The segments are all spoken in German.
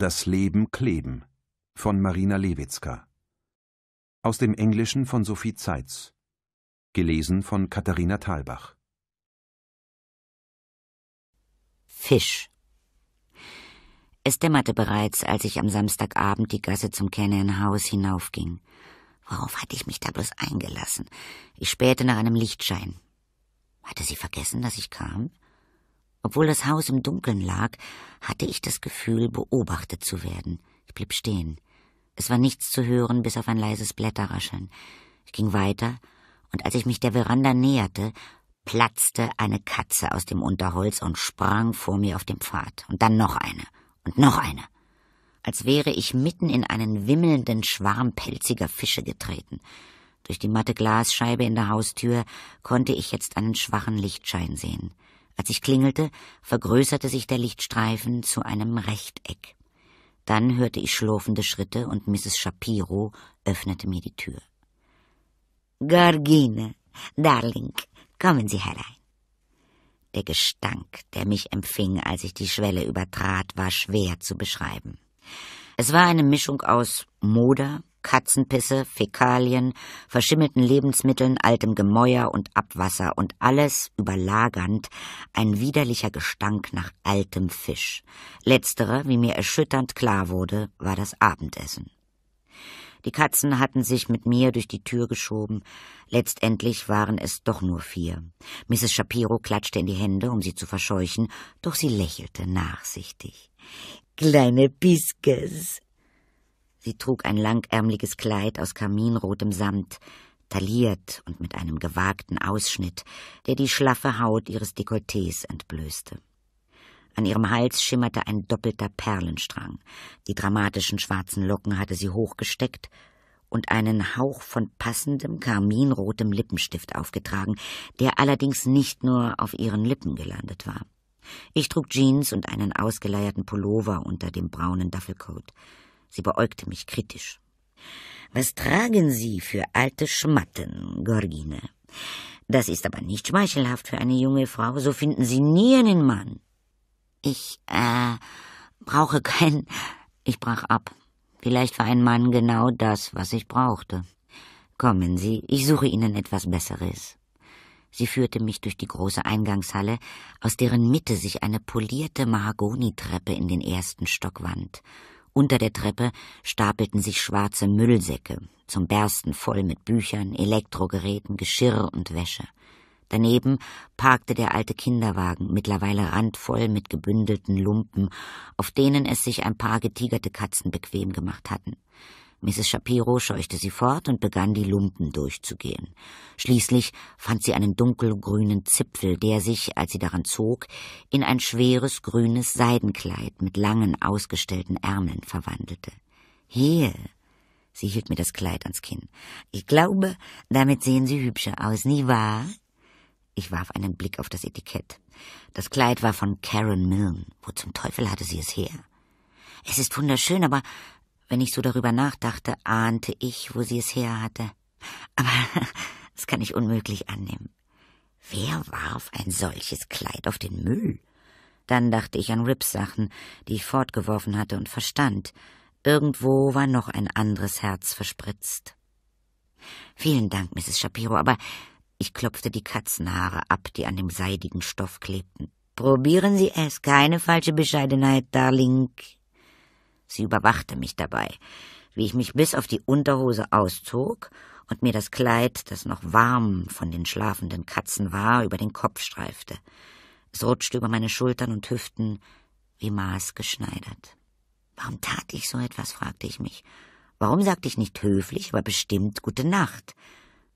Das Leben kleben von Marina Lewitzka. Aus dem Englischen von Sophie Zeitz. Gelesen von Katharina Thalbach. Fisch. Es dämmerte bereits, als ich am Samstagabend die Gasse zum Kennenhaus hinaufging. Worauf hatte ich mich da bloß eingelassen? Ich spähte nach einem Lichtschein. Hatte sie vergessen, dass ich kam? Obwohl das Haus im Dunkeln lag, hatte ich das Gefühl, beobachtet zu werden. Ich blieb stehen. Es war nichts zu hören, bis auf ein leises Blätterrascheln. Ich ging weiter, und als ich mich der Veranda näherte, platzte eine Katze aus dem Unterholz und sprang vor mir auf dem Pfad. Und dann noch eine. Und noch eine. Als wäre ich mitten in einen wimmelnden Schwarm pelziger Fische getreten. Durch die matte Glasscheibe in der Haustür konnte ich jetzt einen schwachen Lichtschein sehen. Als ich klingelte, vergrößerte sich der Lichtstreifen zu einem Rechteck. Dann hörte ich schlurfende Schritte und Mrs. Shapiro öffnete mir die Tür. Gorgine, Darling, kommen Sie herein. Der Gestank, der mich empfing, als ich die Schwelle übertrat, war schwer zu beschreiben. Es war eine Mischung aus Moder, Katzenpisse, Fäkalien, verschimmelten Lebensmitteln, altem Gemäuer und Abwasser und alles überlagernd ein widerlicher Gestank nach altem Fisch. Letzterer, wie mir erschütternd klar wurde, war das Abendessen. Die Katzen hatten sich mit mir durch die Tür geschoben. Letztendlich waren es doch nur vier. Mrs. Shapiro klatschte in die Hände, um sie zu verscheuchen, doch sie lächelte nachsichtig. Kleine Biskes, Sie trug ein langärmliches Kleid aus kaminrotem Samt, tailliert und mit einem gewagten Ausschnitt, der die schlaffe Haut ihres Dekolletés entblößte. An ihrem Hals schimmerte ein doppelter Perlenstrang, die dramatischen schwarzen Locken hatte sie hochgesteckt und einen Hauch von passendem karminrotem Lippenstift aufgetragen, der allerdings nicht nur auf ihren Lippen gelandet war. Ich trug Jeans und einen ausgeleierten Pullover unter dem braunen Duffelcoat. Sie beäugte mich kritisch. Was tragen Sie für alte Schmatten, Gorgine? Das ist aber nicht schmeichelhaft für eine junge Frau, so finden Sie nie einen Mann. Ich, äh, brauche keinen. Ich brach ab. Vielleicht war ein Mann genau das, was ich brauchte. Kommen Sie, ich suche Ihnen etwas Besseres. Sie führte mich durch die große Eingangshalle, aus deren Mitte sich eine polierte Mahagonitreppe in den ersten Stock wand. Unter der Treppe stapelten sich schwarze Müllsäcke, zum Bersten voll mit Büchern, Elektrogeräten, Geschirr und Wäsche. Daneben parkte der alte Kinderwagen, mittlerweile randvoll mit gebündelten Lumpen, auf denen es sich ein paar getigerte Katzen bequem gemacht hatten. Mrs. Shapiro scheuchte sie fort und begann, die Lumpen durchzugehen. Schließlich fand sie einen dunkelgrünen Zipfel, der sich, als sie daran zog, in ein schweres grünes Seidenkleid mit langen, ausgestellten Ärmeln verwandelte. Hier! Sie hielt mir das Kleid ans Kinn. Ich glaube, damit sehen Sie hübscher aus, nie wahr? Ich warf einen Blick auf das Etikett. Das Kleid war von Karen Milne. Wo zum Teufel hatte sie es her? Es ist wunderschön, aber wenn ich so darüber nachdachte, ahnte ich, wo sie es her hatte. Aber das kann ich unmöglich annehmen. Wer warf ein solches Kleid auf den Müll? Dann dachte ich an Rips Sachen, die ich fortgeworfen hatte und verstand. Irgendwo war noch ein anderes Herz verspritzt. Vielen Dank, Mrs. Shapiro, aber ich klopfte die Katzenhaare ab, die an dem seidigen Stoff klebten. Probieren Sie es, keine falsche Bescheidenheit, Darling. Sie überwachte mich dabei, wie ich mich bis auf die Unterhose auszog und mir das Kleid, das noch warm von den schlafenden Katzen war, über den Kopf streifte. Es rutschte über meine Schultern und Hüften wie maßgeschneidert. Warum tat ich so etwas, fragte ich mich. Warum sagte ich nicht höflich, aber bestimmt gute Nacht?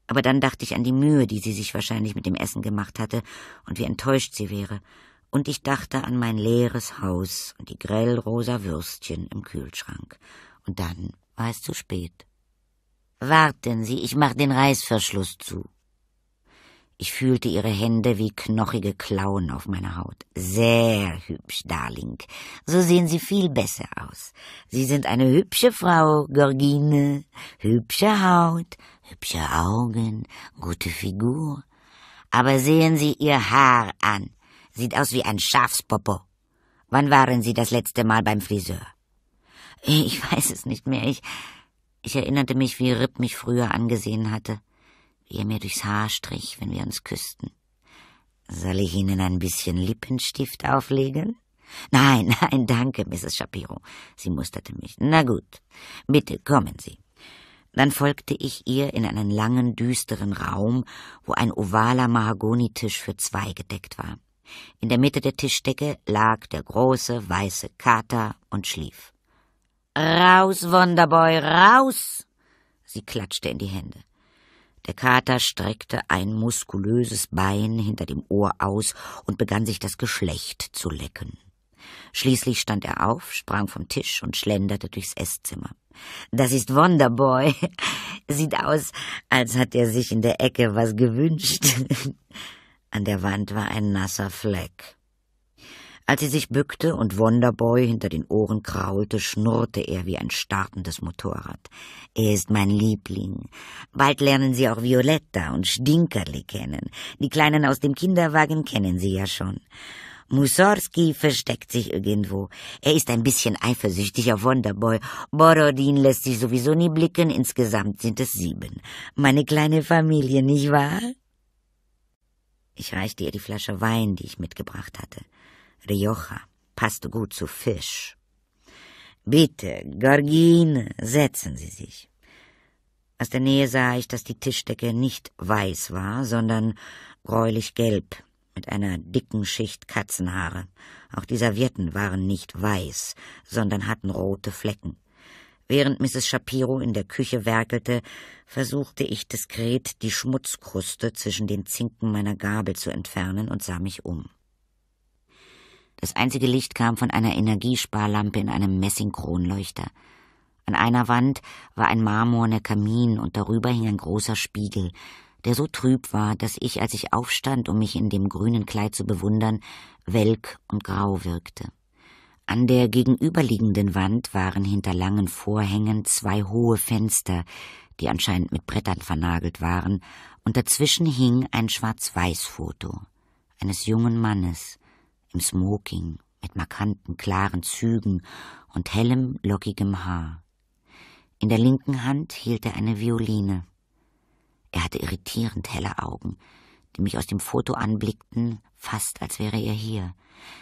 Aber dann dachte ich an die Mühe, die sie sich wahrscheinlich mit dem Essen gemacht hatte und wie enttäuscht sie wäre und ich dachte an mein leeres Haus und die grellrosa Würstchen im Kühlschrank. Und dann war es zu spät. Warten Sie, ich mach den Reißverschluss zu. Ich fühlte ihre Hände wie knochige Klauen auf meiner Haut. Sehr hübsch, Darling. So sehen Sie viel besser aus. Sie sind eine hübsche Frau, Gorgine. Hübsche Haut, hübsche Augen, gute Figur. Aber sehen Sie ihr Haar an. Sieht aus wie ein Schafspopo. Wann waren Sie das letzte Mal beim Friseur? Ich weiß es nicht mehr. Ich, ich erinnerte mich, wie Ripp mich früher angesehen hatte, wie er mir durchs Haar strich, wenn wir uns küssten. Soll ich Ihnen ein bisschen Lippenstift auflegen? Nein, nein, danke, Mrs. Shapiro. Sie musterte mich. Na gut, bitte kommen Sie. Dann folgte ich ihr in einen langen, düsteren Raum, wo ein ovaler Mahagonitisch für zwei gedeckt war. In der Mitte der Tischdecke lag der große weiße Kater und schlief. Raus, Wonderboy, raus! Sie klatschte in die Hände. Der Kater streckte ein muskulöses Bein hinter dem Ohr aus und begann sich das Geschlecht zu lecken. Schließlich stand er auf, sprang vom Tisch und schlenderte durchs Esszimmer. Das ist Wonderboy. Sieht aus, als hat er sich in der Ecke was gewünscht. An der Wand war ein nasser Fleck. Als sie sich bückte und Wonderboy hinter den Ohren kraulte, schnurrte er wie ein startendes Motorrad. Er ist mein Liebling. Bald lernen Sie auch Violetta und Stinkerli kennen. Die Kleinen aus dem Kinderwagen kennen Sie ja schon. Mussorgsky versteckt sich irgendwo. Er ist ein bisschen eifersüchtig auf Wonderboy. Borodin lässt sich sowieso nie blicken. Insgesamt sind es sieben. Meine kleine Familie, nicht wahr? Ich reichte ihr die Flasche Wein, die ich mitgebracht hatte. Rioja passte gut zu Fisch. Bitte, Gorgine, setzen Sie sich. Aus der Nähe sah ich, dass die Tischdecke nicht weiß war, sondern gräulich-gelb mit einer dicken Schicht Katzenhaare. Auch die Servietten waren nicht weiß, sondern hatten rote Flecken. Während Mrs. Shapiro in der Küche werkelte, versuchte ich diskret, die Schmutzkruste zwischen den Zinken meiner Gabel zu entfernen und sah mich um. Das einzige Licht kam von einer Energiesparlampe in einem Messingkronleuchter. An einer Wand war ein marmorner Kamin und darüber hing ein großer Spiegel, der so trüb war, dass ich, als ich aufstand, um mich in dem grünen Kleid zu bewundern, welk und grau wirkte. An der gegenüberliegenden Wand waren hinter langen Vorhängen zwei hohe Fenster, die anscheinend mit Brettern vernagelt waren, und dazwischen hing ein Schwarz-Weiß-Foto eines jungen Mannes im Smoking mit markanten, klaren Zügen und hellem, lockigem Haar. In der linken Hand hielt er eine Violine. Er hatte irritierend helle Augen, die mich aus dem Foto anblickten, fast als wäre er hier.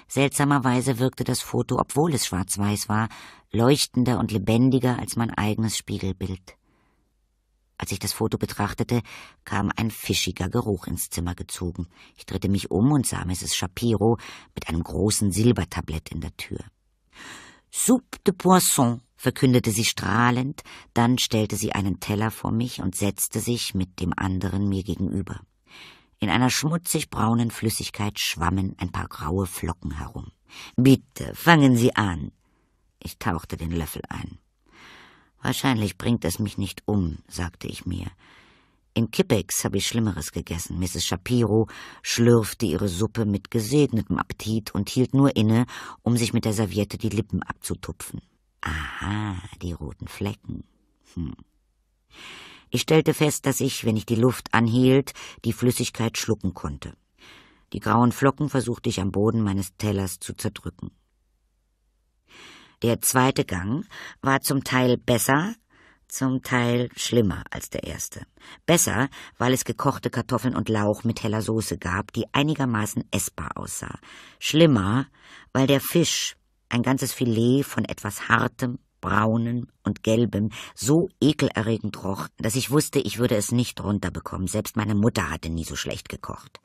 Seltsamerweise wirkte das Foto, obwohl es schwarz-weiß war, leuchtender und lebendiger als mein eigenes Spiegelbild. Als ich das Foto betrachtete, kam ein fischiger Geruch ins Zimmer gezogen. Ich drehte mich um und sah Mrs. Shapiro mit einem großen Silbertablett in der Tür. Soupe de Poisson, verkündete sie strahlend, dann stellte sie einen Teller vor mich und setzte sich mit dem anderen mir gegenüber. In einer schmutzig braunen Flüssigkeit schwammen ein paar graue Flocken herum. Bitte, fangen Sie an. Ich tauchte den Löffel ein. Wahrscheinlich bringt es mich nicht um, sagte ich mir. In Kippex habe ich Schlimmeres gegessen. Mrs. Shapiro schlürfte ihre Suppe mit gesegnetem Appetit und hielt nur inne, um sich mit der Serviette die Lippen abzutupfen. Aha, die roten Flecken. Hm. Ich stellte fest, dass ich, wenn ich die Luft anhielt, die Flüssigkeit schlucken konnte. Die grauen Flocken versuchte ich am Boden meines Tellers zu zerdrücken. Der zweite Gang war zum Teil besser, zum Teil schlimmer als der erste. Besser, weil es gekochte Kartoffeln und Lauch mit heller Soße gab, die einigermaßen essbar aussah. Schlimmer, weil der Fisch, ein ganzes Filet von etwas Hartem, braunen und gelbem so ekelerregend roch, dass ich wusste, ich würde es nicht runterbekommen, selbst meine Mutter hatte nie so schlecht gekocht.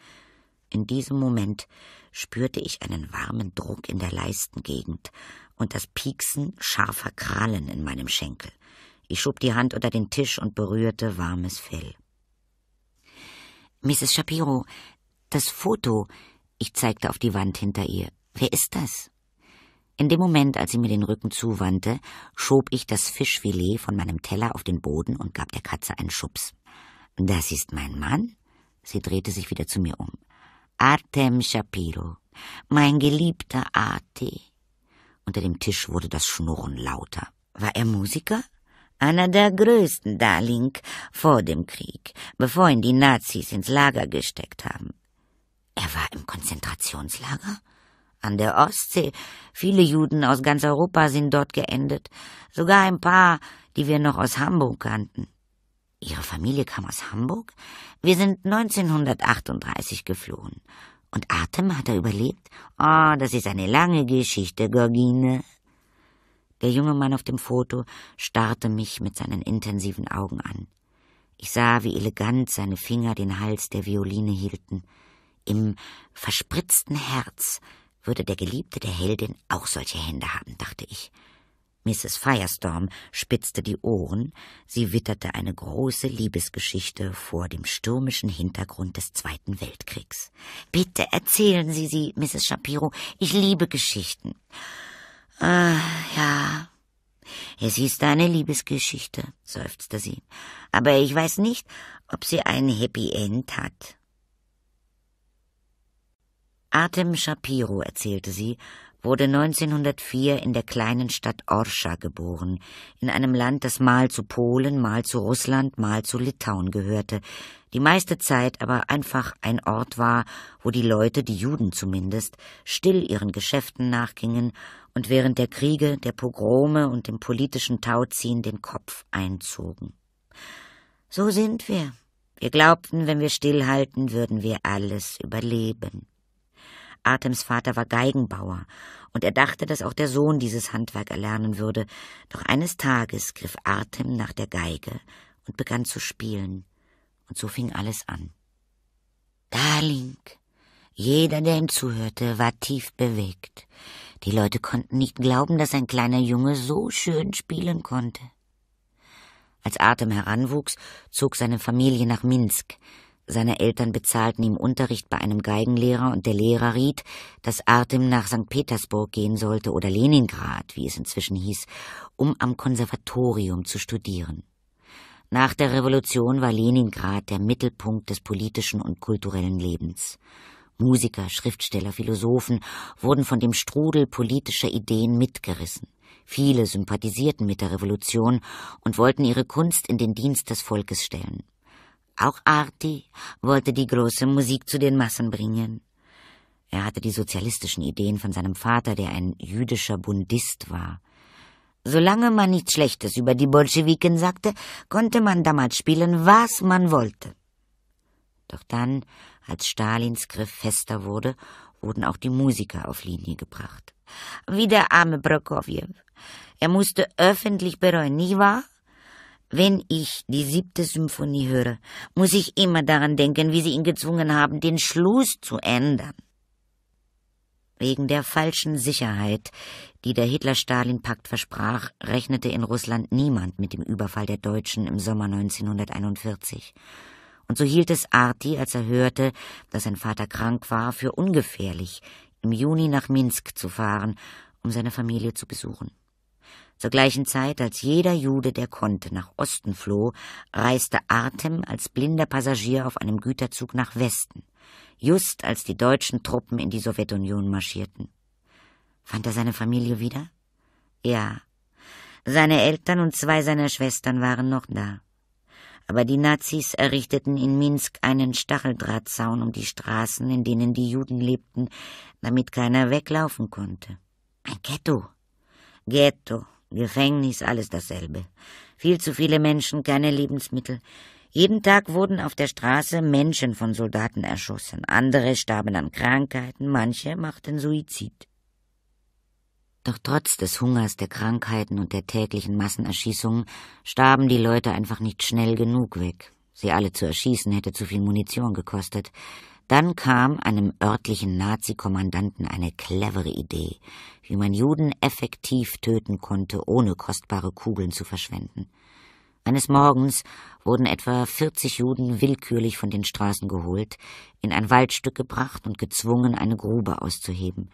In diesem Moment spürte ich einen warmen Druck in der Leistengegend und das Pieksen scharfer Krallen in meinem Schenkel. Ich schob die Hand unter den Tisch und berührte warmes Fell. Mrs. Shapiro, das Foto. Ich zeigte auf die Wand hinter ihr. Wer ist das? In dem Moment, als sie mir den Rücken zuwandte, schob ich das Fischfilet von meinem Teller auf den Boden und gab der Katze einen Schubs. Das ist mein Mann? Sie drehte sich wieder zu mir um. Artem Shapiro, mein geliebter A.T. Unter dem Tisch wurde das Schnurren lauter. War er Musiker? Einer der größten, Darling, vor dem Krieg, bevor ihn die Nazis ins Lager gesteckt haben. Er war im Konzentrationslager? an der Ostsee. Viele Juden aus ganz Europa sind dort geendet, sogar ein paar, die wir noch aus Hamburg kannten. Ihre Familie kam aus Hamburg? Wir sind 1938 geflohen. Und Atem hat er überlebt? Oh, das ist eine lange Geschichte, Gorgine. Der junge Mann auf dem Foto starrte mich mit seinen intensiven Augen an. Ich sah, wie elegant seine Finger den Hals der Violine hielten. Im verspritzten Herz würde der Geliebte der Heldin auch solche Hände haben, dachte ich. Mrs. Firestorm spitzte die Ohren, sie witterte eine große Liebesgeschichte vor dem stürmischen Hintergrund des Zweiten Weltkriegs. Bitte erzählen Sie sie, Mrs. Shapiro, ich liebe Geschichten. Äh, ja. Es ist eine Liebesgeschichte, seufzte sie, aber ich weiß nicht, ob sie ein Happy End hat. Artem Shapiro, erzählte sie, wurde 1904 in der kleinen Stadt Orscha geboren, in einem Land, das mal zu Polen, mal zu Russland, mal zu Litauen gehörte, die meiste Zeit aber einfach ein Ort war, wo die Leute, die Juden zumindest, still ihren Geschäften nachgingen und während der Kriege, der Pogrome und dem politischen Tauziehen den Kopf einzogen. So sind wir. Wir glaubten, wenn wir stillhalten, würden wir alles überleben. Atems Vater war Geigenbauer, und er dachte, dass auch der Sohn dieses Handwerk erlernen würde, doch eines Tages griff Artem nach der Geige und begann zu spielen, und so fing alles an. Darling, jeder, der ihm zuhörte, war tief bewegt. Die Leute konnten nicht glauben, dass ein kleiner Junge so schön spielen konnte. Als Artem heranwuchs, zog seine Familie nach Minsk, seine Eltern bezahlten ihm Unterricht bei einem Geigenlehrer und der Lehrer riet, dass Artem nach St. Petersburg gehen sollte oder Leningrad, wie es inzwischen hieß, um am Konservatorium zu studieren. Nach der Revolution war Leningrad der Mittelpunkt des politischen und kulturellen Lebens. Musiker, Schriftsteller, Philosophen wurden von dem Strudel politischer Ideen mitgerissen. Viele sympathisierten mit der Revolution und wollten ihre Kunst in den Dienst des Volkes stellen. Auch Arti wollte die große Musik zu den Massen bringen. Er hatte die sozialistischen Ideen von seinem Vater, der ein jüdischer Bundist war. Solange man nichts Schlechtes über die Bolschewiken sagte, konnte man damals spielen, was man wollte. Doch dann, als Stalins Griff fester wurde, wurden auch die Musiker auf Linie gebracht. Wie der arme Prokofjew. Er musste öffentlich bereuen, nicht wahr? Wenn ich die siebte Symphonie höre, muss ich immer daran denken, wie sie ihn gezwungen haben, den Schluss zu ändern. Wegen der falschen Sicherheit, die der Hitler-Stalin-Pakt versprach, rechnete in Russland niemand mit dem Überfall der Deutschen im Sommer 1941. Und so hielt es Arti, als er hörte, dass sein Vater krank war, für ungefährlich, im Juni nach Minsk zu fahren, um seine Familie zu besuchen. Zur gleichen Zeit, als jeder Jude, der konnte, nach Osten floh, reiste Artem als blinder Passagier auf einem Güterzug nach Westen, just als die deutschen Truppen in die Sowjetunion marschierten. Fand er seine Familie wieder? Ja. Seine Eltern und zwei seiner Schwestern waren noch da. Aber die Nazis errichteten in Minsk einen Stacheldrahtzaun um die Straßen, in denen die Juden lebten, damit keiner weglaufen konnte. Ein Ghetto. Ghetto, Gefängnis, alles dasselbe. Viel zu viele Menschen, keine Lebensmittel. Jeden Tag wurden auf der Straße Menschen von Soldaten erschossen, andere starben an Krankheiten, manche machten Suizid. Doch trotz des Hungers, der Krankheiten und der täglichen Massenerschießungen starben die Leute einfach nicht schnell genug weg. Sie alle zu erschießen hätte zu viel Munition gekostet. Dann kam einem örtlichen Nazikommandanten eine clevere Idee, wie man Juden effektiv töten konnte, ohne kostbare Kugeln zu verschwenden. Eines Morgens wurden etwa 40 Juden willkürlich von den Straßen geholt, in ein Waldstück gebracht und gezwungen, eine Grube auszuheben.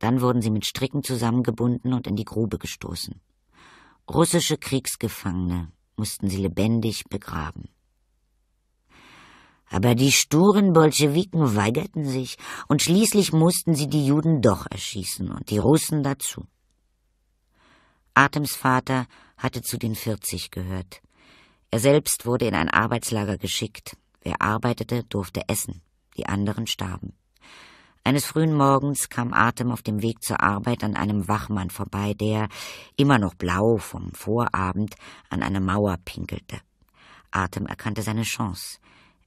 Dann wurden sie mit Stricken zusammengebunden und in die Grube gestoßen. Russische Kriegsgefangene mussten sie lebendig begraben. Aber die sturen Bolschewiken weigerten sich, und schließlich mussten sie die Juden doch erschießen und die Russen dazu. Atems Vater hatte zu den 40 gehört. Er selbst wurde in ein Arbeitslager geschickt. Wer arbeitete, durfte essen. Die anderen starben. Eines frühen Morgens kam Atem auf dem Weg zur Arbeit an einem Wachmann vorbei, der, immer noch blau vom Vorabend, an eine Mauer pinkelte. Atem erkannte seine Chance.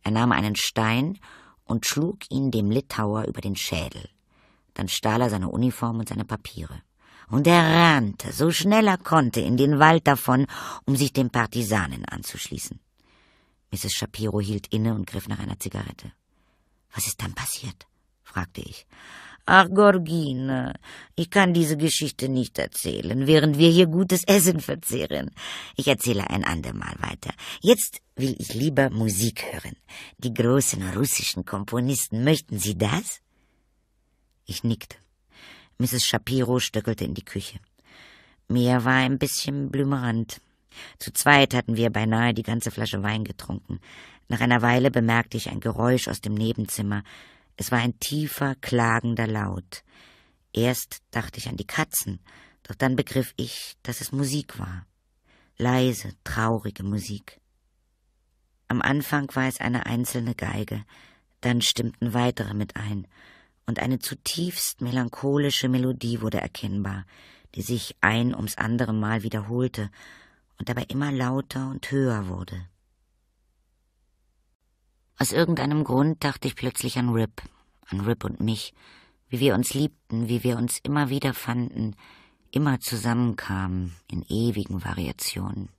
Er nahm einen Stein und schlug ihn dem Litauer über den Schädel. Dann stahl er seine Uniform und seine Papiere. Und er rannte, so schnell er konnte, in den Wald davon, um sich den Partisanen anzuschließen. Mrs. Shapiro hielt inne und griff nach einer Zigarette. Was ist dann passiert? fragte ich. Ach, Gorgine, ich kann diese Geschichte nicht erzählen, während wir hier gutes Essen verzehren. Ich erzähle ein andermal weiter. Jetzt will ich lieber Musik hören. Die großen russischen Komponisten, möchten Sie das? Ich nickte. Mrs. Shapiro stöckelte in die Küche. Mir war ein bisschen blümerant. Zu zweit hatten wir beinahe die ganze Flasche Wein getrunken. Nach einer Weile bemerkte ich ein Geräusch aus dem Nebenzimmer. Es war ein tiefer, klagender Laut. Erst dachte ich an die Katzen, doch dann begriff ich, dass es Musik war. Leise, traurige Musik. Am Anfang war es eine einzelne Geige, dann stimmten weitere mit ein, und eine zutiefst melancholische Melodie wurde erkennbar, die sich ein ums andere Mal wiederholte und dabei immer lauter und höher wurde. Aus irgendeinem Grund dachte ich plötzlich an Rip, an Rip und mich, wie wir uns liebten, wie wir uns immer wieder fanden, immer zusammenkamen in ewigen Variationen.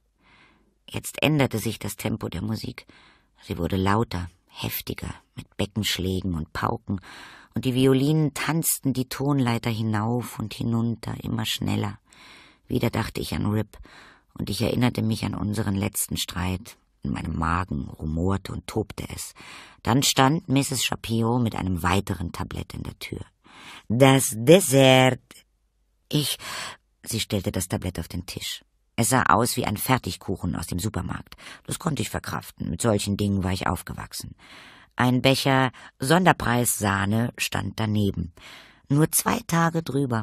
Jetzt änderte sich das Tempo der Musik. Sie wurde lauter, heftiger, mit Beckenschlägen und Pauken, und die Violinen tanzten die Tonleiter hinauf und hinunter, immer schneller. Wieder dachte ich an Rip, und ich erinnerte mich an unseren letzten Streit, in meinem Magen rumorte und tobte es. Dann stand Mrs. Shapiro mit einem weiteren Tablett in der Tür. Das Dessert. Ich. Sie stellte das Tablett auf den Tisch. Es sah aus wie ein Fertigkuchen aus dem Supermarkt. Das konnte ich verkraften. Mit solchen Dingen war ich aufgewachsen. Ein Becher Sonderpreis Sahne stand daneben. Nur zwei Tage drüber.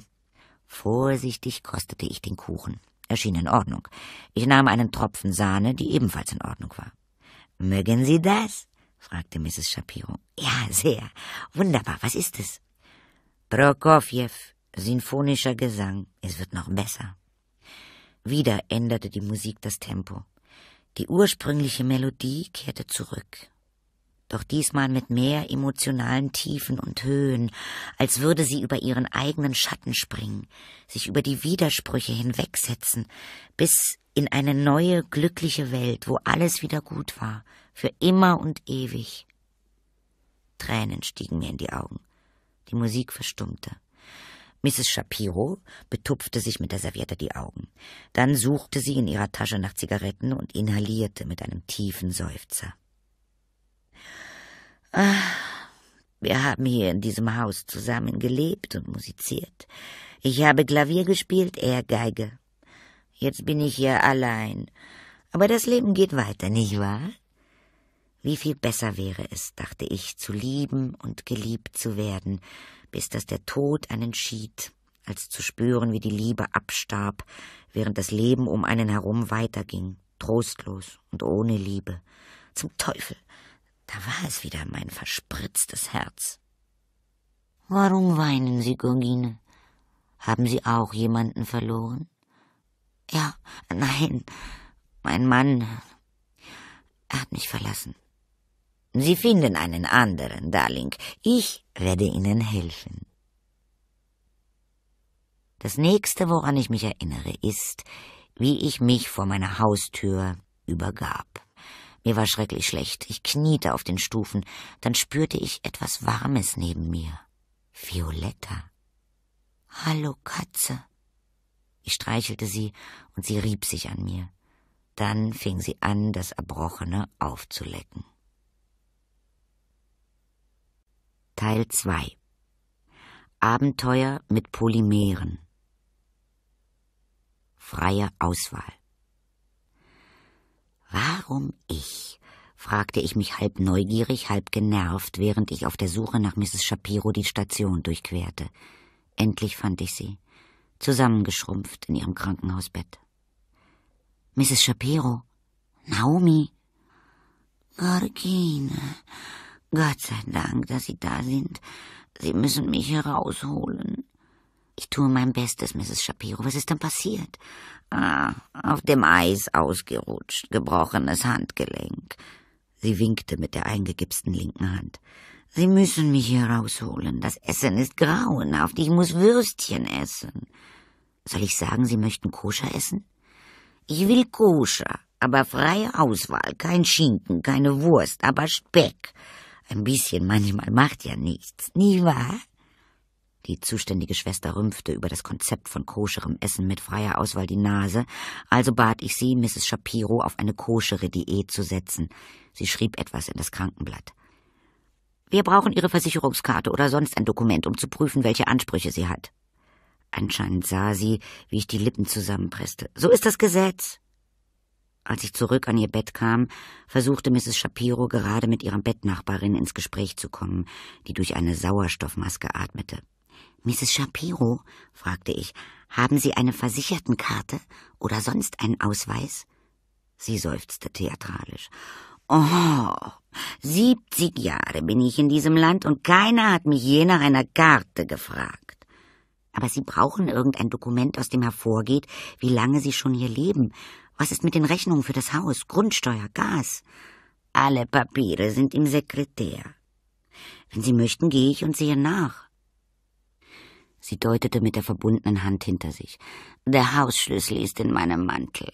Vorsichtig kostete ich den Kuchen erschien in Ordnung. Ich nahm einen Tropfen Sahne, die ebenfalls in Ordnung war. Mögen Sie das? fragte Mrs. Shapiro. Ja, sehr. Wunderbar. Was ist es? Prokofjew, sinfonischer Gesang. Es wird noch besser. Wieder änderte die Musik das Tempo. Die ursprüngliche Melodie kehrte zurück doch diesmal mit mehr emotionalen Tiefen und Höhen, als würde sie über ihren eigenen Schatten springen, sich über die Widersprüche hinwegsetzen, bis in eine neue, glückliche Welt, wo alles wieder gut war, für immer und ewig. Tränen stiegen mir in die Augen. Die Musik verstummte. Mrs. Shapiro betupfte sich mit der Serviette die Augen. Dann suchte sie in ihrer Tasche nach Zigaretten und inhalierte mit einem tiefen Seufzer. Ah, wir haben hier in diesem Haus zusammen gelebt und musiziert. Ich habe Klavier gespielt, er Geige. Jetzt bin ich hier allein. Aber das Leben geht weiter, nicht wahr? Wie viel besser wäre es, dachte ich, zu lieben und geliebt zu werden, bis dass der Tod einen schied, als zu spüren, wie die Liebe abstarb, während das Leben um einen herum weiterging, trostlos und ohne Liebe. Zum Teufel. Da war es wieder mein verspritztes Herz. Warum weinen Sie, Gurgine? Haben Sie auch jemanden verloren? Ja, nein, mein Mann er hat mich verlassen. Sie finden einen anderen, Darling. Ich werde Ihnen helfen. Das nächste, woran ich mich erinnere, ist, wie ich mich vor meiner Haustür übergab. Mir war schrecklich schlecht. Ich kniete auf den Stufen. Dann spürte ich etwas Warmes neben mir. Violetta. Hallo, Katze. Ich streichelte sie und sie rieb sich an mir. Dann fing sie an, das Erbrochene aufzulecken. Teil 2 Abenteuer mit Polymeren Freie Auswahl Warum ich? fragte ich mich halb neugierig, halb genervt, während ich auf der Suche nach Mrs. Shapiro die Station durchquerte. Endlich fand ich sie, zusammengeschrumpft in ihrem Krankenhausbett. Mrs. Shapiro, Naomi. Gorgine, Gott sei Dank, dass Sie da sind. Sie müssen mich herausholen. Ich tue mein Bestes, Mrs. Shapiro. Was ist denn passiert? Ah, auf dem Eis ausgerutscht, gebrochenes Handgelenk. Sie winkte mit der eingegipsten linken Hand. Sie müssen mich hier rausholen. Das Essen ist grauenhaft. Ich muss Würstchen essen. Soll ich sagen, Sie möchten Koscher essen? Ich will Koscher, aber freie Auswahl. Kein Schinken, keine Wurst, aber Speck. Ein bisschen manchmal macht ja nichts, nie wahr? Die zuständige Schwester rümpfte über das Konzept von koscherem Essen mit freier Auswahl die Nase, also bat ich sie, Mrs. Shapiro auf eine koschere Diät zu setzen. Sie schrieb etwas in das Krankenblatt. Wir brauchen Ihre Versicherungskarte oder sonst ein Dokument, um zu prüfen, welche Ansprüche sie hat. Anscheinend sah sie, wie ich die Lippen zusammenpresste. So ist das Gesetz. Als ich zurück an ihr Bett kam, versuchte Mrs. Shapiro gerade mit ihrer Bettnachbarin ins Gespräch zu kommen, die durch eine Sauerstoffmaske atmete. Mrs. Shapiro, fragte ich, haben Sie eine Versichertenkarte oder sonst einen Ausweis? Sie seufzte theatralisch. Oh, siebzig Jahre bin ich in diesem Land und keiner hat mich je nach einer Karte gefragt. Aber Sie brauchen irgendein Dokument, aus dem hervorgeht, wie lange Sie schon hier leben. Was ist mit den Rechnungen für das Haus, Grundsteuer, Gas? Alle Papiere sind im Sekretär. Wenn Sie möchten, gehe ich und sehe nach. Sie deutete mit der verbundenen Hand hinter sich. Der Hausschlüssel ist in meinem Mantel.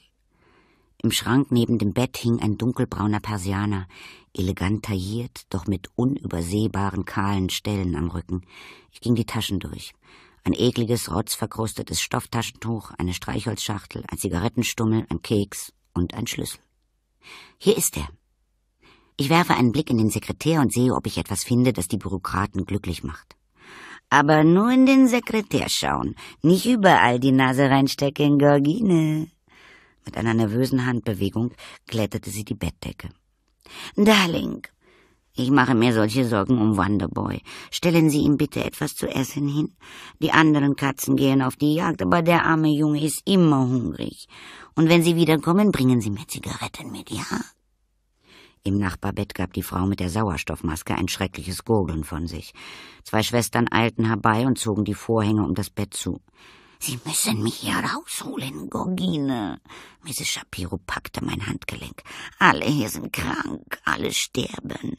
Im Schrank neben dem Bett hing ein dunkelbrauner Persianer, elegant tailliert, doch mit unübersehbaren kahlen Stellen am Rücken. Ich ging die Taschen durch. Ein ekliges, rotzverkrustetes Stofftaschentuch, eine Streichholzschachtel, ein Zigarettenstummel, ein Keks und ein Schlüssel. Hier ist er. Ich werfe einen Blick in den Sekretär und sehe, ob ich etwas finde, das die Bürokraten glücklich macht. Aber nur in den Sekretär schauen, nicht überall die Nase reinstecken, Georgine. Mit einer nervösen Handbewegung kletterte sie die Bettdecke. Darling, ich mache mir solche Sorgen um Wonderboy. Stellen Sie ihm bitte etwas zu essen hin. Die anderen Katzen gehen auf die Jagd, aber der arme Junge ist immer hungrig. Und wenn Sie wiederkommen, bringen Sie mir Zigaretten mit, ja? Im Nachbarbett gab die Frau mit der Sauerstoffmaske ein schreckliches Gurgeln von sich. Zwei Schwestern eilten herbei und zogen die Vorhänge um das Bett zu. Sie müssen mich hier rausholen, Gorgine. Mrs. Shapiro packte mein Handgelenk. Alle hier sind krank, alle sterben.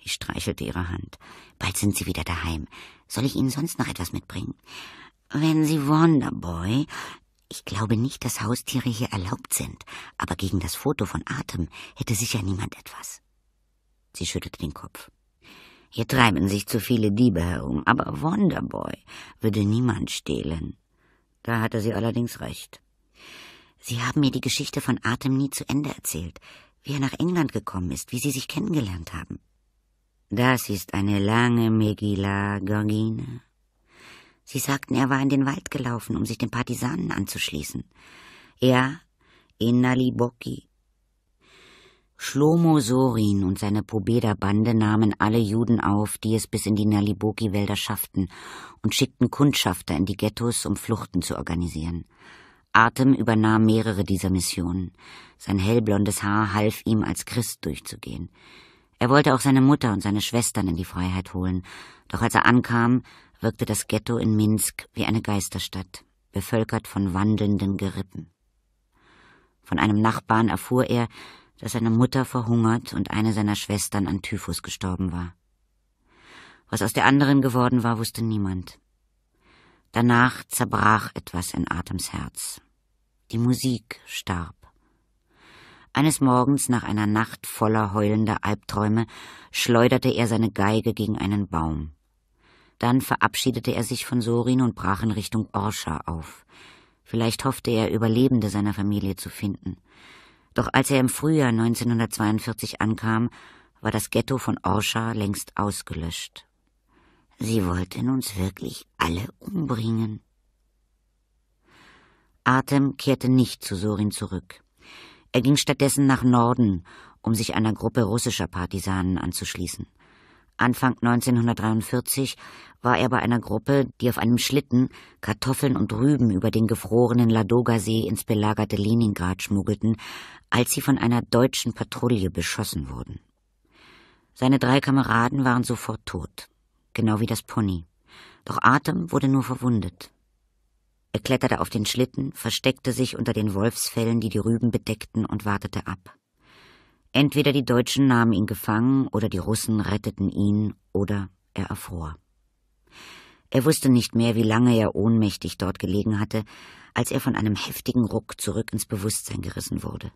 Ich streichelte ihre Hand. Bald sind Sie wieder daheim. Soll ich Ihnen sonst noch etwas mitbringen? Wenn Sie Wonderboy ich glaube nicht, dass Haustiere hier erlaubt sind, aber gegen das Foto von Atem hätte sicher niemand etwas. Sie schüttelte den Kopf. Hier treiben sich zu viele Diebe herum, aber Wonderboy würde niemand stehlen. Da hatte sie allerdings recht. Sie haben mir die Geschichte von Atem nie zu Ende erzählt, wie er nach England gekommen ist, wie sie sich kennengelernt haben. Das ist eine lange Megilla, Gorgine. Sie sagten, er war in den Wald gelaufen, um sich den Partisanen anzuschließen. Er, Enali Bocki. Shlomo Sorin und seine Pobeda-Bande nahmen alle Juden auf, die es bis in die Naliboki-Wälder schafften, und schickten Kundschafter in die Ghettos, um Fluchten zu organisieren. Atem übernahm mehrere dieser Missionen. Sein hellblondes Haar half ihm, als Christ durchzugehen. Er wollte auch seine Mutter und seine Schwestern in die Freiheit holen, doch als er ankam, wirkte das Ghetto in Minsk wie eine Geisterstadt, bevölkert von wandelnden Gerippen. Von einem Nachbarn erfuhr er, dass seine Mutter verhungert und eine seiner Schwestern an Typhus gestorben war. Was aus der anderen geworden war, wusste niemand. Danach zerbrach etwas in Atems Herz. Die Musik starb. Eines Morgens nach einer Nacht voller heulender Albträume schleuderte er seine Geige gegen einen Baum. Dann verabschiedete er sich von Sorin und brach in Richtung Orscha auf. Vielleicht hoffte er, Überlebende seiner Familie zu finden. Doch als er im Frühjahr 1942 ankam, war das Ghetto von Orscha längst ausgelöscht. Sie wollten uns wirklich alle umbringen. Atem kehrte nicht zu Sorin zurück. Er ging stattdessen nach Norden, um sich einer Gruppe russischer Partisanen anzuschließen. Anfang 1943 war er bei einer Gruppe, die auf einem Schlitten Kartoffeln und Rüben über den gefrorenen Ladoga-See ins belagerte Leningrad schmuggelten, als sie von einer deutschen Patrouille beschossen wurden. Seine drei Kameraden waren sofort tot, genau wie das Pony. Doch Atem wurde nur verwundet. Er kletterte auf den Schlitten, versteckte sich unter den Wolfsfällen, die die Rüben bedeckten, und wartete ab. Entweder die Deutschen nahmen ihn gefangen oder die Russen retteten ihn oder er erfror. Er wusste nicht mehr, wie lange er ohnmächtig dort gelegen hatte, als er von einem heftigen Ruck zurück ins Bewusstsein gerissen wurde.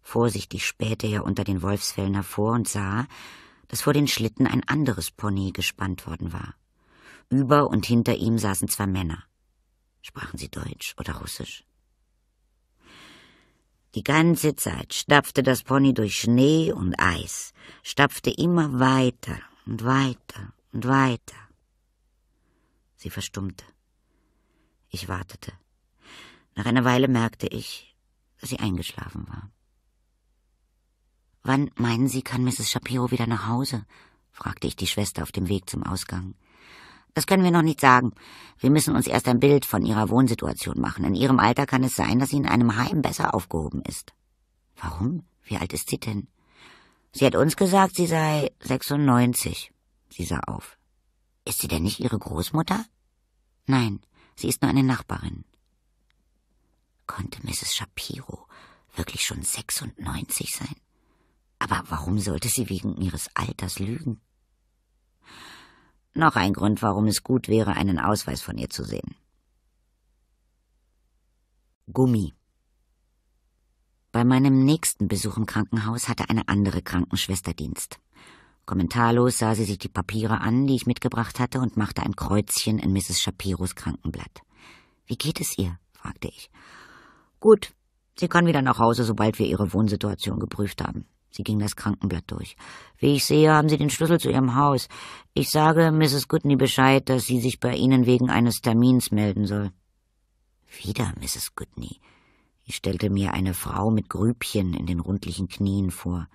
Vorsichtig spähte er unter den Wolfsfällen hervor und sah, dass vor den Schlitten ein anderes Pony gespannt worden war. Über und hinter ihm saßen zwei Männer. Sprachen sie Deutsch oder Russisch? Die ganze Zeit stapfte das Pony durch Schnee und Eis, stapfte immer weiter und weiter und weiter. Sie verstummte. Ich wartete. Nach einer Weile merkte ich, dass sie eingeschlafen war. Wann meinen Sie, kann Mrs. Shapiro wieder nach Hause? fragte ich die Schwester auf dem Weg zum Ausgang. Das können wir noch nicht sagen. Wir müssen uns erst ein Bild von ihrer Wohnsituation machen. In ihrem Alter kann es sein, dass sie in einem Heim besser aufgehoben ist. Warum? Wie alt ist sie denn? Sie hat uns gesagt, sie sei 96. Sie sah auf. Ist sie denn nicht ihre Großmutter? Nein, sie ist nur eine Nachbarin. Konnte Mrs. Shapiro wirklich schon 96 sein? Aber warum sollte sie wegen ihres Alters lügen? Noch ein Grund, warum es gut wäre, einen Ausweis von ihr zu sehen. Gummi. Bei meinem nächsten Besuch im Krankenhaus hatte eine andere Krankenschwester Dienst. Kommentarlos sah sie sich die Papiere an, die ich mitgebracht hatte, und machte ein Kreuzchen in Mrs. Shapiros Krankenblatt. Wie geht es ihr? fragte ich. Gut, sie kann wieder nach Hause, sobald wir ihre Wohnsituation geprüft haben. Sie ging das Krankenblatt durch. Wie ich sehe, haben Sie den Schlüssel zu Ihrem Haus. Ich sage Mrs. Goodney Bescheid, dass sie sich bei Ihnen wegen eines Termins melden soll. Wieder Mrs. Goodney. Ich stellte mir eine Frau mit Grübchen in den rundlichen Knien vor.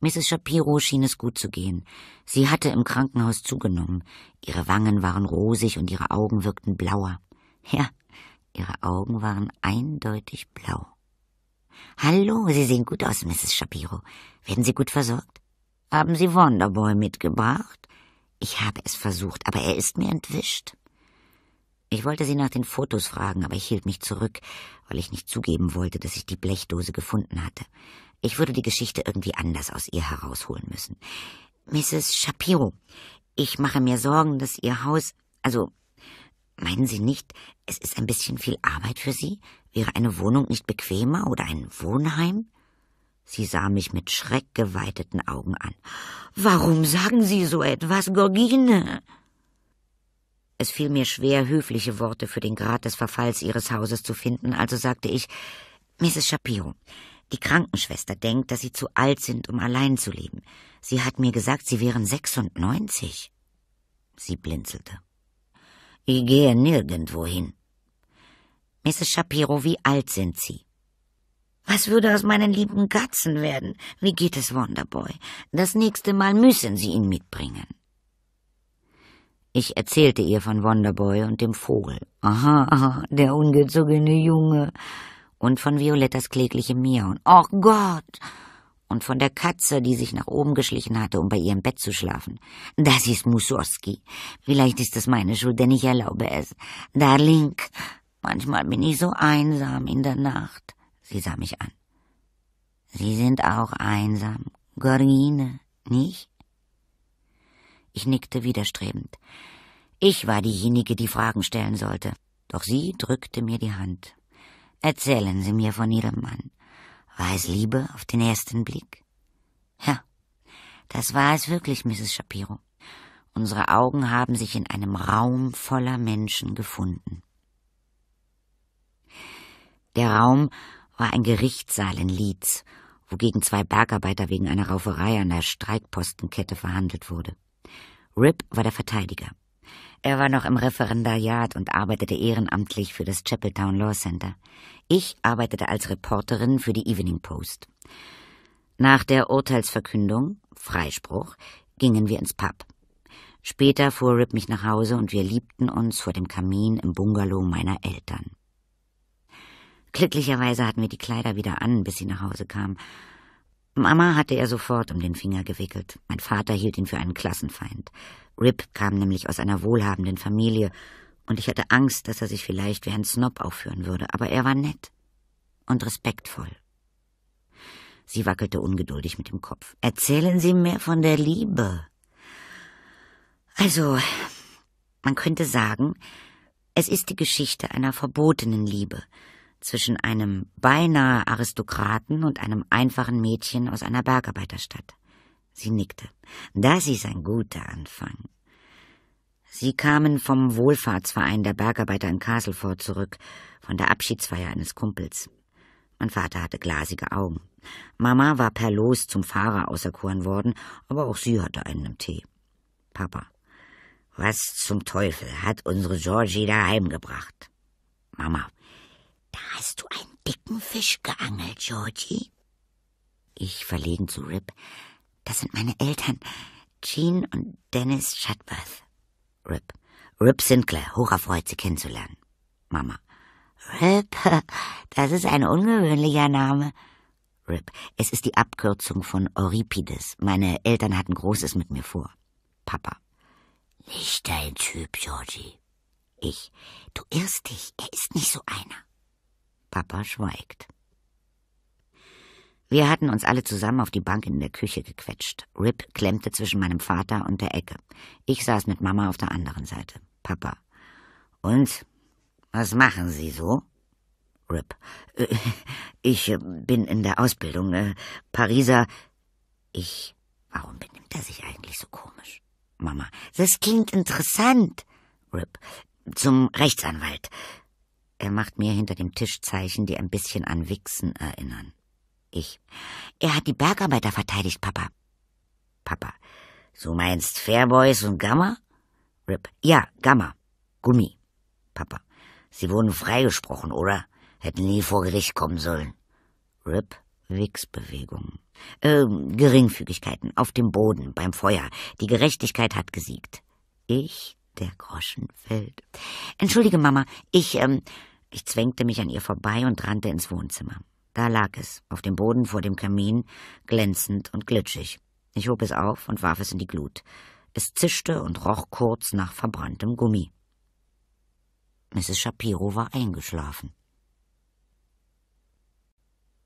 Mrs. Shapiro schien es gut zu gehen. Sie hatte im Krankenhaus zugenommen. Ihre Wangen waren rosig und ihre Augen wirkten blauer. Ja, ihre Augen waren eindeutig blau. Hallo, Sie sehen gut aus, Mrs. Shapiro. Werden Sie gut versorgt? Haben Sie Wonderboy mitgebracht? Ich habe es versucht, aber er ist mir entwischt. Ich wollte sie nach den Fotos fragen, aber ich hielt mich zurück, weil ich nicht zugeben wollte, dass ich die Blechdose gefunden hatte. Ich würde die Geschichte irgendwie anders aus ihr herausholen müssen. Mrs. Shapiro, ich mache mir Sorgen, dass Ihr Haus, also Meinen Sie nicht, es ist ein bisschen viel Arbeit für Sie? Wäre eine Wohnung nicht bequemer oder ein Wohnheim? Sie sah mich mit schreckgeweiteten Augen an. Warum sagen Sie so etwas, Gorgine? Es fiel mir schwer, höfliche Worte für den Grad des Verfalls ihres Hauses zu finden, also sagte ich Mrs. Shapiro, die Krankenschwester denkt, dass Sie zu alt sind, um allein zu leben. Sie hat mir gesagt, Sie wären 96. Sie blinzelte. Ich gehe nirgendwo hin. Mrs. Shapiro, wie alt sind Sie? Was würde aus meinen lieben Katzen werden? Wie geht es, Wonderboy? Das nächste Mal müssen Sie ihn mitbringen. Ich erzählte ihr von Wonderboy und dem Vogel. Aha, aha, der ungezogene Junge. Und von Violettas kläglichem Miauen. Och Gott! und von der Katze, die sich nach oben geschlichen hatte, um bei ihrem Bett zu schlafen. Das ist Mussorgsky. Vielleicht ist es meine Schuld, denn ich erlaube es. Darling, manchmal bin ich so einsam in der Nacht. Sie sah mich an. Sie sind auch einsam, Gorine, nicht? Ich nickte widerstrebend. Ich war diejenige, die Fragen stellen sollte. Doch sie drückte mir die Hand. Erzählen Sie mir von Ihrem Mann. War es Liebe auf den ersten Blick? Ja, das war es wirklich, Mrs. Shapiro. Unsere Augen haben sich in einem Raum voller Menschen gefunden. Der Raum war ein Gerichtssaal in Leeds, wo gegen zwei Bergarbeiter wegen einer Rauferei an der Streikpostenkette verhandelt wurde. Rip war der Verteidiger. Er war noch im Referendariat und arbeitete ehrenamtlich für das Chapeltown Law Center. Ich arbeitete als Reporterin für die Evening Post. Nach der Urteilsverkündung, Freispruch, gingen wir ins Pub. Später fuhr Rip mich nach Hause und wir liebten uns vor dem Kamin im Bungalow meiner Eltern. Glücklicherweise hatten wir die Kleider wieder an, bis sie nach Hause kam. Mama hatte er sofort um den Finger gewickelt. Mein Vater hielt ihn für einen Klassenfeind. Rip kam nämlich aus einer wohlhabenden Familie, und ich hatte Angst, dass er sich vielleicht wie ein Snob aufführen würde, aber er war nett und respektvoll. Sie wackelte ungeduldig mit dem Kopf. Erzählen Sie mir von der Liebe. Also, man könnte sagen, es ist die Geschichte einer verbotenen Liebe zwischen einem beinahe Aristokraten und einem einfachen Mädchen aus einer Bergarbeiterstadt. Sie nickte. Das ist ein guter Anfang. Sie kamen vom Wohlfahrtsverein der Bergarbeiter in Castleford zurück, von der Abschiedsfeier eines Kumpels. Mein Vater hatte glasige Augen. Mama war per Los zum Fahrer auserkoren worden, aber auch sie hatte einen im Tee. Papa. Was zum Teufel hat unsere Georgie da heimgebracht? Mama. Da hast du einen dicken Fisch geangelt, Georgie. Ich verlegen zu Rip. Das sind meine Eltern, Jean und Dennis Shutworth. Rip. Rip Sinclair, hocherfreut, Sie kennenzulernen. Mama. Rip, das ist ein ungewöhnlicher Name. Rip, es ist die Abkürzung von Euripides. Meine Eltern hatten Großes mit mir vor. Papa. Nicht dein Typ, Georgie. Ich. Du irrst dich, er ist nicht so einer. Papa schweigt. Wir hatten uns alle zusammen auf die Bank in der Küche gequetscht. Rip klemmte zwischen meinem Vater und der Ecke. Ich saß mit Mama auf der anderen Seite. Papa. Und? Was machen Sie so? Rip. Äh, ich äh, bin in der Ausbildung. Äh, Pariser. Ich. Warum benimmt er sich eigentlich so komisch? Mama. Das klingt interessant. Rip. Zum Rechtsanwalt. Er macht mir hinter dem Tisch Zeichen, die ein bisschen an Wichsen erinnern. Ich. Er hat die Bergarbeiter verteidigt, Papa. Papa. Du meinst Fairboys und Gamma? Rip. Ja, Gamma. Gummi. Papa. Sie wurden freigesprochen, oder? Hätten nie vor Gericht kommen sollen. Rip. Wichsbewegungen. Äh, Geringfügigkeiten. Auf dem Boden, beim Feuer. Die Gerechtigkeit hat gesiegt. Ich, der Groschen fällt. Entschuldige, Mama. Ich, ähm, ich zwängte mich an ihr vorbei und rannte ins Wohnzimmer. Da lag es, auf dem Boden vor dem Kamin, glänzend und glitschig. Ich hob es auf und warf es in die Glut. Es zischte und roch kurz nach verbranntem Gummi. Mrs. Shapiro war eingeschlafen.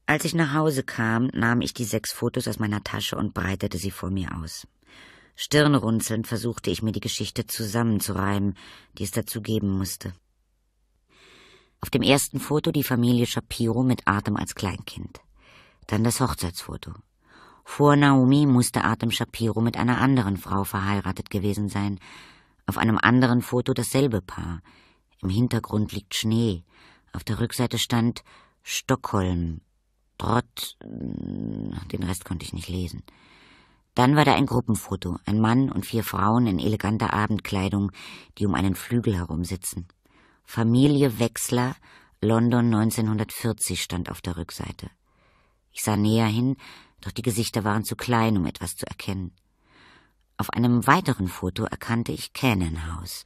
Als ich nach Hause kam, nahm ich die sechs Fotos aus meiner Tasche und breitete sie vor mir aus. Stirnrunzelnd versuchte ich mir die Geschichte zusammenzureimen, die es dazu geben musste. Auf dem ersten Foto die Familie Shapiro mit Atem als Kleinkind. Dann das Hochzeitsfoto. Vor Naomi musste Atem Shapiro mit einer anderen Frau verheiratet gewesen sein. Auf einem anderen Foto dasselbe Paar. Im Hintergrund liegt Schnee. Auf der Rückseite stand Stockholm. Trott. Mm, den Rest konnte ich nicht lesen. Dann war da ein Gruppenfoto, ein Mann und vier Frauen in eleganter Abendkleidung, die um einen Flügel herumsitzen. Familie Wechsler, London 1940 stand auf der Rückseite. Ich sah näher hin, doch die Gesichter waren zu klein, um etwas zu erkennen. Auf einem weiteren Foto erkannte ich Cannon House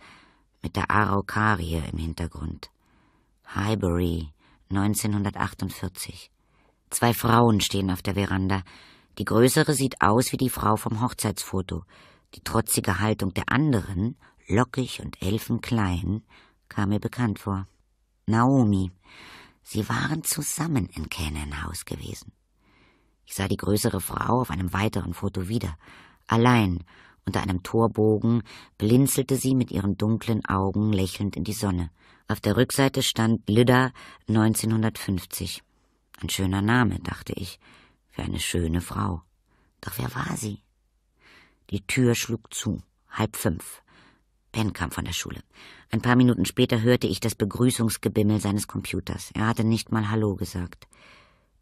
mit der Araucaria im Hintergrund. Highbury, 1948. Zwei Frauen stehen auf der Veranda. Die größere sieht aus wie die Frau vom Hochzeitsfoto. Die trotzige Haltung der anderen, lockig und elfenklein, kam mir bekannt vor. Naomi. Sie waren zusammen in Canaan House gewesen. Ich sah die größere Frau auf einem weiteren Foto wieder. Allein, unter einem Torbogen, blinzelte sie mit ihren dunklen Augen lächelnd in die Sonne. Auf der Rückseite stand Lydda 1950. Ein schöner Name, dachte ich, für eine schöne Frau. Doch wer war sie? Die Tür schlug zu, halb fünf. Ben kam von der Schule. Ein paar Minuten später hörte ich das Begrüßungsgebimmel seines Computers. Er hatte nicht mal Hallo gesagt.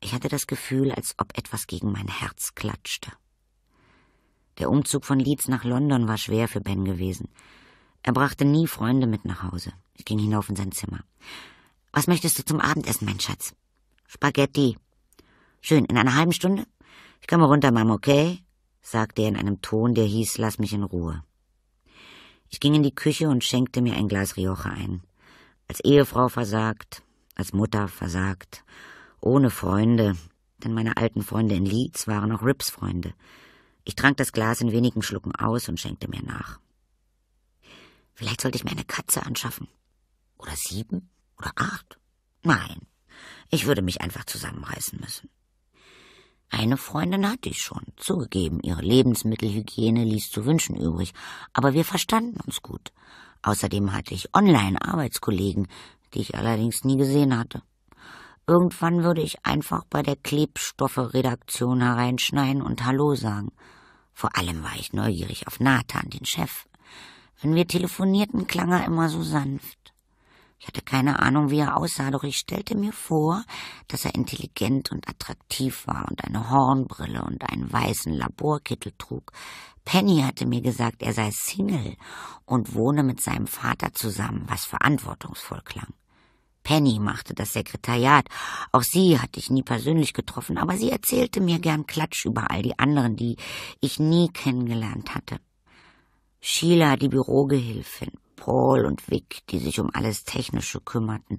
Ich hatte das Gefühl, als ob etwas gegen mein Herz klatschte. Der Umzug von Leeds nach London war schwer für Ben gewesen. Er brachte nie Freunde mit nach Hause. Ich ging hinauf in sein Zimmer. Was möchtest du zum Abendessen, mein Schatz? Spaghetti. Schön, in einer halben Stunde? Ich komme runter, Mom, okay? sagte er in einem Ton, der hieß, lass mich in Ruhe. Ich ging in die Küche und schenkte mir ein Glas Rioja ein. Als Ehefrau versagt, als Mutter versagt, ohne Freunde, denn meine alten Freunde in Leeds waren auch Rips Freunde. Ich trank das Glas in wenigen Schlucken aus und schenkte mir nach. Vielleicht sollte ich mir eine Katze anschaffen. Oder sieben? Oder acht? Nein, ich würde mich einfach zusammenreißen müssen. Eine Freundin hatte ich schon, zugegeben, ihre Lebensmittelhygiene ließ zu wünschen übrig, aber wir verstanden uns gut. Außerdem hatte ich online Arbeitskollegen, die ich allerdings nie gesehen hatte. Irgendwann würde ich einfach bei der Klebstoffe-Redaktion hereinschneiden und Hallo sagen. Vor allem war ich neugierig auf Nathan, den Chef. Wenn wir telefonierten, klang er immer so sanft. Ich hatte keine Ahnung, wie er aussah, doch ich stellte mir vor, dass er intelligent und attraktiv war und eine Hornbrille und einen weißen Laborkittel trug. Penny hatte mir gesagt, er sei Single und wohne mit seinem Vater zusammen, was verantwortungsvoll klang. Penny machte das Sekretariat. Auch sie hatte ich nie persönlich getroffen, aber sie erzählte mir gern Klatsch über all die anderen, die ich nie kennengelernt hatte. Sheila, die Bürogehilfin, Paul und Vic, die sich um alles Technische kümmerten,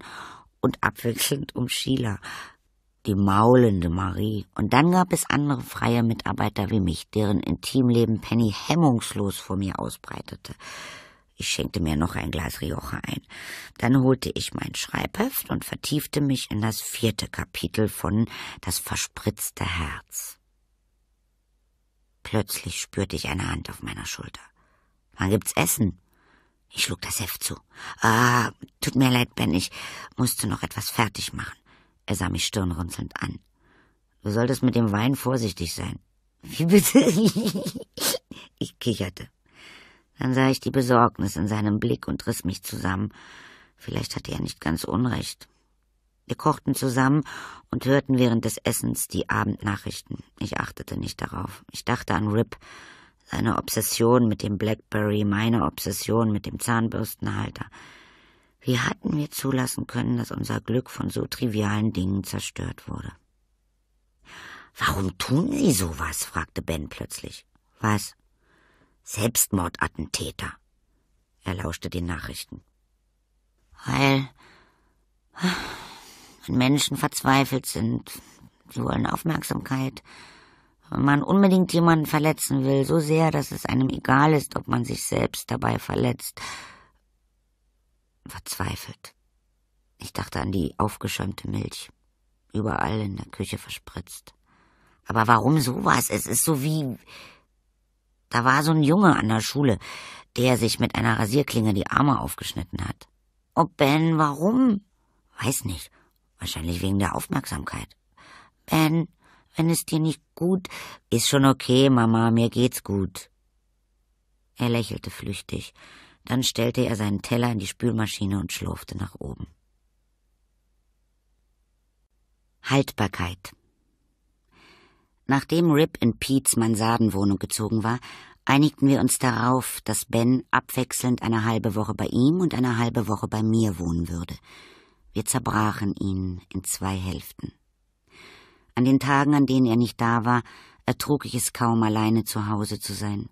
und abwechselnd um Sheila, die maulende Marie. Und dann gab es andere freie Mitarbeiter wie mich, deren Intimleben Penny hemmungslos vor mir ausbreitete. Ich schenkte mir noch ein Glas Rioja ein. Dann holte ich mein Schreibheft und vertiefte mich in das vierte Kapitel von Das verspritzte Herz. Plötzlich spürte ich eine Hand auf meiner Schulter. Wann gibt's Essen? Ich schlug das Heft zu. Ah, tut mir leid, Ben, ich musste noch etwas fertig machen. Er sah mich stirnrunzelnd an. Du solltest mit dem Wein vorsichtig sein. Wie bitte? ich kicherte. Dann sah ich die Besorgnis in seinem Blick und riss mich zusammen. Vielleicht hatte er nicht ganz Unrecht. Wir kochten zusammen und hörten während des Essens die Abendnachrichten. Ich achtete nicht darauf. Ich dachte an Rip, seine Obsession mit dem Blackberry, meine Obsession mit dem Zahnbürstenhalter. Wie hatten wir zulassen können, dass unser Glück von so trivialen Dingen zerstört wurde? Warum tun Sie sowas? fragte Ben plötzlich. Was? Selbstmordattentäter. Er lauschte den Nachrichten. Weil wenn Menschen verzweifelt sind. Sie wollen Aufmerksamkeit. Wenn man unbedingt jemanden verletzen will, so sehr, dass es einem egal ist, ob man sich selbst dabei verletzt, verzweifelt. Ich dachte an die aufgeschäumte Milch, überall in der Küche verspritzt. Aber warum sowas? Es ist so wie. Da war so ein Junge an der Schule, der sich mit einer Rasierklinge die Arme aufgeschnitten hat. Oh Ben, warum? Weiß nicht. Wahrscheinlich wegen der Aufmerksamkeit. Ben, wenn es dir nicht gut ist schon okay, Mama, mir geht's gut. Er lächelte flüchtig, dann stellte er seinen Teller in die Spülmaschine und schlurfte nach oben. Haltbarkeit. Nachdem Rip in Pete's Mansardenwohnung gezogen war, einigten wir uns darauf, dass Ben abwechselnd eine halbe Woche bei ihm und eine halbe Woche bei mir wohnen würde. Wir zerbrachen ihn in zwei Hälften. An den Tagen, an denen er nicht da war, ertrug ich es kaum, alleine zu Hause zu sein.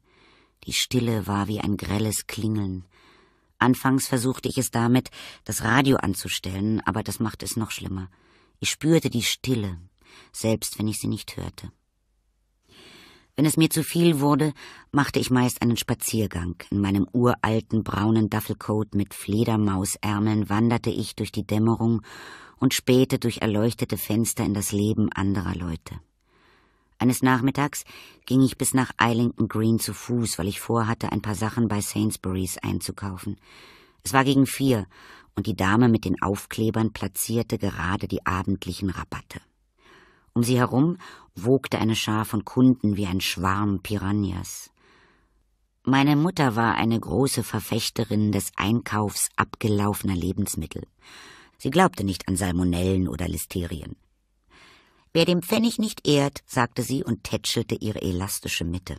Die Stille war wie ein grelles Klingeln. Anfangs versuchte ich es damit, das Radio anzustellen, aber das machte es noch schlimmer. Ich spürte die Stille, selbst wenn ich sie nicht hörte. Wenn es mir zu viel wurde, machte ich meist einen Spaziergang. In meinem uralten braunen Duffelcoat mit Fledermausärmeln wanderte ich durch die Dämmerung und spähte durch erleuchtete Fenster in das Leben anderer Leute. Eines Nachmittags ging ich bis nach Islington Green zu Fuß, weil ich vorhatte, ein paar Sachen bei Sainsburys einzukaufen. Es war gegen vier, und die Dame mit den Aufklebern platzierte gerade die abendlichen Rabatte. Um sie herum wogte eine Schar von Kunden wie ein Schwarm Piranhas. Meine Mutter war eine große Verfechterin des Einkaufs abgelaufener Lebensmittel. Sie glaubte nicht an Salmonellen oder Listerien. Wer dem Pfennig nicht ehrt, sagte sie und tätschelte ihre elastische Mitte.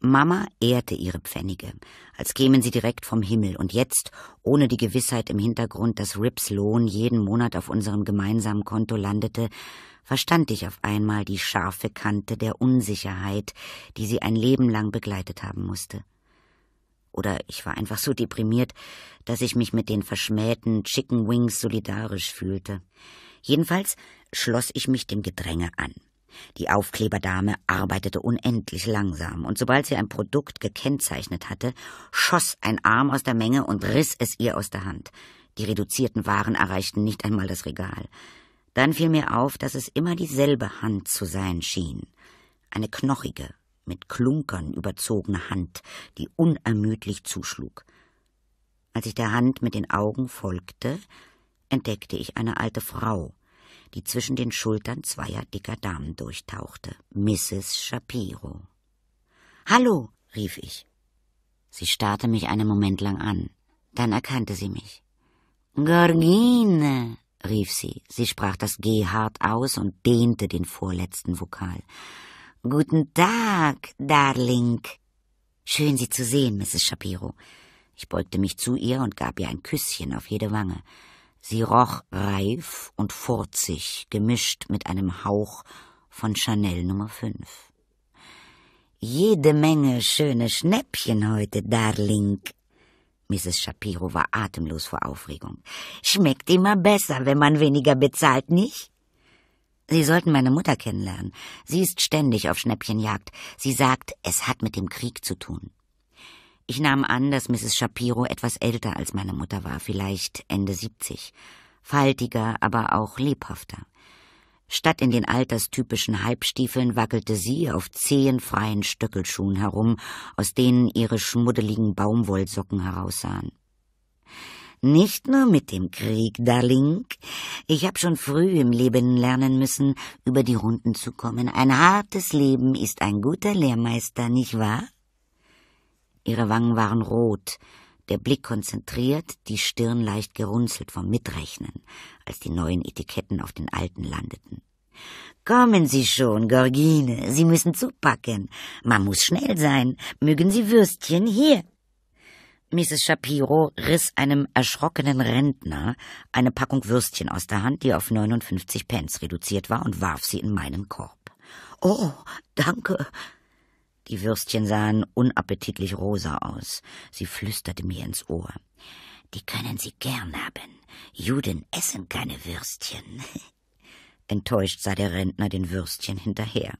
Mama ehrte ihre Pfennige, als kämen sie direkt vom Himmel und jetzt, ohne die Gewissheit im Hintergrund, dass Rips Lohn jeden Monat auf unserem gemeinsamen Konto landete, verstand ich auf einmal die scharfe Kante der Unsicherheit, die sie ein Leben lang begleitet haben musste. Oder ich war einfach so deprimiert, dass ich mich mit den verschmähten Chicken Wings solidarisch fühlte. Jedenfalls schloss ich mich dem Gedränge an. Die Aufkleberdame arbeitete unendlich langsam, und sobald sie ein Produkt gekennzeichnet hatte, schoss ein Arm aus der Menge und riss es ihr aus der Hand. Die reduzierten Waren erreichten nicht einmal das Regal. Dann fiel mir auf, dass es immer dieselbe Hand zu sein schien. Eine knochige, mit Klunkern überzogene Hand, die unermüdlich zuschlug. Als ich der Hand mit den Augen folgte, entdeckte ich eine alte Frau, die zwischen den Schultern zweier dicker Damen durchtauchte, Mrs. Shapiro. Hallo, rief ich. Sie starrte mich einen Moment lang an, dann erkannte sie mich. Gorgine, rief sie. Sie sprach das G hart aus und dehnte den vorletzten Vokal. Guten Tag, Darling. Schön, Sie zu sehen, Mrs. Shapiro. Ich beugte mich zu ihr und gab ihr ein Küsschen auf jede Wange. Sie roch reif und furzig, gemischt mit einem Hauch von Chanel Nummer 5. Jede Menge schöne Schnäppchen heute, Darling. Mrs. Shapiro war atemlos vor Aufregung. Schmeckt immer besser, wenn man weniger bezahlt, nicht? Sie sollten meine Mutter kennenlernen. Sie ist ständig auf Schnäppchenjagd. Sie sagt, es hat mit dem Krieg zu tun. Ich nahm an, dass Mrs. Shapiro etwas älter als meine Mutter war, vielleicht Ende 70, faltiger, aber auch lebhafter. Statt in den alterstypischen Halbstiefeln wackelte sie auf zehn freien Stöckelschuhen herum, aus denen ihre schmuddeligen Baumwollsocken heraussahen. Nicht nur mit dem Krieg, Darling. Ich hab schon früh im Leben lernen müssen, über die Runden zu kommen. Ein hartes Leben ist ein guter Lehrmeister, nicht wahr? Ihre Wangen waren rot, der Blick konzentriert, die Stirn leicht gerunzelt vom Mitrechnen, als die neuen Etiketten auf den alten landeten. Kommen Sie schon, Gorgine, Sie müssen zupacken. Man muss schnell sein. Mögen Sie Würstchen hier? Mrs. Shapiro riss einem erschrockenen Rentner eine Packung Würstchen aus der Hand, die auf 59 Pence reduziert war, und warf sie in meinen Korb. Oh, danke. Die Würstchen sahen unappetitlich rosa aus. Sie flüsterte mir ins Ohr. Die können Sie gern haben. Juden essen keine Würstchen. Enttäuscht sah der Rentner den Würstchen hinterher.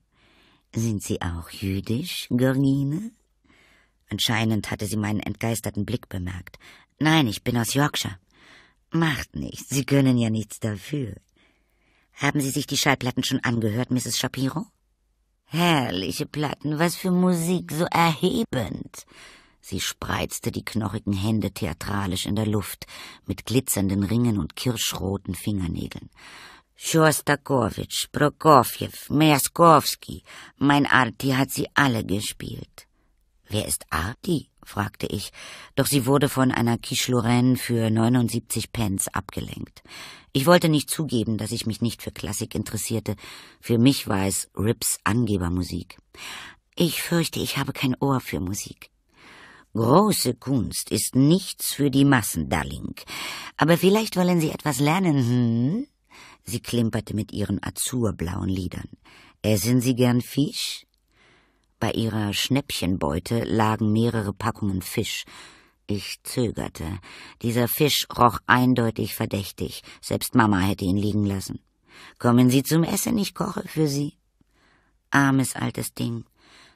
Sind Sie auch jüdisch, Gornine? Anscheinend hatte sie meinen entgeisterten Blick bemerkt. Nein, ich bin aus Yorkshire. Macht nichts, Sie können ja nichts dafür. Haben Sie sich die Schallplatten schon angehört, Mrs. Shapiro? Herrliche Platten, was für Musik so erhebend. Sie spreizte die knochigen Hände theatralisch in der Luft mit glitzernden Ringen und kirschroten Fingernägeln. Schostakowitsch, Prokofjew, Merskowski, mein Arti hat sie alle gespielt. Wer ist A? fragte ich, doch sie wurde von einer Quiche Lorraine für 79 Pence abgelenkt. Ich wollte nicht zugeben, dass ich mich nicht für Klassik interessierte. Für mich war es Rips Angebermusik. Ich fürchte, ich habe kein Ohr für Musik. Große Kunst ist nichts für die Massen, Darling. Aber vielleicht wollen Sie etwas lernen, hm? Sie klimperte mit ihren azurblauen Lidern. Essen Sie gern Fisch? Bei ihrer Schnäppchenbeute lagen mehrere Packungen Fisch. Ich zögerte. Dieser Fisch roch eindeutig verdächtig. Selbst Mama hätte ihn liegen lassen. Kommen Sie zum Essen, ich koche für Sie. Armes altes Ding.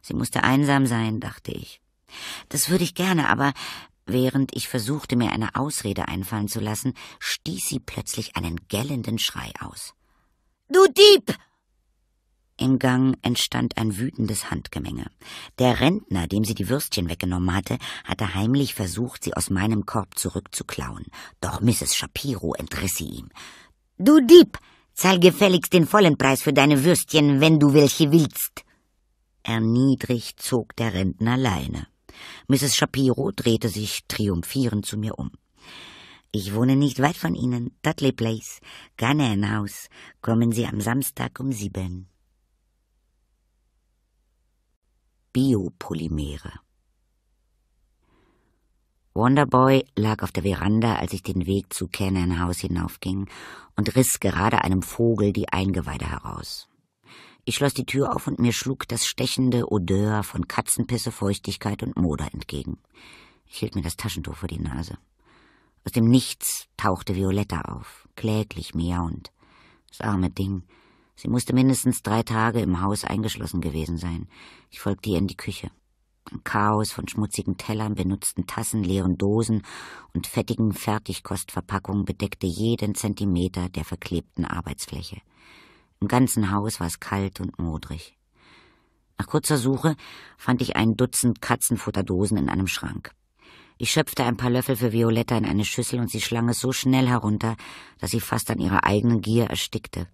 Sie musste einsam sein, dachte ich. Das würde ich gerne, aber Während ich versuchte, mir eine Ausrede einfallen zu lassen, stieß sie plötzlich einen gellenden Schrei aus. Du Dieb! Im Gang entstand ein wütendes Handgemenge. Der Rentner, dem sie die Würstchen weggenommen hatte, hatte heimlich versucht, sie aus meinem Korb zurückzuklauen. Doch Mrs. Shapiro entriss sie ihm. Du Dieb, zahl gefälligst den vollen Preis für deine Würstchen, wenn du welche willst. Erniedrigt zog der Rentner Leine. Mrs. Shapiro drehte sich triumphierend zu mir um. Ich wohne nicht weit von Ihnen, Dudley Place, Ghana House. Kommen Sie am Samstag um sieben. Biopolymere. Wonderboy lag auf der Veranda, als ich den Weg zu Cannon House hinaufging und riss gerade einem Vogel die Eingeweide heraus. Ich schloss die Tür auf und mir schlug das stechende Odeur von Katzenpisse, Feuchtigkeit und Moder entgegen. Ich hielt mir das Taschentuch vor die Nase. Aus dem Nichts tauchte Violetta auf, kläglich miauend. Das arme Ding. Sie musste mindestens drei Tage im Haus eingeschlossen gewesen sein. Ich folgte ihr in die Küche. Ein Chaos von schmutzigen Tellern, benutzten Tassen, leeren Dosen und fettigen Fertigkostverpackungen bedeckte jeden Zentimeter der verklebten Arbeitsfläche. Im ganzen Haus war es kalt und modrig. Nach kurzer Suche fand ich ein Dutzend Katzenfutterdosen in einem Schrank. Ich schöpfte ein paar Löffel für Violetta in eine Schüssel und sie schlang es so schnell herunter, dass sie fast an ihrer eigenen Gier erstickte.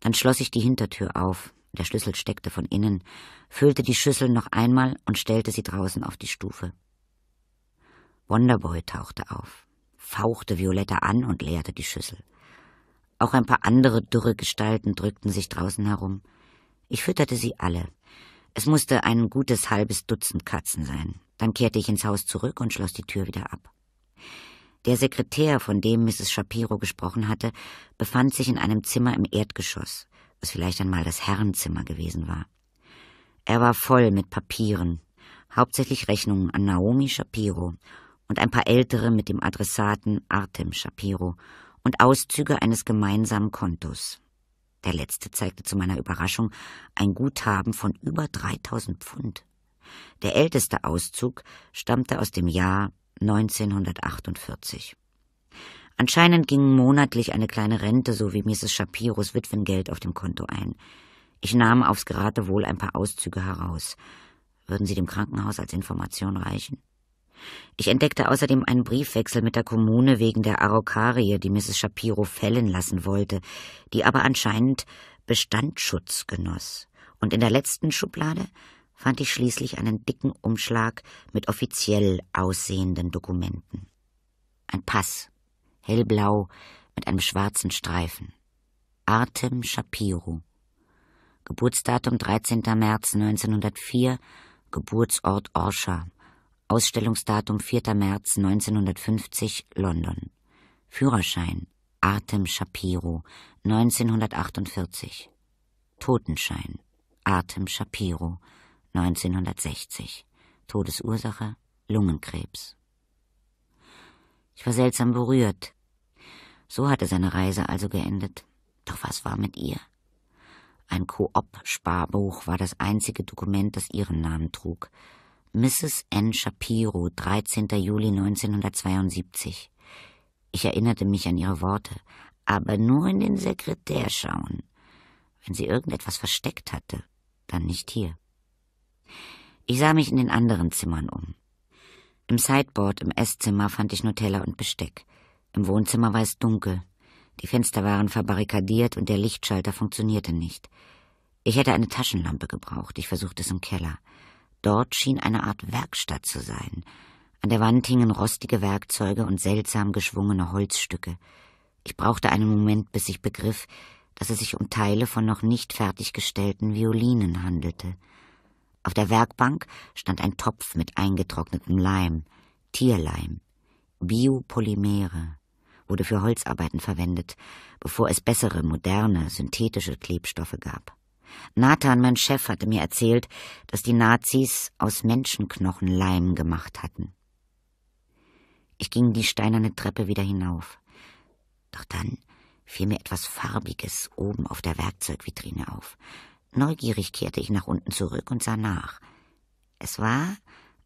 Dann schloss ich die Hintertür auf, der Schlüssel steckte von innen, füllte die Schüssel noch einmal und stellte sie draußen auf die Stufe. Wonderboy tauchte auf, fauchte Violetta an und leerte die Schüssel. Auch ein paar andere dürre Gestalten drückten sich draußen herum. Ich fütterte sie alle. Es musste ein gutes halbes Dutzend Katzen sein. Dann kehrte ich ins Haus zurück und schloss die Tür wieder ab. Der Sekretär, von dem Mrs. Shapiro gesprochen hatte, befand sich in einem Zimmer im Erdgeschoss, was vielleicht einmal das Herrenzimmer gewesen war. Er war voll mit Papieren, hauptsächlich Rechnungen an Naomi Shapiro und ein paar ältere mit dem Adressaten Artem Shapiro und Auszüge eines gemeinsamen Kontos. Der letzte zeigte zu meiner Überraschung ein Guthaben von über 3000 Pfund. Der älteste Auszug stammte aus dem Jahr 1948. Anscheinend ging monatlich eine kleine Rente sowie Mrs. Shapiros Witwengeld auf dem Konto ein. Ich nahm aufs Geratewohl ein paar Auszüge heraus. Würden sie dem Krankenhaus als Information reichen? Ich entdeckte außerdem einen Briefwechsel mit der Kommune wegen der Araukarie, die Mrs. Shapiro fällen lassen wollte, die aber anscheinend Bestandsschutz genoss. Und in der letzten Schublade fand ich schließlich einen dicken Umschlag mit offiziell aussehenden Dokumenten. Ein Pass, hellblau mit einem schwarzen Streifen. Artem Shapiro. Geburtsdatum 13. März 1904, Geburtsort Orsha. Ausstellungsdatum 4. März 1950, London. Führerschein Artem Shapiro, 1948. Totenschein Artem Shapiro, 1960. Todesursache Lungenkrebs. Ich war seltsam berührt. So hatte seine Reise also geendet. Doch was war mit ihr? Ein Koop-Sparbuch war das einzige Dokument, das ihren Namen trug. Mrs. N. Shapiro, 13. Juli 1972. Ich erinnerte mich an ihre Worte. Aber nur in den Sekretär schauen. Wenn sie irgendetwas versteckt hatte, dann nicht hier. Ich sah mich in den anderen Zimmern um. Im Sideboard im Esszimmer fand ich nur Teller und Besteck. Im Wohnzimmer war es dunkel. Die Fenster waren verbarrikadiert und der Lichtschalter funktionierte nicht. Ich hätte eine Taschenlampe gebraucht. Ich versuchte es im Keller. Dort schien eine Art Werkstatt zu sein. An der Wand hingen rostige Werkzeuge und seltsam geschwungene Holzstücke. Ich brauchte einen Moment, bis ich begriff, dass es sich um Teile von noch nicht fertiggestellten Violinen handelte. Auf der Werkbank stand ein Topf mit eingetrocknetem Leim, Tierleim, Biopolymere, wurde für Holzarbeiten verwendet, bevor es bessere, moderne, synthetische Klebstoffe gab. Nathan, mein Chef, hatte mir erzählt, dass die Nazis aus Menschenknochen Leim gemacht hatten. Ich ging die steinerne Treppe wieder hinauf. Doch dann fiel mir etwas Farbiges oben auf der Werkzeugvitrine auf. Neugierig kehrte ich nach unten zurück und sah nach. Es war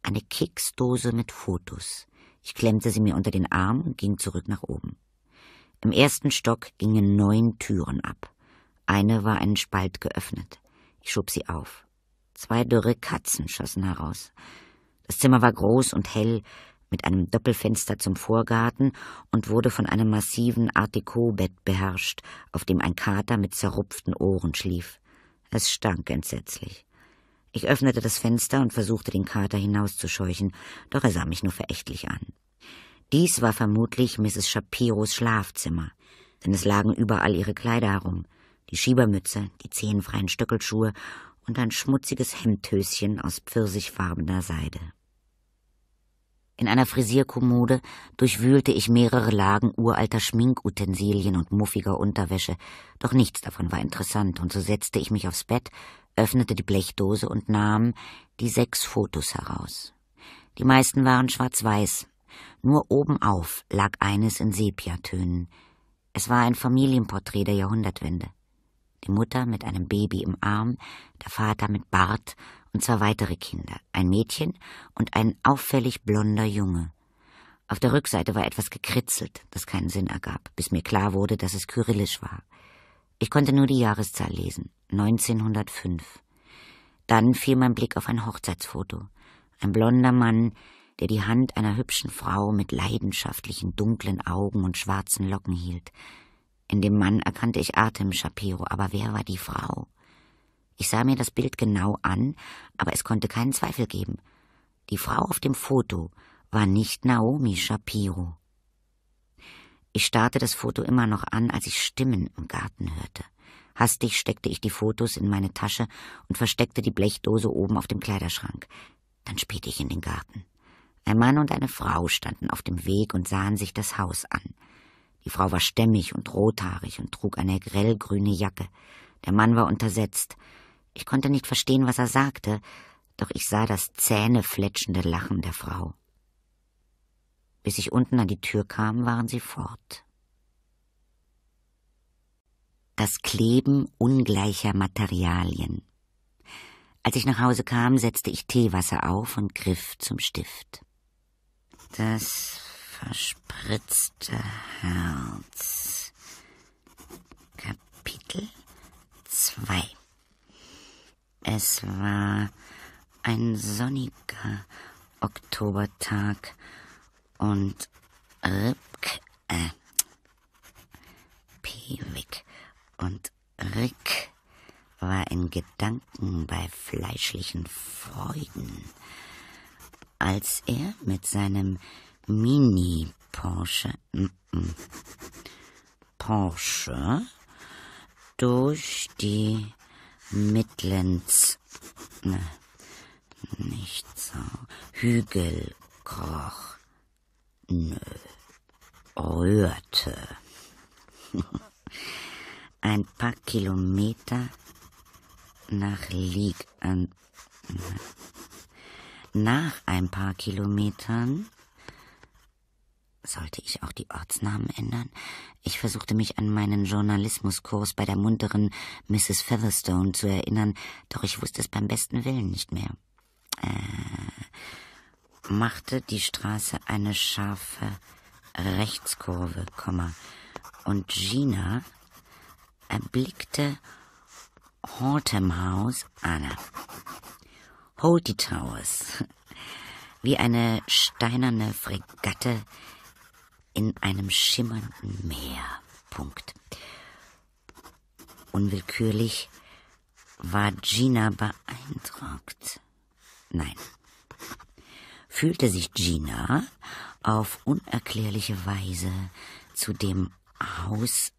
eine Keksdose mit Fotos. Ich klemmte sie mir unter den Arm und ging zurück nach oben. Im ersten Stock gingen neun Türen ab. Eine war einen Spalt geöffnet. Ich schob sie auf. Zwei dürre Katzen schossen heraus. Das Zimmer war groß und hell, mit einem Doppelfenster zum Vorgarten und wurde von einem massiven Artikobett beherrscht, auf dem ein Kater mit zerrupften Ohren schlief. Es stank entsetzlich. Ich öffnete das Fenster und versuchte, den Kater hinauszuscheuchen, doch er sah mich nur verächtlich an. Dies war vermutlich Mrs. Shapiros Schlafzimmer, denn es lagen überall ihre Kleider herum, die Schiebermütze, die zehenfreien Stöckelschuhe und ein schmutziges Hemdhöschen aus pfirsichfarbener Seide. In einer Frisierkommode durchwühlte ich mehrere Lagen uralter Schminkutensilien und muffiger Unterwäsche, doch nichts davon war interessant, und so setzte ich mich aufs Bett, öffnete die Blechdose und nahm die sechs Fotos heraus. Die meisten waren schwarz-weiß, nur obenauf lag eines in Sepiatönen. Es war ein Familienporträt der Jahrhundertwende. Die Mutter mit einem Baby im Arm, der Vater mit Bart und zwei weitere Kinder, ein Mädchen und ein auffällig blonder Junge. Auf der Rückseite war etwas gekritzelt, das keinen Sinn ergab, bis mir klar wurde, dass es kyrillisch war. Ich konnte nur die Jahreszahl lesen, 1905. Dann fiel mein Blick auf ein Hochzeitsfoto. Ein blonder Mann, der die Hand einer hübschen Frau mit leidenschaftlichen dunklen Augen und schwarzen Locken hielt. In dem Mann erkannte ich Artem Shapiro, aber wer war die Frau? Ich sah mir das Bild genau an, aber es konnte keinen Zweifel geben. Die Frau auf dem Foto war nicht Naomi Shapiro. Ich starrte das Foto immer noch an, als ich Stimmen im Garten hörte. Hastig steckte ich die Fotos in meine Tasche und versteckte die Blechdose oben auf dem Kleiderschrank. Dann spähte ich in den Garten. Ein Mann und eine Frau standen auf dem Weg und sahen sich das Haus an. Die Frau war stämmig und rothaarig und trug eine grellgrüne Jacke. Der Mann war untersetzt. Ich konnte nicht verstehen, was er sagte, doch ich sah das zähnefletschende Lachen der Frau. Bis ich unten an die Tür kam, waren sie fort. Das Kleben ungleicher Materialien. Als ich nach Hause kam, setzte ich Teewasser auf und griff zum Stift. Das verspritzte Herz. Kapitel 2 es war ein sonniger Oktobertag und Ripk, äh, Pewig und Rick war in Gedanken bei fleischlichen Freuden. Als er mit seinem Mini-Porsche, mm -mm, Porsche durch die Midlands. Ne, nicht so. Hügelkroch. Nö. Rührte. Ein paar Kilometer nach Lieg. Äh, ne. nach ein paar Kilometern sollte ich auch die Ortsnamen ändern? Ich versuchte mich an meinen Journalismuskurs bei der munteren Mrs. Featherstone zu erinnern, doch ich wusste es beim besten Willen nicht mehr. Äh, machte die Straße eine scharfe Rechtskurve, Komma, und Gina erblickte Hortem House Anna. Holty Towers. Wie eine steinerne Fregatte in einem schimmernden Meer. Punkt. Unwillkürlich war Gina beeindruckt. Nein. Fühlte sich Gina auf unerklärliche Weise zu dem Haus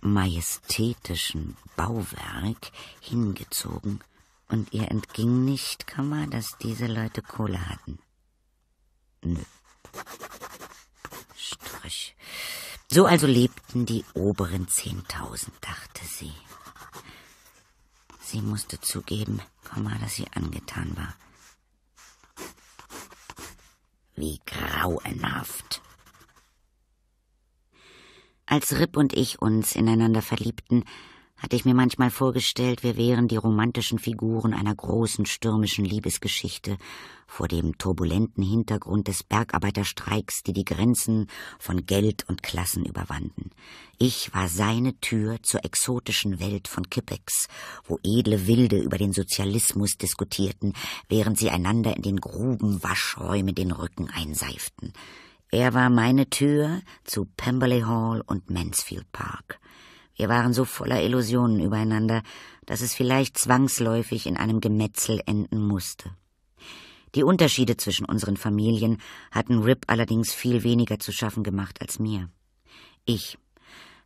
majestätischen Bauwerk hingezogen, und ihr entging nicht, Kammer, dass diese Leute Kohle hatten. Nö. Strich. So also lebten die oberen Zehntausend, dachte sie. Sie musste zugeben, dass sie angetan war. Wie grauenhaft. Als Rip und ich uns ineinander verliebten, hatte ich mir manchmal vorgestellt, wir wären die romantischen Figuren einer großen stürmischen Liebesgeschichte vor dem turbulenten Hintergrund des Bergarbeiterstreiks, die die Grenzen von Geld und Klassen überwanden. Ich war seine Tür zur exotischen Welt von Kippex, wo edle Wilde über den Sozialismus diskutierten, während sie einander in den Gruben Waschräume den Rücken einseiften. Er war meine Tür zu Pemberley Hall und Mansfield Park. Wir waren so voller Illusionen übereinander, dass es vielleicht zwangsläufig in einem Gemetzel enden musste. Die Unterschiede zwischen unseren Familien hatten Rip allerdings viel weniger zu schaffen gemacht als mir. Ich.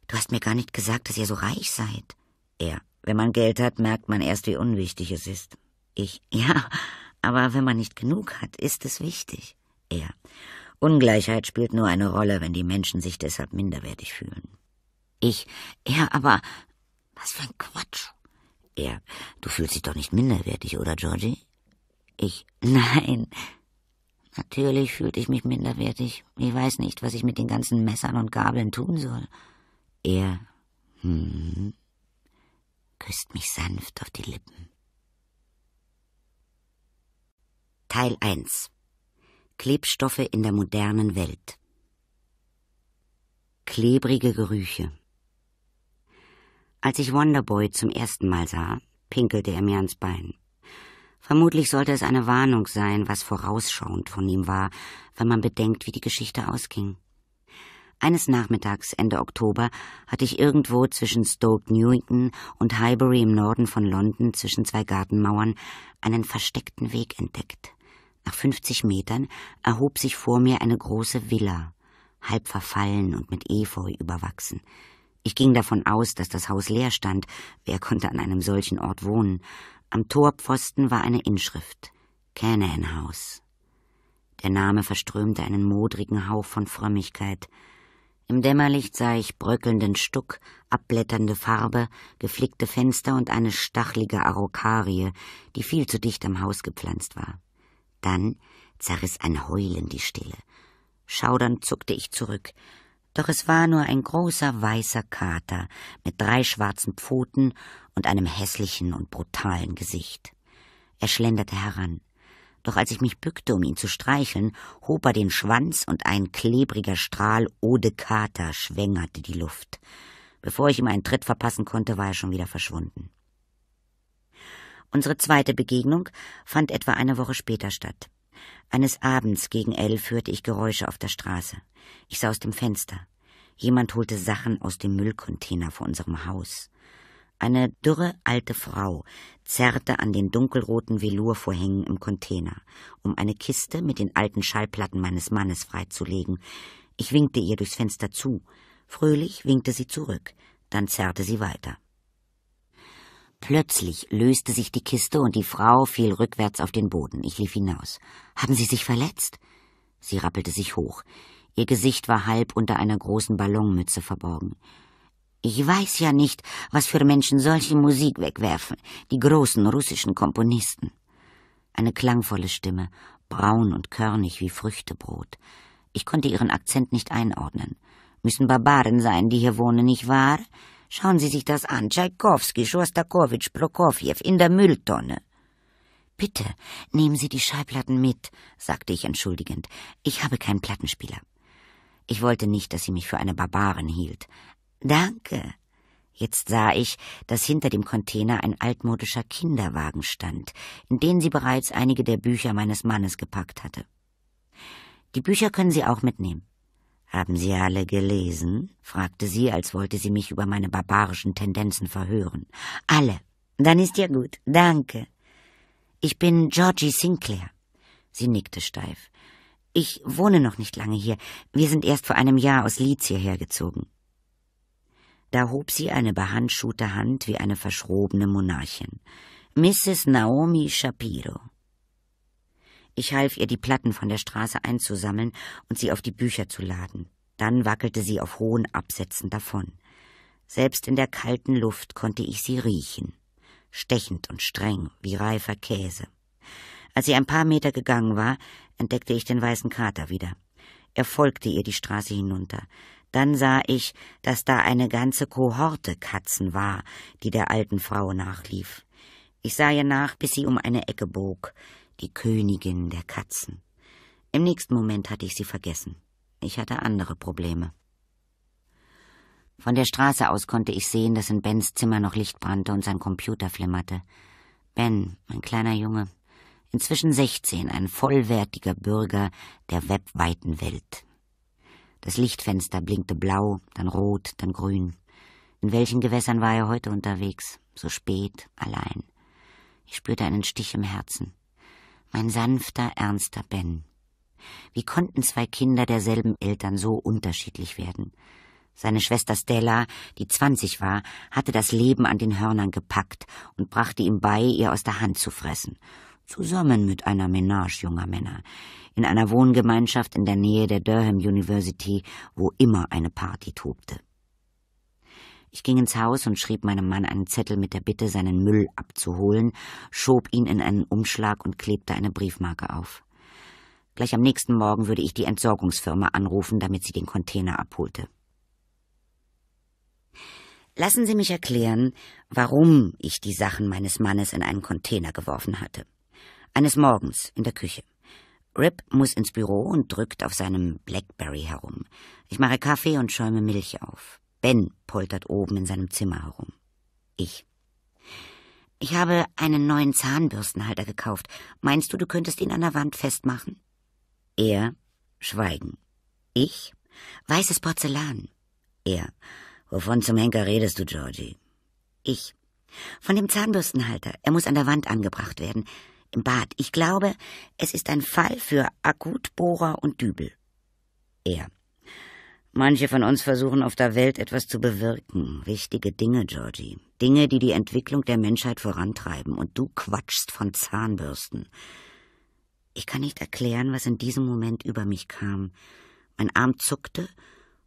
Du hast mir gar nicht gesagt, dass ihr so reich seid. Er. Wenn man Geld hat, merkt man erst, wie unwichtig es ist. Ich. Ja, aber wenn man nicht genug hat, ist es wichtig. Er. Ungleichheit spielt nur eine Rolle, wenn die Menschen sich deshalb minderwertig fühlen. Ich. Er aber. Was für ein Quatsch. Er. Du fühlst dich doch nicht minderwertig, oder, Georgie? Ich. Nein. Natürlich fühlte ich mich minderwertig. Ich weiß nicht, was ich mit den ganzen Messern und Gabeln tun soll. Er. Hm. Küsst mich sanft auf die Lippen. Teil 1 Klebstoffe in der modernen Welt Klebrige Gerüche als ich Wonderboy zum ersten Mal sah, pinkelte er mir ans Bein. Vermutlich sollte es eine Warnung sein, was vorausschauend von ihm war, wenn man bedenkt, wie die Geschichte ausging. Eines Nachmittags, Ende Oktober, hatte ich irgendwo zwischen Stoke Newington und Highbury im Norden von London zwischen zwei Gartenmauern einen versteckten Weg entdeckt. Nach fünfzig Metern erhob sich vor mir eine große Villa, halb verfallen und mit Efeu überwachsen. Ich ging davon aus, dass das Haus leer stand. Wer konnte an einem solchen Ort wohnen? Am Torpfosten war eine Inschrift. Canaan House. Der Name verströmte einen modrigen Hauch von Frömmigkeit. Im Dämmerlicht sah ich bröckelnden Stuck, abblätternde Farbe, geflickte Fenster und eine stachlige Arokarie, die viel zu dicht am Haus gepflanzt war. Dann zerriss ein Heulen die Stille. Schaudernd zuckte ich zurück. Doch es war nur ein großer weißer Kater mit drei schwarzen Pfoten und einem hässlichen und brutalen Gesicht. Er schlenderte heran. Doch als ich mich bückte, um ihn zu streicheln, hob er den Schwanz und ein klebriger Strahl Ode Kater schwängerte die Luft. Bevor ich ihm einen Tritt verpassen konnte, war er schon wieder verschwunden. Unsere zweite Begegnung fand etwa eine Woche später statt. Eines Abends gegen elf hörte ich Geräusche auf der Straße. Ich sah aus dem Fenster. Jemand holte Sachen aus dem Müllcontainer vor unserem Haus. Eine dürre alte Frau zerrte an den dunkelroten Velourvorhängen im Container, um eine Kiste mit den alten Schallplatten meines Mannes freizulegen. Ich winkte ihr durchs Fenster zu. Fröhlich winkte sie zurück. Dann zerrte sie weiter. Plötzlich löste sich die Kiste und die Frau fiel rückwärts auf den Boden. Ich lief hinaus. Haben Sie sich verletzt? Sie rappelte sich hoch. Ihr Gesicht war halb unter einer großen Ballonmütze verborgen. Ich weiß ja nicht, was für Menschen solche Musik wegwerfen, die großen russischen Komponisten. Eine klangvolle Stimme, braun und körnig wie Früchtebrot. Ich konnte ihren Akzent nicht einordnen. Müssen Barbaren sein, die hier wohnen, nicht wahr? Schauen Sie sich das an. Tschaikowski, Schostakowitsch, Prokofjew in der Mülltonne. Bitte nehmen Sie die Schallplatten mit, sagte ich entschuldigend. Ich habe keinen Plattenspieler. Ich wollte nicht, dass sie mich für eine Barbarin hielt. Danke. Jetzt sah ich, dass hinter dem Container ein altmodischer Kinderwagen stand, in den sie bereits einige der Bücher meines Mannes gepackt hatte. Die Bücher können Sie auch mitnehmen. Haben Sie alle gelesen? fragte sie, als wollte sie mich über meine barbarischen Tendenzen verhören. Alle. Dann ist ja gut. Danke. Ich bin Georgie Sinclair. Sie nickte steif. Ich wohne noch nicht lange hier. Wir sind erst vor einem Jahr aus Leeds hierher gezogen. Da hob sie eine behandschuhte Hand wie eine verschrobene Monarchin. Mrs. Naomi Shapiro. Ich half ihr, die Platten von der Straße einzusammeln und sie auf die Bücher zu laden. Dann wackelte sie auf hohen Absätzen davon. Selbst in der kalten Luft konnte ich sie riechen. Stechend und streng, wie reifer Käse. Als sie ein paar Meter gegangen war, entdeckte ich den weißen Krater wieder. Er folgte ihr die Straße hinunter. Dann sah ich, dass da eine ganze Kohorte Katzen war, die der alten Frau nachlief. Ich sah ihr nach, bis sie um eine Ecke bog die Königin der Katzen. Im nächsten Moment hatte ich sie vergessen. Ich hatte andere Probleme. Von der Straße aus konnte ich sehen, dass in Bens Zimmer noch Licht brannte und sein Computer flimmerte. Ben, mein kleiner Junge, inzwischen 16, ein vollwertiger Bürger der webweiten Welt. Das Lichtfenster blinkte blau, dann rot, dann grün. In welchen Gewässern war er heute unterwegs? So spät, allein. Ich spürte einen Stich im Herzen mein sanfter, ernster Ben. Wie konnten zwei Kinder derselben Eltern so unterschiedlich werden? Seine Schwester Stella, die zwanzig war, hatte das Leben an den Hörnern gepackt und brachte ihm bei, ihr aus der Hand zu fressen, zusammen mit einer Menage junger Männer, in einer Wohngemeinschaft in der Nähe der Durham University, wo immer eine Party tobte. Ich ging ins Haus und schrieb meinem Mann einen Zettel mit der Bitte, seinen Müll abzuholen, schob ihn in einen Umschlag und klebte eine Briefmarke auf. Gleich am nächsten Morgen würde ich die Entsorgungsfirma anrufen, damit sie den Container abholte. Lassen Sie mich erklären, warum ich die Sachen meines Mannes in einen Container geworfen hatte. Eines Morgens in der Küche. Rip muss ins Büro und drückt auf seinem Blackberry herum. Ich mache Kaffee und schäume Milch auf. Ben poltert oben in seinem Zimmer herum. Ich. Ich habe einen neuen Zahnbürstenhalter gekauft. Meinst du, du könntest ihn an der Wand festmachen? Er. Schweigen. Ich. Weißes Porzellan. Er. Wovon zum Henker redest du, Georgie? Ich. Von dem Zahnbürstenhalter. Er muss an der Wand angebracht werden. Im Bad. Ich glaube, es ist ein Fall für Akutbohrer und Dübel. Er. Manche von uns versuchen auf der Welt etwas zu bewirken. Wichtige Dinge, Georgie. Dinge, die die Entwicklung der Menschheit vorantreiben. Und du quatschst von Zahnbürsten. Ich kann nicht erklären, was in diesem Moment über mich kam. Mein Arm zuckte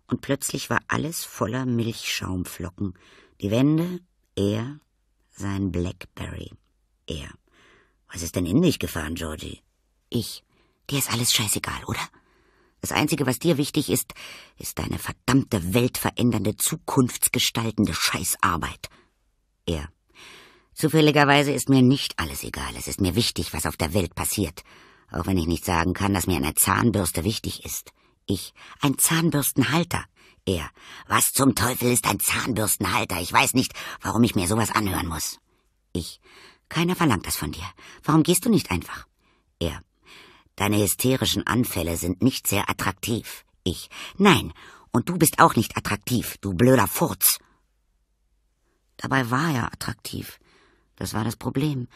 und plötzlich war alles voller Milchschaumflocken. Die Wände, er, sein Blackberry. Er. Was ist denn in dich gefahren, Georgie? Ich. Dir ist alles scheißegal, oder? Das Einzige, was dir wichtig ist, ist deine verdammte weltverändernde, zukunftsgestaltende Scheißarbeit. Er. Zufälligerweise ist mir nicht alles egal. Es ist mir wichtig, was auf der Welt passiert. Auch wenn ich nicht sagen kann, dass mir eine Zahnbürste wichtig ist. Ich. Ein Zahnbürstenhalter. Er. Was zum Teufel ist ein Zahnbürstenhalter? Ich weiß nicht, warum ich mir sowas anhören muss. Ich. Keiner verlangt das von dir. Warum gehst du nicht einfach? Er. Deine hysterischen Anfälle sind nicht sehr attraktiv. Ich. Nein, und du bist auch nicht attraktiv, du blöder Furz. Dabei war er attraktiv. Das war das Problem.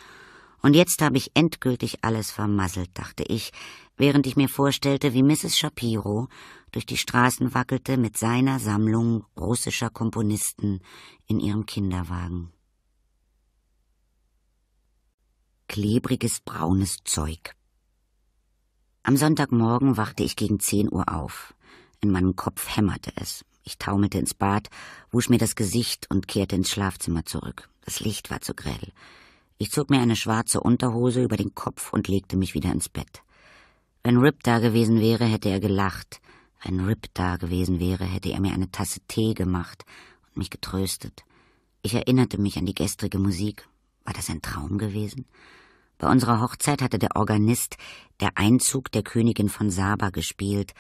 Und jetzt habe ich endgültig alles vermasselt, dachte ich, während ich mir vorstellte, wie Mrs. Shapiro durch die Straßen wackelte mit seiner Sammlung russischer Komponisten in ihrem Kinderwagen. Klebriges braunes Zeug, am Sonntagmorgen wachte ich gegen zehn Uhr auf. In meinem Kopf hämmerte es. Ich taumelte ins Bad, wusch mir das Gesicht und kehrte ins Schlafzimmer zurück. Das Licht war zu grell. Ich zog mir eine schwarze Unterhose über den Kopf und legte mich wieder ins Bett. Wenn Rip da gewesen wäre, hätte er gelacht. Wenn Rip da gewesen wäre, hätte er mir eine Tasse Tee gemacht und mich getröstet. Ich erinnerte mich an die gestrige Musik. War das ein Traum gewesen? Bei unserer Hochzeit hatte der Organist der Einzug der Königin von Saba gespielt,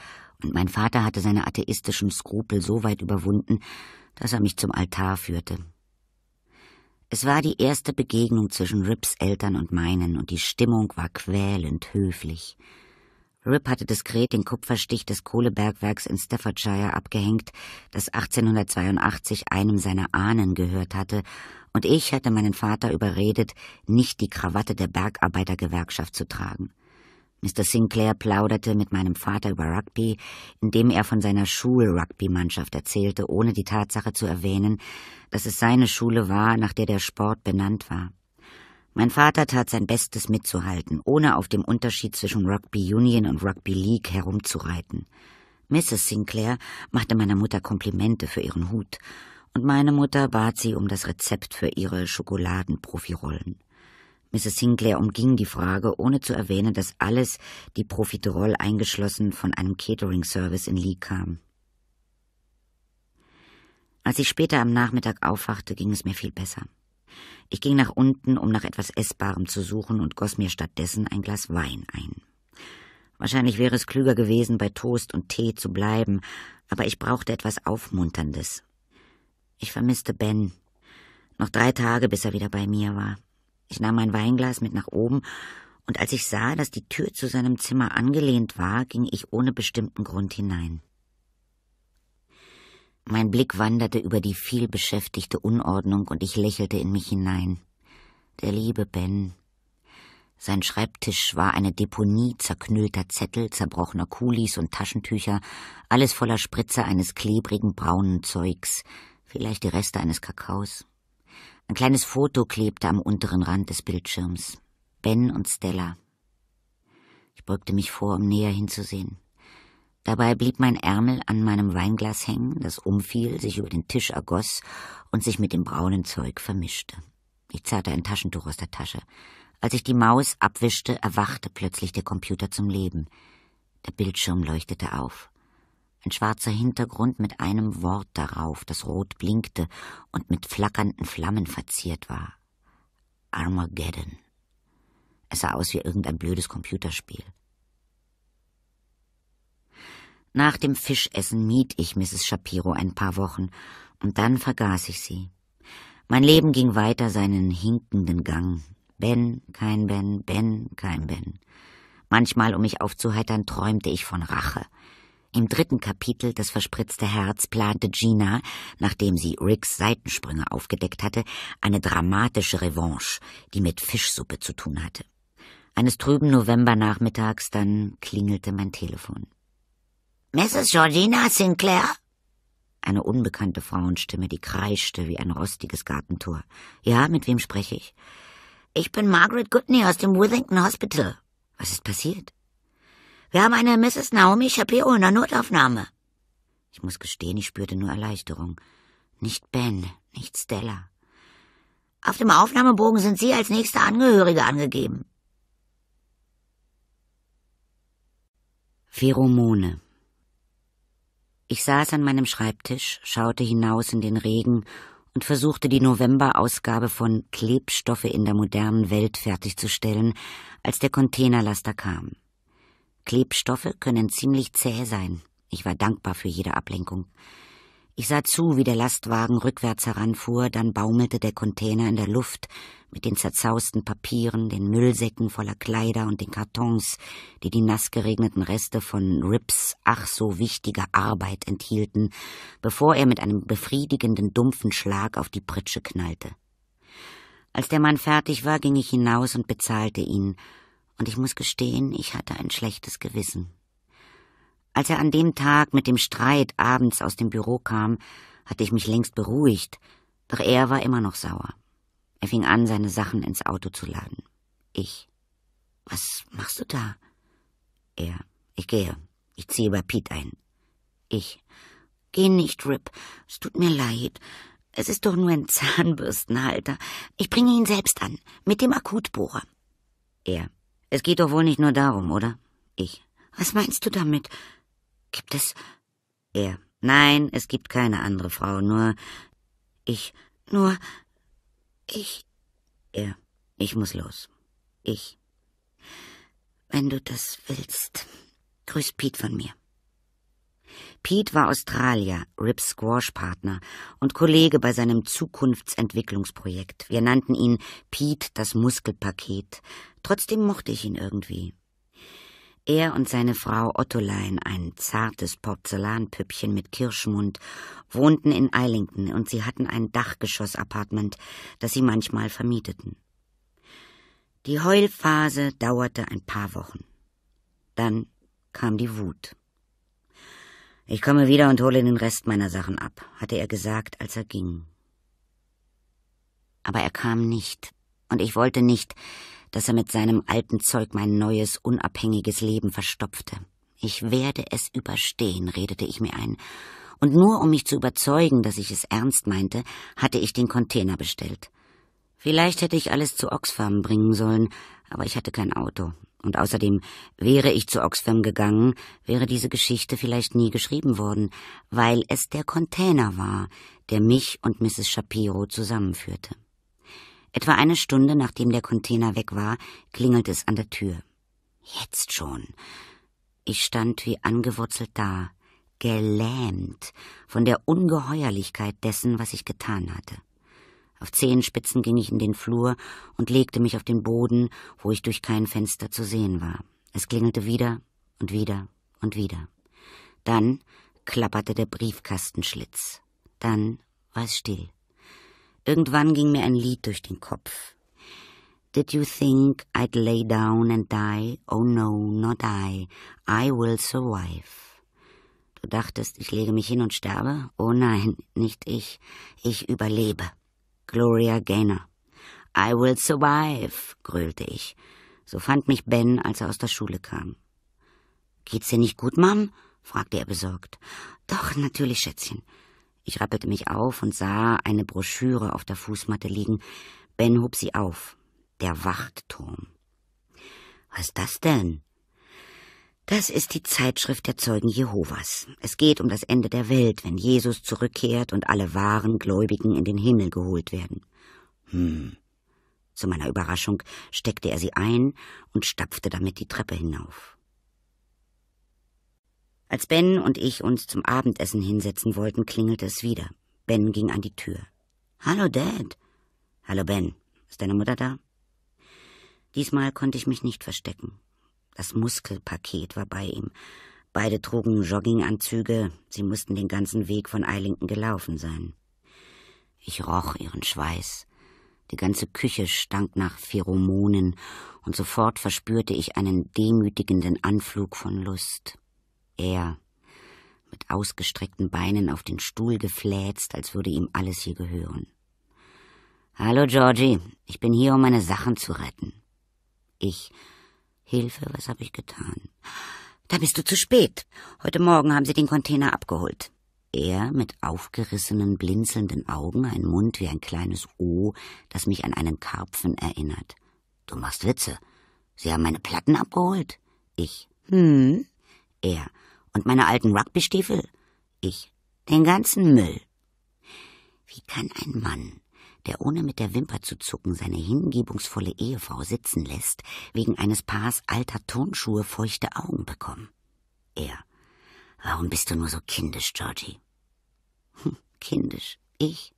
und mein Vater hatte seine atheistischen Skrupel so weit überwunden, dass er mich zum Altar führte. Es war die erste Begegnung zwischen Rips Eltern und meinen, und die Stimmung war quälend höflich. Rip hatte diskret den Kupferstich des Kohlebergwerks in Staffordshire abgehängt, das 1882 einem seiner Ahnen gehört hatte und ich hatte meinen Vater überredet, nicht die Krawatte der Bergarbeitergewerkschaft zu tragen. Mr. Sinclair plauderte mit meinem Vater über Rugby, indem er von seiner Schul-Rugby-Mannschaft erzählte, ohne die Tatsache zu erwähnen, dass es seine Schule war, nach der der Sport benannt war. Mein Vater tat sein Bestes mitzuhalten, ohne auf dem Unterschied zwischen Rugby Union und Rugby League herumzureiten. Mrs. Sinclair machte meiner Mutter Komplimente für ihren Hut und meine Mutter bat sie um das Rezept für ihre Schokoladenprofirollen. Mrs. Sinclair umging die Frage, ohne zu erwähnen, dass alles, die Profiterol eingeschlossen, von einem Catering-Service in Lee kam. Als ich später am Nachmittag aufwachte, ging es mir viel besser. Ich ging nach unten, um nach etwas Essbarem zu suchen und goss mir stattdessen ein Glas Wein ein. Wahrscheinlich wäre es klüger gewesen, bei Toast und Tee zu bleiben, aber ich brauchte etwas Aufmunterndes, ich vermisste Ben. Noch drei Tage, bis er wieder bei mir war. Ich nahm mein Weinglas mit nach oben, und als ich sah, dass die Tür zu seinem Zimmer angelehnt war, ging ich ohne bestimmten Grund hinein. Mein Blick wanderte über die vielbeschäftigte Unordnung, und ich lächelte in mich hinein. Der liebe Ben. Sein Schreibtisch war eine Deponie zerknüllter Zettel, zerbrochener Kulis und Taschentücher, alles voller Spritze eines klebrigen braunen Zeugs, vielleicht die Reste eines Kakaos. Ein kleines Foto klebte am unteren Rand des Bildschirms. Ben und Stella. Ich beugte mich vor, um näher hinzusehen. Dabei blieb mein Ärmel an meinem Weinglas hängen, das umfiel, sich über den Tisch ergoss und sich mit dem braunen Zeug vermischte. Ich zerrte ein Taschentuch aus der Tasche. Als ich die Maus abwischte, erwachte plötzlich der Computer zum Leben. Der Bildschirm leuchtete auf ein schwarzer Hintergrund mit einem Wort darauf, das rot blinkte und mit flackernden Flammen verziert war. Armageddon. Es sah aus wie irgendein blödes Computerspiel. Nach dem Fischessen mied ich Mrs. Shapiro ein paar Wochen, und dann vergaß ich sie. Mein Leben ging weiter seinen hinkenden Gang. Ben, kein Ben, Ben, kein Ben. Manchmal, um mich aufzuheitern, träumte ich von Rache – im dritten Kapitel Das verspritzte Herz plante Gina, nachdem sie Ricks Seitensprünge aufgedeckt hatte, eine dramatische Revanche, die mit Fischsuppe zu tun hatte. Eines trüben Novembernachmittags dann klingelte mein Telefon. Mrs. Georgina Sinclair? Eine unbekannte Frauenstimme, die kreischte wie ein rostiges Gartentor. Ja, mit wem spreche ich? Ich bin Margaret Goodney aus dem Withington Hospital. Was ist passiert? Wir haben eine Mrs. Naomi Shapiro in der Notaufnahme. Ich muss gestehen, ich spürte nur Erleichterung. Nicht Ben, nicht Stella. Auf dem Aufnahmebogen sind Sie als nächste Angehörige angegeben. Pheromone. Ich saß an meinem Schreibtisch, schaute hinaus in den Regen und versuchte die November-Ausgabe von Klebstoffe in der modernen Welt fertigzustellen, als der Containerlaster kam. Klebstoffe können ziemlich zäh sein. Ich war dankbar für jede Ablenkung. Ich sah zu, wie der Lastwagen rückwärts heranfuhr, dann baumelte der Container in der Luft mit den zerzausten Papieren, den Müllsäcken voller Kleider und den Kartons, die die nass geregneten Reste von Rips ach so wichtiger Arbeit enthielten, bevor er mit einem befriedigenden dumpfen Schlag auf die Pritsche knallte. Als der Mann fertig war, ging ich hinaus und bezahlte ihn, und ich muss gestehen, ich hatte ein schlechtes Gewissen. Als er an dem Tag mit dem Streit abends aus dem Büro kam, hatte ich mich längst beruhigt, doch er war immer noch sauer. Er fing an, seine Sachen ins Auto zu laden. Ich. Was machst du da? Er. Ich gehe. Ich ziehe bei Pete ein. Ich. Geh nicht, Rip. Es tut mir leid. Es ist doch nur ein Zahnbürstenhalter. Ich bringe ihn selbst an. Mit dem Akutbohrer. Er. Es geht doch wohl nicht nur darum, oder? Ich. Was meinst du damit? Gibt es. Er. Nein, es gibt keine andere Frau, nur. Ich. Nur. Ich. Er. Ich muss los. Ich. Wenn du das willst. Grüß Piet von mir. Pete war Australier, Rips Squash-Partner und Kollege bei seinem Zukunftsentwicklungsprojekt. Wir nannten ihn Pete das Muskelpaket. Trotzdem mochte ich ihn irgendwie. Er und seine Frau Ottolein, ein zartes Porzellanpüppchen mit Kirschmund, wohnten in Eilington und sie hatten ein Dachgeschoss-Appartement, das sie manchmal vermieteten. Die Heulphase dauerte ein paar Wochen. Dann kam die Wut. Ich komme wieder und hole den Rest meiner Sachen ab, hatte er gesagt, als er ging. Aber er kam nicht, und ich wollte nicht, dass er mit seinem alten Zeug mein neues, unabhängiges Leben verstopfte. Ich werde es überstehen, redete ich mir ein, und nur um mich zu überzeugen, dass ich es ernst meinte, hatte ich den Container bestellt. Vielleicht hätte ich alles zu Oxfam bringen sollen, aber ich hatte kein Auto, und außerdem wäre ich zu Oxfam gegangen, wäre diese Geschichte vielleicht nie geschrieben worden, weil es der Container war, der mich und Mrs. Shapiro zusammenführte. Etwa eine Stunde nachdem der Container weg war, klingelt es an der Tür. Jetzt schon. Ich stand wie angewurzelt da, gelähmt von der Ungeheuerlichkeit dessen, was ich getan hatte. Auf Zehenspitzen ging ich in den Flur und legte mich auf den Boden, wo ich durch kein Fenster zu sehen war. Es klingelte wieder und wieder und wieder. Dann klapperte der Briefkastenschlitz. Dann war es still. Irgendwann ging mir ein Lied durch den Kopf. Did you think I'd lay down and die? Oh no, not I. I will survive. Du dachtest, ich lege mich hin und sterbe? Oh nein, nicht ich. Ich überlebe. Gloria Gaynor. I will survive, grölte ich. So fand mich Ben, als er aus der Schule kam. Geht's dir nicht gut, Mom? fragte er besorgt. Doch, natürlich, Schätzchen. Ich rappelte mich auf und sah eine Broschüre auf der Fußmatte liegen. Ben hob sie auf. Der Wachtturm. Was ist das denn? Das ist die Zeitschrift der Zeugen Jehovas. Es geht um das Ende der Welt, wenn Jesus zurückkehrt und alle wahren Gläubigen in den Himmel geholt werden. Hm. Zu meiner Überraschung steckte er sie ein und stapfte damit die Treppe hinauf. Als Ben und ich uns zum Abendessen hinsetzen wollten, klingelte es wieder. Ben ging an die Tür. Hallo, Dad. Hallo, Ben. Ist deine Mutter da? Diesmal konnte ich mich nicht verstecken. Das Muskelpaket war bei ihm. Beide trugen Jogginganzüge, sie mussten den ganzen Weg von Eilington gelaufen sein. Ich roch ihren Schweiß. Die ganze Küche stank nach Pheromonen, und sofort verspürte ich einen demütigenden Anflug von Lust. Er, mit ausgestreckten Beinen auf den Stuhl gefläzt, als würde ihm alles hier gehören. Hallo, Georgie, ich bin hier, um meine Sachen zu retten. Ich Hilfe, was habe ich getan? Da bist du zu spät. Heute Morgen haben sie den Container abgeholt. Er mit aufgerissenen, blinzelnden Augen, ein Mund wie ein kleines O, das mich an einen Karpfen erinnert. Du machst Witze. Sie haben meine Platten abgeholt. Ich. Hm. Er. Und meine alten Rugbystiefel. Ich. Den ganzen Müll. Wie kann ein Mann der ohne mit der Wimper zu zucken seine hingebungsvolle Ehefrau sitzen lässt, wegen eines Paars alter Turnschuhe feuchte Augen bekommen. Er. Warum bist du nur so kindisch, Georgie? Hm, kindisch. Ich?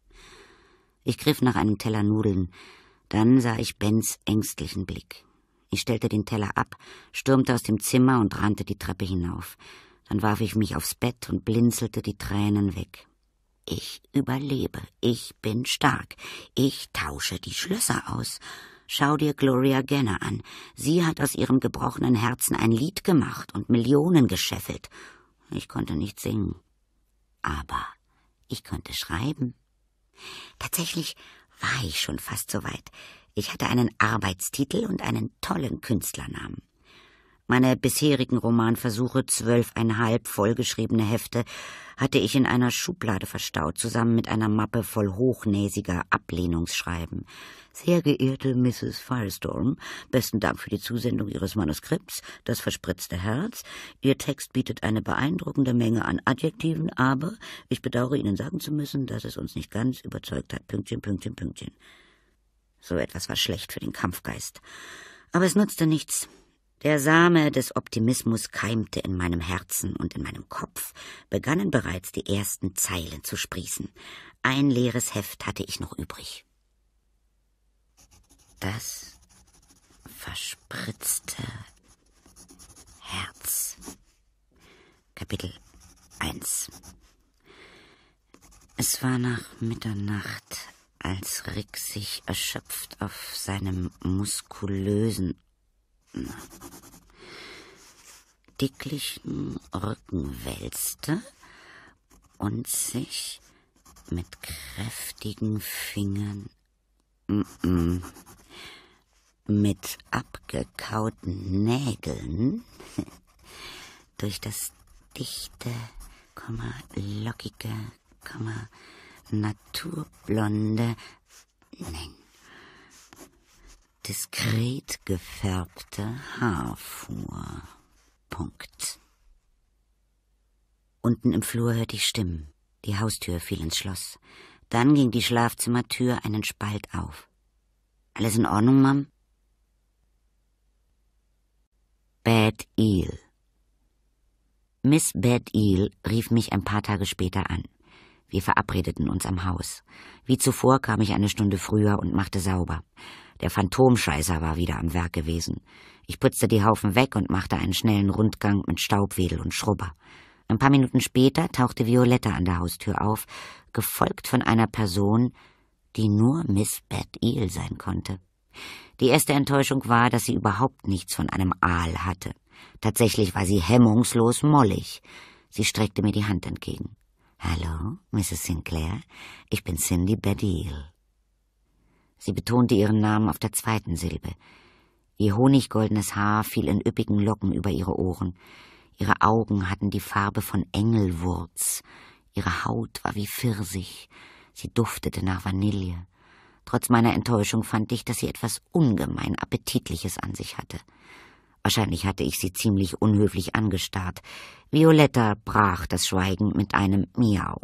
Ich griff nach einem Teller Nudeln. Dann sah ich Bens ängstlichen Blick. Ich stellte den Teller ab, stürmte aus dem Zimmer und rannte die Treppe hinauf. Dann warf ich mich aufs Bett und blinzelte die Tränen weg. Ich überlebe, ich bin stark, ich tausche die Schlösser aus. Schau dir Gloria Ganner an. Sie hat aus ihrem gebrochenen Herzen ein Lied gemacht und Millionen gescheffelt. Ich konnte nicht singen. Aber ich konnte schreiben. Tatsächlich war ich schon fast so weit. Ich hatte einen Arbeitstitel und einen tollen Künstlernamen. Meine bisherigen Romanversuche, zwölfeinhalb vollgeschriebene Hefte, hatte ich in einer Schublade verstaut, zusammen mit einer Mappe voll hochnäsiger Ablehnungsschreiben. Sehr geehrte Mrs. Firestorm, besten Dank für die Zusendung Ihres Manuskripts, das verspritzte Herz. Ihr Text bietet eine beeindruckende Menge an Adjektiven, aber ich bedauere Ihnen sagen zu müssen, dass es uns nicht ganz überzeugt hat. Pünktchen, Pünktchen, Pünktchen. So etwas war schlecht für den Kampfgeist. Aber es nutzte nichts. Der Same des Optimismus keimte in meinem Herzen und in meinem Kopf, begannen bereits die ersten Zeilen zu sprießen. Ein leeres Heft hatte ich noch übrig. Das verspritzte Herz. Kapitel 1 Es war nach Mitternacht, als Rick sich erschöpft auf seinem muskulösen Schatten. Dicklichen Rücken wälzte und sich mit kräftigen Fingern mm -mm, mit abgekauten Nägeln durch das dichte, Komma, lockige, Komma, naturblonde, nein, diskret gefärbte Haarfuhr. Punkt. Unten im Flur hörte ich Stimmen. Die Haustür fiel ins Schloss. Dann ging die Schlafzimmertür einen Spalt auf. Alles in Ordnung, Mom? Bad Eel. Miss Bad Eel rief mich ein paar Tage später an. Wir verabredeten uns am Haus. Wie zuvor kam ich eine Stunde früher und machte sauber. Der Phantomscheißer war wieder am Werk gewesen. Ich putzte die Haufen weg und machte einen schnellen Rundgang mit Staubwedel und Schrubber. Ein paar Minuten später tauchte Violetta an der Haustür auf, gefolgt von einer Person, die nur Miss Bat Eel sein konnte. Die erste Enttäuschung war, dass sie überhaupt nichts von einem Aal hatte. Tatsächlich war sie hemmungslos mollig. Sie streckte mir die Hand entgegen. Hallo, Mrs. Sinclair, ich bin Cindy Badil. Sie betonte ihren Namen auf der zweiten Silbe. Ihr honiggoldenes Haar fiel in üppigen Locken über ihre Ohren. Ihre Augen hatten die Farbe von Engelwurz. Ihre Haut war wie Pfirsich. Sie duftete nach Vanille. Trotz meiner Enttäuschung fand ich, dass sie etwas ungemein Appetitliches an sich hatte. Wahrscheinlich hatte ich sie ziemlich unhöflich angestarrt. Violetta brach das Schweigen mit einem Miau.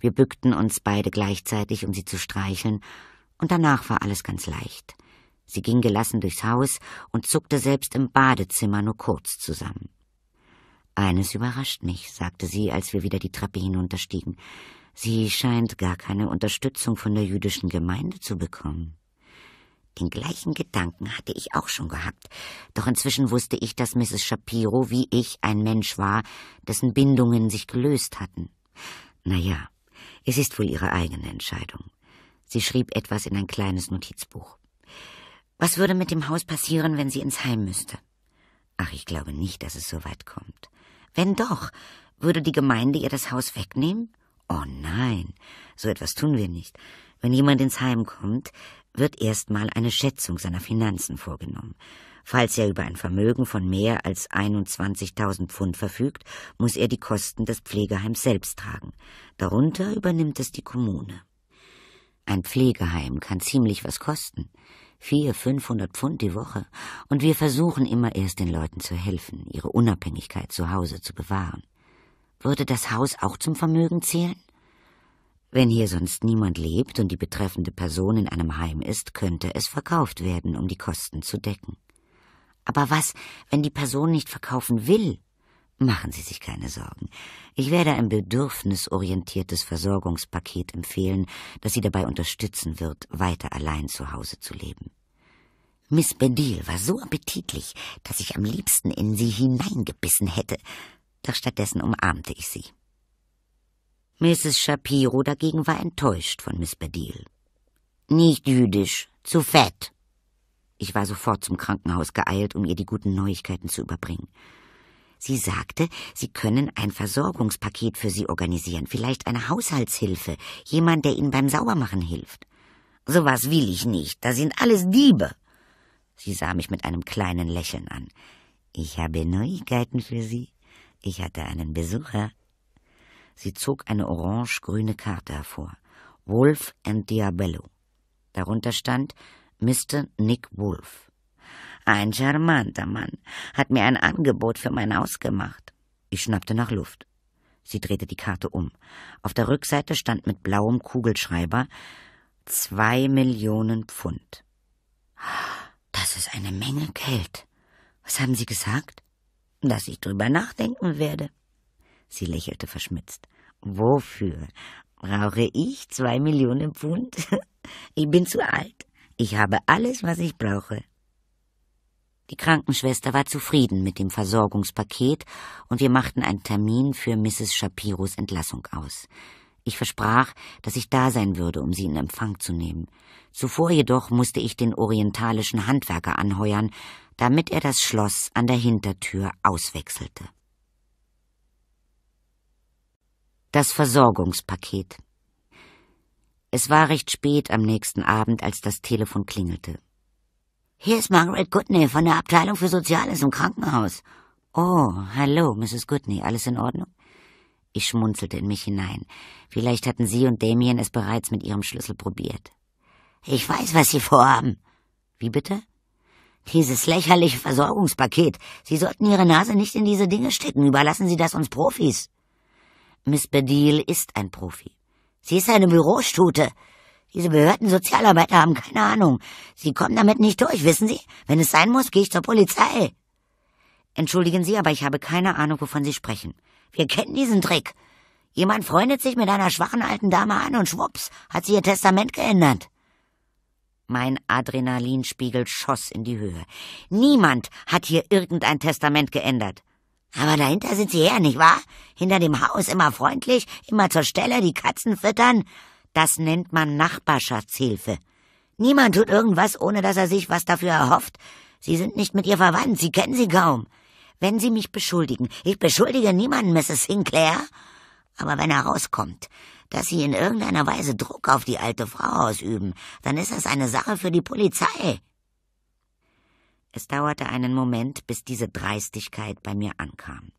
Wir bückten uns beide gleichzeitig, um sie zu streicheln, und danach war alles ganz leicht. Sie ging gelassen durchs Haus und zuckte selbst im Badezimmer nur kurz zusammen. Eines überrascht mich, sagte sie, als wir wieder die Treppe hinunterstiegen. Sie scheint gar keine Unterstützung von der jüdischen Gemeinde zu bekommen. Den gleichen Gedanken hatte ich auch schon gehabt, doch inzwischen wusste ich, dass Mrs. Shapiro wie ich ein Mensch war, dessen Bindungen sich gelöst hatten. Na ja, es ist wohl ihre eigene Entscheidung. Sie schrieb etwas in ein kleines Notizbuch. Was würde mit dem Haus passieren, wenn sie ins Heim müsste? Ach, ich glaube nicht, dass es so weit kommt. Wenn doch, würde die Gemeinde ihr das Haus wegnehmen? Oh nein, so etwas tun wir nicht. Wenn jemand ins Heim kommt, wird erstmal eine Schätzung seiner Finanzen vorgenommen. Falls er über ein Vermögen von mehr als 21.000 Pfund verfügt, muss er die Kosten des Pflegeheims selbst tragen. Darunter übernimmt es die Kommune. Ein Pflegeheim kann ziemlich was kosten. Vier, fünfhundert Pfund die Woche. Und wir versuchen immer erst den Leuten zu helfen, ihre Unabhängigkeit zu Hause zu bewahren. Würde das Haus auch zum Vermögen zählen? Wenn hier sonst niemand lebt und die betreffende Person in einem Heim ist, könnte es verkauft werden, um die Kosten zu decken. Aber was, wenn die Person nicht verkaufen will? Machen Sie sich keine Sorgen. Ich werde ein bedürfnisorientiertes Versorgungspaket empfehlen, das Sie dabei unterstützen wird, weiter allein zu Hause zu leben. Miss Bedil war so appetitlich, dass ich am liebsten in sie hineingebissen hätte, doch stattdessen umarmte ich sie. Mrs. Shapiro dagegen war enttäuscht von Miss Bedil. Nicht jüdisch, zu fett. Ich war sofort zum Krankenhaus geeilt, um ihr die guten Neuigkeiten zu überbringen. Sie sagte, Sie können ein Versorgungspaket für sie organisieren, vielleicht eine Haushaltshilfe, jemand, der Ihnen beim Saubermachen hilft. Sowas will ich nicht, da sind alles Diebe. Sie sah mich mit einem kleinen Lächeln an. Ich habe Neuigkeiten für Sie. Ich hatte einen Besucher. Sie zog eine orange-grüne Karte hervor. Wolf and Diabello. Darunter stand Mr. Nick Wolf. Ein charmanter Mann hat mir ein Angebot für mein Haus gemacht. Ich schnappte nach Luft. Sie drehte die Karte um. Auf der Rückseite stand mit blauem Kugelschreiber zwei Millionen Pfund. Das ist eine Menge Geld. Was haben Sie gesagt? Dass ich drüber nachdenken werde. Sie lächelte verschmitzt. Wofür brauche ich zwei Millionen Pfund? Ich bin zu alt. Ich habe alles, was ich brauche. Die Krankenschwester war zufrieden mit dem Versorgungspaket und wir machten einen Termin für Mrs. Shapiros Entlassung aus. Ich versprach, dass ich da sein würde, um sie in Empfang zu nehmen. Zuvor jedoch musste ich den orientalischen Handwerker anheuern, damit er das Schloss an der Hintertür auswechselte. Das Versorgungspaket. Es war recht spät am nächsten Abend, als das Telefon klingelte. Hier ist Margaret Goodney von der Abteilung für Soziales im Krankenhaus. Oh, hallo, Mrs. Goodney, alles in Ordnung? Ich schmunzelte in mich hinein. Vielleicht hatten Sie und Damien es bereits mit Ihrem Schlüssel probiert. Ich weiß, was Sie vorhaben. Wie bitte? Dieses lächerliche Versorgungspaket. Sie sollten Ihre Nase nicht in diese Dinge stecken. Überlassen Sie das uns Profis. Miss Bedil ist ein Profi. Sie ist eine Bürostute. Diese Behörden Sozialarbeiter haben keine Ahnung. Sie kommen damit nicht durch, wissen Sie? Wenn es sein muss, gehe ich zur Polizei. Entschuldigen Sie, aber ich habe keine Ahnung, wovon Sie sprechen. Wir kennen diesen Trick. Jemand freundet sich mit einer schwachen alten Dame an und schwupps, hat sie ihr Testament geändert. Mein Adrenalinspiegel schoss in die Höhe. Niemand hat hier irgendein Testament geändert. Aber dahinter sind sie her, nicht wahr? Hinter dem Haus immer freundlich, immer zur Stelle, die Katzen füttern. Das nennt man Nachbarschaftshilfe. Niemand tut irgendwas, ohne dass er sich was dafür erhofft. Sie sind nicht mit ihr verwandt, Sie kennen sie kaum. Wenn Sie mich beschuldigen, ich beschuldige niemanden, Mrs. Sinclair. Aber wenn herauskommt, dass Sie in irgendeiner Weise Druck auf die alte Frau ausüben, dann ist das eine Sache für die Polizei. Es dauerte einen Moment, bis diese Dreistigkeit bei mir ankam.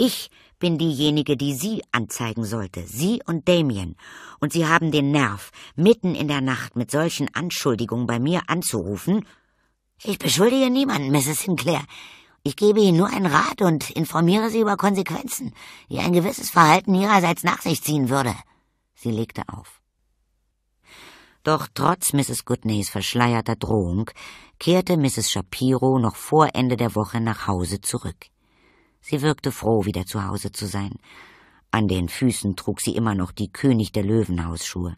Ich bin diejenige, die Sie anzeigen sollte, Sie und Damien. Und Sie haben den Nerv, mitten in der Nacht mit solchen Anschuldigungen bei mir anzurufen? Ich beschuldige niemanden, Mrs. Sinclair. Ich gebe Ihnen nur einen Rat und informiere Sie über Konsequenzen, die ein gewisses Verhalten Ihrerseits nach sich ziehen würde. Sie legte auf. Doch trotz Mrs. Goodneys verschleierter Drohung kehrte Mrs. Shapiro noch vor Ende der Woche nach Hause zurück. Sie wirkte froh, wieder zu Hause zu sein. An den Füßen trug sie immer noch die König der Löwenhausschuhe.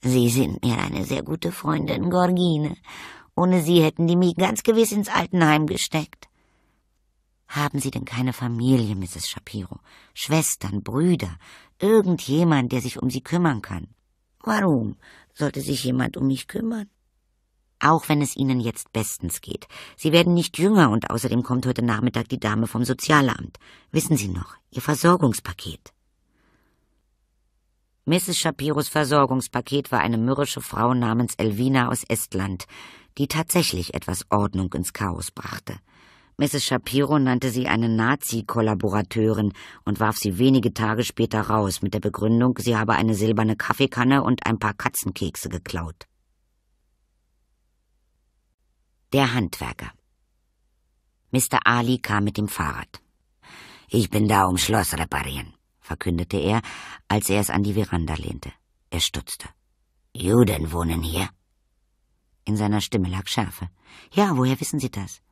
Sie sind mir eine sehr gute Freundin, Gorgine. Ohne Sie hätten die mich ganz gewiss ins Altenheim gesteckt. Haben Sie denn keine Familie, Mrs. Shapiro? Schwestern, Brüder, irgendjemand, der sich um Sie kümmern kann? Warum sollte sich jemand um mich kümmern? auch wenn es Ihnen jetzt bestens geht. Sie werden nicht jünger und außerdem kommt heute Nachmittag die Dame vom Sozialamt. Wissen Sie noch, Ihr Versorgungspaket. Mrs. Shapiros Versorgungspaket war eine mürrische Frau namens Elvina aus Estland, die tatsächlich etwas Ordnung ins Chaos brachte. Mrs. Shapiro nannte sie eine Nazi-Kollaborateurin und warf sie wenige Tage später raus mit der Begründung, sie habe eine silberne Kaffeekanne und ein paar Katzenkekse geklaut. Der Handwerker. Mr. Ali kam mit dem Fahrrad. Ich bin da, um Schloss reparieren, verkündete er, als er es an die Veranda lehnte. Er stutzte. Juden wohnen hier. In seiner Stimme lag Schärfe. Ja, woher wissen Sie das?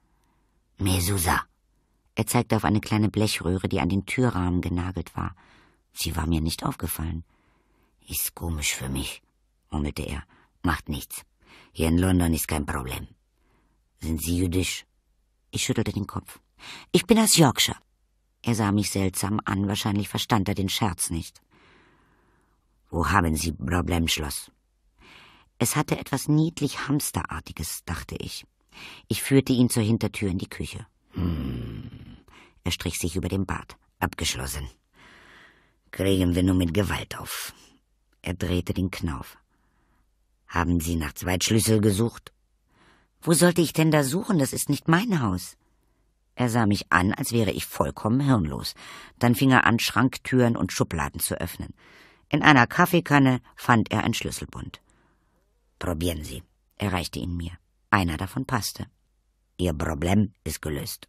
Mesusa. Er zeigte auf eine kleine Blechröhre, die an den Türrahmen genagelt war. Sie war mir nicht aufgefallen. Ist komisch für mich, murmelte er. Macht nichts. Hier in London ist kein Problem. Sind Sie jüdisch? Ich schüttelte den Kopf. Ich bin aus Yorkshire. Er sah mich seltsam an, wahrscheinlich verstand er den Scherz nicht. Wo haben Sie Problemschloss? Es hatte etwas niedlich Hamsterartiges, dachte ich. Ich führte ihn zur Hintertür in die Küche. Hm. Er strich sich über den Bart. Abgeschlossen. Kriegen wir nur mit Gewalt auf. Er drehte den Knauf. Haben Sie nach Zweitschlüssel gesucht? Wo sollte ich denn da suchen? Das ist nicht mein Haus. Er sah mich an, als wäre ich vollkommen hirnlos. Dann fing er an, Schranktüren und Schubladen zu öffnen. In einer Kaffeekanne fand er ein Schlüsselbund. Probieren Sie, er reichte ihn mir. Einer davon passte. Ihr Problem ist gelöst.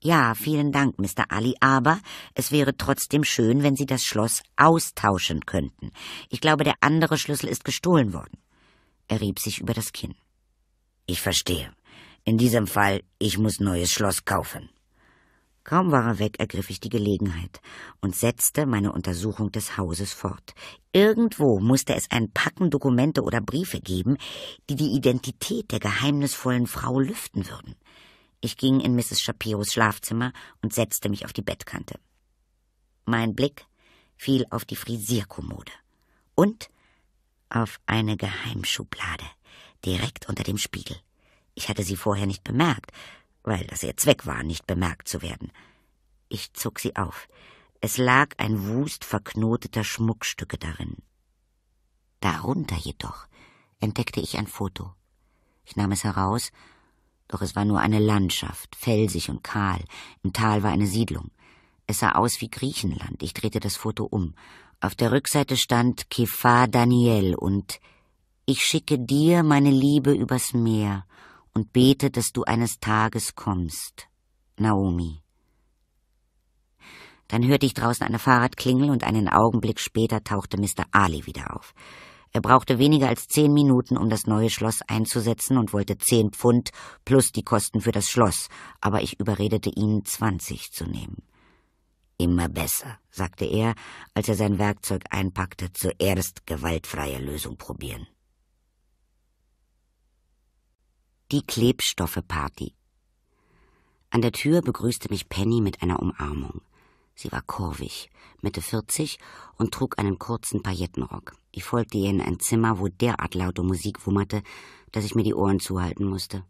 Ja, vielen Dank, Mr. Ali, aber es wäre trotzdem schön, wenn Sie das Schloss austauschen könnten. Ich glaube, der andere Schlüssel ist gestohlen worden. Er rieb sich über das Kinn. Ich verstehe. In diesem Fall, ich muss neues Schloss kaufen. Kaum war er weg, ergriff ich die Gelegenheit und setzte meine Untersuchung des Hauses fort. Irgendwo musste es ein Packen Dokumente oder Briefe geben, die die Identität der geheimnisvollen Frau lüften würden. Ich ging in Mrs. Shapiros Schlafzimmer und setzte mich auf die Bettkante. Mein Blick fiel auf die Frisierkommode und auf eine Geheimschublade direkt unter dem Spiegel. Ich hatte sie vorher nicht bemerkt, weil das ihr Zweck war, nicht bemerkt zu werden. Ich zog sie auf. Es lag ein Wust verknoteter Schmuckstücke darin. Darunter jedoch entdeckte ich ein Foto. Ich nahm es heraus, doch es war nur eine Landschaft, felsig und kahl. Im Tal war eine Siedlung. Es sah aus wie Griechenland. Ich drehte das Foto um. Auf der Rückseite stand Kefar Daniel und ich schicke dir meine Liebe übers Meer und bete, dass du eines Tages kommst. Naomi. Dann hörte ich draußen eine Fahrradklingel und einen Augenblick später tauchte Mr. Ali wieder auf. Er brauchte weniger als zehn Minuten, um das neue Schloss einzusetzen und wollte zehn Pfund plus die Kosten für das Schloss, aber ich überredete ihn, zwanzig zu nehmen. Immer besser, sagte er, als er sein Werkzeug einpackte, zuerst gewaltfreie Lösung probieren. Die Klebstoffe-Party. An der Tür begrüßte mich Penny mit einer Umarmung. Sie war kurvig, Mitte 40 und trug einen kurzen Paillettenrock. Ich folgte ihr in ein Zimmer, wo derart laute Musik wummerte, dass ich mir die Ohren zuhalten musste.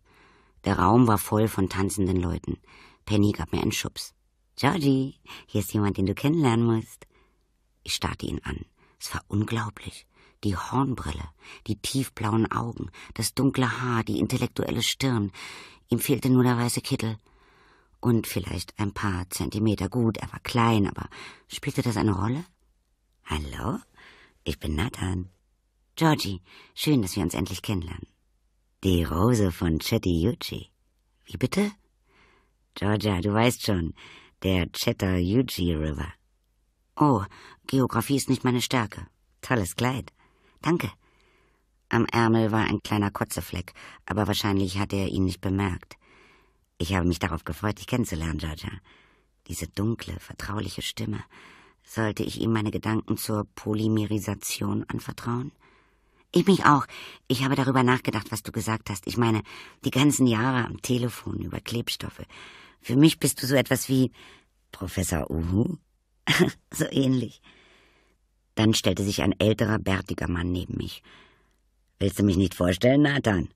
Der Raum war voll von tanzenden Leuten. Penny gab mir einen Schubs. Georgie, hier ist jemand, den du kennenlernen musst. Ich starrte ihn an. Es war unglaublich die Hornbrille, die tiefblauen Augen, das dunkle Haar, die intellektuelle Stirn. Ihm fehlte nur der weiße Kittel. Und vielleicht ein paar Zentimeter. Gut, er war klein, aber spielte das eine Rolle? Hallo? Ich bin Nathan. Georgie, schön, dass wir uns endlich kennenlernen. Die Rose von Chetty Wie bitte? Georgia, du weißt schon, der Chetty Chattahoochee River. Oh, Geografie ist nicht meine Stärke. Tolles Kleid. Danke. Am Ärmel war ein kleiner Kotzefleck, aber wahrscheinlich hatte er ihn nicht bemerkt. Ich habe mich darauf gefreut, dich kennenzulernen, Georgia. Diese dunkle, vertrauliche Stimme. Sollte ich ihm meine Gedanken zur Polymerisation anvertrauen? Ich mich auch. Ich habe darüber nachgedacht, was du gesagt hast. Ich meine, die ganzen Jahre am Telefon über Klebstoffe. Für mich bist du so etwas wie Professor Uhu. so ähnlich. Dann stellte sich ein älterer, bärtiger Mann neben mich. Willst du mich nicht vorstellen, Nathan?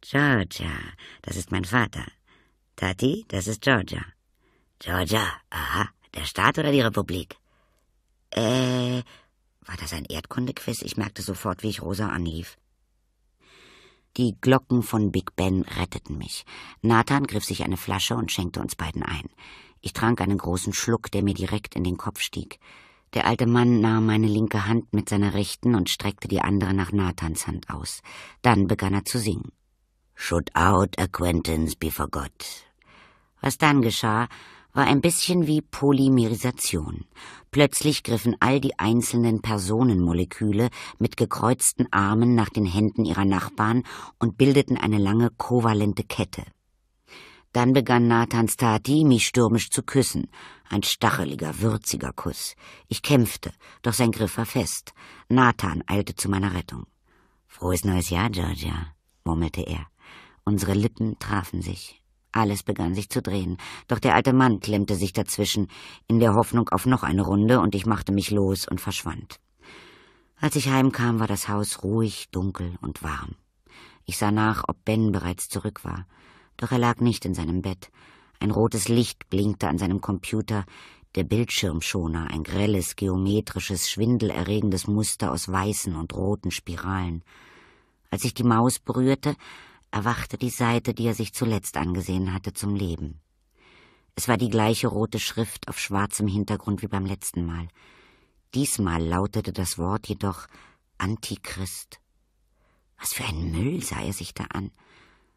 Georgia, das ist mein Vater. Tati, das ist Georgia. Georgia, aha, der Staat oder die Republik? Äh, war das ein Erdkundequiz? Ich merkte sofort, wie ich Rosa anlief. Die Glocken von Big Ben retteten mich. Nathan griff sich eine Flasche und schenkte uns beiden ein. Ich trank einen großen Schluck, der mir direkt in den Kopf stieg. Der alte Mann nahm meine linke Hand mit seiner rechten und streckte die andere nach Nathans Hand aus. Dann begann er zu singen. Shut out acquaintance be forgot. Was dann geschah, war ein bisschen wie Polymerisation. Plötzlich griffen all die einzelnen Personenmoleküle mit gekreuzten Armen nach den Händen ihrer Nachbarn und bildeten eine lange kovalente Kette. Dann begann Nathans Tati, mich stürmisch zu küssen. Ein stacheliger, würziger Kuss. Ich kämpfte, doch sein Griff war fest. Nathan eilte zu meiner Rettung. Frohes neues Jahr, Georgia, murmelte er. Unsere Lippen trafen sich. Alles begann sich zu drehen, doch der alte Mann klemmte sich dazwischen, in der Hoffnung auf noch eine Runde, und ich machte mich los und verschwand. Als ich heimkam, war das Haus ruhig, dunkel und warm. Ich sah nach, ob Ben bereits zurück war. Doch er lag nicht in seinem Bett. Ein rotes Licht blinkte an seinem Computer, der Bildschirmschoner, ein grelles, geometrisches, schwindelerregendes Muster aus weißen und roten Spiralen. Als ich die Maus berührte, erwachte die Seite, die er sich zuletzt angesehen hatte, zum Leben. Es war die gleiche rote Schrift auf schwarzem Hintergrund wie beim letzten Mal. Diesmal lautete das Wort jedoch Antichrist. Was für ein Müll sah er sich da an.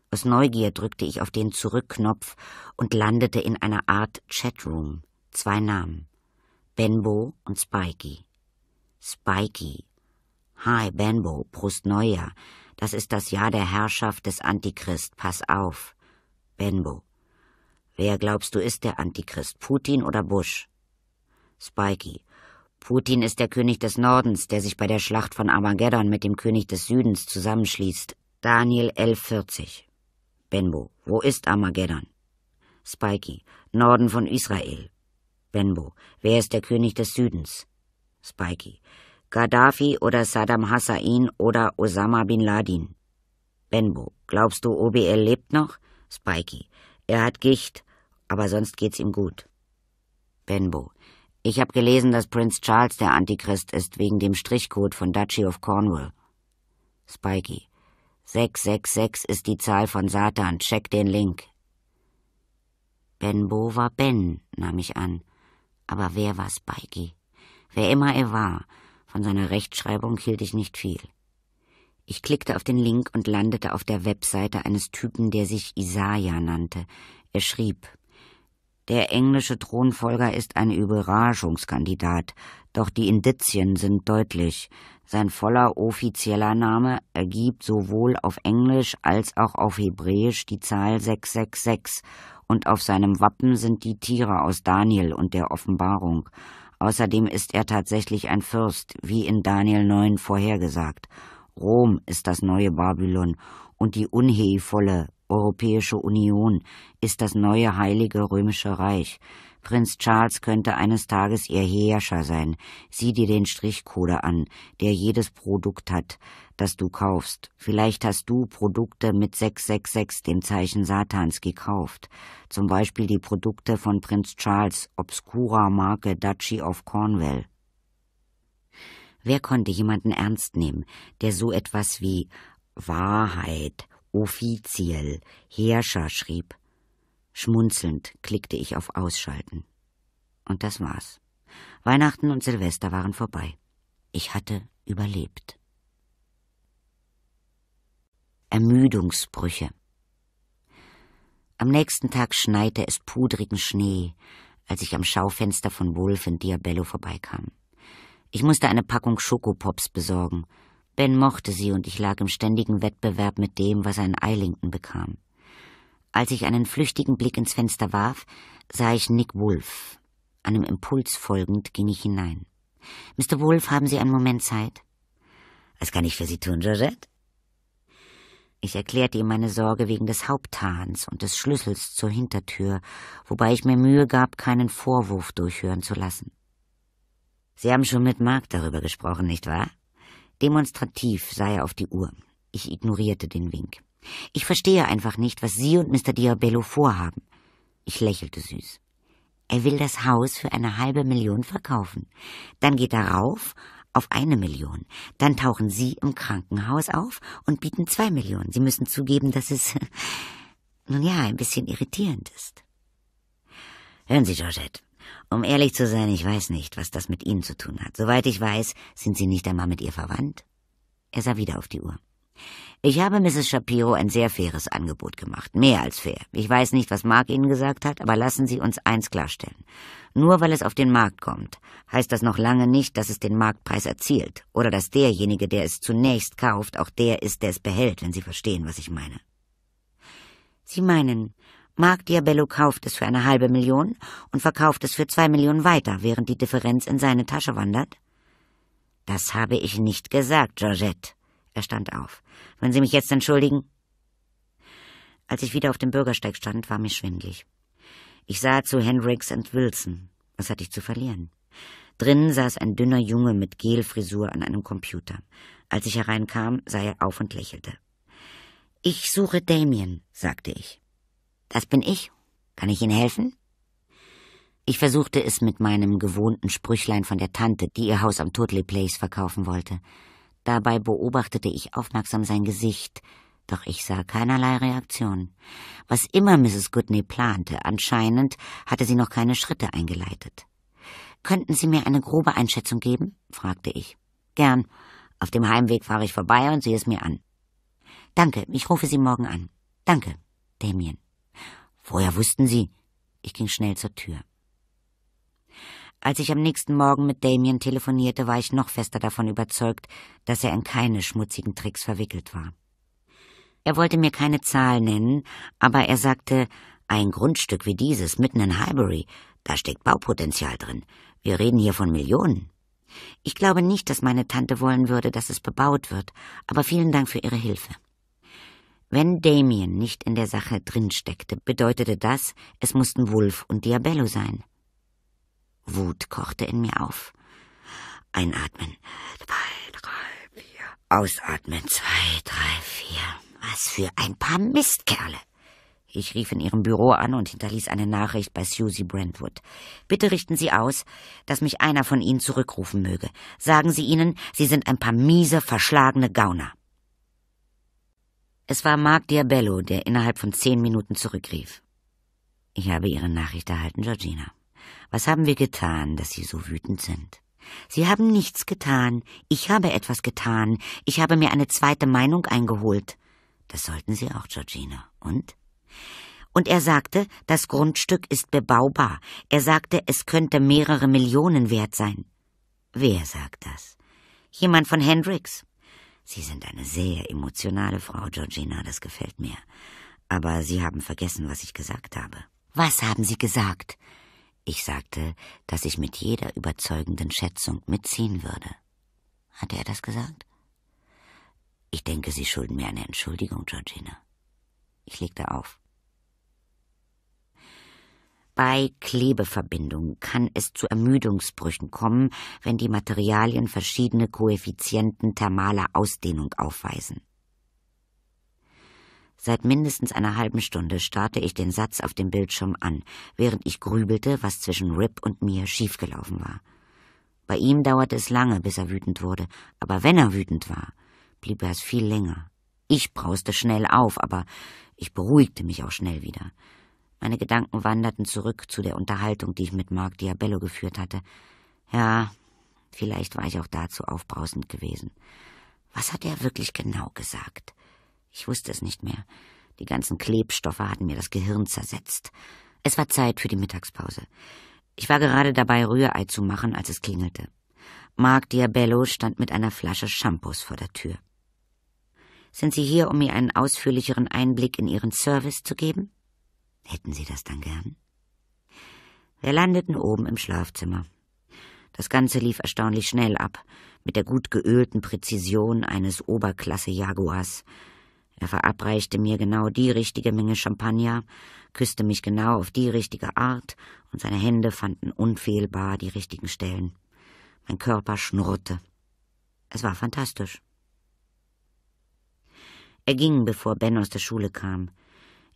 Aus Neugier drückte ich auf den Zurückknopf und landete in einer Art Chatroom. Zwei Namen. Benbo und Spikey. Spikey. Hi, Benbo, Prost Neujahr. Das ist das Jahr der Herrschaft des Antichrist. Pass auf. Benbo. Wer glaubst du ist der Antichrist, Putin oder Bush? Spikey. Putin ist der König des Nordens, der sich bei der Schlacht von Armageddon mit dem König des Südens zusammenschließt. Daniel 1140. Benbo, wo ist Armageddon? Spikey, Norden von Israel. Benbo, wer ist der König des Südens? Spikey, Gaddafi oder Saddam Hussein oder Osama bin Laden. Benbo, glaubst du, OBL lebt noch? Spikey, er hat Gicht, aber sonst geht's ihm gut. Benbo, ich habe gelesen, dass Prinz Charles der Antichrist ist wegen dem Strichcode von Duchy of Cornwall. Spikey, 666 ist die Zahl von Satan, check den Link. Benbo war Ben, nahm ich an. Aber wer war Spikey? Wer immer er war, von seiner Rechtschreibung hielt ich nicht viel. Ich klickte auf den Link und landete auf der Webseite eines Typen, der sich Isaiah nannte. Er schrieb, der englische Thronfolger ist ein Überraschungskandidat, doch die Indizien sind deutlich. Sein voller offizieller Name ergibt sowohl auf Englisch als auch auf Hebräisch die Zahl 666 und auf seinem Wappen sind die Tiere aus Daniel und der Offenbarung. Außerdem ist er tatsächlich ein Fürst, wie in Daniel 9 vorhergesagt. Rom ist das neue Babylon und die unheilvolle Europäische Union ist das neue Heilige Römische Reich. Prinz Charles könnte eines Tages ihr Herrscher sein. Sieh dir den Strichcode an, der jedes Produkt hat, das du kaufst. Vielleicht hast du Produkte mit 666, dem Zeichen Satans, gekauft. Zum Beispiel die Produkte von Prinz Charles, obskurer Marke Duchy of Cornwall. Wer konnte jemanden ernst nehmen, der so etwas wie Wahrheit, offiziell, Herrscher schrieb? Schmunzelnd klickte ich auf Ausschalten. Und das war's. Weihnachten und Silvester waren vorbei. Ich hatte überlebt. Ermüdungsbrüche. Am nächsten Tag schneite es pudrigen Schnee, als ich am Schaufenster von Wolf in Diabello vorbeikam. Ich musste eine Packung Schokopops besorgen. Ben mochte sie und ich lag im ständigen Wettbewerb mit dem, was ein Eilington bekam. Als ich einen flüchtigen Blick ins Fenster warf, sah ich Nick Wolf. Einem Impuls folgend ging ich hinein. Mr. Wolf, haben Sie einen Moment Zeit? Was kann ich für Sie tun, Georgette? Ich erklärte ihm meine Sorge wegen des Haupthahns und des Schlüssels zur Hintertür, wobei ich mir Mühe gab, keinen Vorwurf durchhören zu lassen. Sie haben schon mit Mark darüber gesprochen, nicht wahr? Demonstrativ sah er auf die Uhr. Ich ignorierte den Wink. Ich verstehe einfach nicht, was Sie und Mr. Diabello vorhaben. Ich lächelte süß. Er will das Haus für eine halbe Million verkaufen. Dann geht er rauf auf eine Million. Dann tauchen Sie im Krankenhaus auf und bieten zwei Millionen. Sie müssen zugeben, dass es, nun ja, ein bisschen irritierend ist. Hören Sie, Georgette, um ehrlich zu sein, ich weiß nicht, was das mit Ihnen zu tun hat. Soweit ich weiß, sind Sie nicht einmal mit ihr verwandt. Er sah wieder auf die Uhr. Ich habe Mrs. Shapiro ein sehr faires Angebot gemacht, mehr als fair. Ich weiß nicht, was Mark Ihnen gesagt hat, aber lassen Sie uns eins klarstellen. Nur weil es auf den Markt kommt, heißt das noch lange nicht, dass es den Marktpreis erzielt oder dass derjenige, der es zunächst kauft, auch der ist, der es behält, wenn Sie verstehen, was ich meine. Sie meinen, Mark Diabello kauft es für eine halbe Million und verkauft es für zwei Millionen weiter, während die Differenz in seine Tasche wandert? Das habe ich nicht gesagt, Georgette. Er stand auf. Wollen Sie mich jetzt entschuldigen? Als ich wieder auf dem Bürgersteig stand, war mir schwindlig. Ich sah zu Hendricks und Wilson. Was hatte ich zu verlieren? Drinnen saß ein dünner Junge mit Gelfrisur an einem Computer. Als ich hereinkam, sah er auf und lächelte. Ich suche Damien, sagte ich. Das bin ich. Kann ich Ihnen helfen? Ich versuchte es mit meinem gewohnten Sprüchlein von der Tante, die ihr Haus am Totley Place verkaufen wollte. Dabei beobachtete ich aufmerksam sein Gesicht, doch ich sah keinerlei Reaktion. Was immer Mrs. Goodney plante, anscheinend hatte sie noch keine Schritte eingeleitet. Könnten Sie mir eine grobe Einschätzung geben? fragte ich. Gern. Auf dem Heimweg fahre ich vorbei und sehe es mir an. Danke, ich rufe Sie morgen an. Danke, Damien. Woher wussten Sie? Ich ging schnell zur Tür. Als ich am nächsten Morgen mit Damien telefonierte, war ich noch fester davon überzeugt, dass er in keine schmutzigen Tricks verwickelt war. Er wollte mir keine Zahl nennen, aber er sagte, ein Grundstück wie dieses mitten in Highbury, da steckt Baupotenzial drin. Wir reden hier von Millionen. Ich glaube nicht, dass meine Tante wollen würde, dass es bebaut wird, aber vielen Dank für Ihre Hilfe. Wenn Damien nicht in der Sache drinsteckte, bedeutete das, es mussten Wolf und Diabello sein. Wut kochte in mir auf. Einatmen, zwei, drei, vier. Ausatmen, zwei, drei, vier. Was für ein paar Mistkerle. Ich rief in ihrem Büro an und hinterließ eine Nachricht bei Susie Brentwood. Bitte richten Sie aus, dass mich einer von Ihnen zurückrufen möge. Sagen Sie ihnen, Sie sind ein paar miese, verschlagene Gauner. Es war Mark Diabello, der innerhalb von zehn Minuten zurückrief. Ich habe Ihre Nachricht erhalten, Georgina. Was haben wir getan, dass Sie so wütend sind? Sie haben nichts getan. Ich habe etwas getan. Ich habe mir eine zweite Meinung eingeholt. Das sollten Sie auch, Georgina. Und? Und er sagte, das Grundstück ist bebaubar. Er sagte, es könnte mehrere Millionen wert sein. Wer sagt das? Jemand von Hendricks. Sie sind eine sehr emotionale Frau, Georgina, das gefällt mir. Aber Sie haben vergessen, was ich gesagt habe. Was haben Sie gesagt? Ich sagte, dass ich mit jeder überzeugenden Schätzung mitziehen würde. Hatte er das gesagt? Ich denke, Sie schulden mir eine Entschuldigung, Georgina. Ich legte auf. Bei Klebeverbindungen kann es zu Ermüdungsbrüchen kommen, wenn die Materialien verschiedene Koeffizienten thermaler Ausdehnung aufweisen. Seit mindestens einer halben Stunde starrte ich den Satz auf dem Bildschirm an, während ich grübelte, was zwischen Rip und mir schiefgelaufen war. Bei ihm dauerte es lange, bis er wütend wurde, aber wenn er wütend war, blieb er es viel länger. Ich brauste schnell auf, aber ich beruhigte mich auch schnell wieder. Meine Gedanken wanderten zurück zu der Unterhaltung, die ich mit Mark Diabello geführt hatte. Ja, vielleicht war ich auch dazu aufbrausend gewesen. Was hat er wirklich genau gesagt? Ich wusste es nicht mehr. Die ganzen Klebstoffe hatten mir das Gehirn zersetzt. Es war Zeit für die Mittagspause. Ich war gerade dabei, Rührei zu machen, als es klingelte. Mark Diabello stand mit einer Flasche Shampoos vor der Tür. Sind Sie hier, um mir einen ausführlicheren Einblick in Ihren Service zu geben? Hätten Sie das dann gern? Wir landeten oben im Schlafzimmer. Das Ganze lief erstaunlich schnell ab, mit der gut geölten Präzision eines Oberklasse-Jaguars. Er verabreichte mir genau die richtige Menge Champagner, küsste mich genau auf die richtige Art, und seine Hände fanden unfehlbar die richtigen Stellen. Mein Körper schnurrte. Es war fantastisch. Er ging, bevor Ben aus der Schule kam.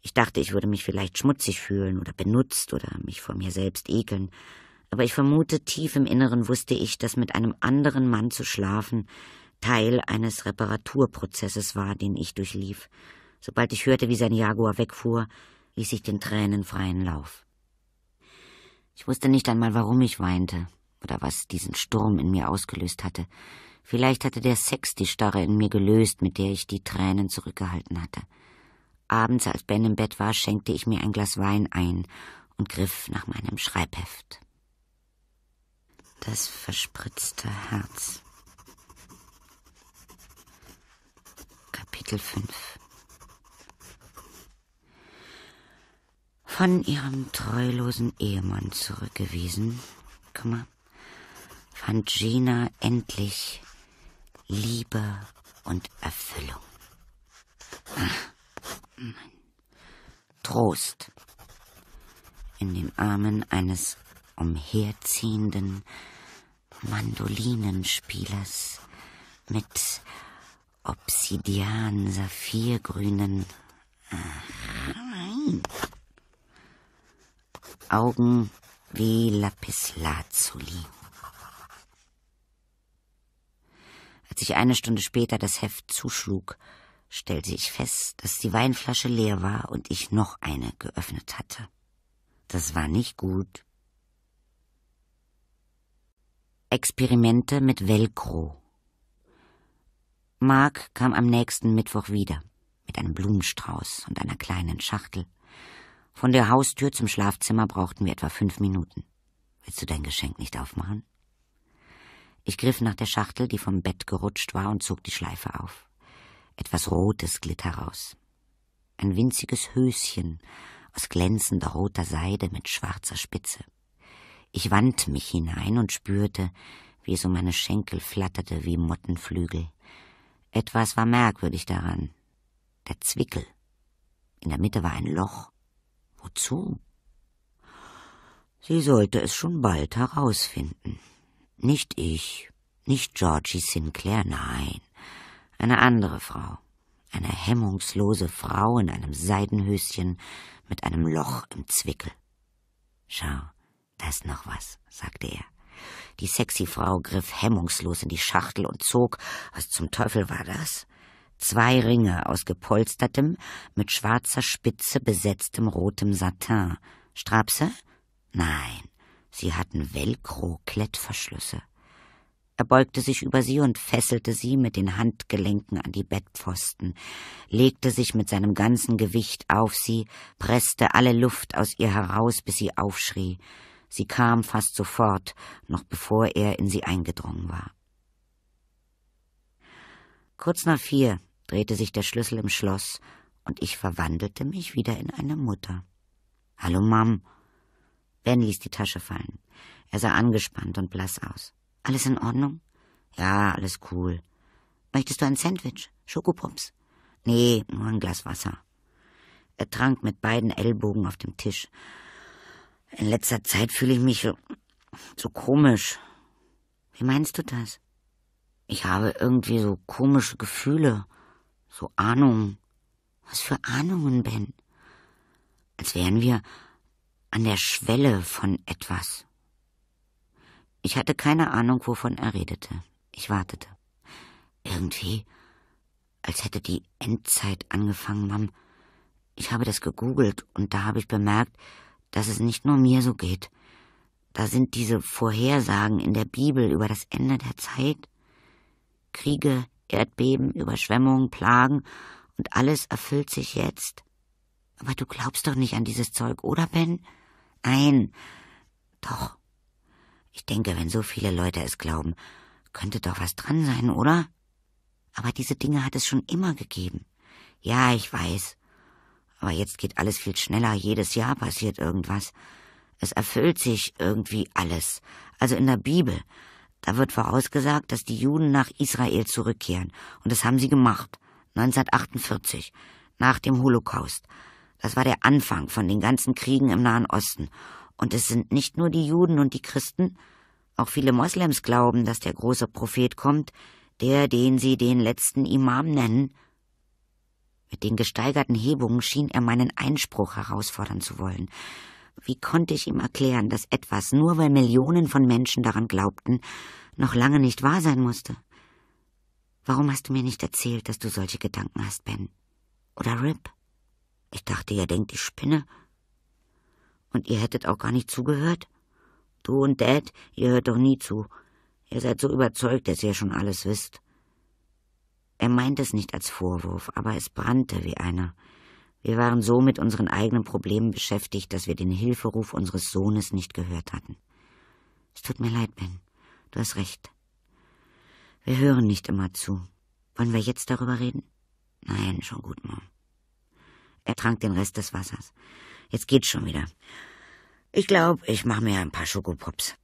Ich dachte, ich würde mich vielleicht schmutzig fühlen oder benutzt oder mich vor mir selbst ekeln, aber ich vermute, tief im Inneren wusste ich, dass mit einem anderen Mann zu schlafen Teil eines Reparaturprozesses war, den ich durchlief. Sobald ich hörte, wie sein Jaguar wegfuhr, ließ ich den Tränen freien Lauf. Ich wusste nicht einmal, warum ich weinte oder was diesen Sturm in mir ausgelöst hatte. Vielleicht hatte der Sex die Starre in mir gelöst, mit der ich die Tränen zurückgehalten hatte. Abends, als Ben im Bett war, schenkte ich mir ein Glas Wein ein und griff nach meinem Schreibheft. Das verspritzte Herz. Kapitel 5 Von ihrem treulosen Ehemann zurückgewiesen, fand Gina endlich Liebe und Erfüllung. Ach, Trost in den Armen eines umherziehenden Mandolinenspielers mit Obsidian, Saphirgrünen. Ach, nein. Augen wie Lapislazuli. Als ich eine Stunde später das Heft zuschlug, stellte ich fest, dass die Weinflasche leer war und ich noch eine geöffnet hatte. Das war nicht gut. Experimente mit Velcro. Mark kam am nächsten Mittwoch wieder, mit einem Blumenstrauß und einer kleinen Schachtel. Von der Haustür zum Schlafzimmer brauchten wir etwa fünf Minuten. Willst du dein Geschenk nicht aufmachen? Ich griff nach der Schachtel, die vom Bett gerutscht war, und zog die Schleife auf. Etwas Rotes glitt heraus. Ein winziges Höschen aus glänzender roter Seide mit schwarzer Spitze. Ich wand mich hinein und spürte, wie es um meine Schenkel flatterte wie Mottenflügel. Etwas war merkwürdig daran. Der Zwickel. In der Mitte war ein Loch. Wozu? Sie sollte es schon bald herausfinden. Nicht ich, nicht Georgie Sinclair, nein. Eine andere Frau. Eine hemmungslose Frau in einem Seidenhöschen mit einem Loch im Zwickel. Schau, da ist noch was, sagte er. Die sexy Frau griff hemmungslos in die Schachtel und zog, was zum Teufel war das? Zwei Ringe aus gepolstertem, mit schwarzer Spitze besetztem rotem Satin. Strapse? Nein, sie hatten Velcro-Klettverschlüsse. Er beugte sich über sie und fesselte sie mit den Handgelenken an die Bettpfosten, legte sich mit seinem ganzen Gewicht auf sie, presste alle Luft aus ihr heraus, bis sie aufschrie. Sie kam fast sofort, noch bevor er in sie eingedrungen war. Kurz nach vier drehte sich der Schlüssel im Schloss und ich verwandelte mich wieder in eine Mutter. Hallo, Mom. Ben ließ die Tasche fallen. Er sah angespannt und blass aus. Alles in Ordnung? Ja, alles cool. Möchtest du ein Sandwich? Schokopops? Nee, nur ein Glas Wasser. Er trank mit beiden Ellbogen auf dem Tisch in letzter Zeit fühle ich mich so, so komisch. Wie meinst du das? Ich habe irgendwie so komische Gefühle, so Ahnungen. Was für Ahnungen, Ben? Als wären wir an der Schwelle von etwas. Ich hatte keine Ahnung, wovon er redete. Ich wartete. Irgendwie, als hätte die Endzeit angefangen, Mom. Ich habe das gegoogelt und da habe ich bemerkt, dass es nicht nur mir so geht. Da sind diese Vorhersagen in der Bibel über das Ende der Zeit. Kriege, Erdbeben, Überschwemmungen, Plagen und alles erfüllt sich jetzt. Aber du glaubst doch nicht an dieses Zeug, oder Ben? Nein. Doch. Ich denke, wenn so viele Leute es glauben, könnte doch was dran sein, oder? Aber diese Dinge hat es schon immer gegeben. Ja, ich weiß. Aber jetzt geht alles viel schneller, jedes Jahr passiert irgendwas. Es erfüllt sich irgendwie alles. Also in der Bibel, da wird vorausgesagt, dass die Juden nach Israel zurückkehren. Und das haben sie gemacht. 1948, nach dem Holocaust. Das war der Anfang von den ganzen Kriegen im Nahen Osten. Und es sind nicht nur die Juden und die Christen, auch viele Moslems glauben, dass der große Prophet kommt, der, den sie den letzten Imam nennen, mit den gesteigerten Hebungen schien er meinen Einspruch herausfordern zu wollen. Wie konnte ich ihm erklären, dass etwas, nur weil Millionen von Menschen daran glaubten, noch lange nicht wahr sein musste? Warum hast du mir nicht erzählt, dass du solche Gedanken hast, Ben? Oder Rip? Ich dachte, ihr denkt, ich spinne. Und ihr hättet auch gar nicht zugehört? Du und Dad, ihr hört doch nie zu. Ihr seid so überzeugt, dass ihr schon alles wisst. Er meinte es nicht als Vorwurf, aber es brannte wie einer. Wir waren so mit unseren eigenen Problemen beschäftigt, dass wir den Hilferuf unseres Sohnes nicht gehört hatten. Es tut mir leid, Ben. Du hast recht. Wir hören nicht immer zu. Wollen wir jetzt darüber reden? Nein, schon gut, Mom. Er trank den Rest des Wassers. Jetzt geht's schon wieder. Ich glaube, ich mache mir ein paar Schokopops.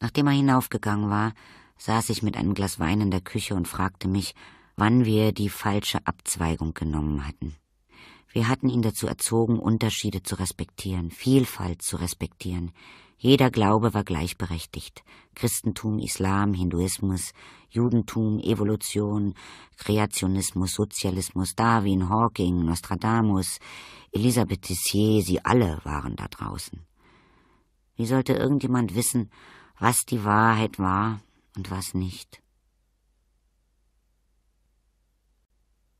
Nachdem er hinaufgegangen war, saß ich mit einem Glas Wein in der Küche und fragte mich, wann wir die falsche Abzweigung genommen hatten. Wir hatten ihn dazu erzogen, Unterschiede zu respektieren, Vielfalt zu respektieren. Jeder Glaube war gleichberechtigt. Christentum, Islam, Hinduismus, Judentum, Evolution, Kreationismus, Sozialismus, Darwin, Hawking, Nostradamus, Elisabeth Tissier, sie alle waren da draußen. Wie sollte irgendjemand wissen, was die Wahrheit war, und was nicht.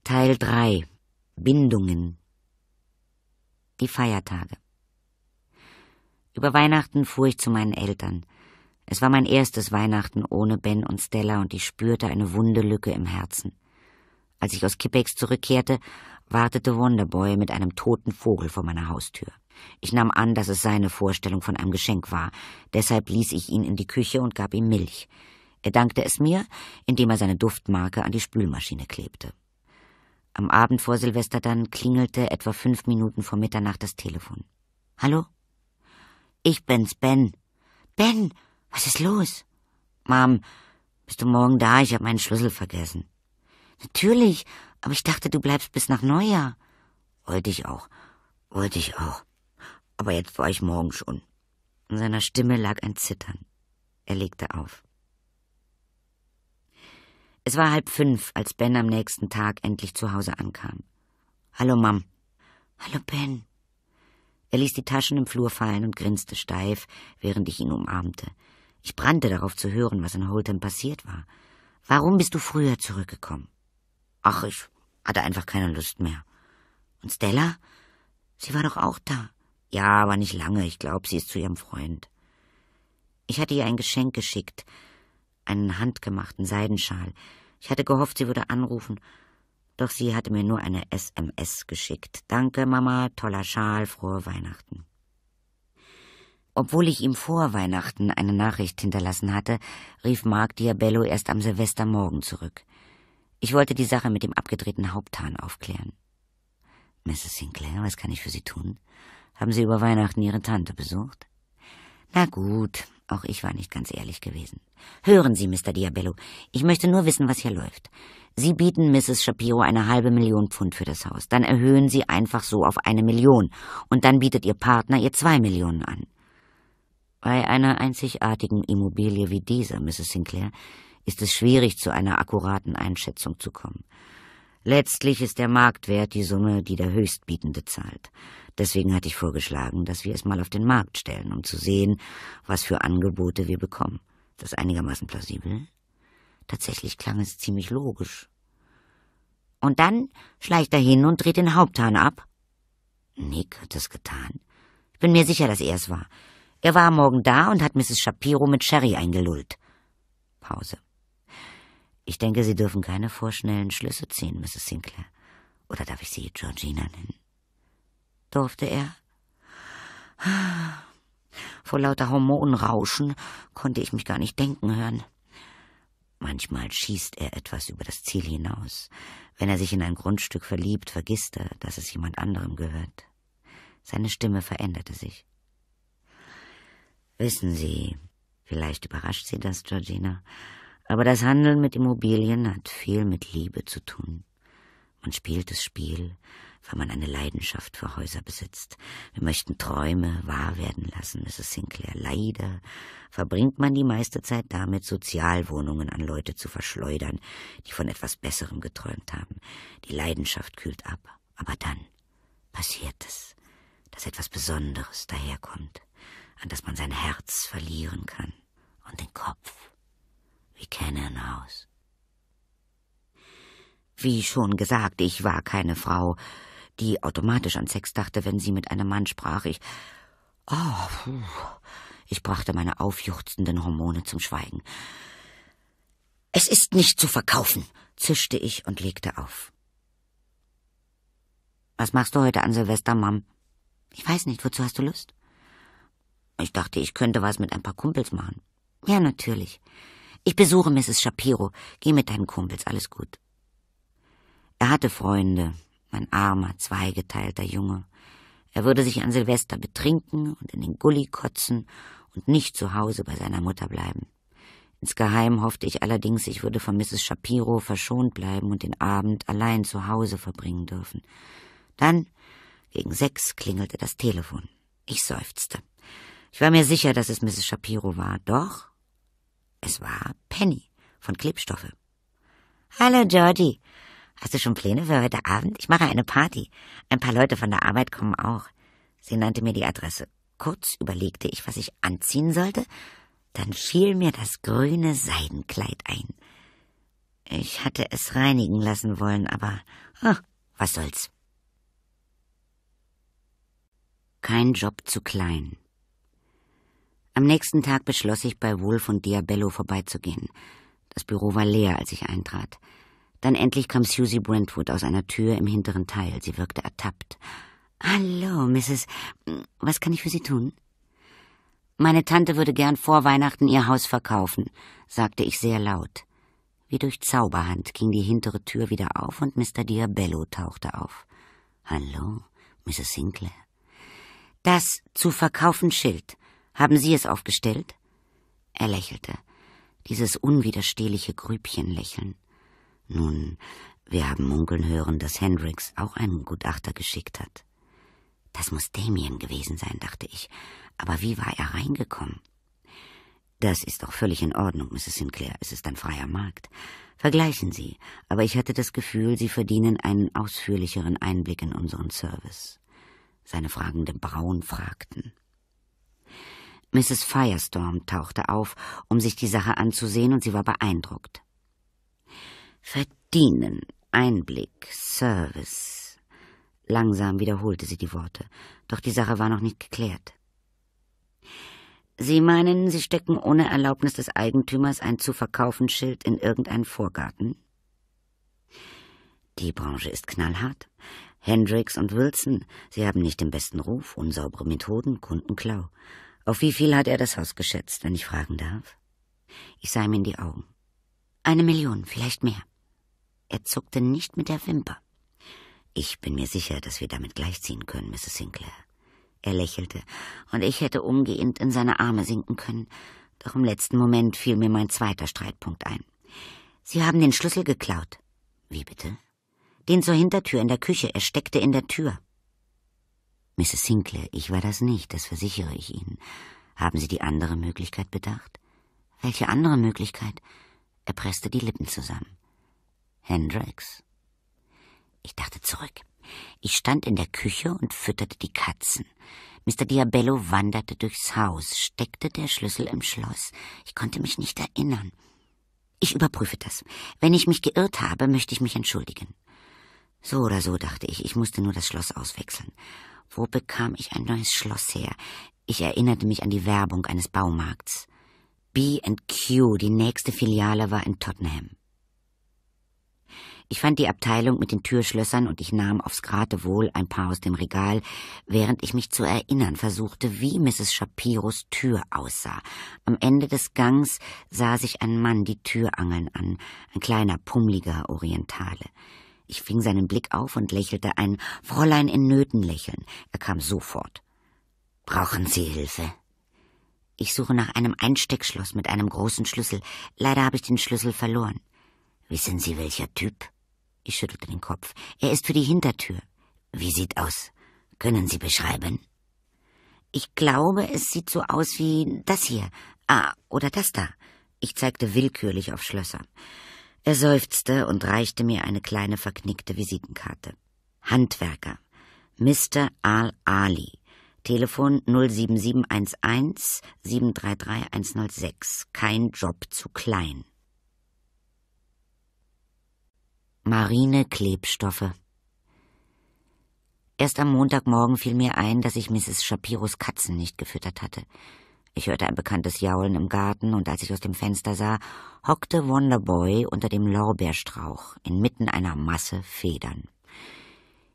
Teil 3 Bindungen Die Feiertage Über Weihnachten fuhr ich zu meinen Eltern. Es war mein erstes Weihnachten ohne Ben und Stella und ich spürte eine wunde Lücke im Herzen. Als ich aus Kippex zurückkehrte, wartete Wonderboy mit einem toten Vogel vor meiner Haustür. Ich nahm an, dass es seine Vorstellung von einem Geschenk war. Deshalb ließ ich ihn in die Küche und gab ihm Milch. Er dankte es mir, indem er seine Duftmarke an die Spülmaschine klebte. Am Abend vor Silvester dann klingelte etwa fünf Minuten vor Mitternacht das Telefon. Hallo? Ich bin's, Ben. Ben, was ist los? Mom, bist du morgen da? Ich habe meinen Schlüssel vergessen. Natürlich, aber ich dachte, du bleibst bis nach Neujahr. Wollte ich auch. Wollte ich auch. Aber jetzt war ich morgen schon. In seiner Stimme lag ein Zittern. Er legte auf. Es war halb fünf, als Ben am nächsten Tag endlich zu Hause ankam. Hallo, Mom. Hallo, Ben. Er ließ die Taschen im Flur fallen und grinste steif, während ich ihn umarmte. Ich brannte darauf zu hören, was in Holtham passiert war. Warum bist du früher zurückgekommen? Ach, ich hatte einfach keine Lust mehr. Und Stella? Sie war doch auch da. Ja, aber nicht lange. Ich glaube, sie ist zu ihrem Freund. Ich hatte ihr ein Geschenk geschickt, einen handgemachten Seidenschal. Ich hatte gehofft, sie würde anrufen, doch sie hatte mir nur eine SMS geschickt. Danke, Mama, toller Schal, frohe Weihnachten. Obwohl ich ihm vor Weihnachten eine Nachricht hinterlassen hatte, rief Mark Diabello erst am Silvestermorgen zurück. Ich wollte die Sache mit dem abgedrehten Haupthahn aufklären. Mrs. Sinclair, was kann ich für Sie tun? Haben Sie über Weihnachten Ihre Tante besucht? Na gut, auch ich war nicht ganz ehrlich gewesen. Hören Sie, Mr. Diabello, ich möchte nur wissen, was hier läuft. Sie bieten Mrs. Shapiro eine halbe Million Pfund für das Haus, dann erhöhen Sie einfach so auf eine Million, und dann bietet Ihr Partner ihr zwei Millionen an. Bei einer einzigartigen Immobilie wie dieser, Mrs. Sinclair, ist es schwierig, zu einer akkuraten Einschätzung zu kommen. Letztlich ist der Marktwert die Summe, die der Höchstbietende zahlt. Deswegen hatte ich vorgeschlagen, dass wir es mal auf den Markt stellen, um zu sehen, was für Angebote wir bekommen. Das einigermaßen plausibel. Tatsächlich klang es ziemlich logisch. Und dann schleicht er hin und dreht den Haupthahn ab. Nick hat es getan. Ich bin mir sicher, dass er es war. Er war Morgen da und hat Mrs. Shapiro mit Sherry eingelullt. Pause. Ich denke, Sie dürfen keine vorschnellen Schlüsse ziehen, Mrs. Sinclair. Oder darf ich Sie Georgina nennen? Durfte er? Vor lauter Hormonrauschen konnte ich mich gar nicht denken hören. Manchmal schießt er etwas über das Ziel hinaus. Wenn er sich in ein Grundstück verliebt, vergisst er, dass es jemand anderem gehört. Seine Stimme veränderte sich. Wissen Sie, vielleicht überrascht Sie das, Georgina, aber das Handeln mit Immobilien hat viel mit Liebe zu tun. Man spielt das Spiel, weil man eine Leidenschaft für Häuser besitzt. Wir möchten Träume wahr werden lassen, Mrs. Sinclair. Leider verbringt man die meiste Zeit damit, Sozialwohnungen an Leute zu verschleudern, die von etwas Besserem geträumt haben. Die Leidenschaft kühlt ab. Aber dann passiert es, dass etwas Besonderes daherkommt, an das man sein Herz verlieren kann und den Kopf. Ich kenne ihn aus. Wie schon gesagt, ich war keine Frau, die automatisch an Sex dachte, wenn sie mit einem Mann sprach. Ich. Oh, puh. Ich brachte meine aufjuchzenden Hormone zum Schweigen. Es ist nicht zu verkaufen, zischte ich und legte auf. Was machst du heute an Silvester, Mom? Ich weiß nicht, wozu hast du Lust? Ich dachte, ich könnte was mit ein paar Kumpels machen. Ja, natürlich. Ich besuche Mrs. Shapiro. Geh mit deinen Kumpels, alles gut. Er hatte Freunde, mein armer, zweigeteilter Junge. Er würde sich an Silvester betrinken und in den Gully kotzen und nicht zu Hause bei seiner Mutter bleiben. Insgeheim hoffte ich allerdings, ich würde von Mrs. Shapiro verschont bleiben und den Abend allein zu Hause verbringen dürfen. Dann, gegen sechs, klingelte das Telefon. Ich seufzte. Ich war mir sicher, dass es Mrs. Shapiro war. Doch es war Penny von Klebstoffe. Hallo, Georgie. Hast du schon Pläne für heute Abend? Ich mache eine Party. Ein paar Leute von der Arbeit kommen auch. Sie nannte mir die Adresse. Kurz überlegte ich, was ich anziehen sollte. Dann fiel mir das grüne Seidenkleid ein. Ich hatte es reinigen lassen wollen, aber oh, was soll's. Kein Job zu klein. Am nächsten Tag beschloss ich, bei Wolf und Diabello vorbeizugehen. Das Büro war leer, als ich eintrat. Dann endlich kam Susie Brentwood aus einer Tür im hinteren Teil. Sie wirkte ertappt. Hallo, Mrs. Was kann ich für Sie tun? Meine Tante würde gern vor Weihnachten ihr Haus verkaufen, sagte ich sehr laut. Wie durch Zauberhand ging die hintere Tür wieder auf und Mr. Diabello tauchte auf. Hallo, Mrs. Sinclair. Das zu verkaufen Schild haben Sie es aufgestellt? Er lächelte, dieses unwiderstehliche Grübchenlächeln. Nun, wir haben munkeln hören, dass Hendricks auch einen Gutachter geschickt hat. Das muss Damien gewesen sein, dachte ich. Aber wie war er reingekommen? Das ist doch völlig in Ordnung, Mrs. Sinclair. Es ist ein freier Markt. Vergleichen Sie, aber ich hatte das Gefühl, Sie verdienen einen ausführlicheren Einblick in unseren Service. Seine fragenden Brauen fragten. Mrs. Firestorm tauchte auf, um sich die Sache anzusehen, und sie war beeindruckt. Verdienen, Einblick, Service. Langsam wiederholte sie die Worte, doch die Sache war noch nicht geklärt. Sie meinen, Sie stecken ohne Erlaubnis des Eigentümers ein zu verkaufen Schild in irgendeinen Vorgarten? Die Branche ist knallhart. Hendricks und Wilson, sie haben nicht den besten Ruf, unsaubere Methoden, Kundenklau. Auf wie viel hat er das Haus geschätzt, wenn ich fragen darf? Ich sah ihm in die Augen. Eine Million, vielleicht mehr. Er zuckte nicht mit der Wimper. Ich bin mir sicher, dass wir damit gleichziehen können, Mrs. Sinclair. Er lächelte, und ich hätte umgehend in seine Arme sinken können, doch im letzten Moment fiel mir mein zweiter Streitpunkt ein. Sie haben den Schlüssel geklaut. Wie bitte? Den zur Hintertür in der Küche, er steckte in der Tür. Mrs. Sinclair, ich war das nicht, das versichere ich Ihnen. Haben Sie die andere Möglichkeit bedacht? Welche andere Möglichkeit? Er presste die Lippen zusammen. Hendrix. Ich dachte zurück. Ich stand in der Küche und fütterte die Katzen. Mr. Diabello wanderte durchs Haus, steckte der Schlüssel im Schloss. Ich konnte mich nicht erinnern. Ich überprüfe das. Wenn ich mich geirrt habe, möchte ich mich entschuldigen. So oder so, dachte ich, ich musste nur das Schloss auswechseln. Wo bekam ich ein neues Schloss her? Ich erinnerte mich an die Werbung eines Baumarkts. B&Q, die nächste Filiale war in Tottenham. Ich fand die Abteilung mit den Türschlössern und ich nahm aufs Gratewohl ein paar aus dem Regal, während ich mich zu erinnern versuchte, wie Mrs. Shapiros Tür aussah. Am Ende des Gangs sah sich ein Mann die Türangeln an, ein kleiner, pummeliger Orientale. Ich fing seinen Blick auf und lächelte ein Fräulein in Nöten lächeln. Er kam sofort. Brauchen Sie Hilfe? Ich suche nach einem Einsteckschloss mit einem großen Schlüssel. Leider habe ich den Schlüssel verloren. Wissen Sie, welcher Typ? Ich schüttelte den Kopf. Er ist für die Hintertür. Wie sieht aus? Können Sie beschreiben? Ich glaube, es sieht so aus wie das hier. Ah, oder das da. Ich zeigte willkürlich auf Schlösser. Er seufzte und reichte mir eine kleine verknickte Visitenkarte. Handwerker. Mr. Al Ali. Telefon 07711 733106. Kein Job zu klein. Marine Klebstoffe. Erst am Montagmorgen fiel mir ein, dass ich Mrs. Shapiros Katzen nicht gefüttert hatte. Ich hörte ein bekanntes Jaulen im Garten, und als ich aus dem Fenster sah, hockte Wonderboy unter dem Lorbeerstrauch, inmitten einer Masse Federn.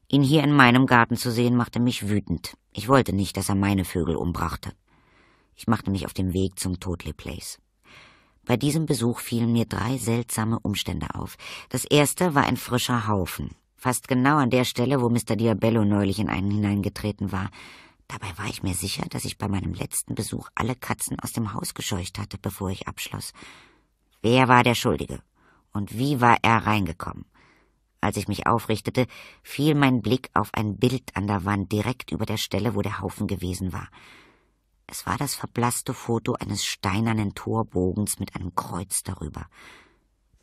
Ihn hier in meinem Garten zu sehen, machte mich wütend. Ich wollte nicht, dass er meine Vögel umbrachte. Ich machte mich auf den Weg zum Totley Place. Bei diesem Besuch fielen mir drei seltsame Umstände auf. Das erste war ein frischer Haufen, fast genau an der Stelle, wo Mr. Diabello neulich in einen hineingetreten war. Dabei war ich mir sicher, dass ich bei meinem letzten Besuch alle Katzen aus dem Haus gescheucht hatte, bevor ich abschloss. Wer war der Schuldige? Und wie war er reingekommen? Als ich mich aufrichtete, fiel mein Blick auf ein Bild an der Wand direkt über der Stelle, wo der Haufen gewesen war. Es war das verblasste Foto eines steinernen Torbogens mit einem Kreuz darüber.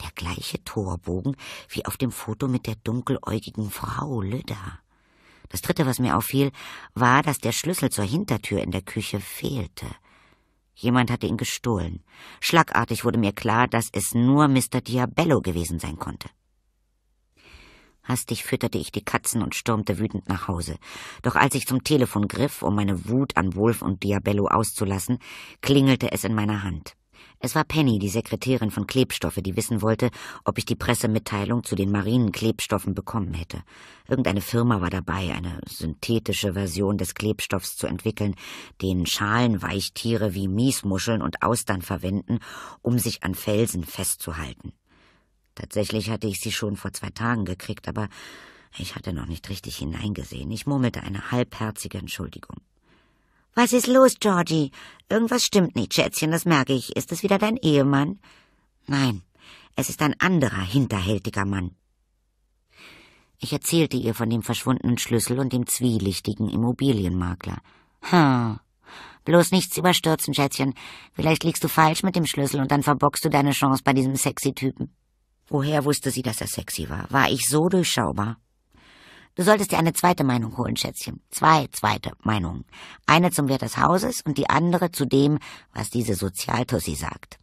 Der gleiche Torbogen wie auf dem Foto mit der dunkeläugigen Frau Lüdder. Das Dritte, was mir auffiel, war, dass der Schlüssel zur Hintertür in der Küche fehlte. Jemand hatte ihn gestohlen. Schlagartig wurde mir klar, dass es nur Mr. Diabello gewesen sein konnte. Hastig fütterte ich die Katzen und stürmte wütend nach Hause. Doch als ich zum Telefon griff, um meine Wut an Wolf und Diabello auszulassen, klingelte es in meiner Hand. Es war Penny, die Sekretärin von Klebstoffe, die wissen wollte, ob ich die Pressemitteilung zu den marinen Klebstoffen bekommen hätte. Irgendeine Firma war dabei, eine synthetische Version des Klebstoffs zu entwickeln, den Schalenweichtiere wie Miesmuscheln und Austern verwenden, um sich an Felsen festzuhalten. Tatsächlich hatte ich sie schon vor zwei Tagen gekriegt, aber ich hatte noch nicht richtig hineingesehen. Ich murmelte eine halbherzige Entschuldigung. Was ist los, Georgie? Irgendwas stimmt nicht, Schätzchen, das merke ich. Ist es wieder dein Ehemann? Nein, es ist ein anderer, hinterhältiger Mann. Ich erzählte ihr von dem verschwundenen Schlüssel und dem zwielichtigen Immobilienmakler. Hm. Bloß nichts überstürzen, Schätzchen. Vielleicht liegst du falsch mit dem Schlüssel und dann verbockst du deine Chance bei diesem sexy Typen. Woher wusste sie, dass er sexy war? War ich so durchschaubar? Du solltest dir eine zweite Meinung holen, Schätzchen. Zwei zweite Meinungen. Eine zum Wert des Hauses und die andere zu dem, was diese Sozialtussi sagt.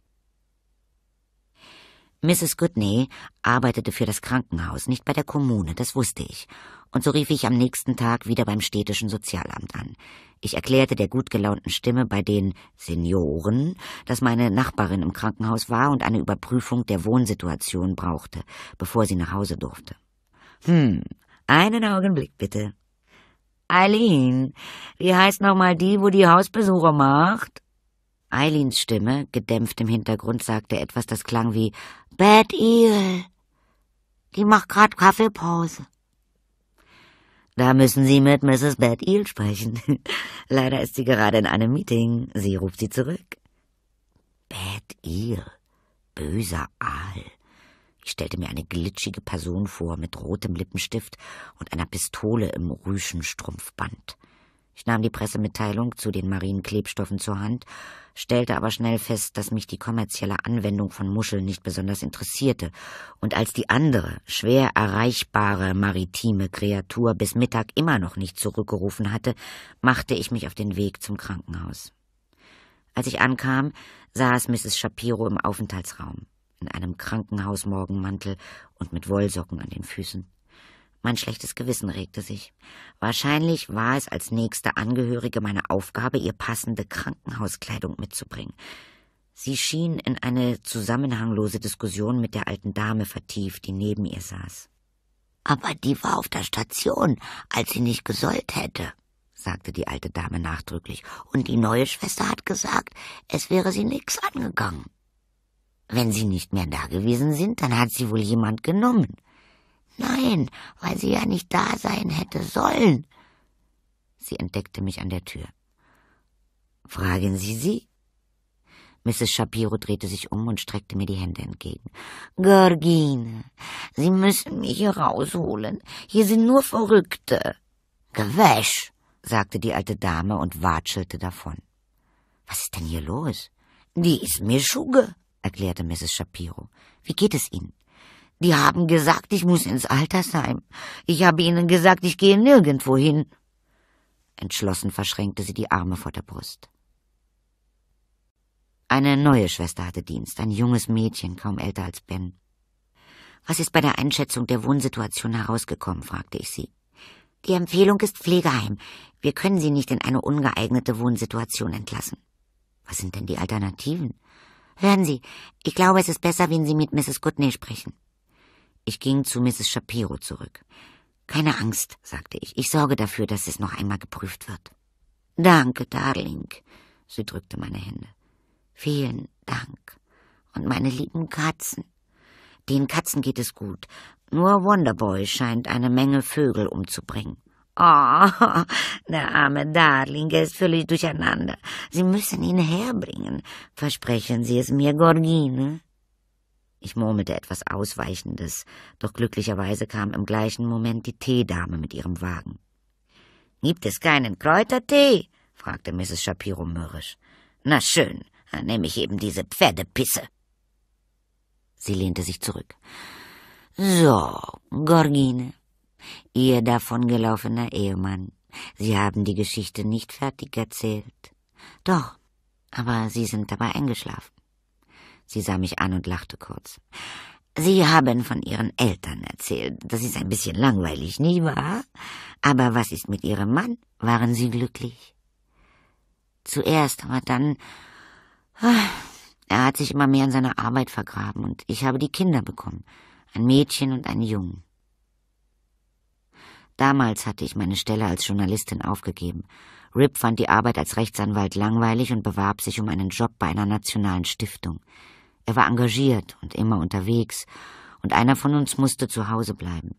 Mrs. Goodney arbeitete für das Krankenhaus, nicht bei der Kommune, das wusste ich. Und so rief ich am nächsten Tag wieder beim städtischen Sozialamt an. Ich erklärte der gut gelaunten Stimme bei den Senioren, dass meine Nachbarin im Krankenhaus war und eine Überprüfung der Wohnsituation brauchte, bevor sie nach Hause durfte. Hm, einen Augenblick bitte. Eileen, wie heißt nochmal die, wo die Hausbesucher macht? Eileens Stimme, gedämpft im Hintergrund, sagte etwas, das klang wie Bad Eel. Die macht grad Kaffeepause. Da müssen Sie mit Mrs. Bad Eel sprechen. Leider ist sie gerade in einem Meeting. Sie ruft Sie zurück. Bad Eel, böser Aal. Ich stellte mir eine glitschige Person vor mit rotem Lippenstift und einer Pistole im Rüschenstrumpfband. Ich nahm die Pressemitteilung zu den Marienklebstoffen zur Hand, stellte aber schnell fest, dass mich die kommerzielle Anwendung von Muscheln nicht besonders interessierte, und als die andere, schwer erreichbare maritime Kreatur bis Mittag immer noch nicht zurückgerufen hatte, machte ich mich auf den Weg zum Krankenhaus. Als ich ankam, saß Mrs. Shapiro im Aufenthaltsraum in einem Krankenhausmorgenmantel und mit Wollsocken an den Füßen. Mein schlechtes Gewissen regte sich. Wahrscheinlich war es als nächste Angehörige meine Aufgabe, ihr passende Krankenhauskleidung mitzubringen. Sie schien in eine zusammenhanglose Diskussion mit der alten Dame vertieft, die neben ihr saß. Aber die war auf der Station, als sie nicht gesollt hätte, sagte die alte Dame nachdrücklich, und die neue Schwester hat gesagt, es wäre sie nix angegangen. Wenn Sie nicht mehr da gewesen sind, dann hat sie wohl jemand genommen. Nein, weil sie ja nicht da sein hätte sollen. Sie entdeckte mich an der Tür. Fragen Sie sie? Mrs. Shapiro drehte sich um und streckte mir die Hände entgegen. Gorgine, Sie müssen mich hier rausholen. Hier sind nur Verrückte. Gewäsch, sagte die alte Dame und watschelte davon. Was ist denn hier los? Die ist mir Schugge, erklärte Mrs. Shapiro. Wie geht es Ihnen? Die haben gesagt, ich muss ins Altersheim. Ich habe ihnen gesagt, ich gehe nirgendwo hin. Entschlossen verschränkte sie die Arme vor der Brust. Eine neue Schwester hatte Dienst, ein junges Mädchen, kaum älter als Ben. Was ist bei der Einschätzung der Wohnsituation herausgekommen? fragte ich sie. Die Empfehlung ist Pflegeheim. Wir können sie nicht in eine ungeeignete Wohnsituation entlassen. Was sind denn die Alternativen? Hören Sie, ich glaube, es ist besser, wenn Sie mit Mrs. Goodney sprechen. Ich ging zu Mrs. Shapiro zurück. Keine Angst, sagte ich. Ich sorge dafür, dass es noch einmal geprüft wird. Danke, Darling. Sie drückte meine Hände. Vielen Dank. Und meine lieben Katzen. Den Katzen geht es gut. Nur Wonderboy scheint eine Menge Vögel umzubringen. Oh, der arme Darling ist völlig durcheinander. Sie müssen ihn herbringen. Versprechen Sie es mir, Gorgine. Ich murmelte etwas Ausweichendes, doch glücklicherweise kam im gleichen Moment die Teedame mit ihrem Wagen. Gibt es keinen Kräutertee? fragte Mrs. Shapiro mürrisch. Na schön, dann nehme ich eben diese Pferdepisse. Sie lehnte sich zurück. So, Gorgine, Ihr davongelaufener Ehemann. Sie haben die Geschichte nicht fertig erzählt. Doch, aber Sie sind dabei eingeschlafen. Sie sah mich an und lachte kurz. Sie haben von Ihren Eltern erzählt. Das ist ein bisschen langweilig, nicht wahr? Aber was ist mit Ihrem Mann? Waren Sie glücklich? Zuerst, aber dann. Ah, er hat sich immer mehr in seiner Arbeit vergraben und ich habe die Kinder bekommen. Ein Mädchen und einen Jungen. Damals hatte ich meine Stelle als Journalistin aufgegeben. Rip fand die Arbeit als Rechtsanwalt langweilig und bewarb sich um einen Job bei einer nationalen Stiftung. Er war engagiert und immer unterwegs, und einer von uns musste zu Hause bleiben.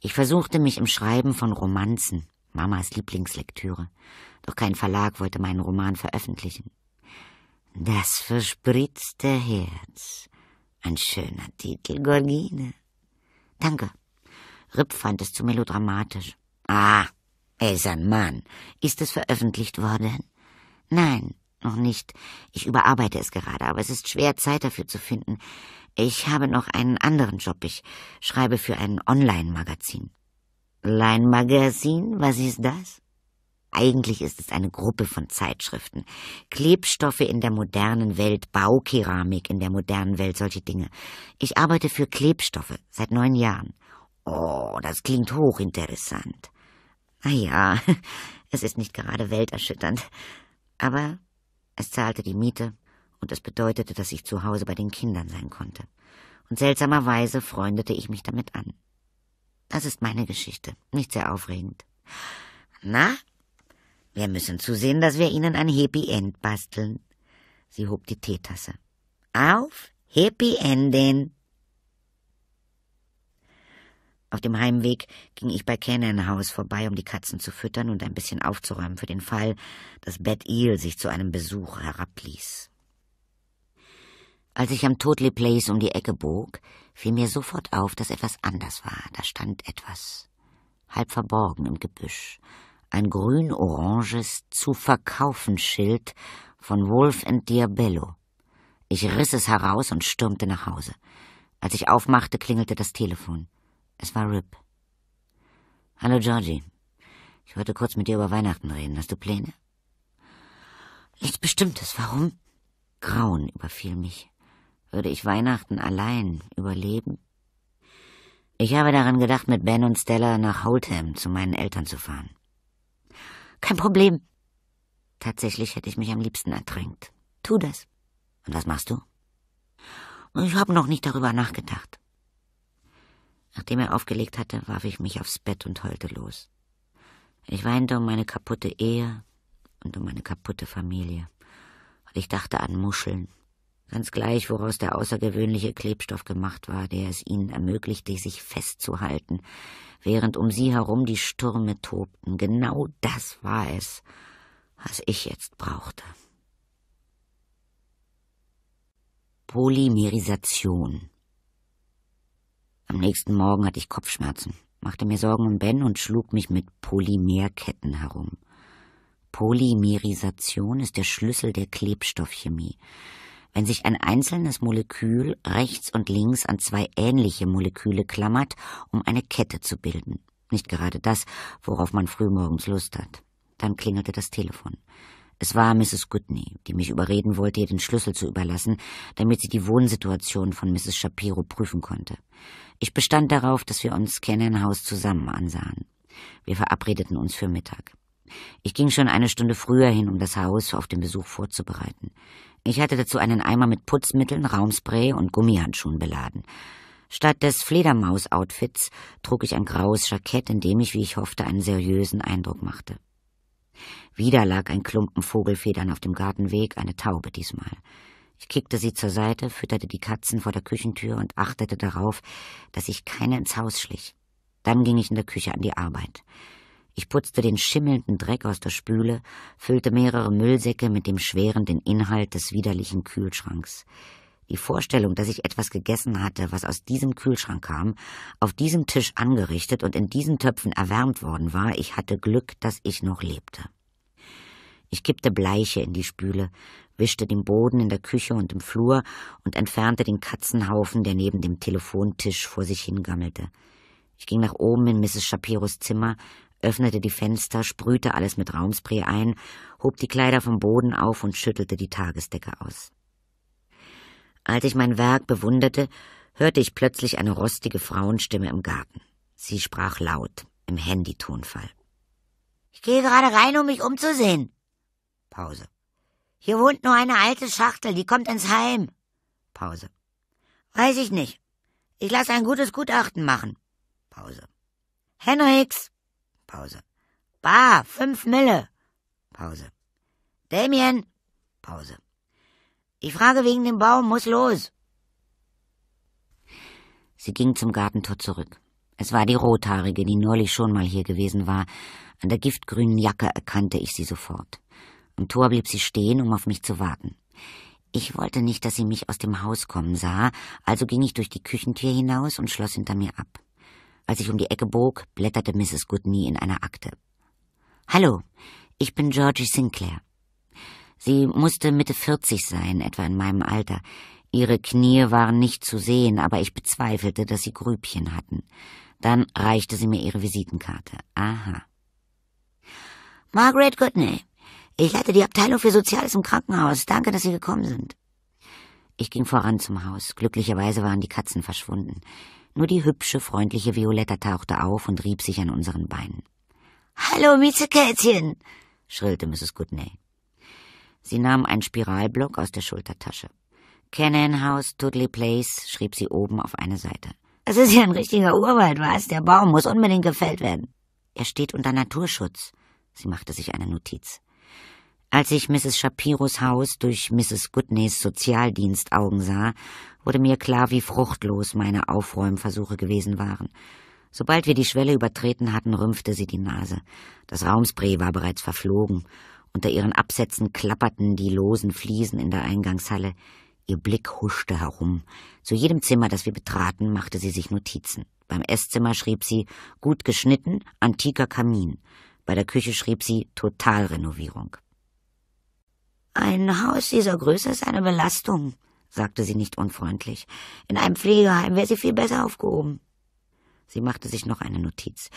Ich versuchte mich im Schreiben von Romanzen, Mamas Lieblingslektüre, doch kein Verlag wollte meinen Roman veröffentlichen. Das verspritzte Herz. Ein schöner Titel, Gorgine. Danke. Ripp fand es zu melodramatisch. Ah, er ist ein Mann. Ist es veröffentlicht worden? Nein, noch nicht. Ich überarbeite es gerade, aber es ist schwer, Zeit dafür zu finden. Ich habe noch einen anderen Job. Ich schreibe für ein Online-Magazin. online magazin Was ist das? Eigentlich ist es eine Gruppe von Zeitschriften. Klebstoffe in der modernen Welt, Baukeramik in der modernen Welt, solche Dinge. Ich arbeite für Klebstoffe seit neun Jahren. Oh, das klingt hochinteressant. Na ah ja, es ist nicht gerade welterschütternd. Aber es zahlte die Miete und es bedeutete, dass ich zu Hause bei den Kindern sein konnte. Und seltsamerweise freundete ich mich damit an. Das ist meine Geschichte, nicht sehr aufregend. Na, wir müssen zusehen, dass wir Ihnen ein Happy End basteln. Sie hob die Teetasse. Auf Happy Ending! Auf dem Heimweg ging ich bei Kenan House vorbei, um die Katzen zu füttern und ein bisschen aufzuräumen für den Fall, dass Bad Eel sich zu einem Besuch herabließ. Als ich am Totley Place um die Ecke bog, fiel mir sofort auf, dass etwas anders war. Da stand etwas, halb verborgen im Gebüsch, ein grün-oranges zu verkaufen Schild von Wolf and Diabello. Ich riss es heraus und stürmte nach Hause. Als ich aufmachte, klingelte das Telefon. Es war Rip. Hallo, Georgie. Ich wollte kurz mit dir über Weihnachten reden. Hast du Pläne? Nichts Bestimmtes. Warum? Grauen überfiel mich. Würde ich Weihnachten allein überleben? Ich habe daran gedacht, mit Ben und Stella nach Holtham zu meinen Eltern zu fahren. Kein Problem. Tatsächlich hätte ich mich am liebsten ertränkt. Tu das. Und was machst du? Ich habe noch nicht darüber nachgedacht. Nachdem er aufgelegt hatte, warf ich mich aufs Bett und heulte los. Ich weinte um meine kaputte Ehe und um meine kaputte Familie. Und ich dachte an Muscheln, ganz gleich, woraus der außergewöhnliche Klebstoff gemacht war, der es ihnen ermöglichte, sich festzuhalten, während um sie herum die Stürme tobten. Genau das war es, was ich jetzt brauchte. Polymerisation am nächsten Morgen hatte ich Kopfschmerzen, machte mir Sorgen um Ben und schlug mich mit Polymerketten herum. Polymerisation ist der Schlüssel der Klebstoffchemie. Wenn sich ein einzelnes Molekül rechts und links an zwei ähnliche Moleküle klammert, um eine Kette zu bilden. Nicht gerade das, worauf man frühmorgens Lust hat. Dann klingelte das Telefon. Es war Mrs. Goodney, die mich überreden wollte, ihr den Schlüssel zu überlassen, damit sie die Wohnsituation von Mrs. Shapiro prüfen konnte. Ich bestand darauf, dass wir uns Kennenhaus zusammen ansahen. Wir verabredeten uns für Mittag. Ich ging schon eine Stunde früher hin, um das Haus auf den Besuch vorzubereiten. Ich hatte dazu einen Eimer mit Putzmitteln, Raumspray und Gummihandschuhen beladen. Statt des Fledermaus-Outfits trug ich ein graues Jackett, in dem ich, wie ich hoffte, einen seriösen Eindruck machte. Wieder lag ein Klumpen Vogelfedern auf dem Gartenweg, eine Taube diesmal. Ich kickte sie zur Seite, fütterte die Katzen vor der Küchentür und achtete darauf, dass ich keine ins Haus schlich. Dann ging ich in der Küche an die Arbeit. Ich putzte den schimmelnden Dreck aus der Spüle, füllte mehrere Müllsäcke mit dem schwerenden Inhalt des widerlichen Kühlschranks. Die Vorstellung, dass ich etwas gegessen hatte, was aus diesem Kühlschrank kam, auf diesem Tisch angerichtet und in diesen Töpfen erwärmt worden war, ich hatte Glück, dass ich noch lebte. Ich kippte Bleiche in die Spüle, wischte den Boden in der Küche und im Flur und entfernte den Katzenhaufen, der neben dem Telefontisch vor sich hingammelte. Ich ging nach oben in Mrs. Shapiros Zimmer, öffnete die Fenster, sprühte alles mit Raumspray ein, hob die Kleider vom Boden auf und schüttelte die Tagesdecke aus. Als ich mein Werk bewunderte, hörte ich plötzlich eine rostige Frauenstimme im Garten. Sie sprach laut, im Handytonfall. Ich gehe gerade rein, um mich umzusehen. Pause. Hier wohnt nur eine alte Schachtel, die kommt ins Heim. Pause. Weiß ich nicht. Ich lasse ein gutes Gutachten machen. Pause. Henriks. Pause. Bar, fünf Mille. Pause. Damien. Pause. Ich frage wegen dem Baum, muss los. Sie ging zum Gartentor zurück. Es war die Rothaarige, die neulich schon mal hier gewesen war. An der giftgrünen Jacke erkannte ich sie sofort. Am Tor blieb sie stehen, um auf mich zu warten. Ich wollte nicht, dass sie mich aus dem Haus kommen sah, also ging ich durch die Küchentür hinaus und schloss hinter mir ab. Als ich um die Ecke bog, blätterte Mrs. Goodney in einer Akte. Hallo, ich bin Georgie Sinclair. Sie musste Mitte 40 sein, etwa in meinem Alter. Ihre Knie waren nicht zu sehen, aber ich bezweifelte, dass sie Grübchen hatten. Dann reichte sie mir ihre Visitenkarte. Aha. Margaret Goodney. Ich leite die Abteilung für Soziales im Krankenhaus. Danke, dass Sie gekommen sind. Ich ging voran zum Haus. Glücklicherweise waren die Katzen verschwunden. Nur die hübsche, freundliche Violetta tauchte auf und rieb sich an unseren Beinen. Hallo, Mieze Kätzchen, schrillte Mrs. Goodney. Sie nahm einen Spiralblock aus der Schultertasche. Cannon House, Tootley Place, schrieb sie oben auf eine Seite. Es ist ja ein richtiger Urwald, was? Der Baum muss unbedingt gefällt werden. Er steht unter Naturschutz. Sie machte sich eine Notiz. Als ich Mrs. Shapiros Haus durch Mrs. Goodneys Sozialdienstaugen sah, wurde mir klar, wie fruchtlos meine Aufräumversuche gewesen waren. Sobald wir die Schwelle übertreten hatten, rümpfte sie die Nase. Das Raumspray war bereits verflogen unter ihren Absätzen klapperten die losen Fliesen in der Eingangshalle. Ihr Blick huschte herum. Zu jedem Zimmer, das wir betraten, machte sie sich Notizen. Beim Esszimmer schrieb sie gut geschnitten, antiker Kamin. Bei der Küche schrieb sie Totalrenovierung. Ein Haus dieser Größe ist eine Belastung, sagte sie nicht unfreundlich. In einem Pflegeheim wäre sie viel besser aufgehoben. Sie machte sich noch eine Notiz.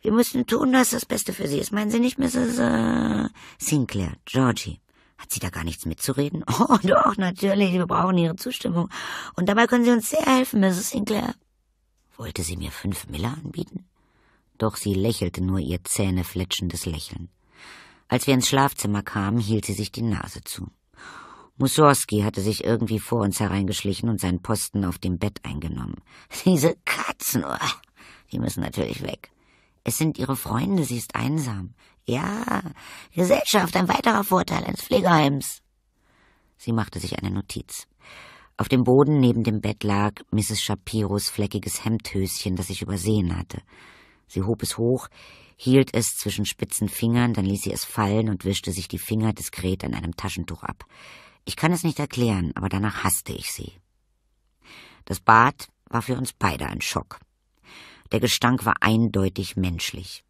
Wir müssen tun, was das Beste für Sie ist. Meinen Sie nicht, Mrs. Äh, Sinclair, Georgie? Hat sie da gar nichts mitzureden? Oh, doch, natürlich, wir brauchen Ihre Zustimmung. Und dabei können Sie uns sehr helfen, Mrs. Sinclair. Wollte sie mir fünf Miller anbieten? Doch sie lächelte nur ihr zähnefletschendes Lächeln. Als wir ins Schlafzimmer kamen, hielt sie sich die Nase zu. Mussorski hatte sich irgendwie vor uns hereingeschlichen und seinen Posten auf dem Bett eingenommen. Diese Katzen, oh, Sie müssen natürlich weg. Es sind ihre Freunde, sie ist einsam. Ja, Gesellschaft, ein weiterer Vorteil eines Pflegeheims. Sie machte sich eine Notiz. Auf dem Boden neben dem Bett lag Mrs. Shapiros fleckiges Hemdhöschen, das ich übersehen hatte. Sie hob es hoch, hielt es zwischen spitzen Fingern, dann ließ sie es fallen und wischte sich die Finger diskret an einem Taschentuch ab. Ich kann es nicht erklären, aber danach hasste ich sie. Das Bad war für uns beide ein Schock. Der Gestank war eindeutig menschlich.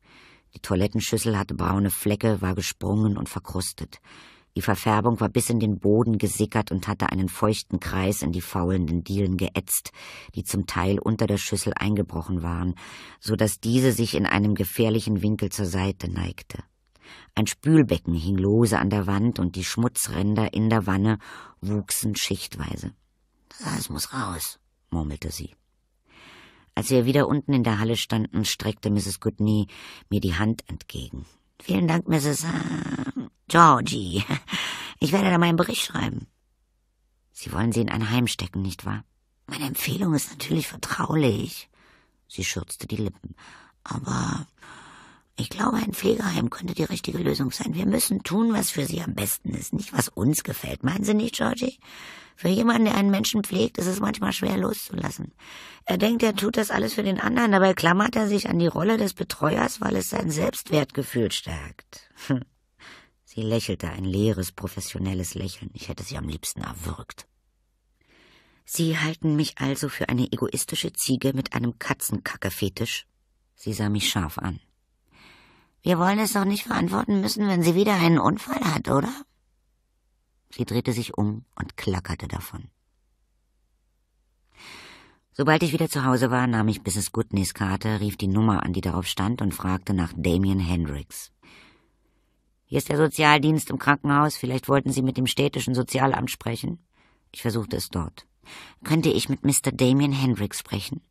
Die Toilettenschüssel hatte braune Flecke, war gesprungen und verkrustet. Die Verfärbung war bis in den Boden gesickert und hatte einen feuchten Kreis in die faulenden Dielen geätzt, die zum Teil unter der Schüssel eingebrochen waren, so dass diese sich in einem gefährlichen Winkel zur Seite neigte. Ein Spülbecken hing lose an der Wand und die Schmutzränder in der Wanne wuchsen schichtweise. Das muss raus, murmelte sie. Als wir wieder unten in der Halle standen, streckte Mrs. Goodney mir die Hand entgegen. Vielen Dank, Mrs. Äh, Georgie. Ich werde da meinen Bericht schreiben. Sie wollen sie in ein Heim stecken, nicht wahr? Meine Empfehlung ist natürlich vertraulich. Sie schürzte die Lippen. Aber ich glaube, ein Pflegeheim könnte die richtige Lösung sein. Wir müssen tun, was für sie am besten ist, nicht was uns gefällt. Meinen Sie nicht, Georgie? Für jemanden, der einen Menschen pflegt, ist es manchmal schwer loszulassen. Er denkt, er tut das alles für den anderen, dabei klammert er sich an die Rolle des Betreuers, weil es sein Selbstwertgefühl stärkt. Hm. Sie lächelte ein leeres, professionelles Lächeln. Ich hätte sie am liebsten erwürgt. Sie halten mich also für eine egoistische Ziege mit einem Katzenkackefetisch? Sie sah mich scharf an. Wir wollen es doch nicht verantworten müssen, wenn sie wieder einen Unfall hat, oder? Sie drehte sich um und klackerte davon. Sobald ich wieder zu Hause war, nahm ich Mrs. Goodneys Karte, rief die Nummer an, die darauf stand, und fragte nach Damien Hendricks. Hier ist der Sozialdienst im Krankenhaus, vielleicht wollten Sie mit dem städtischen Sozialamt sprechen. Ich versuchte es dort. Könnte ich mit Mr. Damien Hendricks sprechen?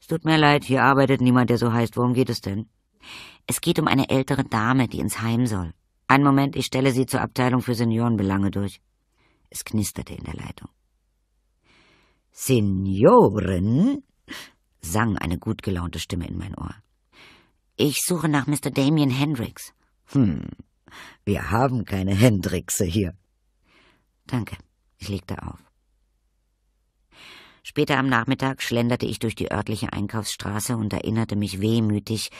Es tut mir leid, hier arbeitet niemand, der so heißt. Worum geht es denn? Es geht um eine ältere Dame, die ins Heim soll. Einen Moment, ich stelle Sie zur Abteilung für Seniorenbelange durch. Es knisterte in der Leitung. Senioren? sang eine gut gelaunte Stimme in mein Ohr. Ich suche nach Mr. Damien Hendricks. Hm, wir haben keine Hendrickse hier. Danke, ich legte auf. Später am Nachmittag schlenderte ich durch die örtliche Einkaufsstraße und erinnerte mich wehmütig,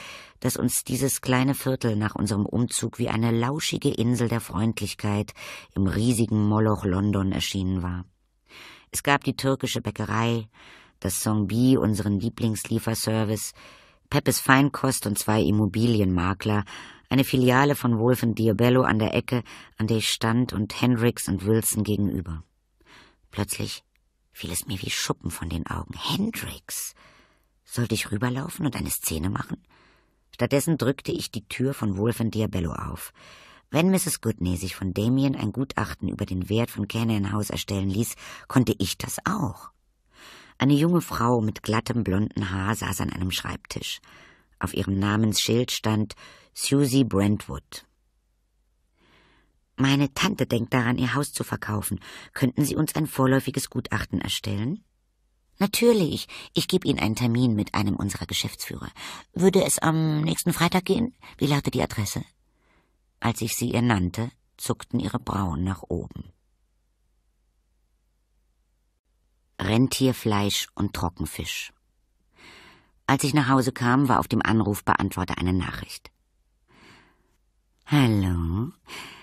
dass uns dieses kleine Viertel nach unserem Umzug wie eine lauschige Insel der Freundlichkeit im riesigen Moloch London erschienen war. Es gab die türkische Bäckerei, das Songbi, unseren Lieblingslieferservice, Peppes Feinkost und zwei Immobilienmakler, eine Filiale von Wolf Diabello an der Ecke, an der ich stand und Hendricks und Wilson gegenüber. Plötzlich fiel es mir wie Schuppen von den Augen. Hendrix. Sollte ich rüberlaufen und eine Szene machen? Stattdessen drückte ich die Tür von Wolf Diabello auf. Wenn Mrs. Goodney sich von Damien ein Gutachten über den Wert von Canaan House erstellen ließ, konnte ich das auch. Eine junge Frau mit glattem blonden Haar saß an einem Schreibtisch. Auf ihrem Namensschild stand Susie Brentwood. Meine Tante denkt daran, ihr Haus zu verkaufen. Könnten Sie uns ein vorläufiges Gutachten erstellen? Natürlich. Ich gebe Ihnen einen Termin mit einem unserer Geschäftsführer. Würde es am nächsten Freitag gehen? Wie lautet die Adresse? Als ich sie ihr nannte, zuckten ihre Brauen nach oben. Rentierfleisch und Trockenfisch. Als ich nach Hause kam, war auf dem Anrufbeantworter eine Nachricht. Hallo,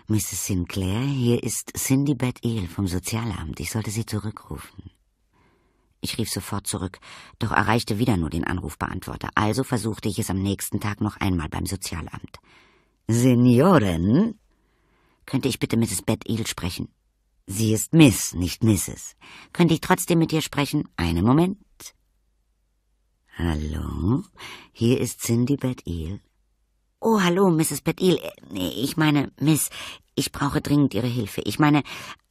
Mrs. Sinclair, hier ist Cindy beth Ehl vom Sozialamt. Ich sollte Sie zurückrufen. Ich rief sofort zurück, doch erreichte wieder nur den Anrufbeantworter. Also versuchte ich es am nächsten Tag noch einmal beim Sozialamt. Senioren? Könnte ich bitte Mrs. beth Ehl sprechen? Sie ist Miss, nicht Mrs. Könnte ich trotzdem mit ihr sprechen? Einen Moment. Hallo, hier ist Cindy beth Ehl Oh, hallo, Mrs. Bedil. Äh, ich meine, Miss, ich brauche dringend Ihre Hilfe. Ich meine,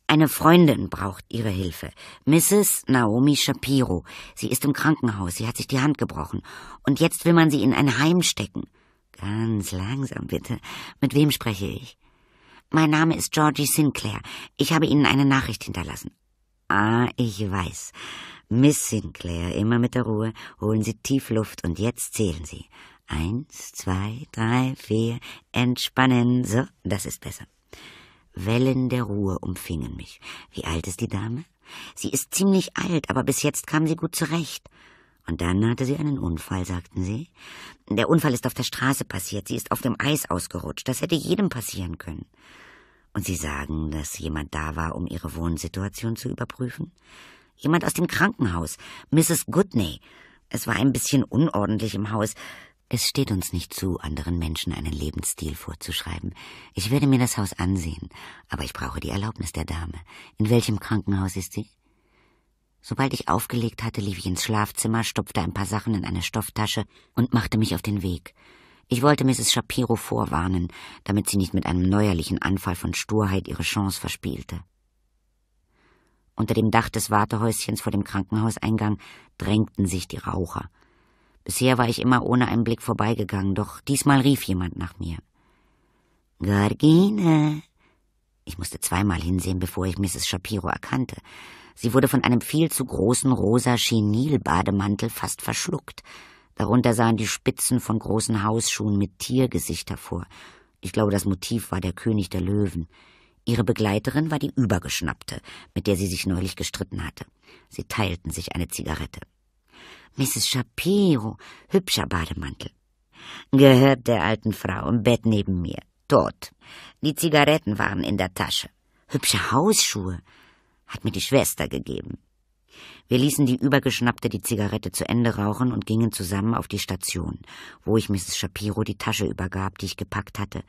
eine Freundin braucht Ihre Hilfe. Mrs. Naomi Shapiro. Sie ist im Krankenhaus. Sie hat sich die Hand gebrochen. Und jetzt will man sie in ein Heim stecken. Ganz langsam, bitte. Mit wem spreche ich? Mein Name ist Georgie Sinclair. Ich habe Ihnen eine Nachricht hinterlassen. Ah, ich weiß. Miss Sinclair, immer mit der Ruhe. Holen Sie tief Luft und jetzt zählen Sie. Eins, zwei, drei, vier, entspannen, so, das ist besser. Wellen der Ruhe umfingen mich. Wie alt ist die Dame? Sie ist ziemlich alt, aber bis jetzt kam sie gut zurecht. Und dann hatte sie einen Unfall, sagten sie. Der Unfall ist auf der Straße passiert, sie ist auf dem Eis ausgerutscht, das hätte jedem passieren können. Und Sie sagen, dass jemand da war, um Ihre Wohnsituation zu überprüfen? Jemand aus dem Krankenhaus, Mrs. Goodney. Es war ein bisschen unordentlich im Haus, es steht uns nicht zu, anderen Menschen einen Lebensstil vorzuschreiben. Ich werde mir das Haus ansehen, aber ich brauche die Erlaubnis der Dame. In welchem Krankenhaus ist sie? Sobald ich aufgelegt hatte, lief ich ins Schlafzimmer, stopfte ein paar Sachen in eine Stofftasche und machte mich auf den Weg. Ich wollte Mrs. Shapiro vorwarnen, damit sie nicht mit einem neuerlichen Anfall von Sturheit ihre Chance verspielte. Unter dem Dach des Wartehäuschens vor dem Krankenhauseingang drängten sich die Raucher. Bisher war ich immer ohne einen Blick vorbeigegangen, doch diesmal rief jemand nach mir. Georgine. Ich musste zweimal hinsehen, bevor ich Mrs. Shapiro erkannte. Sie wurde von einem viel zu großen rosa Chenil-Bademantel fast verschluckt. Darunter sahen die Spitzen von großen Hausschuhen mit Tiergesicht hervor. Ich glaube, das Motiv war der König der Löwen. Ihre Begleiterin war die Übergeschnappte, mit der sie sich neulich gestritten hatte. Sie teilten sich eine Zigarette. Mrs. Shapiro, hübscher Bademantel. Gehört der alten Frau im Bett neben mir, tot. Die Zigaretten waren in der Tasche. Hübsche Hausschuhe, hat mir die Schwester gegeben. Wir ließen die Übergeschnappte die Zigarette zu Ende rauchen und gingen zusammen auf die Station, wo ich Mrs. Shapiro die Tasche übergab, die ich gepackt hatte.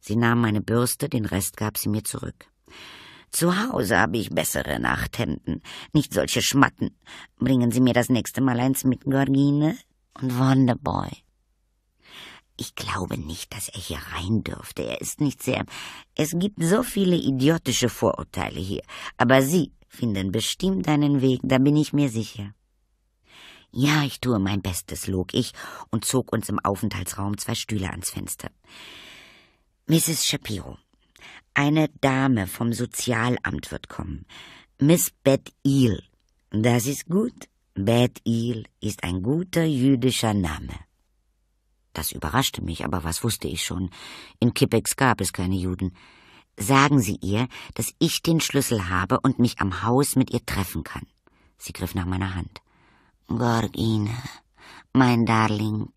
Sie nahm meine Bürste, den Rest gab sie mir zurück. Zu Hause habe ich bessere Nachthemden, nicht solche Schmatten. Bringen Sie mir das nächste Mal eins mit Gorgine und Wonderboy. Ich glaube nicht, dass er hier rein dürfte. Er ist nicht sehr. Es gibt so viele idiotische Vorurteile hier. Aber Sie finden bestimmt einen Weg, da bin ich mir sicher. Ja, ich tue mein Bestes, log ich und zog uns im Aufenthaltsraum zwei Stühle ans Fenster. Mrs. Shapiro, eine Dame vom Sozialamt wird kommen. Miss Bet Il. Das ist gut. Bet Il ist ein guter jüdischer Name. Das überraschte mich, aber was wusste ich schon? In Kippex gab es keine Juden. Sagen Sie ihr, dass ich den Schlüssel habe und mich am Haus mit ihr treffen kann. Sie griff nach meiner Hand. Gorgine, mein Darling,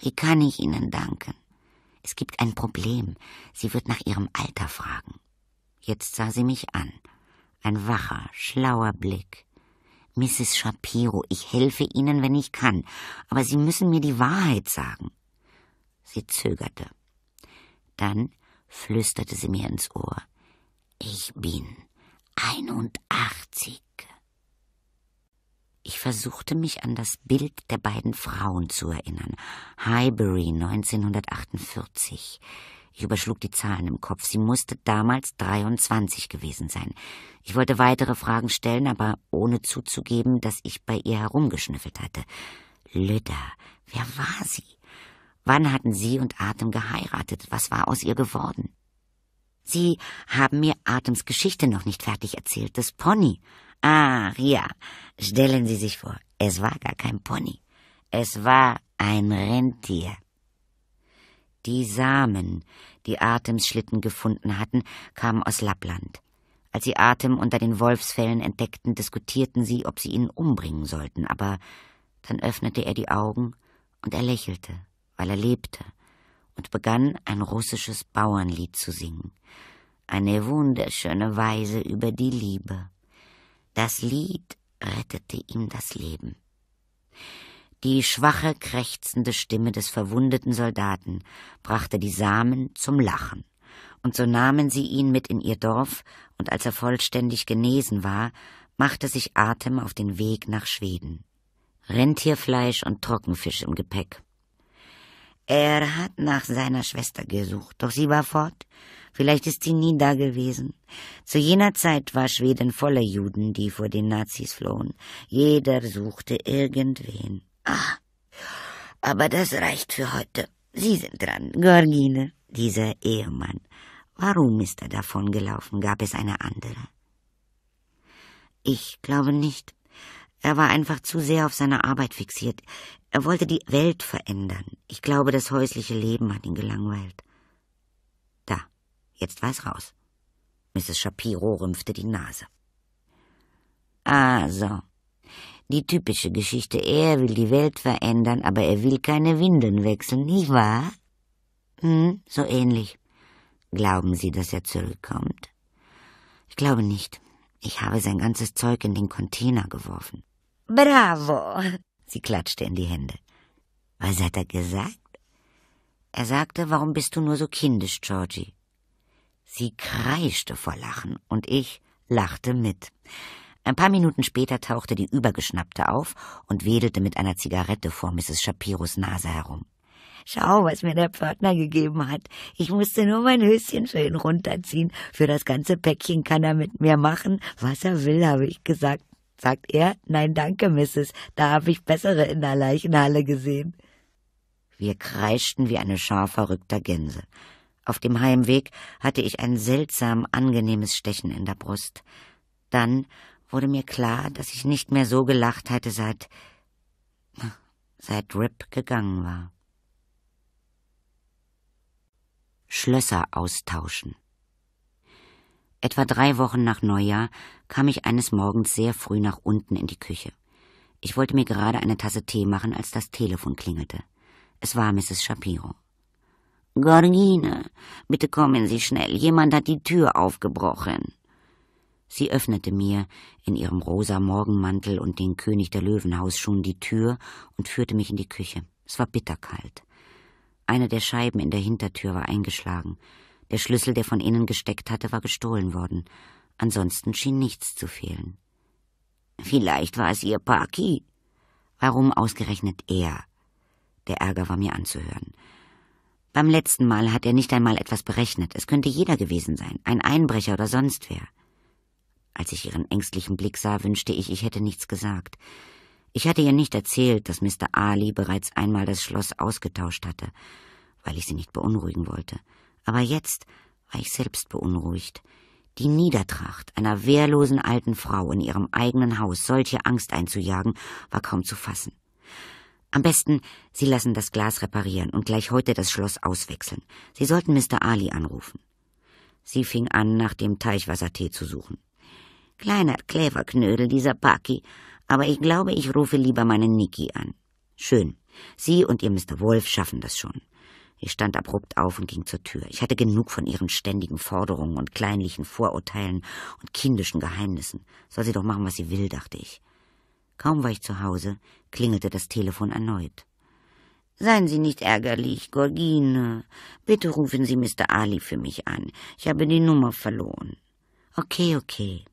wie kann ich Ihnen danken? Es gibt ein Problem. Sie wird nach ihrem Alter fragen. Jetzt sah sie mich an. Ein wacher, schlauer Blick. Mrs. Shapiro, ich helfe Ihnen, wenn ich kann, aber Sie müssen mir die Wahrheit sagen. Sie zögerte. Dann flüsterte sie mir ins Ohr. Ich bin 81. Ich versuchte mich an das Bild der beiden Frauen zu erinnern. Highbury 1948. Ich überschlug die Zahlen im Kopf. Sie musste damals 23 gewesen sein. Ich wollte weitere Fragen stellen, aber ohne zuzugeben, dass ich bei ihr herumgeschnüffelt hatte. Lüdder, wer war sie? Wann hatten sie und Atem geheiratet? Was war aus ihr geworden? Sie haben mir Atems Geschichte noch nicht fertig erzählt, das Pony. Ah, ja, stellen Sie sich vor, es war gar kein Pony, es war ein Rentier. Die Samen, die Atems Schlitten gefunden hatten, kamen aus Lappland. Als sie Atem unter den Wolfsfällen entdeckten, diskutierten sie, ob sie ihn umbringen sollten, aber dann öffnete er die Augen und er lächelte, weil er lebte, und begann ein russisches Bauernlied zu singen, eine wunderschöne Weise über die Liebe. Das Lied rettete ihm das Leben. Die schwache, krächzende Stimme des verwundeten Soldaten brachte die Samen zum Lachen, und so nahmen sie ihn mit in ihr Dorf, und als er vollständig genesen war, machte sich Atem auf den Weg nach Schweden. Rentierfleisch und Trockenfisch im Gepäck. Er hat nach seiner Schwester gesucht, doch sie war fort, Vielleicht ist sie nie da gewesen. Zu jener Zeit war Schweden voller Juden, die vor den Nazis flohen. Jeder suchte irgendwen. Ah, aber das reicht für heute. Sie sind dran, Georgine, dieser Ehemann. Warum ist er davon gelaufen? Gab es eine andere? Ich glaube nicht. Er war einfach zu sehr auf seine Arbeit fixiert. Er wollte die Welt verändern. Ich glaube, das häusliche Leben hat ihn gelangweilt. Jetzt war es raus. Mrs. Shapiro rümpfte die Nase. Ah, so. die typische Geschichte. Er will die Welt verändern, aber er will keine Windeln wechseln, nicht wahr? Hm, so ähnlich. Glauben Sie, dass er zurückkommt? Ich glaube nicht. Ich habe sein ganzes Zeug in den Container geworfen. Bravo! Sie klatschte in die Hände. Was hat er gesagt? Er sagte, warum bist du nur so kindisch, Georgie? Sie kreischte vor Lachen und ich lachte mit. Ein paar Minuten später tauchte die Übergeschnappte auf und wedelte mit einer Zigarette vor Mrs. Shapiros Nase herum. Schau, was mir der Pförtner gegeben hat. Ich musste nur mein Höschen für ihn runterziehen. Für das ganze Päckchen kann er mit mir machen, was er will, habe ich gesagt. Sagt er, nein, danke, Mrs. Da habe ich bessere in der Leichenhalle gesehen. Wir kreischten wie eine Schar verrückter Gänse. Auf dem Heimweg hatte ich ein seltsam angenehmes Stechen in der Brust. Dann wurde mir klar, dass ich nicht mehr so gelacht hatte, seit seit Rip gegangen war. Schlösser austauschen. Etwa drei Wochen nach Neujahr kam ich eines Morgens sehr früh nach unten in die Küche. Ich wollte mir gerade eine Tasse Tee machen, als das Telefon klingelte. Es war Mrs. Shapiro. Gorgine, bitte kommen Sie schnell, jemand hat die Tür aufgebrochen. Sie öffnete mir in ihrem rosa Morgenmantel und den König der Löwenhausschuhen die Tür und führte mich in die Küche. Es war bitterkalt. Eine der Scheiben in der Hintertür war eingeschlagen. Der Schlüssel, der von innen gesteckt hatte, war gestohlen worden. Ansonsten schien nichts zu fehlen. Vielleicht war es ihr Parki. Warum ausgerechnet er? Der Ärger war mir anzuhören. Beim letzten Mal hat er nicht einmal etwas berechnet. Es könnte jeder gewesen sein, ein Einbrecher oder sonst wer. Als ich ihren ängstlichen Blick sah, wünschte ich, ich hätte nichts gesagt. Ich hatte ihr nicht erzählt, dass Mr. Ali bereits einmal das Schloss ausgetauscht hatte, weil ich sie nicht beunruhigen wollte. Aber jetzt war ich selbst beunruhigt. Die Niedertracht einer wehrlosen alten Frau in ihrem eigenen Haus solche Angst einzujagen, war kaum zu fassen. Am besten, Sie lassen das Glas reparieren und gleich heute das Schloss auswechseln. Sie sollten Mr. Ali anrufen. Sie fing an, nach dem Teichwassertee zu suchen. Kleiner Kläverknödel, dieser Paki, aber ich glaube, ich rufe lieber meinen Niki an. Schön. Sie und ihr Mr. Wolf schaffen das schon. Ich stand abrupt auf und ging zur Tür. Ich hatte genug von ihren ständigen Forderungen und kleinlichen Vorurteilen und kindischen Geheimnissen. Soll sie doch machen, was sie will, dachte ich. Kaum war ich zu Hause, klingelte das Telefon erneut. Seien Sie nicht ärgerlich, Gorgine. Bitte rufen Sie Mr. Ali für mich an. Ich habe die Nummer verloren. Okay, okay.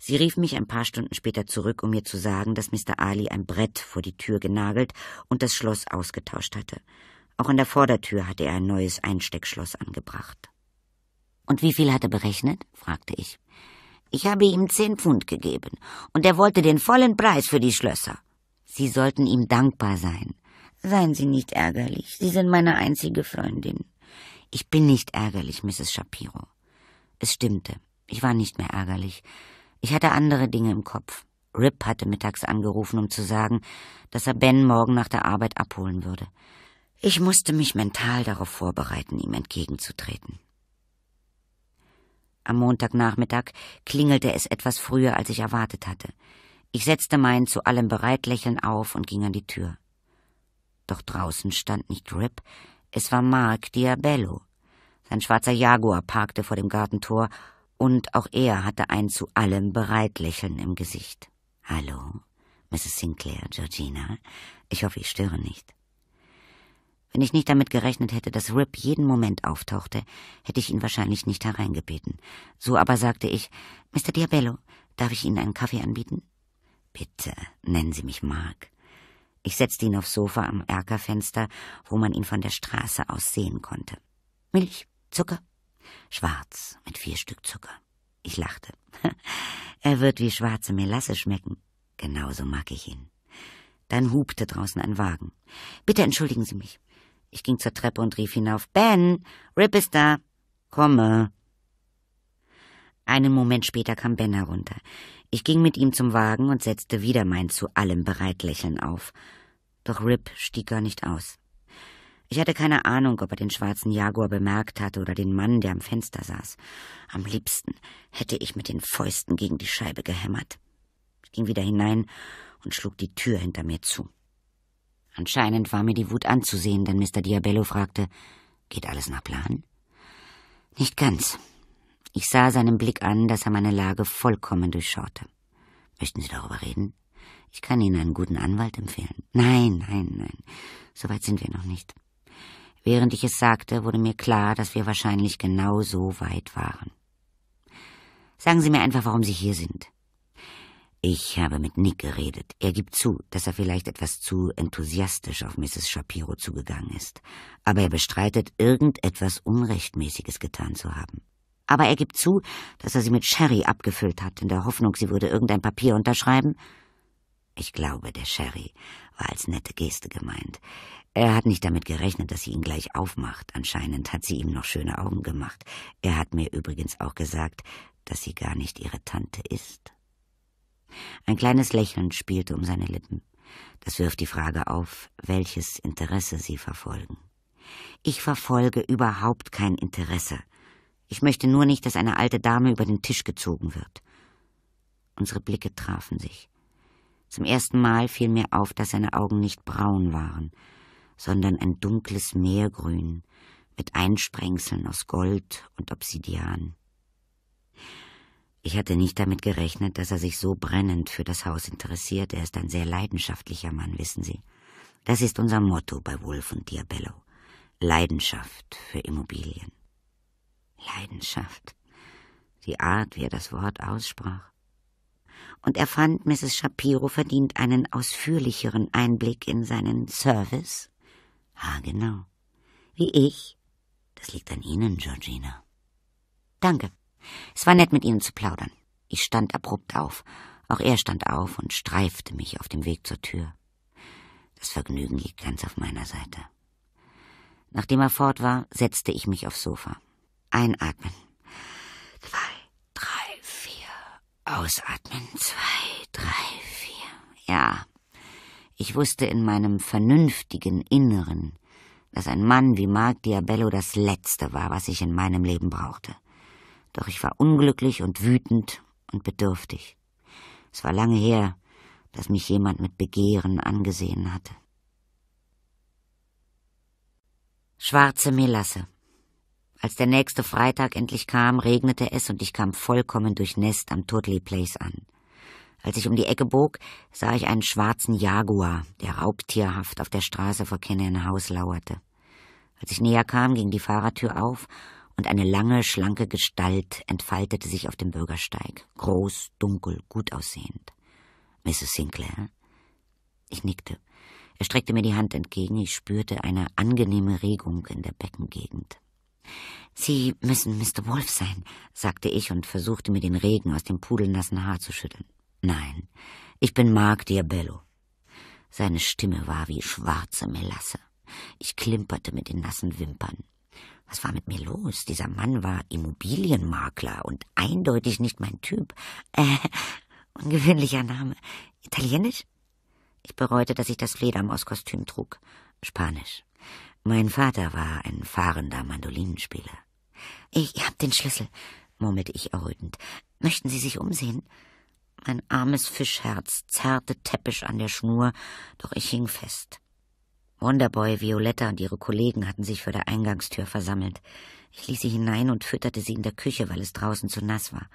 Sie rief mich ein paar Stunden später zurück, um mir zu sagen, dass Mr. Ali ein Brett vor die Tür genagelt und das Schloss ausgetauscht hatte. Auch an der Vordertür hatte er ein neues Einsteckschloss angebracht. Und wie viel hat er berechnet? fragte ich. Ich habe ihm zehn Pfund gegeben, und er wollte den vollen Preis für die Schlösser. Sie sollten ihm dankbar sein. Seien Sie nicht ärgerlich, Sie sind meine einzige Freundin. Ich bin nicht ärgerlich, Mrs. Shapiro. Es stimmte, ich war nicht mehr ärgerlich. Ich hatte andere Dinge im Kopf. Rip hatte mittags angerufen, um zu sagen, dass er Ben morgen nach der Arbeit abholen würde. Ich musste mich mental darauf vorbereiten, ihm entgegenzutreten. Am Montagnachmittag klingelte es etwas früher, als ich erwartet hatte. Ich setzte mein zu allem Bereitlächeln auf und ging an die Tür. Doch draußen stand nicht Rip, es war Mark Diabello. Sein schwarzer Jaguar parkte vor dem Gartentor, und auch er hatte ein zu allem Bereitlächeln im Gesicht. Hallo, Mrs. Sinclair, Georgina. Ich hoffe, ich störe nicht. Wenn ich nicht damit gerechnet hätte, dass Rip jeden Moment auftauchte, hätte ich ihn wahrscheinlich nicht hereingebeten. So aber sagte ich, Mr. Diabello, darf ich Ihnen einen Kaffee anbieten? Bitte, nennen Sie mich Mark. Ich setzte ihn aufs Sofa am Erkerfenster, wo man ihn von der Straße aus sehen konnte. Milch, Zucker? Schwarz, mit vier Stück Zucker. Ich lachte. er wird wie schwarze Melasse schmecken. Genauso mag ich ihn. Dann hubte draußen ein Wagen. Bitte entschuldigen Sie mich. Ich ging zur Treppe und rief hinauf. Ben, Rip ist da. Komme. Einen Moment später kam Ben herunter. Ich ging mit ihm zum Wagen und setzte wieder mein zu allem bereit Lächeln auf. Doch Rip stieg gar nicht aus. Ich hatte keine Ahnung, ob er den schwarzen Jaguar bemerkt hatte oder den Mann, der am Fenster saß. Am liebsten hätte ich mit den Fäusten gegen die Scheibe gehämmert. Ich ging wieder hinein und schlug die Tür hinter mir zu. Anscheinend war mir die Wut anzusehen, denn Mr. Diabello fragte, geht alles nach Plan? Nicht ganz. Ich sah seinem Blick an, dass er meine Lage vollkommen durchschaute. Möchten Sie darüber reden? Ich kann Ihnen einen guten Anwalt empfehlen. Nein, nein, nein. So weit sind wir noch nicht. Während ich es sagte, wurde mir klar, dass wir wahrscheinlich genau so weit waren. Sagen Sie mir einfach, warum Sie hier sind. Ich habe mit Nick geredet. Er gibt zu, dass er vielleicht etwas zu enthusiastisch auf Mrs. Shapiro zugegangen ist. Aber er bestreitet, irgendetwas Unrechtmäßiges getan zu haben. Aber er gibt zu, dass er sie mit Sherry abgefüllt hat, in der Hoffnung, sie würde irgendein Papier unterschreiben. Ich glaube, der Sherry war als nette Geste gemeint. Er hat nicht damit gerechnet, dass sie ihn gleich aufmacht. Anscheinend hat sie ihm noch schöne Augen gemacht. Er hat mir übrigens auch gesagt, dass sie gar nicht ihre Tante ist. Ein kleines Lächeln spielte um seine Lippen. Das wirft die Frage auf, welches Interesse Sie verfolgen. Ich verfolge überhaupt kein Interesse. Ich möchte nur nicht, dass eine alte Dame über den Tisch gezogen wird. Unsere Blicke trafen sich. Zum ersten Mal fiel mir auf, dass seine Augen nicht braun waren, sondern ein dunkles Meergrün mit Einsprengseln aus Gold und Obsidian. Ich hatte nicht damit gerechnet, dass er sich so brennend für das Haus interessiert. Er ist ein sehr leidenschaftlicher Mann, wissen Sie. Das ist unser Motto bei Wolf und Diabello. Leidenschaft für Immobilien. Leidenschaft. Die Art, wie er das Wort aussprach. Und er fand, Mrs. Shapiro verdient einen ausführlicheren Einblick in seinen Service. Ah, genau. Wie ich. Das liegt an Ihnen, Georgina. Danke. Es war nett, mit ihnen zu plaudern. Ich stand abrupt auf. Auch er stand auf und streifte mich auf dem Weg zur Tür. Das Vergnügen liegt ganz auf meiner Seite. Nachdem er fort war, setzte ich mich aufs Sofa. Einatmen. Zwei, drei, vier. Ausatmen. Zwei, drei, vier. Ja. Ich wusste in meinem vernünftigen Inneren, dass ein Mann wie Mark Diabello das Letzte war, was ich in meinem Leben brauchte doch ich war unglücklich und wütend und bedürftig. Es war lange her, dass mich jemand mit Begehren angesehen hatte. Schwarze Melasse. Als der nächste Freitag endlich kam, regnete es und ich kam vollkommen durchnässt am Tudley Place an. Als ich um die Ecke bog, sah ich einen schwarzen Jaguar, der raubtierhaft auf der Straße vor Kennan House lauerte. Als ich näher kam, ging die Fahrertür auf und eine lange, schlanke Gestalt entfaltete sich auf dem Bürgersteig, groß, dunkel, gut aussehend. Mrs. Sinclair? Ich nickte. Er streckte mir die Hand entgegen, ich spürte eine angenehme Regung in der Beckengegend. Sie müssen Mr. Wolf sein, sagte ich und versuchte mir den Regen aus dem pudelnassen Haar zu schütteln. Nein, ich bin Mark Diabello. Seine Stimme war wie schwarze Melasse. Ich klimperte mit den nassen Wimpern. Was war mit mir los? Dieser Mann war Immobilienmakler und eindeutig nicht mein Typ. Äh, ungewöhnlicher Name. Italienisch? Ich bereute, dass ich das Fledermauskostüm trug. Spanisch. Mein Vater war ein fahrender Mandolinenspieler. Ich hab den Schlüssel, murmelte ich errötend. Möchten Sie sich umsehen? Mein armes Fischherz zerrte täppisch an der Schnur, doch ich hing fest. Wonderboy, Violetta und ihre Kollegen hatten sich vor der Eingangstür versammelt. Ich ließ sie hinein und fütterte sie in der Küche, weil es draußen zu nass war.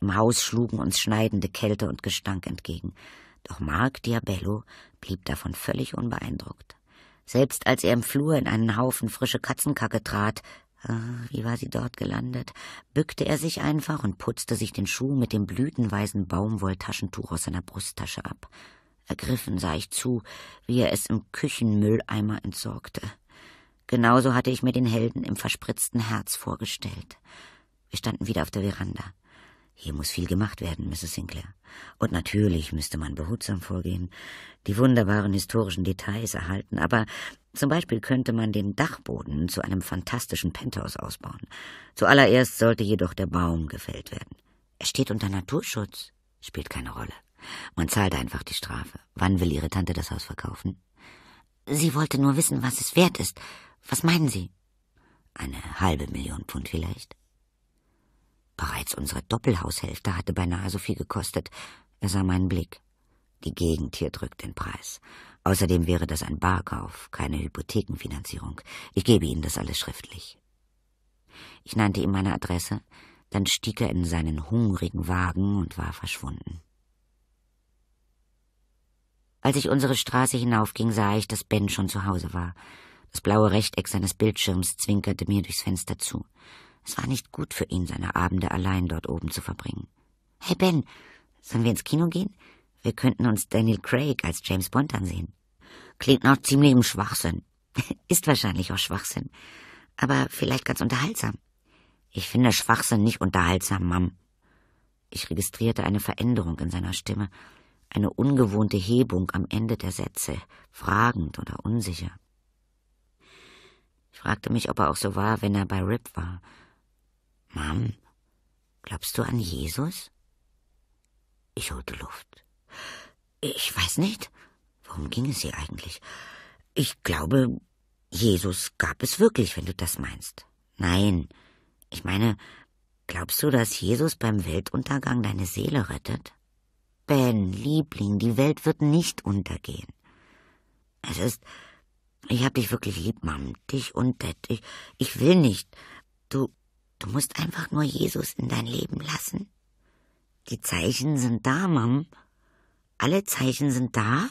Im Haus schlugen uns schneidende Kälte und Gestank entgegen. Doch Mark Diabello blieb davon völlig unbeeindruckt. Selbst als er im Flur in einen Haufen frische Katzenkacke trat, äh, wie war sie dort gelandet, bückte er sich einfach und putzte sich den Schuh mit dem blütenweißen Baumwolltaschentuch aus seiner Brusttasche ab. Ergriffen sah ich zu, wie er es im Küchenmülleimer entsorgte. Genauso hatte ich mir den Helden im verspritzten Herz vorgestellt. Wir standen wieder auf der Veranda. Hier muss viel gemacht werden, Mrs. Sinclair. Und natürlich müsste man behutsam vorgehen, die wunderbaren historischen Details erhalten, aber zum Beispiel könnte man den Dachboden zu einem fantastischen Penthouse ausbauen. Zuallererst sollte jedoch der Baum gefällt werden. Er steht unter Naturschutz, spielt keine Rolle. Man zahlt einfach die Strafe. Wann will Ihre Tante das Haus verkaufen? Sie wollte nur wissen, was es wert ist. Was meinen Sie? Eine halbe Million Pfund vielleicht. Bereits unsere Doppelhaushälfte hatte beinahe so viel gekostet. Er sah meinen Blick. Die Gegend hier drückt den Preis. Außerdem wäre das ein Barkauf, keine Hypothekenfinanzierung. Ich gebe Ihnen das alles schriftlich. Ich nannte ihm meine Adresse, dann stieg er in seinen hungrigen Wagen und war verschwunden. Als ich unsere Straße hinaufging, sah ich, dass Ben schon zu Hause war. Das blaue Rechteck seines Bildschirms zwinkerte mir durchs Fenster zu. Es war nicht gut für ihn, seine Abende allein dort oben zu verbringen. Hey Ben, sollen wir ins Kino gehen? Wir könnten uns Daniel Craig als James Bond ansehen. Klingt noch ziemlich im Schwachsinn. Ist wahrscheinlich auch Schwachsinn. Aber vielleicht ganz unterhaltsam. Ich finde Schwachsinn nicht unterhaltsam, Mom. Ich registrierte eine Veränderung in seiner Stimme eine ungewohnte Hebung am Ende der Sätze, fragend oder unsicher. Ich fragte mich, ob er auch so war, wenn er bei Rip war. Mom, glaubst du an Jesus? Ich holte Luft. Ich weiß nicht. Worum ging es hier eigentlich? Ich glaube, Jesus gab es wirklich, wenn du das meinst. Nein, ich meine, glaubst du, dass Jesus beim Weltuntergang deine Seele rettet? Ben, Liebling, die Welt wird nicht untergehen. Es ist. Ich hab dich wirklich lieb, Mom. Dich und Dad. Ich, ich will nicht. Du. Du musst einfach nur Jesus in dein Leben lassen. Die Zeichen sind da, Mom. Alle Zeichen sind da?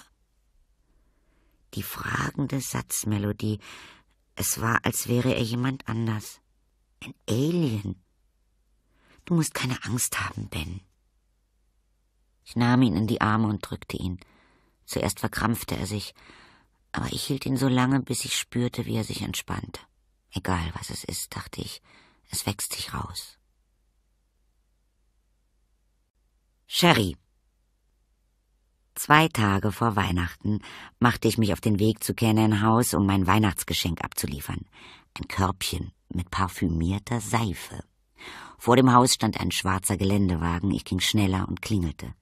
Die fragende Satzmelodie. Es war, als wäre er jemand anders. Ein Alien. Du musst keine Angst haben, Ben. Ich nahm ihn in die Arme und drückte ihn. Zuerst verkrampfte er sich, aber ich hielt ihn so lange, bis ich spürte, wie er sich entspannte. Egal, was es ist, dachte ich, es wächst sich raus. Sherry. Zwei Tage vor Weihnachten machte ich mich auf den Weg zu Canaan Haus, um mein Weihnachtsgeschenk abzuliefern. Ein Körbchen mit parfümierter Seife. Vor dem Haus stand ein schwarzer Geländewagen. Ich ging schneller und klingelte.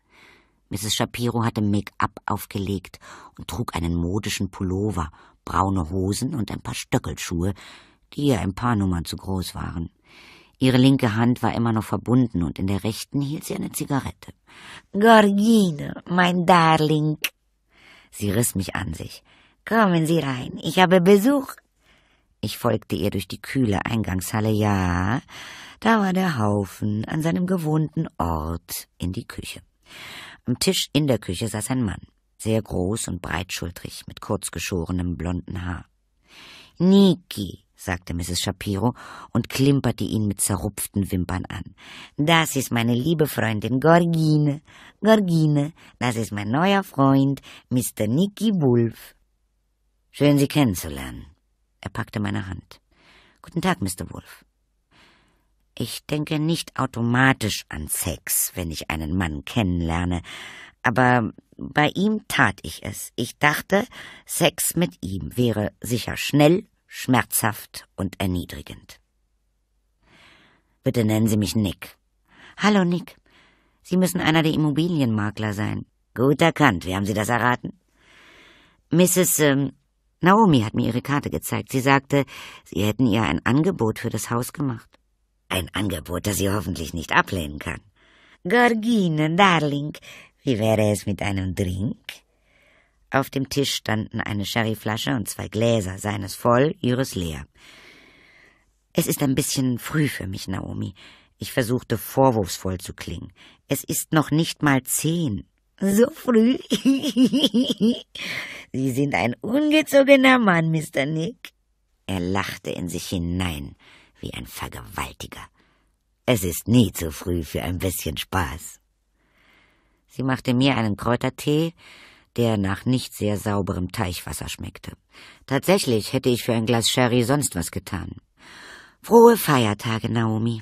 Mrs. Shapiro hatte Make-up aufgelegt und trug einen modischen Pullover, braune Hosen und ein paar Stöckelschuhe, die ihr ein paar Nummern zu groß waren. Ihre linke Hand war immer noch verbunden und in der rechten hielt sie eine Zigarette. Gorgine, mein Darling. Sie riss mich an sich. Kommen Sie rein, ich habe Besuch. Ich folgte ihr durch die kühle Eingangshalle, ja, da war der Haufen an seinem gewohnten Ort in die Küche. Am Tisch in der Küche saß ein Mann, sehr groß und breitschultrig, mit kurzgeschorenem blonden Haar. Niki, sagte Mrs. Shapiro und klimperte ihn mit zerrupften Wimpern an. Das ist meine liebe Freundin Gorgine. Gorgine, das ist mein neuer Freund, Mr. Niki Wolf. Schön, Sie kennenzulernen. Er packte meine Hand. Guten Tag, Mr. Wolf. Ich denke nicht automatisch an Sex, wenn ich einen Mann kennenlerne, aber bei ihm tat ich es. Ich dachte, Sex mit ihm wäre sicher schnell, schmerzhaft und erniedrigend. Bitte nennen Sie mich Nick. Hallo, Nick. Sie müssen einer der Immobilienmakler sein. Gut erkannt. Wie haben Sie das erraten? Mrs. Ähm, Naomi hat mir Ihre Karte gezeigt. Sie sagte, Sie hätten ihr ein Angebot für das Haus gemacht. Ein Angebot, das sie hoffentlich nicht ablehnen kann. Gorgine, Darling, wie wäre es mit einem Drink? Auf dem Tisch standen eine Sherryflasche und zwei Gläser, seines voll, ihres leer. Es ist ein bisschen früh für mich, Naomi. Ich versuchte vorwurfsvoll zu klingen. Es ist noch nicht mal zehn. So früh? Sie sind ein ungezogener Mann, Mr. Nick. Er lachte in sich hinein wie ein Vergewaltiger. Es ist nie zu früh für ein bisschen Spaß. Sie machte mir einen Kräutertee, der nach nicht sehr sauberem Teichwasser schmeckte. Tatsächlich hätte ich für ein Glas Sherry sonst was getan. Frohe Feiertage, Naomi.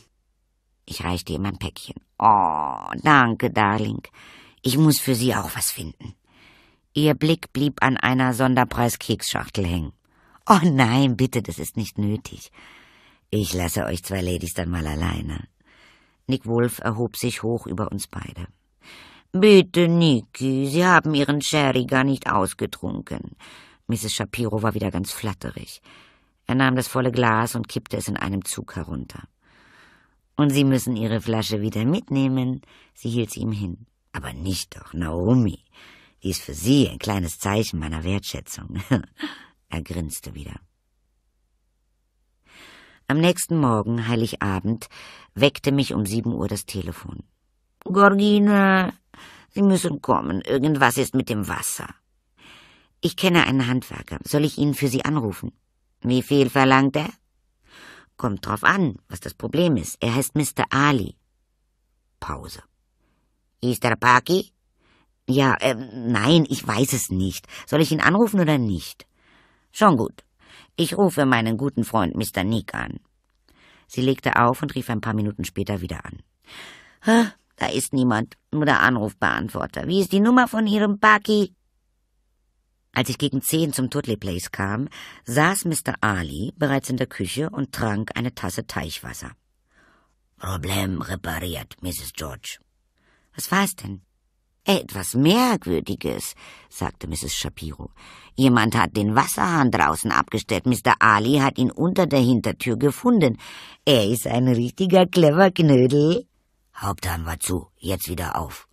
Ich reichte ihr mein Päckchen. Oh, danke, Darling. Ich muss für Sie auch was finden. Ihr Blick blieb an einer Sonderpreis-Keksschachtel hängen. Oh nein, bitte, das ist nicht nötig. Ich lasse euch zwei Ladies dann mal alleine. Nick Wolf erhob sich hoch über uns beide. Bitte, Niki, Sie haben Ihren Sherry gar nicht ausgetrunken. Mrs. Shapiro war wieder ganz flatterig. Er nahm das volle Glas und kippte es in einem Zug herunter. Und Sie müssen Ihre Flasche wieder mitnehmen. Sie hielt sie ihm hin. Aber nicht doch, Naomi. ist für Sie ein kleines Zeichen meiner Wertschätzung. er grinste wieder. Am nächsten Morgen, Heiligabend, weckte mich um sieben Uhr das Telefon. Gorgine, Sie müssen kommen. Irgendwas ist mit dem Wasser. Ich kenne einen Handwerker. Soll ich ihn für Sie anrufen? Wie viel verlangt er? Kommt drauf an, was das Problem ist. Er heißt Mr. Ali. Pause. Ist er Paki? Ja, äh, nein, ich weiß es nicht. Soll ich ihn anrufen oder nicht? Schon gut. Ich rufe meinen guten Freund Mr. Nick an. Sie legte auf und rief ein paar Minuten später wieder an. Da ist niemand, nur der Anrufbeantworter. Wie ist die Nummer von Ihrem Bucky? Als ich gegen zehn zum Tootley Place kam, saß Mr. Ali bereits in der Küche und trank eine Tasse Teichwasser. Problem repariert, Mrs. George. Was war es denn? Etwas Merkwürdiges, sagte Mrs. Shapiro. Jemand hat den Wasserhahn draußen abgestellt. Mr. Ali hat ihn unter der Hintertür gefunden. Er ist ein richtiger clever Knödel. Haupthahn war zu, jetzt wieder auf.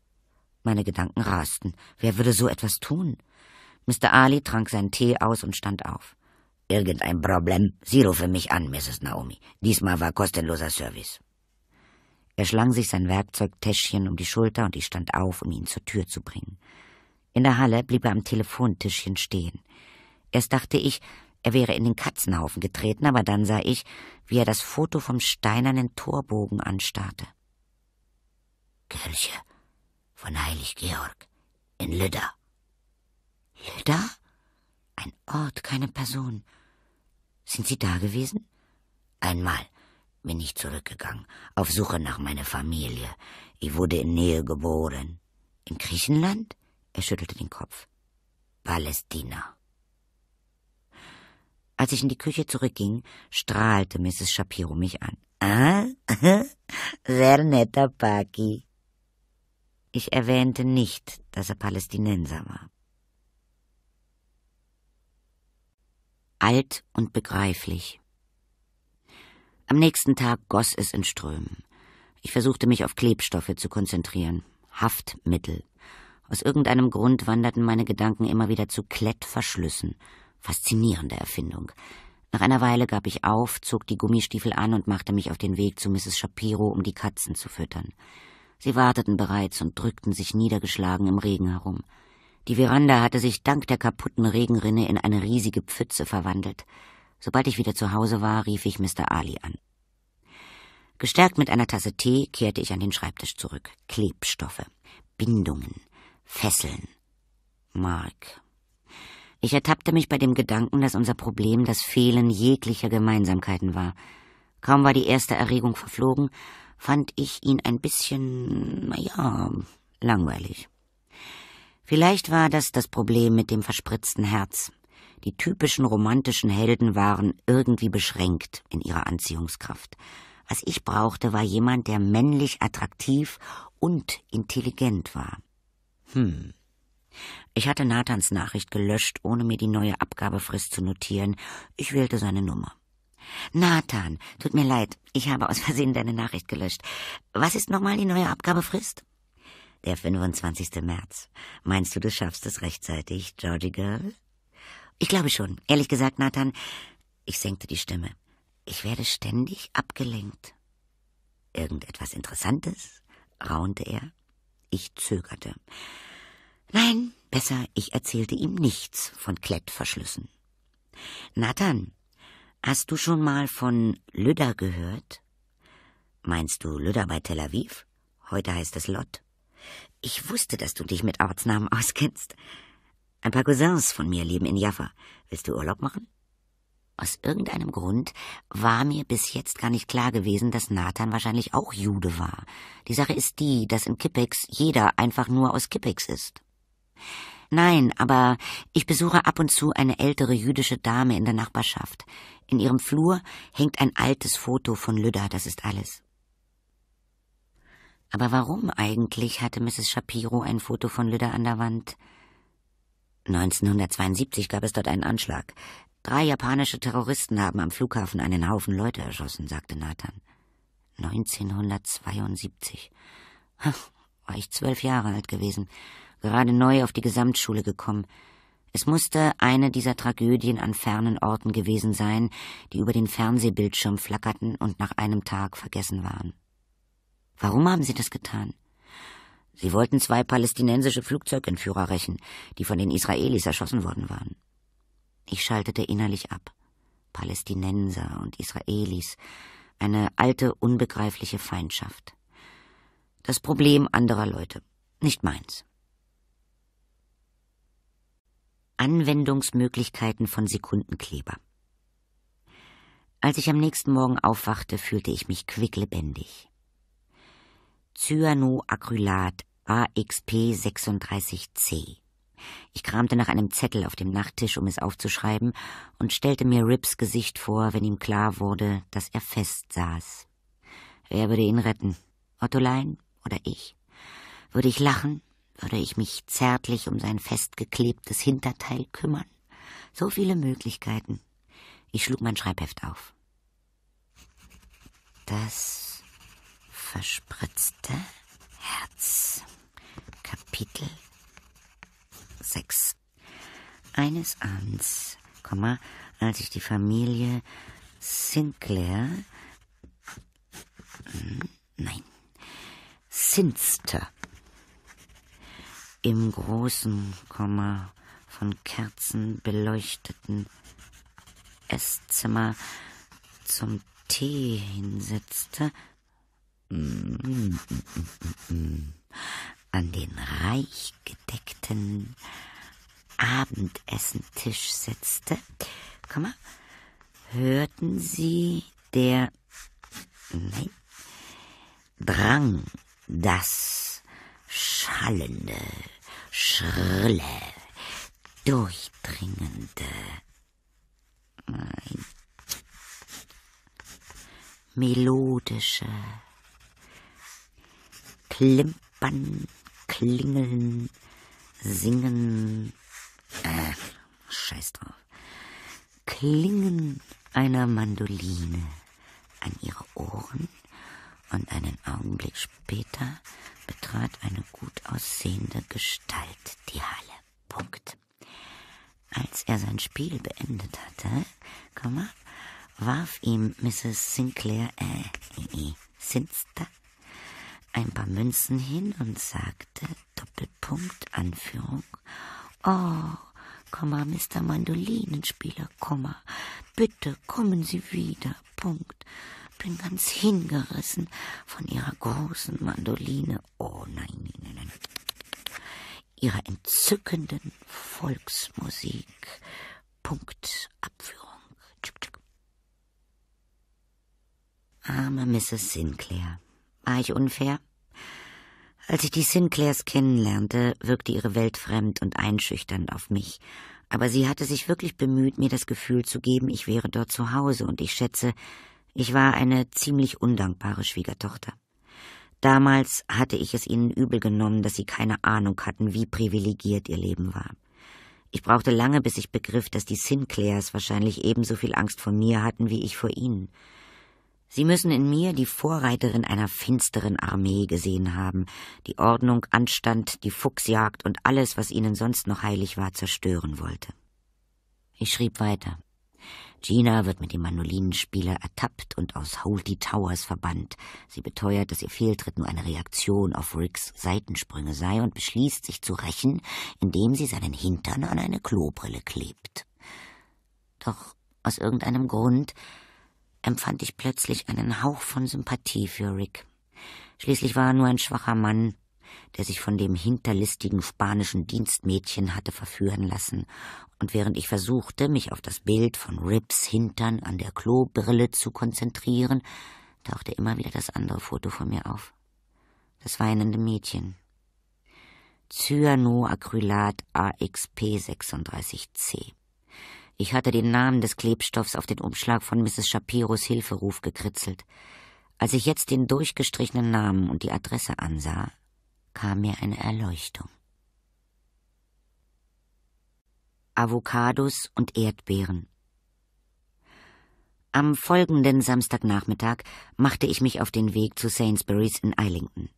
Meine Gedanken rasten. Wer würde so etwas tun? Mr. Ali trank seinen Tee aus und stand auf. Irgendein Problem. Sie rufe mich an, Mrs. Naomi. Diesmal war kostenloser Service. Er schlang sich sein Werkzeugtäschchen um die Schulter und ich stand auf, um ihn zur Tür zu bringen. In der Halle blieb er am Telefontischchen stehen. Erst dachte ich, er wäre in den Katzenhaufen getreten, aber dann sah ich, wie er das Foto vom steinernen Torbogen anstarrte. Kirche von Heilig Georg in Lüdda. Lüdda? Ein Ort, keine Person. Sind Sie da gewesen? Einmal bin ich zurückgegangen, auf Suche nach meiner Familie. Ich wurde in Nähe geboren. In Griechenland? Er schüttelte den Kopf. Palästina. Als ich in die Küche zurückging, strahlte Mrs. Shapiro mich an. Ah, sehr netter Paki. Ich erwähnte nicht, dass er Palästinenser war. Alt und begreiflich am nächsten Tag goss es in Strömen. Ich versuchte mich auf Klebstoffe zu konzentrieren. Haftmittel. Aus irgendeinem Grund wanderten meine Gedanken immer wieder zu Klettverschlüssen. Faszinierende Erfindung. Nach einer Weile gab ich auf, zog die Gummistiefel an und machte mich auf den Weg zu Mrs. Shapiro, um die Katzen zu füttern. Sie warteten bereits und drückten sich niedergeschlagen im Regen herum. Die Veranda hatte sich dank der kaputten Regenrinne in eine riesige Pfütze verwandelt. Sobald ich wieder zu Hause war, rief ich Mr. Ali an. Gestärkt mit einer Tasse Tee kehrte ich an den Schreibtisch zurück. Klebstoffe, Bindungen, Fesseln. Mark. Ich ertappte mich bei dem Gedanken, dass unser Problem das Fehlen jeglicher Gemeinsamkeiten war. Kaum war die erste Erregung verflogen, fand ich ihn ein bisschen, naja, langweilig. Vielleicht war das das Problem mit dem verspritzten Herz. Die typischen romantischen Helden waren irgendwie beschränkt in ihrer Anziehungskraft. Was ich brauchte, war jemand, der männlich attraktiv und intelligent war. Hm. Ich hatte Nathans Nachricht gelöscht, ohne mir die neue Abgabefrist zu notieren. Ich wählte seine Nummer. Nathan, tut mir leid, ich habe aus Versehen deine Nachricht gelöscht. Was ist nochmal die neue Abgabefrist? Der 25. März. Meinst du, du schaffst es rechtzeitig, Georgie Girl? Ich glaube schon. Ehrlich gesagt, Nathan, ich senkte die Stimme. Ich werde ständig abgelenkt. Irgendetwas Interessantes? raunte er. Ich zögerte. Nein, besser, ich erzählte ihm nichts von Klettverschlüssen. Nathan, hast du schon mal von Lüder gehört? Meinst du Lüder bei Tel Aviv? Heute heißt es Lot. Ich wusste, dass du dich mit Ortsnamen auskennst. Ein paar Cousins von mir leben in Jaffa. Willst du Urlaub machen? Aus irgendeinem Grund war mir bis jetzt gar nicht klar gewesen, dass Nathan wahrscheinlich auch Jude war. Die Sache ist die, dass in Kippex jeder einfach nur aus Kippex ist. Nein, aber ich besuche ab und zu eine ältere jüdische Dame in der Nachbarschaft. In ihrem Flur hängt ein altes Foto von Lüdda, das ist alles. Aber warum eigentlich hatte Mrs. Shapiro ein Foto von Lüdda an der Wand? 1972 gab es dort einen Anschlag. Drei japanische Terroristen haben am Flughafen einen Haufen Leute erschossen, sagte Nathan. 1972. Ach, war ich zwölf Jahre alt gewesen, gerade neu auf die Gesamtschule gekommen. Es musste eine dieser Tragödien an fernen Orten gewesen sein, die über den Fernsehbildschirm flackerten und nach einem Tag vergessen waren. Warum haben Sie das getan? Sie wollten zwei palästinensische Flugzeugentführer rächen, die von den Israelis erschossen worden waren. Ich schaltete innerlich ab. Palästinenser und Israelis, eine alte, unbegreifliche Feindschaft. Das Problem anderer Leute, nicht meins. Anwendungsmöglichkeiten von Sekundenkleber. Als ich am nächsten Morgen aufwachte, fühlte ich mich quicklebendig. Cyanoacrylat AXP 36C. Ich kramte nach einem Zettel auf dem Nachttisch, um es aufzuschreiben, und stellte mir Rips Gesicht vor, wenn ihm klar wurde, dass er fest saß. Wer würde ihn retten? Ottolein oder ich? Würde ich lachen? Würde ich mich zärtlich um sein festgeklebtes Hinterteil kümmern? So viele Möglichkeiten. Ich schlug mein Schreibheft auf. Das verspritzte Herz. Kapitel 6 Eines Abends, als ich die Familie Sinclair, hm, nein, Sinster im großen, von Kerzen beleuchteten Esszimmer zum Tee hinsetzte, an den reich gedeckten Abendessentisch setzte, mal, hörten sie der nein, Drang, das schallende, schrille, durchdringende nein, melodische Klimpern, Klingeln, Singen, äh, scheiß drauf. Klingen einer Mandoline an ihre Ohren und einen Augenblick später betrat eine gut aussehende Gestalt die Halle. Punkt. Als er sein Spiel beendet hatte, Komma, warf ihm Mrs. Sinclair, äh, äh, Sinster, ein paar Münzen hin und sagte, Doppelpunkt, Anführung, Oh, Komma, Mr. Mandolinenspieler, Komma, bitte kommen Sie wieder, Punkt. Bin ganz hingerissen von Ihrer großen Mandoline. Oh nein, nein, nein. Ihrer entzückenden Volksmusik. Punkt, Abführung. Arme Mrs. Sinclair. War ah, ich unfair? Als ich die Sinclairs kennenlernte, wirkte ihre Welt fremd und einschüchternd auf mich. Aber sie hatte sich wirklich bemüht, mir das Gefühl zu geben, ich wäre dort zu Hause, und ich schätze, ich war eine ziemlich undankbare Schwiegertochter. Damals hatte ich es ihnen übel genommen, dass sie keine Ahnung hatten, wie privilegiert ihr Leben war. Ich brauchte lange, bis ich begriff, dass die Sinclairs wahrscheinlich ebenso viel Angst vor mir hatten wie ich vor ihnen. Sie müssen in mir die Vorreiterin einer finsteren Armee gesehen haben, die Ordnung, Anstand, die Fuchsjagd und alles, was ihnen sonst noch heilig war, zerstören wollte. Ich schrieb weiter. Gina wird mit dem Manolinenspieler ertappt und aus Holty Towers verbannt. Sie beteuert, dass ihr Fehltritt nur eine Reaktion auf Ricks Seitensprünge sei und beschließt, sich zu rächen, indem sie seinen Hintern an eine Klobrille klebt. Doch aus irgendeinem Grund empfand ich plötzlich einen Hauch von Sympathie für Rick. Schließlich war er nur ein schwacher Mann, der sich von dem hinterlistigen spanischen Dienstmädchen hatte verführen lassen, und während ich versuchte, mich auf das Bild von Rips Hintern an der Klobrille zu konzentrieren, tauchte immer wieder das andere Foto von mir auf. Das weinende Mädchen. Cyanoacrylat AXP 36C. Ich hatte den Namen des Klebstoffs auf den Umschlag von Mrs. Shapiros Hilferuf gekritzelt. Als ich jetzt den durchgestrichenen Namen und die Adresse ansah, kam mir eine Erleuchtung. Avocados und Erdbeeren. Am folgenden Samstagnachmittag machte ich mich auf den Weg zu Sainsbury's in Eilington.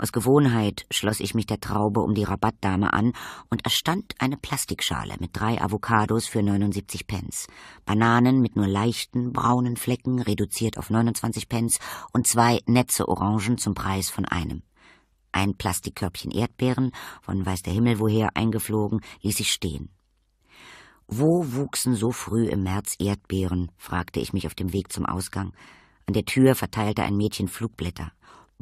Aus Gewohnheit schloss ich mich der Traube um die Rabattdame an und erstand eine Plastikschale mit drei Avocados für 79 Pence, Bananen mit nur leichten braunen Flecken reduziert auf 29 Pence und zwei Netze Orangen zum Preis von einem. Ein Plastikkörbchen Erdbeeren, von weiß der Himmel woher eingeflogen, ließ ich stehen. Wo wuchsen so früh im März Erdbeeren? fragte ich mich auf dem Weg zum Ausgang. An der Tür verteilte ein Mädchen Flugblätter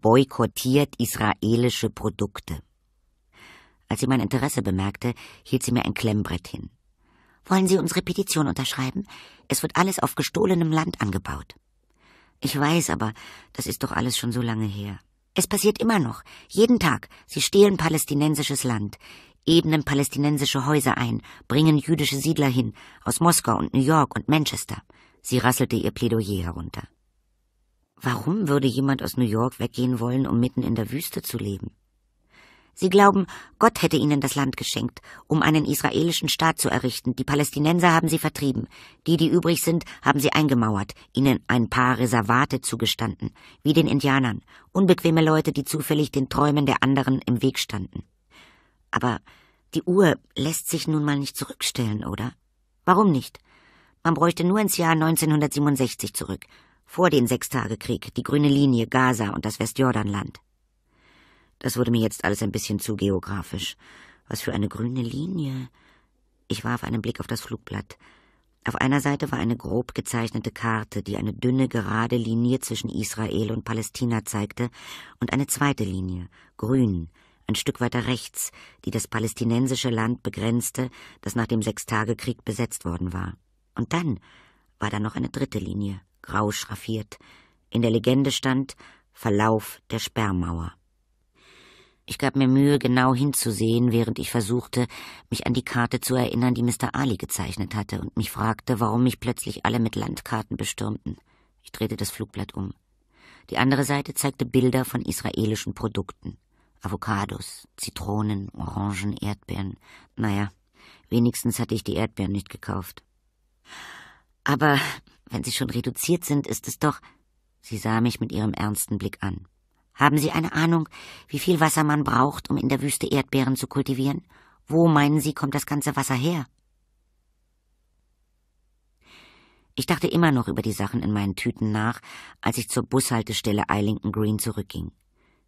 boykottiert israelische Produkte. Als sie mein Interesse bemerkte, hielt sie mir ein Klemmbrett hin. Wollen Sie unsere Petition unterschreiben? Es wird alles auf gestohlenem Land angebaut. Ich weiß aber, das ist doch alles schon so lange her. Es passiert immer noch, jeden Tag. Sie stehlen palästinensisches Land, ebnen palästinensische Häuser ein, bringen jüdische Siedler hin, aus Moskau und New York und Manchester. Sie rasselte ihr Plädoyer herunter. Warum würde jemand aus New York weggehen wollen, um mitten in der Wüste zu leben? Sie glauben, Gott hätte ihnen das Land geschenkt, um einen israelischen Staat zu errichten. Die Palästinenser haben sie vertrieben. Die, die übrig sind, haben sie eingemauert, ihnen ein paar Reservate zugestanden, wie den Indianern, unbequeme Leute, die zufällig den Träumen der anderen im Weg standen. Aber die Uhr lässt sich nun mal nicht zurückstellen, oder? Warum nicht? Man bräuchte nur ins Jahr 1967 zurück, vor den Sechstagekrieg, die grüne Linie, Gaza und das Westjordanland. Das wurde mir jetzt alles ein bisschen zu geografisch. Was für eine grüne Linie. Ich warf einen Blick auf das Flugblatt. Auf einer Seite war eine grob gezeichnete Karte, die eine dünne gerade Linie zwischen Israel und Palästina zeigte, und eine zweite Linie, grün, ein Stück weiter rechts, die das palästinensische Land begrenzte, das nach dem Sechstagekrieg besetzt worden war. Und dann war da noch eine dritte Linie, grau schraffiert. In der Legende stand Verlauf der Sperrmauer. Ich gab mir Mühe, genau hinzusehen, während ich versuchte, mich an die Karte zu erinnern, die Mr. Ali gezeichnet hatte, und mich fragte, warum mich plötzlich alle mit Landkarten bestürmten. Ich drehte das Flugblatt um. Die andere Seite zeigte Bilder von israelischen Produkten. Avocados, Zitronen, Orangen, Erdbeeren. Naja, wenigstens hatte ich die Erdbeeren nicht gekauft. Aber wenn sie schon reduziert sind, ist es doch. Sie sah mich mit ihrem ernsten Blick an. Haben Sie eine Ahnung, wie viel Wasser man braucht, um in der Wüste Erdbeeren zu kultivieren? Wo meinen Sie, kommt das ganze Wasser her? Ich dachte immer noch über die Sachen in meinen Tüten nach, als ich zur Bushaltestelle Eilington Green zurückging.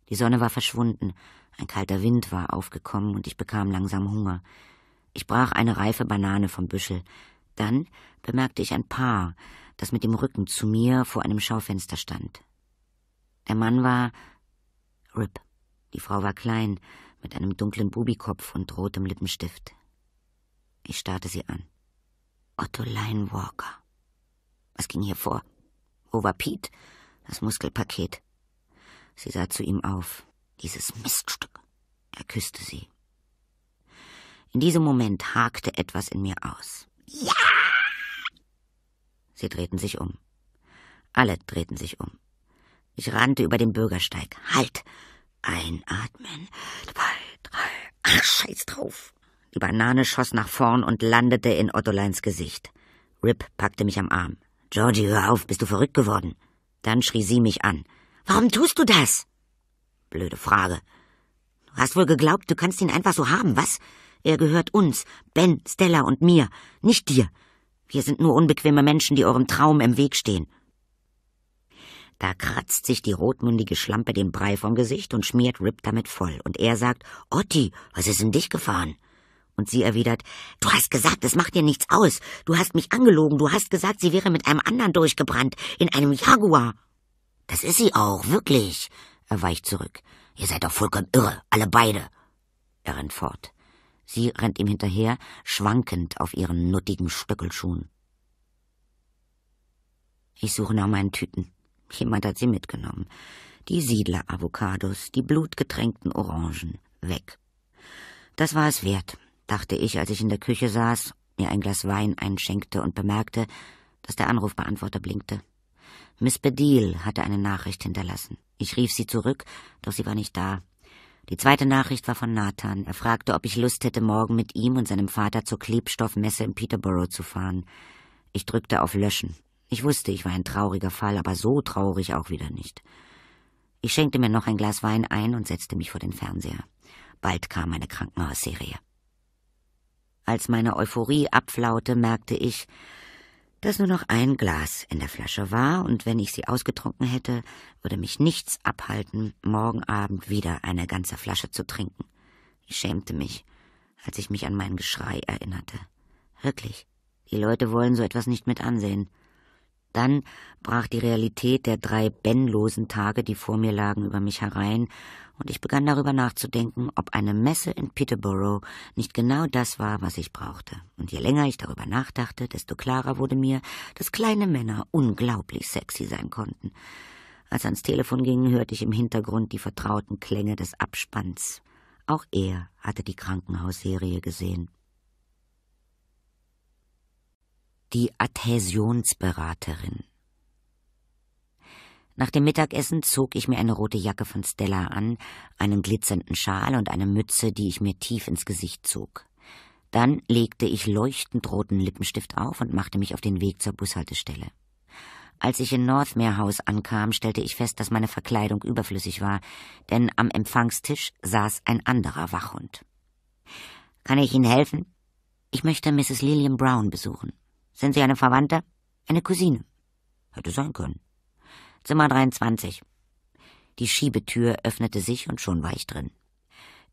Die Sonne war verschwunden, ein kalter Wind war aufgekommen und ich bekam langsam Hunger. Ich brach eine reife Banane vom Büschel. Dann bemerkte ich ein Paar, das mit dem Rücken zu mir vor einem Schaufenster stand. Der Mann war Rip. Die Frau war klein, mit einem dunklen Bubikopf und rotem Lippenstift. Ich starrte sie an. Otto Line Walker. Was ging hier vor? Wo war Pete? Das Muskelpaket. Sie sah zu ihm auf. Dieses Miststück. Er küsste sie. In diesem Moment hakte etwas in mir aus. Ja! Sie drehten sich um. Alle drehten sich um. Ich rannte über den Bürgersteig. Halt! Einatmen. Zwei, drei. Ach, scheiß drauf! Die Banane schoss nach vorn und landete in Ottoleins Gesicht. Rip packte mich am Arm. Georgie, hör auf, bist du verrückt geworden? Dann schrie sie mich an. Warum tust du das? Blöde Frage. Du hast wohl geglaubt, du kannst ihn einfach so haben, was? Er gehört uns, Ben, Stella und mir, nicht dir. Wir sind nur unbequeme Menschen, die eurem Traum im Weg stehen. Da kratzt sich die rotmundige Schlampe den Brei vom Gesicht und schmiert Rip damit voll. Und er sagt, Otti, was ist in dich gefahren? Und sie erwidert, du hast gesagt, es macht dir nichts aus. Du hast mich angelogen. Du hast gesagt, sie wäre mit einem anderen durchgebrannt. In einem Jaguar. Das ist sie auch, wirklich. Er weicht zurück. Ihr seid doch vollkommen irre, alle beide. Er rennt fort. Sie rennt ihm hinterher, schwankend auf ihren nuttigen Stöckelschuhen. Ich suche nach meinen Tüten. Jemand hat sie mitgenommen. Die Siedler-Avocados, die blutgetränkten Orangen. Weg. Das war es wert, dachte ich, als ich in der Küche saß, mir ein Glas Wein einschenkte und bemerkte, dass der Anrufbeantworter blinkte. Miss Bedil hatte eine Nachricht hinterlassen. Ich rief sie zurück, doch sie war nicht da. Die zweite Nachricht war von Nathan. Er fragte, ob ich Lust hätte, morgen mit ihm und seinem Vater zur Klebstoffmesse in Peterborough zu fahren. Ich drückte auf Löschen. Ich wusste, ich war ein trauriger Fall, aber so traurig auch wieder nicht. Ich schenkte mir noch ein Glas Wein ein und setzte mich vor den Fernseher. Bald kam eine Krankenhausserie. Als meine Euphorie abflaute, merkte ich, dass nur noch ein Glas in der Flasche war, und wenn ich sie ausgetrunken hätte, würde mich nichts abhalten, morgen Abend wieder eine ganze Flasche zu trinken. Ich schämte mich, als ich mich an mein Geschrei erinnerte. Wirklich, die Leute wollen so etwas nicht mit ansehen. Dann brach die Realität der drei bennlosen Tage, die vor mir lagen, über mich herein, und ich begann darüber nachzudenken, ob eine Messe in Peterborough nicht genau das war, was ich brauchte. Und je länger ich darüber nachdachte, desto klarer wurde mir, dass kleine Männer unglaublich sexy sein konnten. Als er ans Telefon ging, hörte ich im Hintergrund die vertrauten Klänge des Abspanns. Auch er hatte die Krankenhausserie gesehen. Die Adhäsionsberaterin nach dem Mittagessen zog ich mir eine rote Jacke von Stella an, einen glitzernden Schal und eine Mütze, die ich mir tief ins Gesicht zog. Dann legte ich leuchtend roten Lippenstift auf und machte mich auf den Weg zur Bushaltestelle. Als ich in Northmere House ankam, stellte ich fest, dass meine Verkleidung überflüssig war, denn am Empfangstisch saß ein anderer Wachhund. Kann ich Ihnen helfen? Ich möchte Mrs. Lillian Brown besuchen. Sind Sie eine Verwandte? Eine Cousine? Hätte sein können. Zimmer 23. Die Schiebetür öffnete sich und schon war ich drin.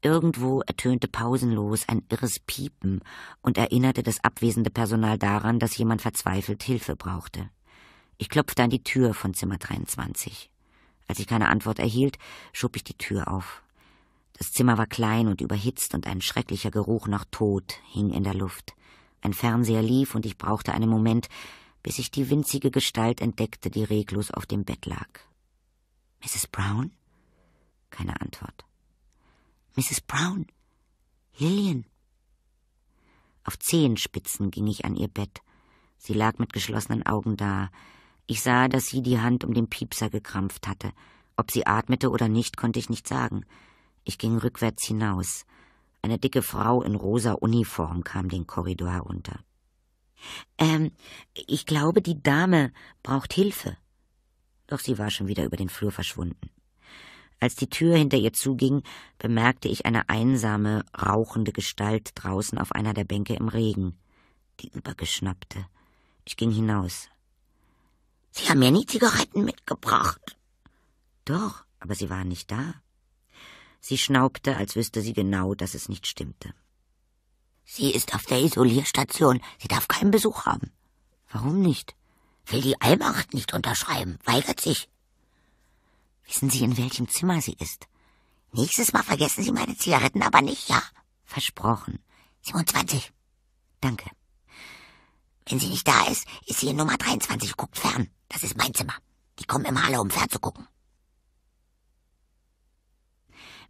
Irgendwo ertönte pausenlos ein irres Piepen und erinnerte das abwesende Personal daran, dass jemand verzweifelt Hilfe brauchte. Ich klopfte an die Tür von Zimmer 23. Als ich keine Antwort erhielt, schob ich die Tür auf. Das Zimmer war klein und überhitzt und ein schrecklicher Geruch nach Tod hing in der Luft. Ein Fernseher lief und ich brauchte einen Moment, bis ich die winzige Gestalt entdeckte, die reglos auf dem Bett lag. Mrs. Brown? Keine Antwort. Mrs. Brown? Lillian? Auf Zehenspitzen ging ich an ihr Bett. Sie lag mit geschlossenen Augen da. Ich sah, dass sie die Hand um den Piepser gekrampft hatte. Ob sie atmete oder nicht, konnte ich nicht sagen. Ich ging rückwärts hinaus. Eine dicke Frau in rosa Uniform kam den Korridor herunter. Ähm, ich glaube, die Dame braucht Hilfe. Doch sie war schon wieder über den Flur verschwunden. Als die Tür hinter ihr zuging, bemerkte ich eine einsame, rauchende Gestalt draußen auf einer der Bänke im Regen. Die übergeschnappte. Ich ging hinaus. Sie haben mir nie Zigaretten mitgebracht. Doch, aber sie waren nicht da. Sie schnaubte, als wüsste sie genau, dass es nicht stimmte. Sie ist auf der Isolierstation. Sie darf keinen Besuch haben. Warum nicht? Will die Allmacht nicht unterschreiben, weigert sich. Wissen Sie, in welchem Zimmer sie ist? Nächstes Mal vergessen Sie meine Zigaretten aber nicht, ja? Versprochen. 27. Danke. Wenn sie nicht da ist, ist sie in Nummer 23, guckt fern. Das ist mein Zimmer. Die kommen immer alle, um fernzugucken.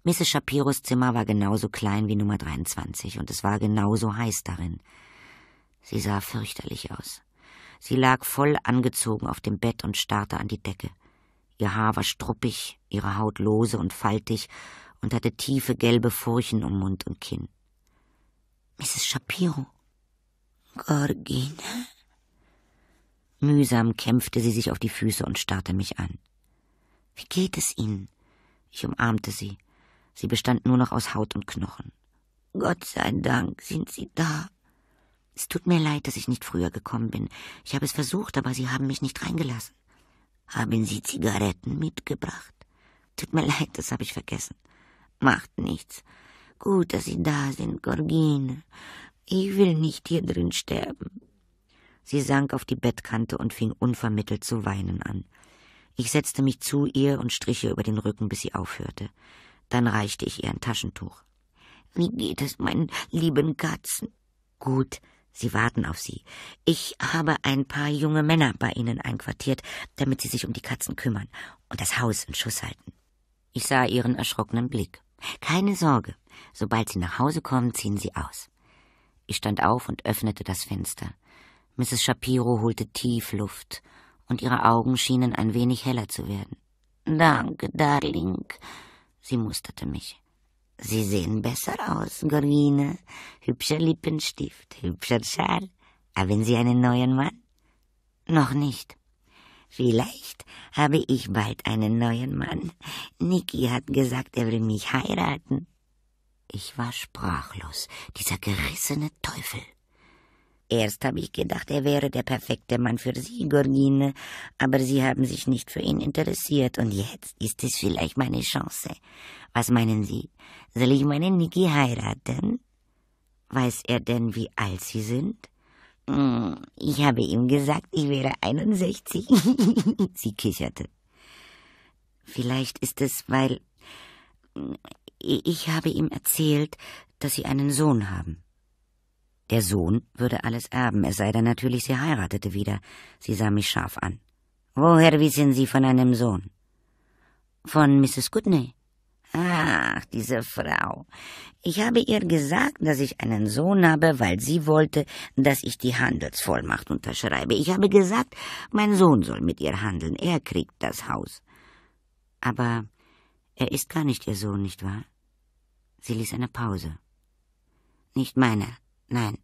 Mrs. Shapiros Zimmer war genauso klein wie Nummer 23 und es war genauso heiß darin. Sie sah fürchterlich aus. Sie lag voll angezogen auf dem Bett und starrte an die Decke. Ihr Haar war struppig, ihre Haut lose und faltig und hatte tiefe gelbe Furchen um Mund und Kinn. Mrs. Shapiro. Gorgine. Mühsam kämpfte sie sich auf die Füße und starrte mich an. Wie geht es Ihnen? Ich umarmte sie. Sie bestand nur noch aus Haut und Knochen. Gott sei Dank sind Sie da. Es tut mir leid, dass ich nicht früher gekommen bin. Ich habe es versucht, aber Sie haben mich nicht reingelassen. Haben Sie Zigaretten mitgebracht? Tut mir leid, das habe ich vergessen. Macht nichts. Gut, dass Sie da sind, Gorgine. Ich will nicht hier drin sterben. Sie sank auf die Bettkante und fing unvermittelt zu weinen an. Ich setzte mich zu ihr und strich ihr über den Rücken, bis sie aufhörte. Dann reichte ich ihr ein Taschentuch. Wie geht es meinen lieben Katzen? Gut, sie warten auf sie. Ich habe ein paar junge Männer bei ihnen einquartiert, damit sie sich um die Katzen kümmern und das Haus in Schuss halten. Ich sah ihren erschrockenen Blick. Keine Sorge, sobald sie nach Hause kommen, ziehen sie aus. Ich stand auf und öffnete das Fenster. Mrs. Shapiro holte tief Luft, und ihre Augen schienen ein wenig heller zu werden. Danke, Darling. Sie musterte mich. Sie sehen besser aus, Gorwine. Hübscher Lippenstift, hübscher Schal. Haben Sie einen neuen Mann? Noch nicht. Vielleicht habe ich bald einen neuen Mann. Niki hat gesagt, er will mich heiraten. Ich war sprachlos, dieser gerissene Teufel. Erst habe ich gedacht, er wäre der perfekte Mann für Sie, Gorgine, aber Sie haben sich nicht für ihn interessiert, und jetzt ist es vielleicht meine Chance. Was meinen Sie? Soll ich meinen Niki heiraten? Weiß er denn, wie alt Sie sind? Hm, ich habe ihm gesagt, ich wäre 61. Sie kicherte. Vielleicht ist es, weil hm, ich habe ihm erzählt, dass Sie einen Sohn haben. Der Sohn würde alles erben, es sei denn natürlich, sie heiratete wieder. Sie sah mich scharf an. Woher wissen Sie von einem Sohn? Von Mrs. Goodney. Ach, diese Frau. Ich habe ihr gesagt, dass ich einen Sohn habe, weil sie wollte, dass ich die Handelsvollmacht unterschreibe. Ich habe gesagt, mein Sohn soll mit ihr handeln. Er kriegt das Haus. Aber er ist gar nicht ihr Sohn, nicht wahr? Sie ließ eine Pause. Nicht meiner. Nein.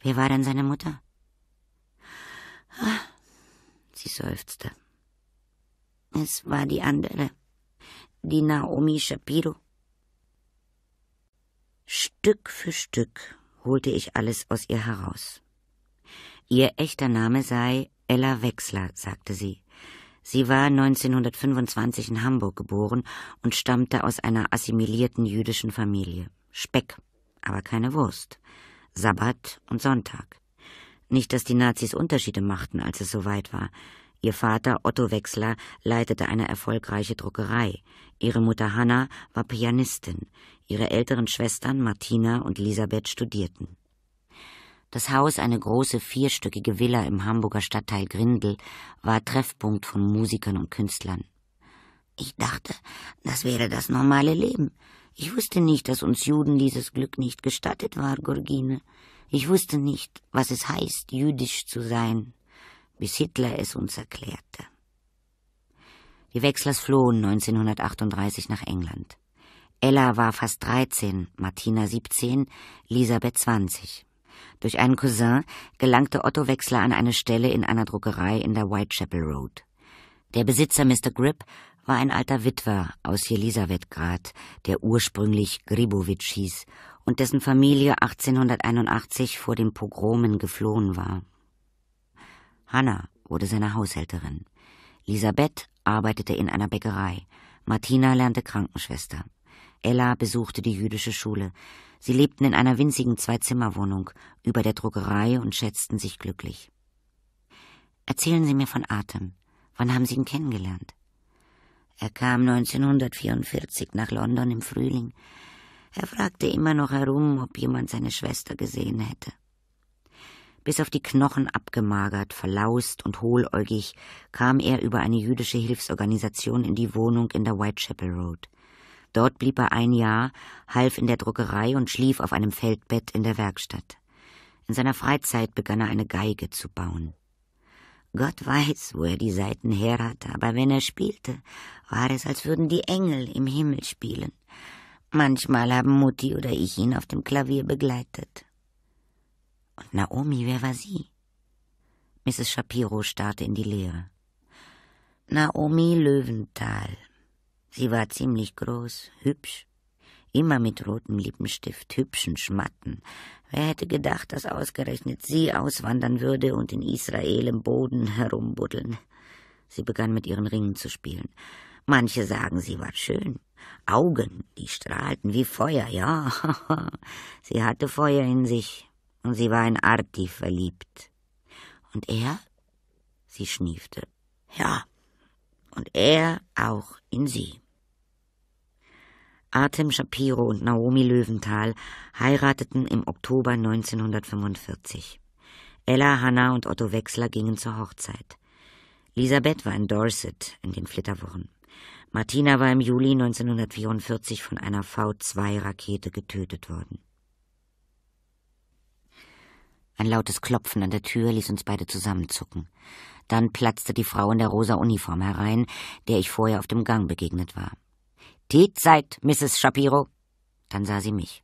Wer war denn seine Mutter? Ah, sie seufzte. Es war die andere, die Naomi Shapiro. Stück für Stück holte ich alles aus ihr heraus. Ihr echter Name sei Ella Wechsler, sagte sie. Sie war 1925 in Hamburg geboren und stammte aus einer assimilierten jüdischen Familie. Speck aber keine Wurst. Sabbat und Sonntag. Nicht, dass die Nazis Unterschiede machten, als es soweit war. Ihr Vater Otto Wechsler leitete eine erfolgreiche Druckerei. Ihre Mutter Hanna war Pianistin. Ihre älteren Schwestern Martina und Elisabeth studierten. Das Haus, eine große vierstöckige Villa im Hamburger Stadtteil Grindel, war Treffpunkt von Musikern und Künstlern. Ich dachte, das wäre das normale Leben, ich wusste nicht, dass uns Juden dieses Glück nicht gestattet war, Gorgine. Ich wusste nicht, was es heißt, jüdisch zu sein, bis Hitler es uns erklärte. Die Wechslers flohen 1938 nach England. Ella war fast 13, Martina 17, Elisabeth 20. Durch einen Cousin gelangte Otto Wechsler an eine Stelle in einer Druckerei in der Whitechapel Road. Der Besitzer Mr. Grip war ein alter Witwer aus Jelisawetgrad, der ursprünglich Gribowitsch hieß und dessen Familie 1881 vor den Pogromen geflohen war. Hanna wurde seine Haushälterin. Lisabeth arbeitete in einer Bäckerei. Martina lernte Krankenschwester. Ella besuchte die jüdische Schule. Sie lebten in einer winzigen Zwei-Zimmer-Wohnung über der Druckerei und schätzten sich glücklich. Erzählen Sie mir von Atem. Wann haben Sie ihn kennengelernt? Er kam 1944 nach London im Frühling. Er fragte immer noch herum, ob jemand seine Schwester gesehen hätte. Bis auf die Knochen abgemagert, verlaust und hohläugig kam er über eine jüdische Hilfsorganisation in die Wohnung in der Whitechapel Road. Dort blieb er ein Jahr, half in der Druckerei und schlief auf einem Feldbett in der Werkstatt. In seiner Freizeit begann er eine Geige zu bauen. Gott weiß, wo er die Saiten her hatte, aber wenn er spielte, war es, als würden die Engel im Himmel spielen. Manchmal haben Mutti oder ich ihn auf dem Klavier begleitet. Und Naomi, wer war sie? Mrs. Shapiro starrte in die Leere. Naomi Löwenthal. Sie war ziemlich groß, hübsch, immer mit rotem Lippenstift, hübschen Schmatten, Wer hätte gedacht, dass ausgerechnet sie auswandern würde und in Israel im Boden herumbuddeln? Sie begann mit ihren Ringen zu spielen. Manche sagen, sie war schön. Augen, die strahlten wie Feuer, ja. sie hatte Feuer in sich und sie war in Arti verliebt. Und er? Sie schniefte. Ja. Und er auch in sie. Artem Shapiro und Naomi Löwenthal heirateten im Oktober 1945. Ella, Hanna und Otto Wechsler gingen zur Hochzeit. Lisabeth war in Dorset in den Flitterwochen. Martina war im Juli 1944 von einer V-2-Rakete getötet worden. Ein lautes Klopfen an der Tür ließ uns beide zusammenzucken. Dann platzte die Frau in der rosa Uniform herein, der ich vorher auf dem Gang begegnet war. Tea Zeit, Mrs. Shapiro. Dann sah sie mich.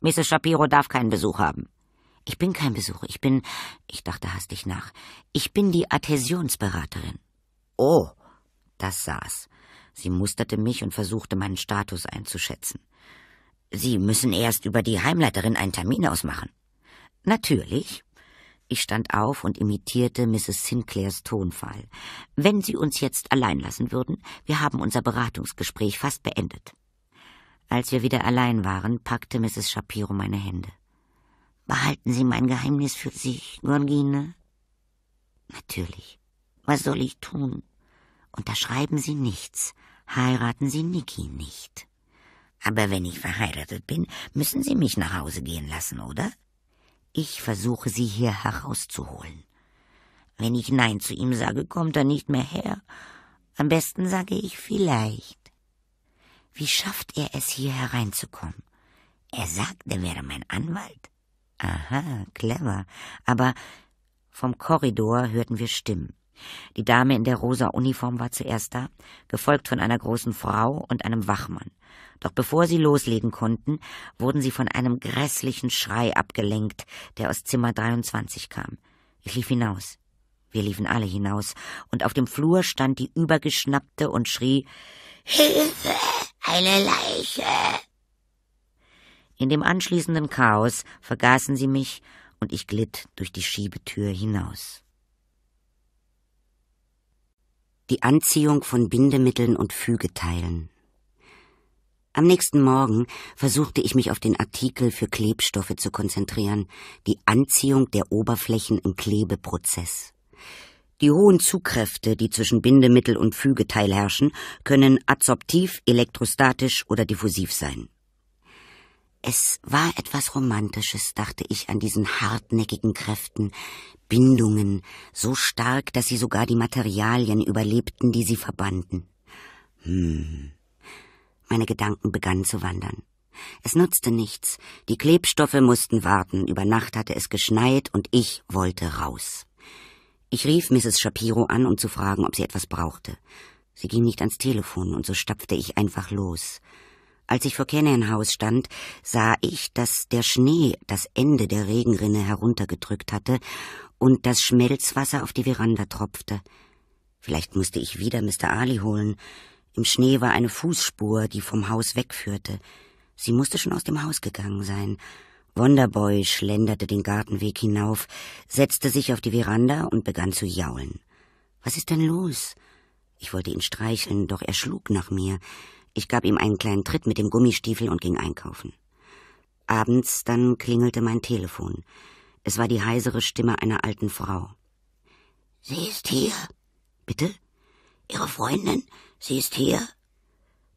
Mrs. Shapiro darf keinen Besuch haben. Ich bin kein Besuch, ich bin, ich dachte hastig nach, ich bin die Adhäsionsberaterin. Oh, das saß. Sie musterte mich und versuchte meinen Status einzuschätzen. Sie müssen erst über die Heimleiterin einen Termin ausmachen. Natürlich. Ich stand auf und imitierte Mrs. Sinclairs Tonfall. Wenn Sie uns jetzt allein lassen würden, wir haben unser Beratungsgespräch fast beendet. Als wir wieder allein waren, packte Mrs. Shapiro meine Hände. Behalten Sie mein Geheimnis für sich, Gorgine? Natürlich. Was soll ich tun? Unterschreiben Sie nichts. Heiraten Sie Niki nicht. Aber wenn ich verheiratet bin, müssen Sie mich nach Hause gehen lassen, oder? Ich versuche sie hier herauszuholen. Wenn ich Nein zu ihm sage, kommt er nicht mehr her. Am besten sage ich vielleicht. Wie schafft er es, hier hereinzukommen? Er sagt, er wäre mein Anwalt. Aha, clever. Aber vom Korridor hörten wir Stimmen. Die Dame in der rosa Uniform war zuerst da, gefolgt von einer großen Frau und einem Wachmann. Doch bevor sie loslegen konnten, wurden sie von einem grässlichen Schrei abgelenkt, der aus Zimmer 23 kam. Ich lief hinaus. Wir liefen alle hinaus, und auf dem Flur stand die Übergeschnappte und schrie Hilfe, eine Leiche. In dem anschließenden Chaos vergaßen sie mich, und ich glitt durch die Schiebetür hinaus die Anziehung von Bindemitteln und Fügeteilen. Am nächsten Morgen versuchte ich mich auf den Artikel für Klebstoffe zu konzentrieren, die Anziehung der Oberflächen im Klebeprozess. Die hohen Zugkräfte, die zwischen Bindemittel und Fügeteil herrschen, können adsorptiv, elektrostatisch oder diffusiv sein. Es war etwas Romantisches, dachte ich an diesen hartnäckigen Kräften, Bindungen, so stark, dass sie sogar die Materialien überlebten, die sie verbanden. Hm. Meine Gedanken begannen zu wandern. Es nutzte nichts, die Klebstoffe mussten warten, über Nacht hatte es geschneit und ich wollte raus. Ich rief Mrs. Shapiro an, um zu fragen, ob sie etwas brauchte. Sie ging nicht ans Telefon, und so stapfte ich einfach los. Als ich vor Kennenhaus stand, sah ich, dass der Schnee das Ende der Regenrinne heruntergedrückt hatte und das Schmelzwasser auf die Veranda tropfte. Vielleicht musste ich wieder Mr. Ali holen. Im Schnee war eine Fußspur, die vom Haus wegführte. Sie musste schon aus dem Haus gegangen sein. Wonderboy schlenderte den Gartenweg hinauf, setzte sich auf die Veranda und begann zu jaulen. Was ist denn los? Ich wollte ihn streicheln, doch er schlug nach mir. Ich gab ihm einen kleinen Tritt mit dem Gummistiefel und ging einkaufen. Abends dann klingelte mein Telefon. Es war die heisere Stimme einer alten Frau. Sie ist hier. Bitte? Ihre Freundin? Sie ist hier?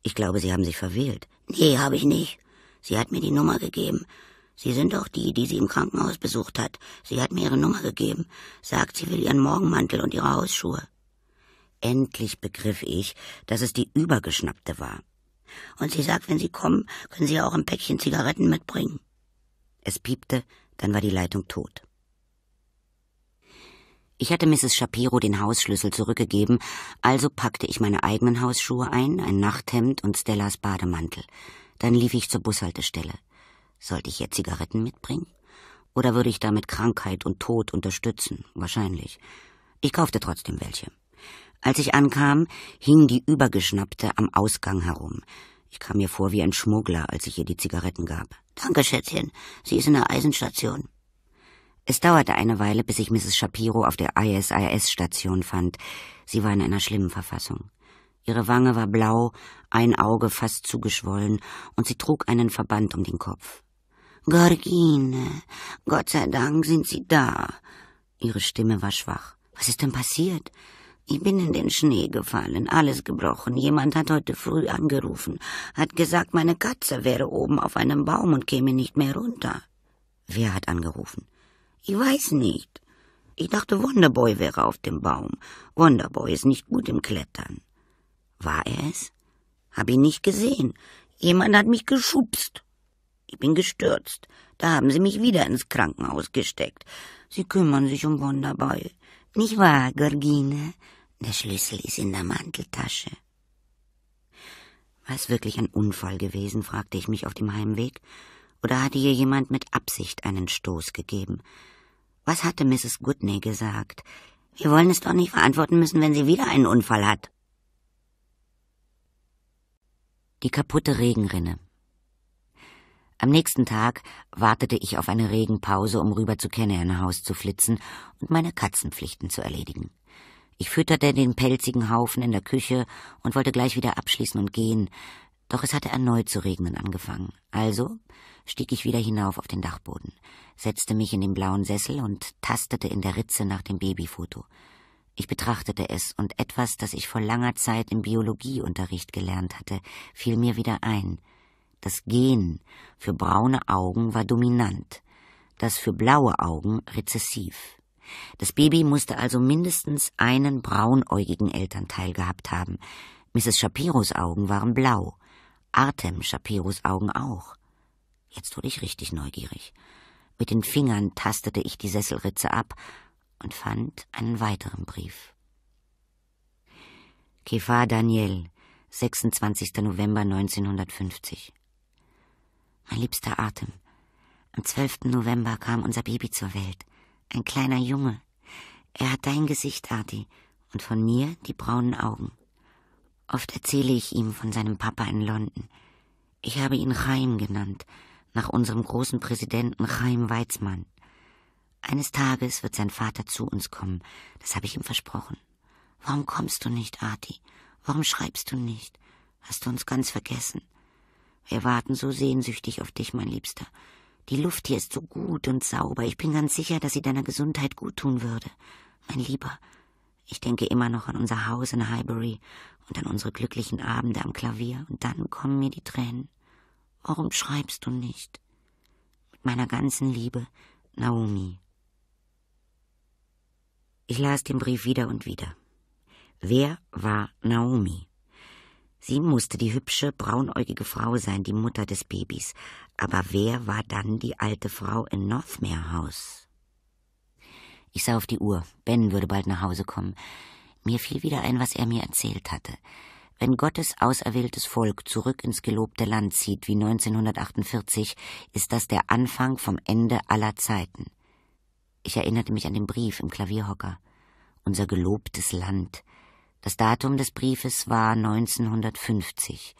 Ich glaube, Sie haben sich verwählt. Nee, habe ich nicht. Sie hat mir die Nummer gegeben. Sie sind doch die, die sie im Krankenhaus besucht hat. Sie hat mir ihre Nummer gegeben. Sagt, sie will ihren Morgenmantel und ihre Hausschuhe. Endlich begriff ich, dass es die Übergeschnappte war. Und sie sagt, wenn Sie kommen, können Sie ja auch ein Päckchen Zigaretten mitbringen. Es piepte, dann war die Leitung tot. Ich hatte Mrs. Shapiro den Hausschlüssel zurückgegeben, also packte ich meine eigenen Hausschuhe ein, ein Nachthemd und Stellas Bademantel. Dann lief ich zur Bushaltestelle. Sollte ich ihr Zigaretten mitbringen? Oder würde ich damit Krankheit und Tod unterstützen? Wahrscheinlich. Ich kaufte trotzdem welche. Als ich ankam, hing die Übergeschnappte am Ausgang herum. Ich kam mir vor wie ein Schmuggler, als ich ihr die Zigaretten gab. Danke, Schätzchen. Sie ist in der Eisenstation. Es dauerte eine Weile, bis ich Mrs. Shapiro auf der ISIS-Station fand. Sie war in einer schlimmen Verfassung. Ihre Wange war blau, ein Auge fast zugeschwollen, und sie trug einen Verband um den Kopf. Gorgine, Gott sei Dank sind Sie da. Ihre Stimme war schwach. Was ist denn passiert? Ich bin in den Schnee gefallen, alles gebrochen. Jemand hat heute früh angerufen, hat gesagt, meine Katze wäre oben auf einem Baum und käme nicht mehr runter. Wer hat angerufen? Ich weiß nicht. Ich dachte, Wonderboy wäre auf dem Baum. Wonderboy ist nicht gut im Klettern. War er es? Hab ihn nicht gesehen. Jemand hat mich geschubst. Ich bin gestürzt. Da haben sie mich wieder ins Krankenhaus gesteckt. Sie kümmern sich um Wonderboy. Nicht wahr, Gorgine? Der Schlüssel ist in der Manteltasche. War es wirklich ein Unfall gewesen, fragte ich mich auf dem Heimweg, oder hatte hier jemand mit Absicht einen Stoß gegeben? Was hatte Mrs. Goodney gesagt? Wir wollen es doch nicht verantworten müssen, wenn sie wieder einen Unfall hat. Die kaputte Regenrinne. Am nächsten Tag wartete ich auf eine Regenpause, um rüber zu Kennehan Haus zu flitzen und meine Katzenpflichten zu erledigen. Ich fütterte den pelzigen Haufen in der Küche und wollte gleich wieder abschließen und gehen, doch es hatte erneut zu regnen angefangen. Also stieg ich wieder hinauf auf den Dachboden, setzte mich in den blauen Sessel und tastete in der Ritze nach dem Babyfoto. Ich betrachtete es, und etwas, das ich vor langer Zeit im Biologieunterricht gelernt hatte, fiel mir wieder ein. Das Gen für braune Augen war dominant, das für blaue Augen rezessiv. Das Baby musste also mindestens einen braunäugigen Elternteil gehabt haben. Mrs. Shapiros Augen waren blau, Artem Shapiros Augen auch. Jetzt wurde ich richtig neugierig. Mit den Fingern tastete ich die Sesselritze ab und fand einen weiteren Brief. Kefar Daniel, 26. November 1950. Mein liebster Atem, am 12. November kam unser Baby zur Welt ein kleiner Junge. Er hat dein Gesicht, Adi, und von mir die braunen Augen. Oft erzähle ich ihm von seinem Papa in London. Ich habe ihn Chaim genannt, nach unserem großen Präsidenten Chaim Weizmann. Eines Tages wird sein Vater zu uns kommen, das habe ich ihm versprochen. Warum kommst du nicht, Adi? Warum schreibst du nicht? Hast du uns ganz vergessen? Wir warten so sehnsüchtig auf dich, mein Liebster. Die Luft hier ist so gut und sauber. Ich bin ganz sicher, dass sie deiner Gesundheit gut tun würde. Mein Lieber, ich denke immer noch an unser Haus in Highbury und an unsere glücklichen Abende am Klavier, und dann kommen mir die Tränen. Warum schreibst du nicht? Mit meiner ganzen Liebe, Naomi. Ich las den Brief wieder und wieder. Wer war Naomi? Sie musste die hübsche, braunäugige Frau sein, die Mutter des Babys, aber wer war dann die alte Frau in Northmere House? Ich sah auf die Uhr. Ben würde bald nach Hause kommen. Mir fiel wieder ein, was er mir erzählt hatte. Wenn Gottes auserwähltes Volk zurück ins gelobte Land zieht wie 1948, ist das der Anfang vom Ende aller Zeiten. Ich erinnerte mich an den Brief im Klavierhocker. Unser gelobtes Land. Das Datum des Briefes war 1950.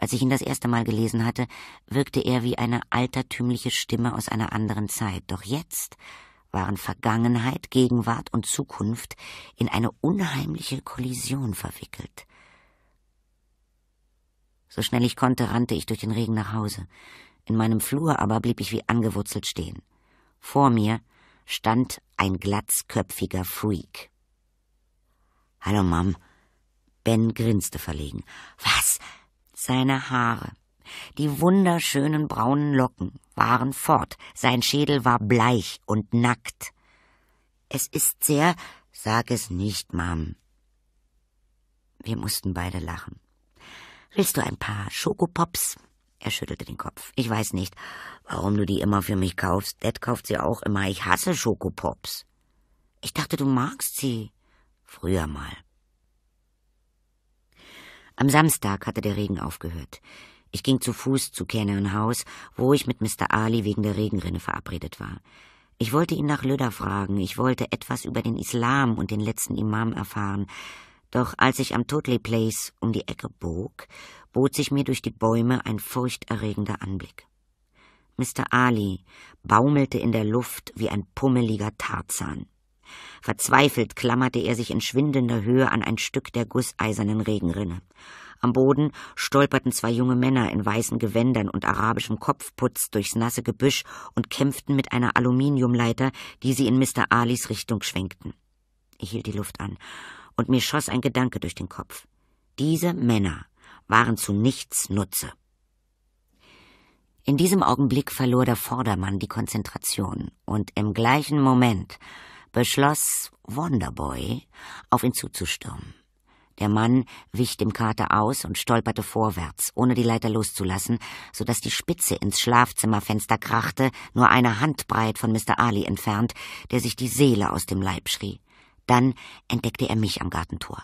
Als ich ihn das erste Mal gelesen hatte, wirkte er wie eine altertümliche Stimme aus einer anderen Zeit. Doch jetzt waren Vergangenheit, Gegenwart und Zukunft in eine unheimliche Kollision verwickelt. So schnell ich konnte, rannte ich durch den Regen nach Hause. In meinem Flur aber blieb ich wie angewurzelt stehen. Vor mir stand ein glatzköpfiger Freak. Hallo, Mom. Ben grinste verlegen. Was? seine Haare. Die wunderschönen braunen Locken waren fort, sein Schädel war bleich und nackt. Es ist sehr, sag es nicht, Mom. Wir mussten beide lachen. Willst du ein paar Schokopops? Er schüttelte den Kopf. Ich weiß nicht, warum du die immer für mich kaufst. Dad kauft sie auch immer. Ich hasse Schokopops. Ich dachte, du magst sie. Früher mal. Am Samstag hatte der Regen aufgehört. Ich ging zu Fuß zu Canaan House, wo ich mit Mr. Ali wegen der Regenrinne verabredet war. Ich wollte ihn nach Lüder fragen, ich wollte etwas über den Islam und den letzten Imam erfahren. Doch als ich am Totley Place um die Ecke bog, bot sich mir durch die Bäume ein furchterregender Anblick. Mr. Ali baumelte in der Luft wie ein pummeliger Tarzan. Verzweifelt klammerte er sich in schwindelnder Höhe an ein Stück der gusseisernen Regenrinne. Am Boden stolperten zwei junge Männer in weißen Gewändern und arabischem Kopfputz durchs nasse Gebüsch und kämpften mit einer Aluminiumleiter, die sie in Mr. Alis Richtung schwenkten. Ich hielt die Luft an, und mir schoss ein Gedanke durch den Kopf. Diese Männer waren zu nichts Nutze. In diesem Augenblick verlor der Vordermann die Konzentration, und im gleichen Moment beschloss Wonderboy, auf ihn zuzustürmen. Der Mann wich dem Kater aus und stolperte vorwärts, ohne die Leiter loszulassen, so dass die Spitze ins Schlafzimmerfenster krachte, nur eine Handbreit von Mr. Ali entfernt, der sich die Seele aus dem Leib schrie. Dann entdeckte er mich am Gartentor.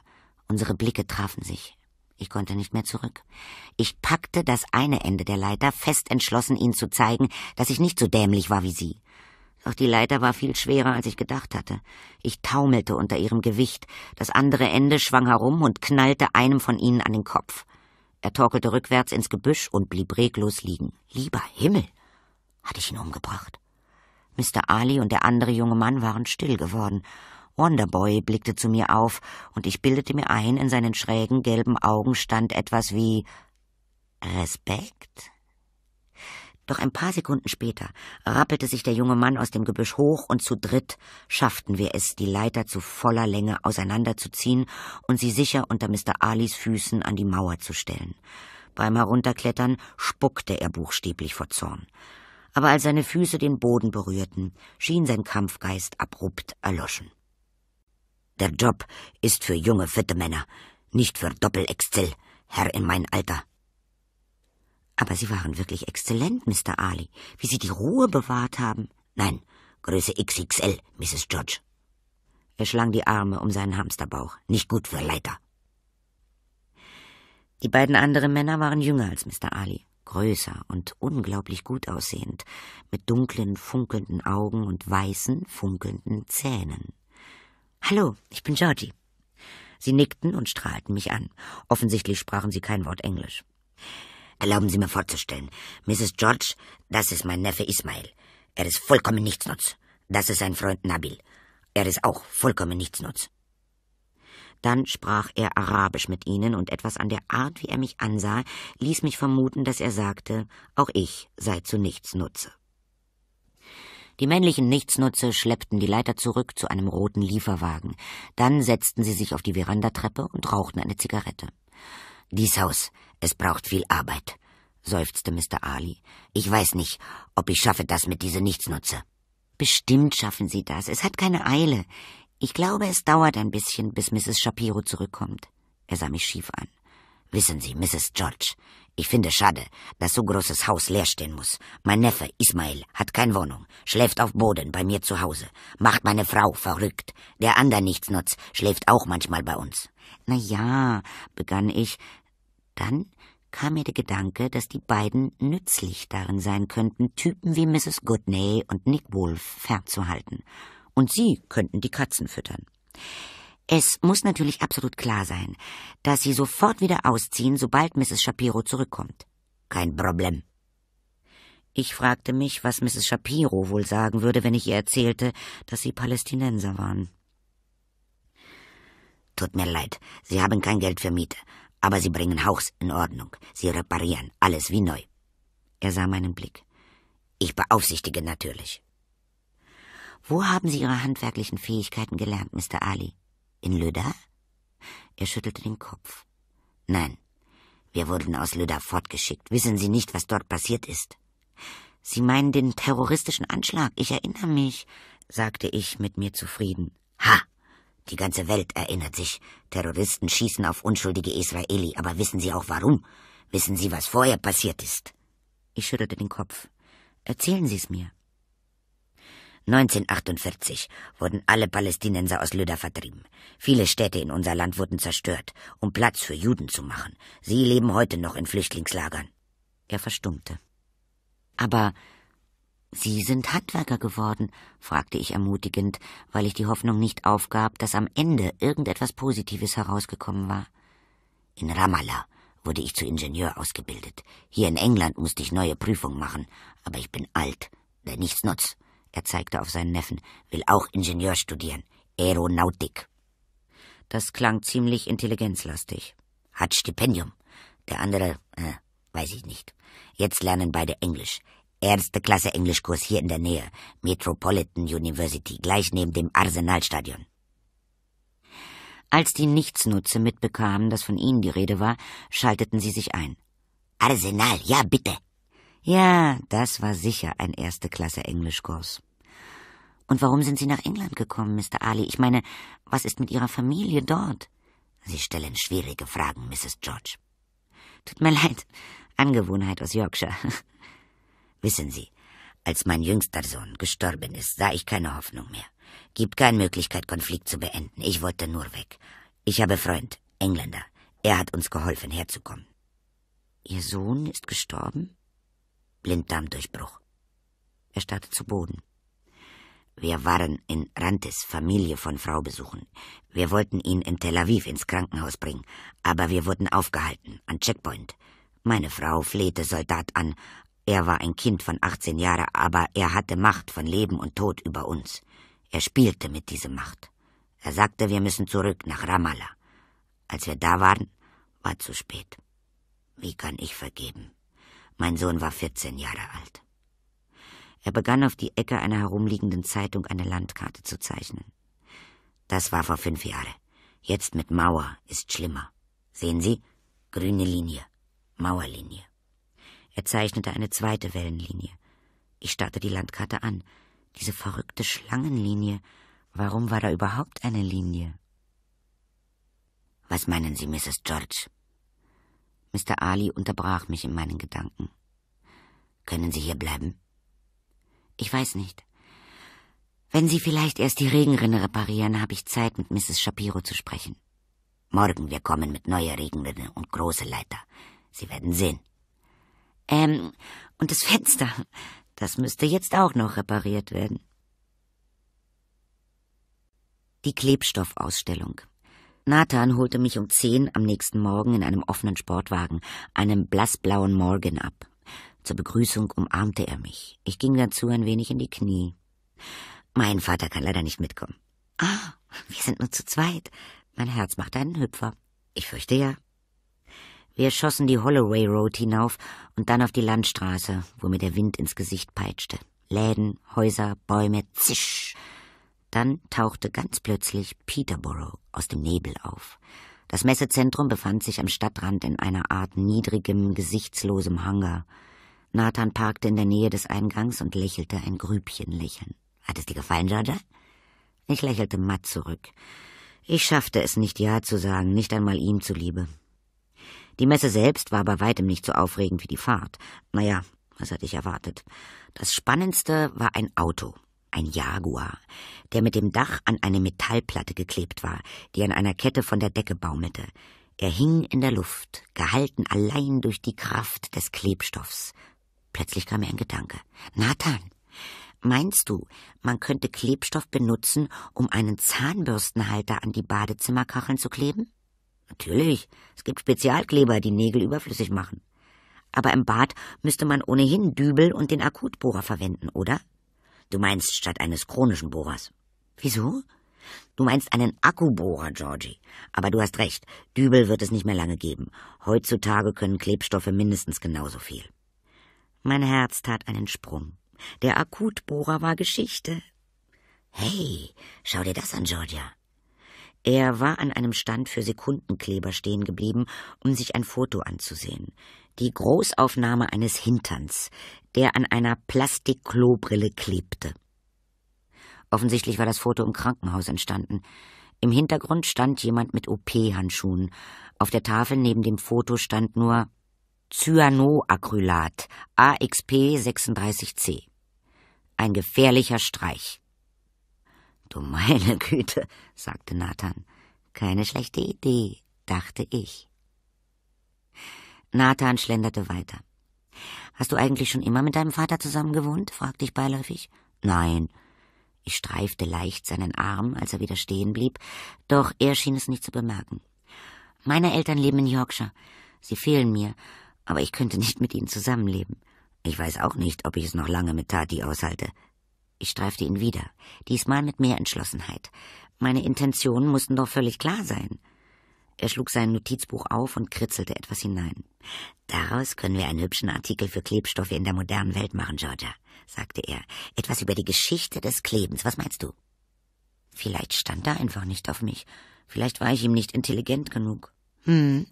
Unsere Blicke trafen sich. Ich konnte nicht mehr zurück. Ich packte das eine Ende der Leiter, fest entschlossen, ihnen zu zeigen, dass ich nicht so dämlich war wie sie. Doch die Leiter war viel schwerer, als ich gedacht hatte. Ich taumelte unter ihrem Gewicht, das andere Ende schwang herum und knallte einem von ihnen an den Kopf. Er torkelte rückwärts ins Gebüsch und blieb reglos liegen. Lieber Himmel! Hatte ich ihn umgebracht? Mr. Ali und der andere junge Mann waren still geworden. Wonderboy blickte zu mir auf, und ich bildete mir ein, in seinen schrägen gelben Augen stand etwas wie Respekt? Doch ein paar Sekunden später rappelte sich der junge Mann aus dem Gebüsch hoch und zu dritt schafften wir es, die Leiter zu voller Länge auseinanderzuziehen und sie sicher unter Mr. Alis Füßen an die Mauer zu stellen. Beim Herunterklettern spuckte er buchstäblich vor Zorn. Aber als seine Füße den Boden berührten, schien sein Kampfgeist abrupt erloschen. Der Job ist für junge, fitte Männer, nicht für Doppel-Excel, Herr in mein Alter, aber Sie waren wirklich exzellent, Mr. Ali, wie Sie die Ruhe bewahrt haben. Nein, Größe XXL, Mrs. George. Er schlang die Arme um seinen Hamsterbauch. Nicht gut für Leiter. Die beiden anderen Männer waren jünger als Mr. Ali, größer und unglaublich gut aussehend, mit dunklen, funkelnden Augen und weißen, funkelnden Zähnen. Hallo, ich bin Georgie. Sie nickten und strahlten mich an. Offensichtlich sprachen sie kein Wort Englisch. Erlauben Sie mir vorzustellen, Mrs. George, das ist mein Neffe Ismail. Er ist vollkommen nichtsnutz. Das ist sein Freund Nabil. Er ist auch vollkommen nichtsnutz. Dann sprach er Arabisch mit ihnen, und etwas an der Art, wie er mich ansah, ließ mich vermuten, dass er sagte, auch ich sei zu nichts nutze. Die männlichen Nichtsnutze schleppten die Leiter zurück zu einem roten Lieferwagen. Dann setzten sie sich auf die Verandatreppe und rauchten eine Zigarette. Dies Haus es braucht viel Arbeit, seufzte Mr. Ali. Ich weiß nicht, ob ich schaffe, das mit dieser Nichtsnutze. Bestimmt schaffen Sie das. Es hat keine Eile. Ich glaube, es dauert ein bisschen, bis Mrs. Shapiro zurückkommt. Er sah mich schief an. Wissen Sie, Mrs. George, ich finde schade, dass so großes Haus leer stehen muss. Mein Neffe Ismail hat keine Wohnung, schläft auf Boden bei mir zu Hause, macht meine Frau verrückt. Der andere Nichtsnutz schläft auch manchmal bei uns. Na ja, begann ich, dann kam mir der Gedanke, dass die beiden nützlich darin sein könnten, Typen wie Mrs. Goodney und Nick Wolf fernzuhalten. Und sie könnten die Katzen füttern. Es muss natürlich absolut klar sein, dass sie sofort wieder ausziehen, sobald Mrs. Shapiro zurückkommt. Kein Problem. Ich fragte mich, was Mrs. Shapiro wohl sagen würde, wenn ich ihr erzählte, dass sie Palästinenser waren. Tut mir leid, Sie haben kein Geld für Miete, aber sie bringen Hauchs in Ordnung. Sie reparieren alles wie neu. Er sah meinen Blick. Ich beaufsichtige natürlich. Wo haben Sie Ihre handwerklichen Fähigkeiten gelernt, Mr. Ali? In Lüda? Er schüttelte den Kopf. Nein, wir wurden aus Lüda fortgeschickt. Wissen Sie nicht, was dort passiert ist? Sie meinen den terroristischen Anschlag, ich erinnere mich, sagte ich mit mir zufrieden. Ha! Die ganze Welt erinnert sich. Terroristen schießen auf unschuldige Israeli, aber wissen Sie auch warum? Wissen Sie, was vorher passiert ist? Ich schüttelte den Kopf. Erzählen Sie es mir. 1948 wurden alle Palästinenser aus Lüder vertrieben. Viele Städte in unser Land wurden zerstört, um Platz für Juden zu machen. Sie leben heute noch in Flüchtlingslagern. Er verstummte. Aber Sie sind Handwerker geworden? fragte ich ermutigend, weil ich die Hoffnung nicht aufgab, dass am Ende irgendetwas Positives herausgekommen war. In Ramallah wurde ich zu Ingenieur ausgebildet. Hier in England musste ich neue Prüfungen machen, aber ich bin alt, der nichts nutzt. Er zeigte auf seinen Neffen, will auch Ingenieur studieren, Aeronautik. Das klang ziemlich intelligenzlastig. Hat Stipendium. Der andere, äh, weiß ich nicht. Jetzt lernen beide Englisch. Erste Klasse Englischkurs hier in der Nähe, Metropolitan University, gleich neben dem Arsenalstadion. Als die Nichtsnutze mitbekamen, dass von ihnen die Rede war, schalteten sie sich ein. Arsenal, ja bitte. Ja, das war sicher ein erste Klasse Englischkurs. Und warum sind Sie nach England gekommen, Mr. Ali? Ich meine, was ist mit Ihrer Familie dort? Sie stellen schwierige Fragen, Mrs. George. Tut mir leid. Angewohnheit aus Yorkshire. Wissen Sie, als mein jüngster Sohn gestorben ist, sah ich keine Hoffnung mehr. Gibt keine Möglichkeit, Konflikt zu beenden. Ich wollte nur weg. Ich habe Freund, Engländer. Er hat uns geholfen, herzukommen. Ihr Sohn ist gestorben? Blinddarmdurchbruch. Er starrte zu Boden. Wir waren in Rantis Familie von Frau besuchen. Wir wollten ihn in Tel Aviv ins Krankenhaus bringen, aber wir wurden aufgehalten, an Checkpoint. Meine Frau flehte Soldat an, er war ein Kind von 18 Jahren, aber er hatte Macht von Leben und Tod über uns. Er spielte mit dieser Macht. Er sagte, wir müssen zurück nach Ramallah. Als wir da waren, war zu spät. Wie kann ich vergeben? Mein Sohn war 14 Jahre alt. Er begann auf die Ecke einer herumliegenden Zeitung eine Landkarte zu zeichnen. Das war vor fünf Jahren. Jetzt mit Mauer ist schlimmer. Sehen Sie? Grüne Linie. Mauerlinie. Er zeichnete eine zweite Wellenlinie. Ich starrte die Landkarte an. Diese verrückte Schlangenlinie. Warum war da überhaupt eine Linie? Was meinen Sie, Mrs. George? Mr. Ali unterbrach mich in meinen Gedanken. Können Sie hier bleiben? Ich weiß nicht. Wenn Sie vielleicht erst die Regenrinne reparieren, habe ich Zeit, mit Mrs. Shapiro zu sprechen. Morgen, wir kommen mit neuer Regenrinne und große Leiter. Sie werden sehen. Ähm, und das Fenster, das müsste jetzt auch noch repariert werden. Die Klebstoffausstellung. Nathan holte mich um zehn am nächsten Morgen in einem offenen Sportwagen, einem blassblauen Morgan ab. Zur Begrüßung umarmte er mich. Ich ging dazu ein wenig in die Knie. Mein Vater kann leider nicht mitkommen. Ah, wir sind nur zu zweit. Mein Herz macht einen Hüpfer. Ich fürchte ja, wir schossen die Holloway Road hinauf und dann auf die Landstraße, wo mir der Wind ins Gesicht peitschte. Läden, Häuser, Bäume, zisch. Dann tauchte ganz plötzlich Peterborough aus dem Nebel auf. Das Messezentrum befand sich am Stadtrand in einer Art niedrigem, gesichtslosem Hangar. Nathan parkte in der Nähe des Eingangs und lächelte ein Grübchenlächeln. Hat es dir gefallen, Georgia? Ich lächelte matt zurück. Ich schaffte es nicht, Ja zu sagen, nicht einmal ihm zuliebe. Die Messe selbst war bei weitem nicht so aufregend wie die Fahrt. Naja, was hatte ich erwartet? Das Spannendste war ein Auto, ein Jaguar, der mit dem Dach an eine Metallplatte geklebt war, die an einer Kette von der Decke baumelte. Er hing in der Luft, gehalten allein durch die Kraft des Klebstoffs. Plötzlich kam mir ein Gedanke. Nathan, Meinst du, man könnte Klebstoff benutzen, um einen Zahnbürstenhalter an die Badezimmerkacheln zu kleben? Natürlich, es gibt Spezialkleber, die Nägel überflüssig machen. Aber im Bad müsste man ohnehin Dübel und den Akutbohrer verwenden, oder? Du meinst statt eines chronischen Bohrers. Wieso? Du meinst einen Akkubohrer, Georgie. Aber du hast recht, Dübel wird es nicht mehr lange geben. Heutzutage können Klebstoffe mindestens genauso viel. Mein Herz tat einen Sprung. Der Akutbohrer war Geschichte. Hey, schau dir das an, Georgia. Er war an einem Stand für Sekundenkleber stehen geblieben, um sich ein Foto anzusehen. Die Großaufnahme eines Hinterns, der an einer Plastikklobrille klebte. Offensichtlich war das Foto im Krankenhaus entstanden. Im Hintergrund stand jemand mit OP-Handschuhen. Auf der Tafel neben dem Foto stand nur Cyanoacrylat AXP 36C. Ein gefährlicher Streich. Du meine Güte, sagte Nathan. Keine schlechte Idee, dachte ich. Nathan schlenderte weiter. Hast du eigentlich schon immer mit deinem Vater zusammen gewohnt? fragte ich beiläufig. Nein. Ich streifte leicht seinen Arm, als er wieder stehen blieb, doch er schien es nicht zu bemerken. Meine Eltern leben in Yorkshire. Sie fehlen mir, aber ich könnte nicht mit ihnen zusammenleben. Ich weiß auch nicht, ob ich es noch lange mit Tati aushalte. Ich streifte ihn wieder, diesmal mit mehr Entschlossenheit. Meine Intentionen mussten doch völlig klar sein. Er schlug sein Notizbuch auf und kritzelte etwas hinein. Daraus können wir einen hübschen Artikel für Klebstoffe in der modernen Welt machen, Georgia, sagte er. Etwas über die Geschichte des Klebens. Was meinst du? Vielleicht stand er einfach nicht auf mich. Vielleicht war ich ihm nicht intelligent genug. Hm,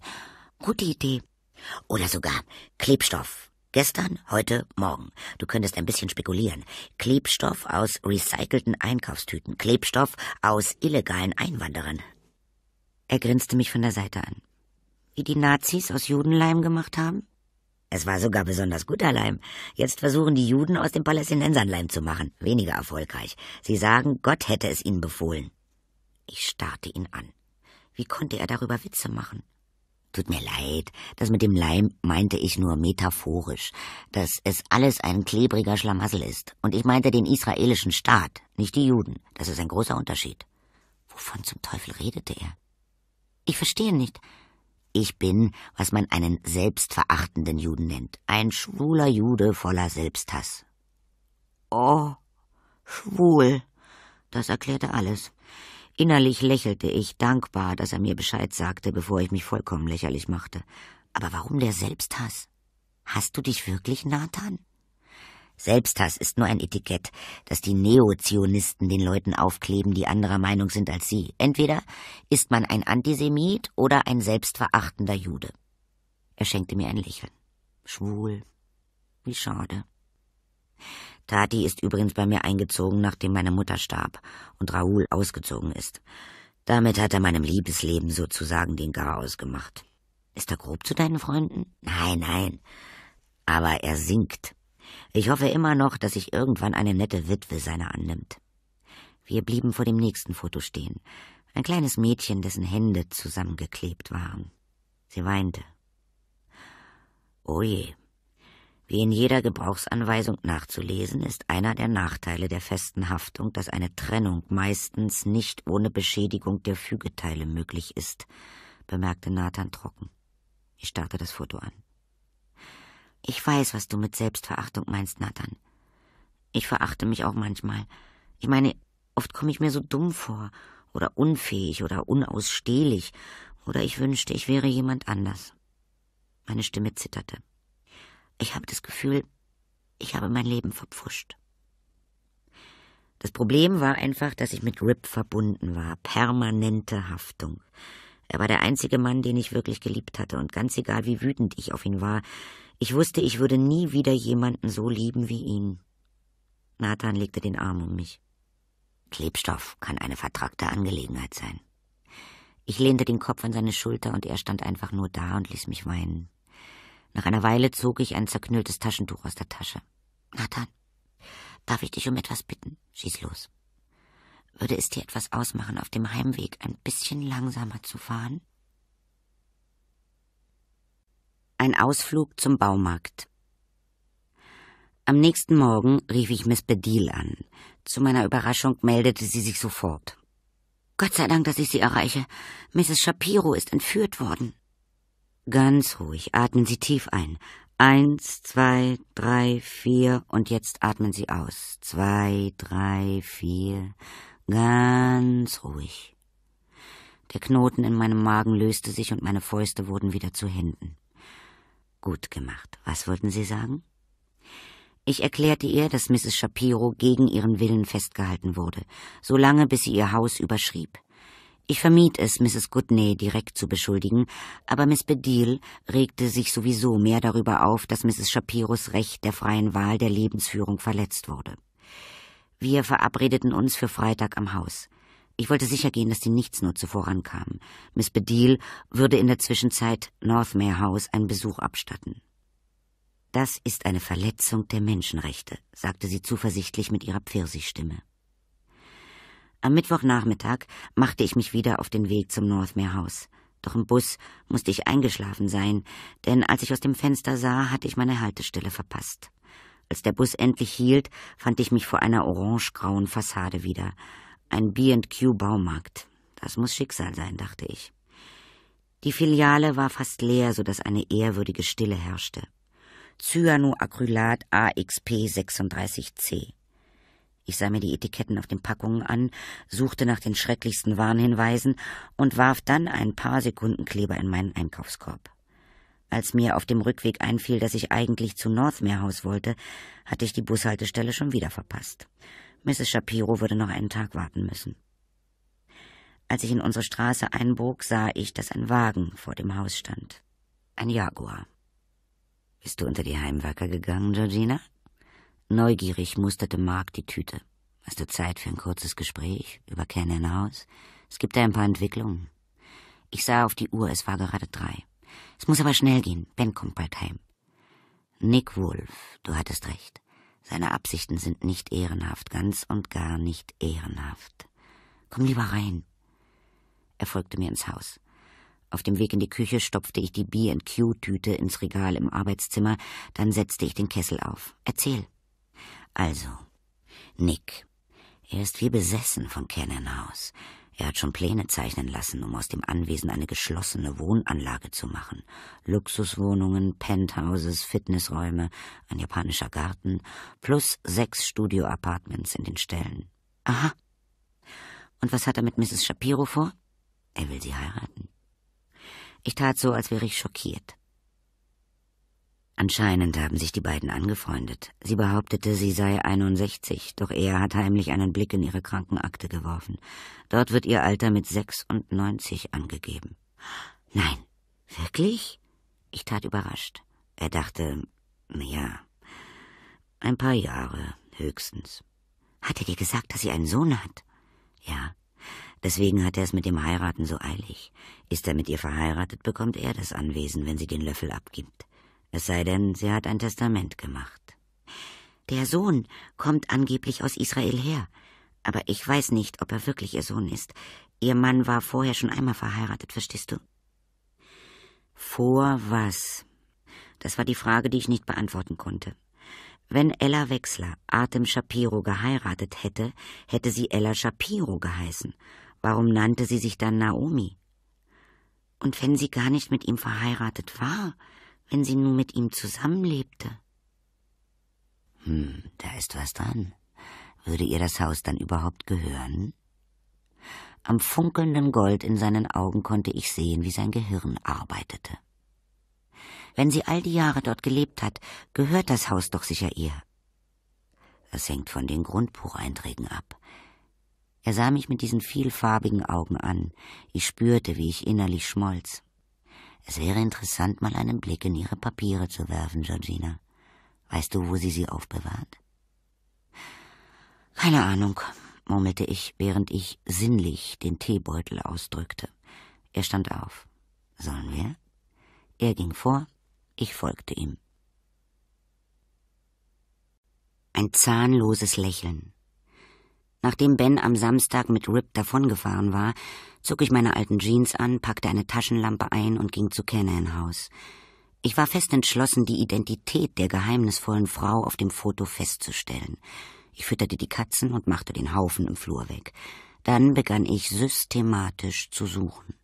gute Idee. Oder sogar Klebstoff Gestern, heute, morgen. Du könntest ein bisschen spekulieren. Klebstoff aus recycelten Einkaufstüten. Klebstoff aus illegalen Einwanderern. Er grinste mich von der Seite an. Wie die Nazis aus Judenleim gemacht haben? Es war sogar besonders guter Leim. Jetzt versuchen die Juden aus dem Palästinensern Leim zu machen. Weniger erfolgreich. Sie sagen, Gott hätte es ihnen befohlen. Ich starrte ihn an. Wie konnte er darüber Witze machen? Tut mir leid, das mit dem Leim meinte ich nur metaphorisch, dass es alles ein klebriger Schlamassel ist. Und ich meinte den israelischen Staat, nicht die Juden. Das ist ein großer Unterschied. Wovon zum Teufel redete er? Ich verstehe nicht. Ich bin, was man einen selbstverachtenden Juden nennt, ein schwuler Jude voller Selbsthass. Oh, schwul. Das erklärte alles. Innerlich lächelte ich, dankbar, dass er mir Bescheid sagte, bevor ich mich vollkommen lächerlich machte. Aber warum der Selbsthass? Hast du dich wirklich, Nathan? Selbsthass ist nur ein Etikett, das die Neozionisten den Leuten aufkleben, die anderer Meinung sind als sie. Entweder ist man ein Antisemit oder ein selbstverachtender Jude. Er schenkte mir ein Lächeln. Schwul. Wie schade. Tati ist übrigens bei mir eingezogen, nachdem meine Mutter starb und Raoul ausgezogen ist. Damit hat er meinem Liebesleben sozusagen den Garaus gemacht. Ist er grob zu deinen Freunden? Nein, nein. Aber er singt. Ich hoffe immer noch, dass sich irgendwann eine nette Witwe seiner annimmt. Wir blieben vor dem nächsten Foto stehen. Ein kleines Mädchen, dessen Hände zusammengeklebt waren. Sie weinte. Oh je, wie in jeder Gebrauchsanweisung nachzulesen, ist einer der Nachteile der festen Haftung, dass eine Trennung meistens nicht ohne Beschädigung der Fügeteile möglich ist, bemerkte Nathan trocken. Ich starrte das Foto an. Ich weiß, was du mit Selbstverachtung meinst, Nathan. Ich verachte mich auch manchmal. Ich meine, oft komme ich mir so dumm vor oder unfähig oder unausstehlich oder ich wünschte, ich wäre jemand anders. Meine Stimme zitterte. Ich habe das Gefühl, ich habe mein Leben verpfuscht. Das Problem war einfach, dass ich mit Rip verbunden war, permanente Haftung. Er war der einzige Mann, den ich wirklich geliebt hatte, und ganz egal, wie wütend ich auf ihn war, ich wusste, ich würde nie wieder jemanden so lieben wie ihn. Nathan legte den Arm um mich. Klebstoff kann eine vertragte Angelegenheit sein. Ich lehnte den Kopf an seine Schulter und er stand einfach nur da und ließ mich weinen. Nach einer Weile zog ich ein zerknülltes Taschentuch aus der Tasche. Nathan, darf ich dich um etwas bitten? Schieß los. Würde es dir etwas ausmachen, auf dem Heimweg ein bisschen langsamer zu fahren? Ein Ausflug zum Baumarkt. Am nächsten Morgen rief ich Miss Bedil an. Zu meiner Überraschung meldete sie sich sofort. Gott sei Dank, dass ich Sie erreiche. Mrs. Shapiro ist entführt worden. Ganz ruhig, atmen Sie tief ein. Eins, zwei, drei, vier und jetzt atmen Sie aus. Zwei, drei, vier. Ganz ruhig. Der Knoten in meinem Magen löste sich und meine Fäuste wurden wieder zu Händen. Gut gemacht. Was wollten Sie sagen? Ich erklärte ihr, dass Mrs. Shapiro gegen ihren Willen festgehalten wurde, solange bis sie ihr Haus überschrieb. Ich vermied es, Mrs. Goodney direkt zu beschuldigen, aber Miss Bedil regte sich sowieso mehr darüber auf, dass Mrs. Shapiros Recht der freien Wahl der Lebensführung verletzt wurde. Wir verabredeten uns für Freitag am Haus. Ich wollte sichergehen, dass die Nichtsnutze vorankam. Miss Bedil würde in der Zwischenzeit Northmare House einen Besuch abstatten. Das ist eine Verletzung der Menschenrechte, sagte sie zuversichtlich mit ihrer Pfirsichstimme. Am Mittwochnachmittag machte ich mich wieder auf den Weg zum Northmere House. Doch im Bus musste ich eingeschlafen sein, denn als ich aus dem Fenster sah, hatte ich meine Haltestelle verpasst. Als der Bus endlich hielt, fand ich mich vor einer orangegrauen Fassade wieder. Ein B&Q Baumarkt. Das muss Schicksal sein, dachte ich. Die Filiale war fast leer, so dass eine ehrwürdige Stille herrschte. Cyanoacrylat AXP 36C. Ich sah mir die Etiketten auf den Packungen an, suchte nach den schrecklichsten Warnhinweisen und warf dann ein paar Sekunden Kleber in meinen Einkaufskorb. Als mir auf dem Rückweg einfiel, dass ich eigentlich zu Northmeerhaus wollte, hatte ich die Bushaltestelle schon wieder verpasst. Mrs. Shapiro würde noch einen Tag warten müssen. Als ich in unsere Straße einbog, sah ich, dass ein Wagen vor dem Haus stand. Ein Jaguar. Bist du unter die Heimwerker gegangen, Georgina? Neugierig musterte Mark die Tüte. Hast du Zeit für ein kurzes Gespräch über Cannon hinaus? Es gibt da ein paar Entwicklungen. Ich sah auf die Uhr, es war gerade drei. Es muss aber schnell gehen, Ben kommt bald heim. Nick Wolf, du hattest recht. Seine Absichten sind nicht ehrenhaft, ganz und gar nicht ehrenhaft. Komm lieber rein. Er folgte mir ins Haus. Auf dem Weg in die Küche stopfte ich die B&Q-Tüte ins Regal im Arbeitszimmer, dann setzte ich den Kessel auf. Erzähl. Also, Nick. Er ist wie besessen von Cannon House. Er hat schon Pläne zeichnen lassen, um aus dem Anwesen eine geschlossene Wohnanlage zu machen. Luxuswohnungen, Penthouses, Fitnessräume, ein japanischer Garten, plus sechs Studio-Apartments in den Ställen. Aha. Und was hat er mit Mrs. Shapiro vor? Er will sie heiraten. Ich tat so, als wäre ich schockiert. Anscheinend haben sich die beiden angefreundet. Sie behauptete, sie sei 61, doch er hat heimlich einen Blick in ihre Krankenakte geworfen. Dort wird ihr Alter mit 96 angegeben. Nein, wirklich? Ich tat überrascht. Er dachte, ja, ein paar Jahre höchstens. Hat er dir gesagt, dass sie einen Sohn hat? Ja. Deswegen hat er es mit dem Heiraten so eilig. Ist er mit ihr verheiratet, bekommt er das Anwesen, wenn sie den Löffel abgibt es sei denn, sie hat ein Testament gemacht. Der Sohn kommt angeblich aus Israel her, aber ich weiß nicht, ob er wirklich ihr Sohn ist. Ihr Mann war vorher schon einmal verheiratet, verstehst du? Vor was? Das war die Frage, die ich nicht beantworten konnte. Wenn Ella Wechsler Artem Shapiro geheiratet hätte, hätte sie Ella Shapiro geheißen. Warum nannte sie sich dann Naomi? Und wenn sie gar nicht mit ihm verheiratet war, wenn sie nun mit ihm zusammenlebte. Hm, da ist was dran. Würde ihr das Haus dann überhaupt gehören? Am funkelnden Gold in seinen Augen konnte ich sehen, wie sein Gehirn arbeitete. Wenn sie all die Jahre dort gelebt hat, gehört das Haus doch sicher ihr. Das hängt von den Grundbucheinträgen ab. Er sah mich mit diesen vielfarbigen Augen an. Ich spürte, wie ich innerlich schmolz. Es wäre interessant, mal einen Blick in Ihre Papiere zu werfen, Georgina. Weißt du, wo sie sie aufbewahrt? Keine Ahnung, murmelte ich, während ich sinnlich den Teebeutel ausdrückte. Er stand auf. Sollen wir? Er ging vor, ich folgte ihm. Ein zahnloses Lächeln Nachdem Ben am Samstag mit Rip davongefahren war, zog ich meine alten Jeans an, packte eine Taschenlampe ein und ging zu Canan Haus. Ich war fest entschlossen, die Identität der geheimnisvollen Frau auf dem Foto festzustellen. Ich fütterte die Katzen und machte den Haufen im Flur weg. Dann begann ich systematisch zu suchen.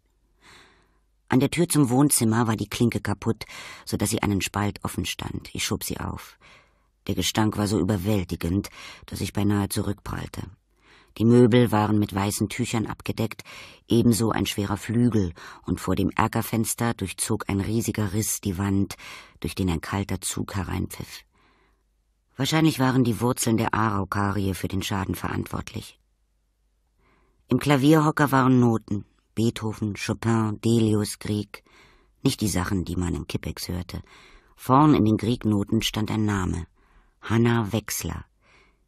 An der Tür zum Wohnzimmer war die Klinke kaputt, so dass sie einen Spalt offen stand. Ich schob sie auf. Der Gestank war so überwältigend, dass ich beinahe zurückprallte. Die Möbel waren mit weißen Tüchern abgedeckt, ebenso ein schwerer Flügel, und vor dem Erkerfenster durchzog ein riesiger Riss die Wand, durch den ein kalter Zug hereinpfiff. Wahrscheinlich waren die Wurzeln der Araukarie für den Schaden verantwortlich. Im Klavierhocker waren Noten, Beethoven, Chopin, Delius, Grieg, nicht die Sachen, die man im Kippex hörte. Vorn in den Griegnoten stand ein Name, Hanna Wechsler.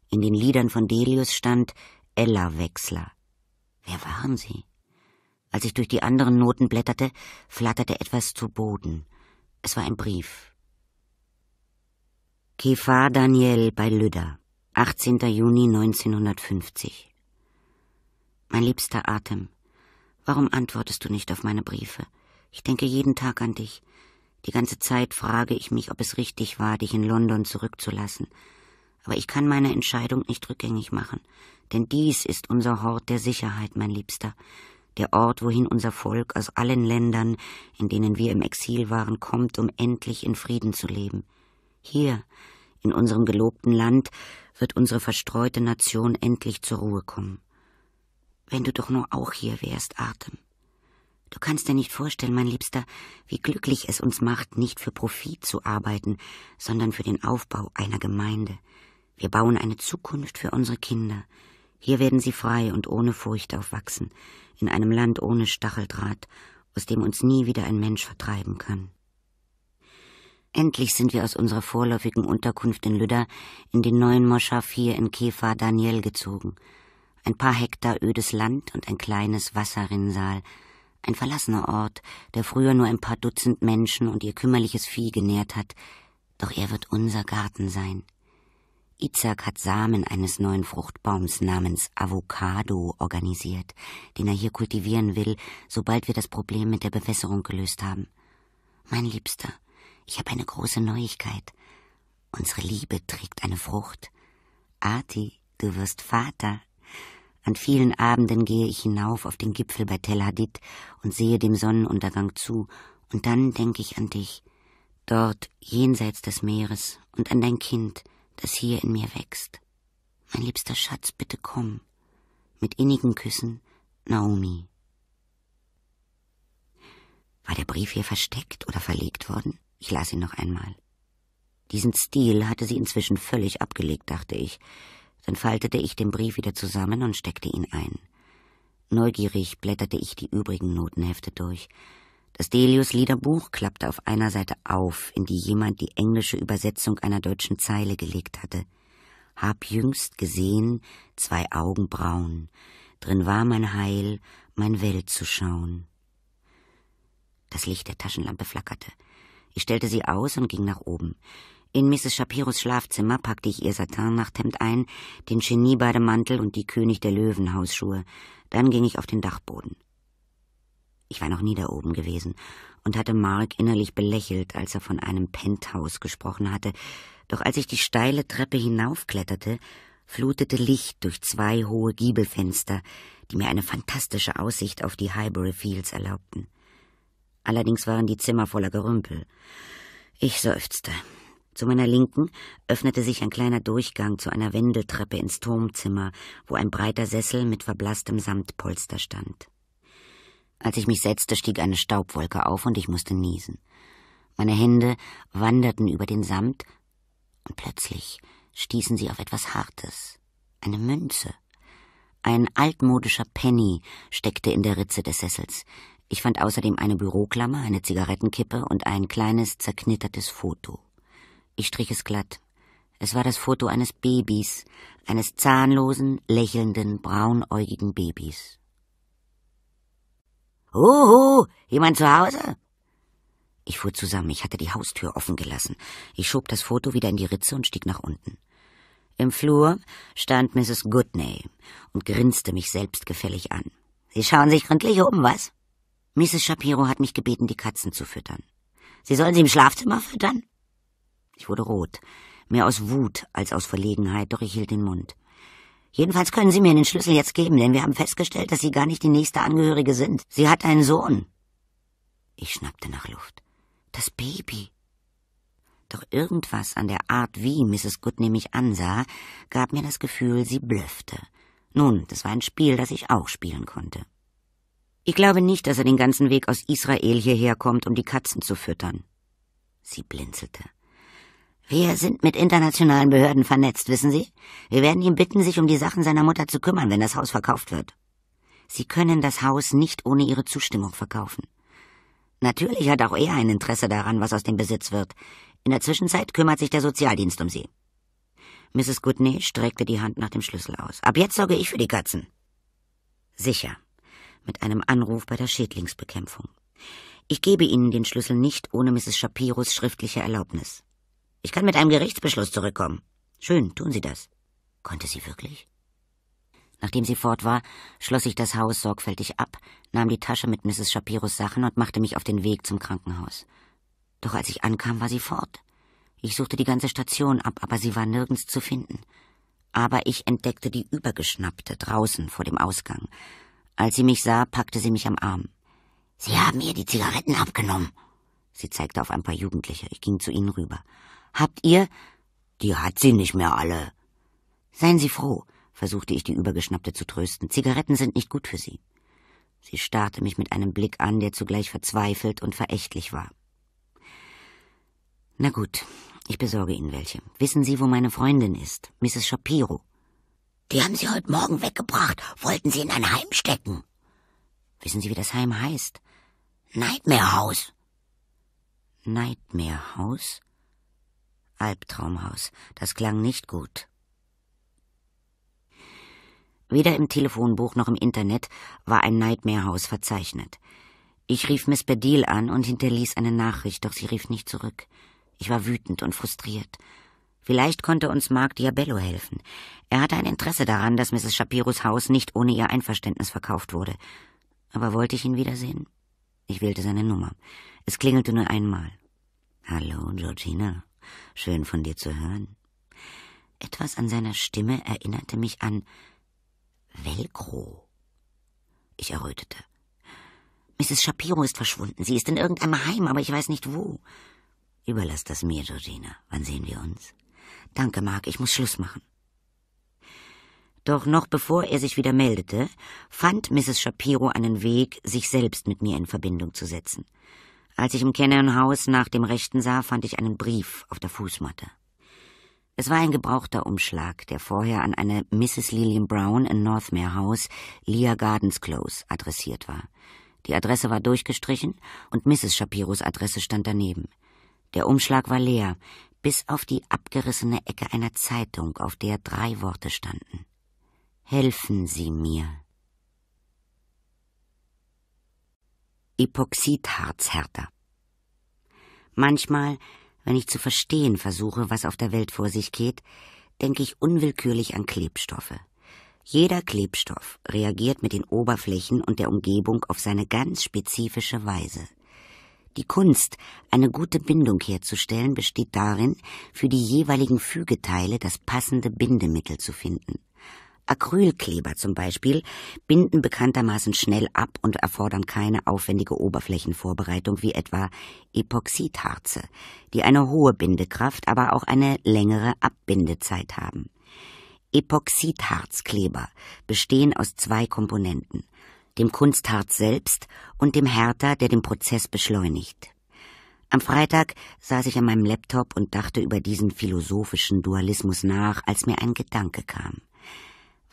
In den Liedern von Delius stand Ella Wechsler. Wer waren sie? Als ich durch die anderen Noten blätterte, flatterte etwas zu Boden. Es war ein Brief. Kefar Daniel bei Lüder, 18. Juni 1950. Mein liebster Atem, warum antwortest du nicht auf meine Briefe? Ich denke jeden Tag an dich. Die ganze Zeit frage ich mich, ob es richtig war, dich in London zurückzulassen. Aber ich kann meine Entscheidung nicht rückgängig machen denn dies ist unser Hort der Sicherheit, mein Liebster, der Ort, wohin unser Volk aus allen Ländern, in denen wir im Exil waren, kommt, um endlich in Frieden zu leben. Hier, in unserem gelobten Land, wird unsere verstreute Nation endlich zur Ruhe kommen. Wenn du doch nur auch hier wärst, Atem. Du kannst dir nicht vorstellen, mein Liebster, wie glücklich es uns macht, nicht für Profit zu arbeiten, sondern für den Aufbau einer Gemeinde. Wir bauen eine Zukunft für unsere Kinder, hier werden sie frei und ohne Furcht aufwachsen, in einem Land ohne Stacheldraht, aus dem uns nie wieder ein Mensch vertreiben kann. Endlich sind wir aus unserer vorläufigen Unterkunft in Lüdder in den neuen Moschaf hier in Kefa Daniel gezogen. Ein paar Hektar ödes Land und ein kleines Wasserrinnsal. Ein verlassener Ort, der früher nur ein paar Dutzend Menschen und ihr kümmerliches Vieh genährt hat. Doch er wird unser Garten sein. Izak hat Samen eines neuen Fruchtbaums namens Avocado organisiert, den er hier kultivieren will, sobald wir das Problem mit der Bewässerung gelöst haben. Mein Liebster, ich habe eine große Neuigkeit. Unsere Liebe trägt eine Frucht. Arti, du wirst Vater. An vielen Abenden gehe ich hinauf auf den Gipfel bei Tel Hadid und sehe dem Sonnenuntergang zu, und dann denke ich an dich. Dort, jenseits des Meeres, und an dein Kind, das hier in mir wächst. Mein liebster Schatz, bitte komm. Mit innigen Küssen, Naomi. War der Brief hier versteckt oder verlegt worden? Ich las ihn noch einmal. Diesen Stil hatte sie inzwischen völlig abgelegt, dachte ich. Dann faltete ich den Brief wieder zusammen und steckte ihn ein. Neugierig blätterte ich die übrigen Notenhefte durch. Das Delius Liederbuch klappte auf einer Seite auf, in die jemand die englische Übersetzung einer deutschen Zeile gelegt hatte. Hab jüngst gesehen zwei Augen braun, drin war mein Heil, mein Welt zu schauen. Das Licht der Taschenlampe flackerte. Ich stellte sie aus und ging nach oben. In Mrs. Shapiros Schlafzimmer packte ich ihr Satin-Nachthemd ein, den Genie-Bademantel und die König der Löwen-Hausschuhe. Dann ging ich auf den Dachboden. Ich war noch nie da oben gewesen und hatte Mark innerlich belächelt, als er von einem Penthouse gesprochen hatte, doch als ich die steile Treppe hinaufkletterte, flutete Licht durch zwei hohe Giebelfenster, die mir eine fantastische Aussicht auf die Highbury Fields erlaubten. Allerdings waren die Zimmer voller Gerümpel. Ich seufzte. Zu meiner Linken öffnete sich ein kleiner Durchgang zu einer Wendeltreppe ins Turmzimmer, wo ein breiter Sessel mit verblasstem Samtpolster stand. Als ich mich setzte, stieg eine Staubwolke auf und ich musste niesen. Meine Hände wanderten über den Samt und plötzlich stießen sie auf etwas Hartes. Eine Münze. Ein altmodischer Penny steckte in der Ritze des Sessels. Ich fand außerdem eine Büroklammer, eine Zigarettenkippe und ein kleines zerknittertes Foto. Ich strich es glatt. Es war das Foto eines Babys, eines zahnlosen, lächelnden, braunäugigen Babys. Huhu, jemand zu Hause? Ich fuhr zusammen, ich hatte die Haustür offen gelassen. Ich schob das Foto wieder in die Ritze und stieg nach unten. Im Flur stand Mrs. Goodney und grinste mich selbstgefällig an. Sie schauen sich gründlich um, was? Mrs. Shapiro hat mich gebeten, die Katzen zu füttern. Sie sollen sie im Schlafzimmer füttern? Ich wurde rot, mehr aus Wut als aus Verlegenheit, doch ich hielt den Mund. Jedenfalls können Sie mir den Schlüssel jetzt geben, denn wir haben festgestellt, dass Sie gar nicht die nächste Angehörige sind. Sie hat einen Sohn. Ich schnappte nach Luft. Das Baby. Doch irgendwas an der Art, wie Mrs. Goodney mich ansah, gab mir das Gefühl, sie blöffte. Nun, das war ein Spiel, das ich auch spielen konnte. Ich glaube nicht, dass er den ganzen Weg aus Israel hierher kommt, um die Katzen zu füttern. Sie blinzelte. Wir sind mit internationalen Behörden vernetzt, wissen Sie? Wir werden ihn bitten, sich um die Sachen seiner Mutter zu kümmern, wenn das Haus verkauft wird. Sie können das Haus nicht ohne Ihre Zustimmung verkaufen. Natürlich hat auch er ein Interesse daran, was aus dem Besitz wird. In der Zwischenzeit kümmert sich der Sozialdienst um Sie. Mrs. Goodney streckte die Hand nach dem Schlüssel aus. Ab jetzt sorge ich für die Katzen. Sicher. Mit einem Anruf bei der Schädlingsbekämpfung. Ich gebe Ihnen den Schlüssel nicht ohne Mrs. Shapiros schriftliche Erlaubnis. Ich kann mit einem Gerichtsbeschluss zurückkommen. Schön, tun Sie das. Konnte sie wirklich? Nachdem sie fort war, schloss ich das Haus sorgfältig ab, nahm die Tasche mit Mrs. Shapiros Sachen und machte mich auf den Weg zum Krankenhaus. Doch als ich ankam, war sie fort. Ich suchte die ganze Station ab, aber sie war nirgends zu finden. Aber ich entdeckte die Übergeschnappte draußen vor dem Ausgang. Als sie mich sah, packte sie mich am Arm. Sie haben ihr die Zigaretten abgenommen. Sie zeigte auf ein paar Jugendliche. Ich ging zu ihnen rüber. Habt ihr? Die hat sie nicht mehr alle. Seien Sie froh, versuchte ich die Übergeschnappte zu trösten. Zigaretten sind nicht gut für Sie. Sie starrte mich mit einem Blick an, der zugleich verzweifelt und verächtlich war. Na gut, ich besorge Ihnen welche. Wissen Sie, wo meine Freundin ist? Mrs. Shapiro. Die haben Sie heute Morgen weggebracht, wollten Sie in ein Heim stecken. Wissen Sie, wie das Heim heißt? Nightmare House. Nightmare House? Albtraumhaus. Das klang nicht gut. Weder im Telefonbuch noch im Internet war ein nightmare verzeichnet. Ich rief Miss Bedil an und hinterließ eine Nachricht, doch sie rief nicht zurück. Ich war wütend und frustriert. Vielleicht konnte uns Mark Diabello helfen. Er hatte ein Interesse daran, dass Mrs. Shapiros Haus nicht ohne ihr Einverständnis verkauft wurde. Aber wollte ich ihn wiedersehen? Ich wählte seine Nummer. Es klingelte nur einmal. Hallo, Georgina. Schön von dir zu hören. Etwas an seiner Stimme erinnerte mich an Velcro. Ich errötete. Mrs. Shapiro ist verschwunden. Sie ist in irgendeinem Heim, aber ich weiß nicht wo. Überlass das mir, Georgina. Wann sehen wir uns? Danke, Mark. Ich muss Schluss machen. Doch noch bevor er sich wieder meldete, fand Mrs. Shapiro einen Weg, sich selbst mit mir in Verbindung zu setzen. Als ich im Kennern-Haus nach dem Rechten sah, fand ich einen Brief auf der Fußmatte. Es war ein gebrauchter Umschlag, der vorher an eine Mrs. Lillian Brown in Northmere House, Lear Gardens Close, adressiert war. Die Adresse war durchgestrichen und Mrs. Shapiros Adresse stand daneben. Der Umschlag war leer, bis auf die abgerissene Ecke einer Zeitung, auf der drei Worte standen. Helfen Sie mir. Epoxidharz härter. Manchmal, wenn ich zu verstehen versuche, was auf der Welt vor sich geht, denke ich unwillkürlich an Klebstoffe. Jeder Klebstoff reagiert mit den Oberflächen und der Umgebung auf seine ganz spezifische Weise. Die Kunst, eine gute Bindung herzustellen, besteht darin, für die jeweiligen Fügeteile das passende Bindemittel zu finden. Acrylkleber zum Beispiel binden bekanntermaßen schnell ab und erfordern keine aufwendige Oberflächenvorbereitung wie etwa Epoxidharze, die eine hohe Bindekraft, aber auch eine längere Abbindezeit haben. Epoxidharzkleber bestehen aus zwei Komponenten, dem Kunstharz selbst und dem Härter, der den Prozess beschleunigt. Am Freitag saß ich an meinem Laptop und dachte über diesen philosophischen Dualismus nach, als mir ein Gedanke kam.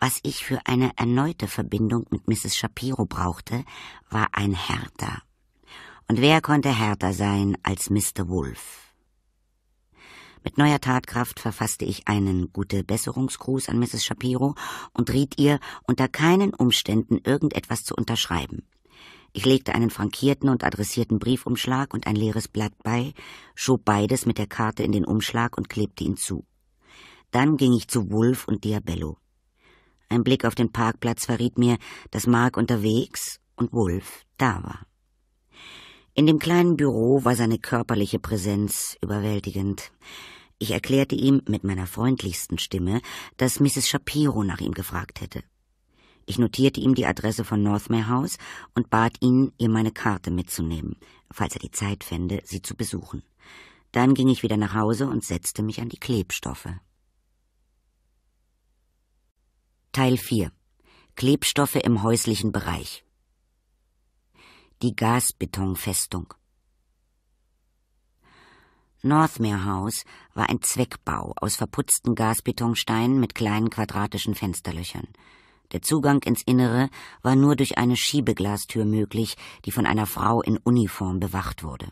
Was ich für eine erneute Verbindung mit Mrs. Shapiro brauchte, war ein Härter. Und wer konnte härter sein als Mr. Wolf? Mit neuer Tatkraft verfasste ich einen gute Besserungsgruß an Mrs. Shapiro und riet ihr, unter keinen Umständen irgendetwas zu unterschreiben. Ich legte einen frankierten und adressierten Briefumschlag und ein leeres Blatt bei, schob beides mit der Karte in den Umschlag und klebte ihn zu. Dann ging ich zu Wolf und Diabello. Ein Blick auf den Parkplatz verriet mir, dass Mark unterwegs und Wolf da war. In dem kleinen Büro war seine körperliche Präsenz überwältigend. Ich erklärte ihm mit meiner freundlichsten Stimme, dass Mrs. Shapiro nach ihm gefragt hätte. Ich notierte ihm die Adresse von Northmere House und bat ihn, ihr meine Karte mitzunehmen, falls er die Zeit fände, sie zu besuchen. Dann ging ich wieder nach Hause und setzte mich an die Klebstoffe. Teil 4 Klebstoffe im häuslichen Bereich Die Gasbetonfestung Northmere House war ein Zweckbau aus verputzten Gasbetonsteinen mit kleinen quadratischen Fensterlöchern. Der Zugang ins Innere war nur durch eine Schiebeglastür möglich, die von einer Frau in Uniform bewacht wurde.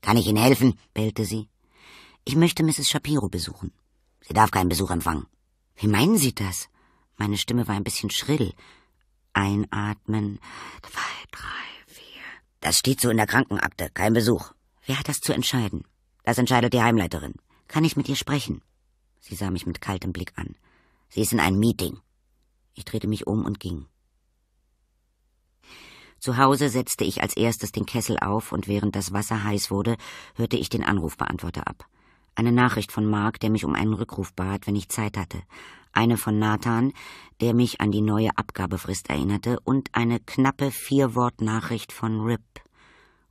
Kann ich Ihnen helfen? bellte sie. Ich möchte Mrs. Shapiro besuchen. Sie darf keinen Besuch empfangen. Wie meinen Sie das? Meine Stimme war ein bisschen schrill. Einatmen. Zwei, drei, vier. Das steht so in der Krankenakte. Kein Besuch. Wer hat das zu entscheiden? Das entscheidet die Heimleiterin. Kann ich mit ihr sprechen? Sie sah mich mit kaltem Blick an. Sie ist in einem Meeting. Ich drehte mich um und ging. Zu Hause setzte ich als erstes den Kessel auf und während das Wasser heiß wurde, hörte ich den Anrufbeantworter ab. Eine Nachricht von Mark, der mich um einen Rückruf bat, wenn ich Zeit hatte eine von Nathan, der mich an die neue Abgabefrist erinnerte, und eine knappe Vierwortnachricht von Rip.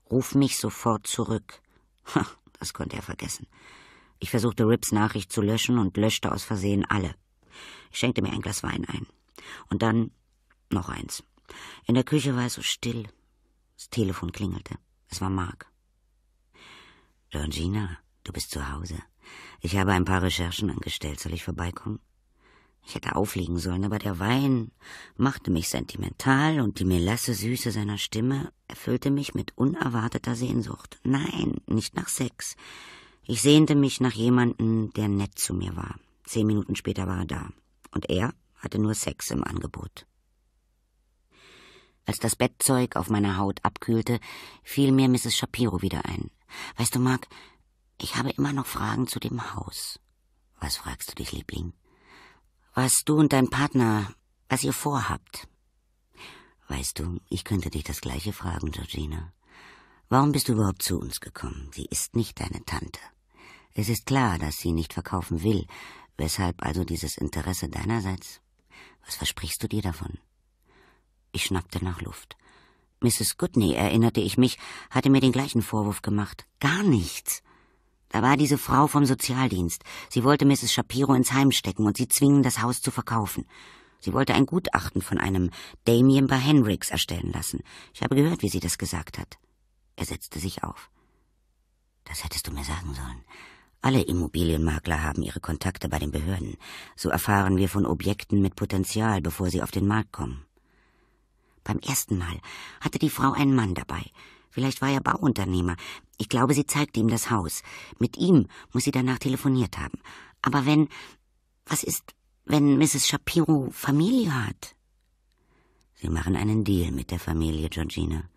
Ruf mich sofort zurück. Ha, das konnte er vergessen. Ich versuchte Rips Nachricht zu löschen und löschte aus Versehen alle. Ich schenkte mir ein Glas Wein ein. Und dann noch eins. In der Küche war es so still. Das Telefon klingelte. Es war Mark. Georgina, du bist zu Hause. Ich habe ein paar Recherchen angestellt. Soll ich vorbeikommen? Ich hätte auflegen sollen, aber der Wein machte mich sentimental und die melasse Süße seiner Stimme erfüllte mich mit unerwarteter Sehnsucht. Nein, nicht nach Sex. Ich sehnte mich nach jemandem, der nett zu mir war. Zehn Minuten später war er da. Und er hatte nur Sex im Angebot. Als das Bettzeug auf meiner Haut abkühlte, fiel mir Mrs. Shapiro wieder ein. Weißt du, Mark, ich habe immer noch Fragen zu dem Haus. Was fragst du dich, Liebling? was du und dein Partner, was ihr vorhabt. Weißt du, ich könnte dich das gleiche fragen, Georgina. Warum bist du überhaupt zu uns gekommen? Sie ist nicht deine Tante. Es ist klar, dass sie nicht verkaufen will. Weshalb also dieses Interesse deinerseits? Was versprichst du dir davon? Ich schnappte nach Luft. Mrs. Goodney, erinnerte ich mich, hatte mir den gleichen Vorwurf gemacht. Gar nichts. Da war diese Frau vom Sozialdienst. Sie wollte Mrs. Shapiro ins Heim stecken und sie zwingen, das Haus zu verkaufen. Sie wollte ein Gutachten von einem Damien bei Henricks erstellen lassen. Ich habe gehört, wie sie das gesagt hat. Er setzte sich auf. Das hättest du mir sagen sollen. Alle Immobilienmakler haben ihre Kontakte bei den Behörden. So erfahren wir von Objekten mit Potenzial, bevor sie auf den Markt kommen. Beim ersten Mal hatte die Frau einen Mann dabei. Vielleicht war er Bauunternehmer. Ich glaube, sie zeigte ihm das Haus. Mit ihm muss sie danach telefoniert haben. Aber wenn. Was ist, wenn Mrs. Shapiro Familie hat? Sie machen einen Deal mit der Familie, Georgina.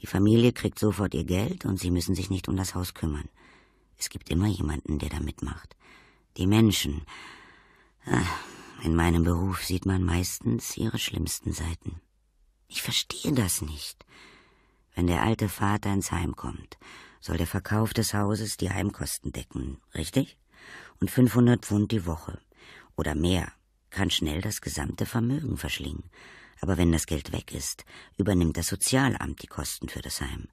Die Familie kriegt sofort ihr Geld und sie müssen sich nicht um das Haus kümmern. Es gibt immer jemanden, der da mitmacht. Die Menschen. Ah, in meinem Beruf sieht man meistens ihre schlimmsten Seiten. Ich verstehe das nicht. Wenn der alte Vater ins Heim kommt soll der Verkauf des Hauses die Heimkosten decken, richtig? Und 500 Pfund die Woche oder mehr kann schnell das gesamte Vermögen verschlingen. Aber wenn das Geld weg ist, übernimmt das Sozialamt die Kosten für das Heim.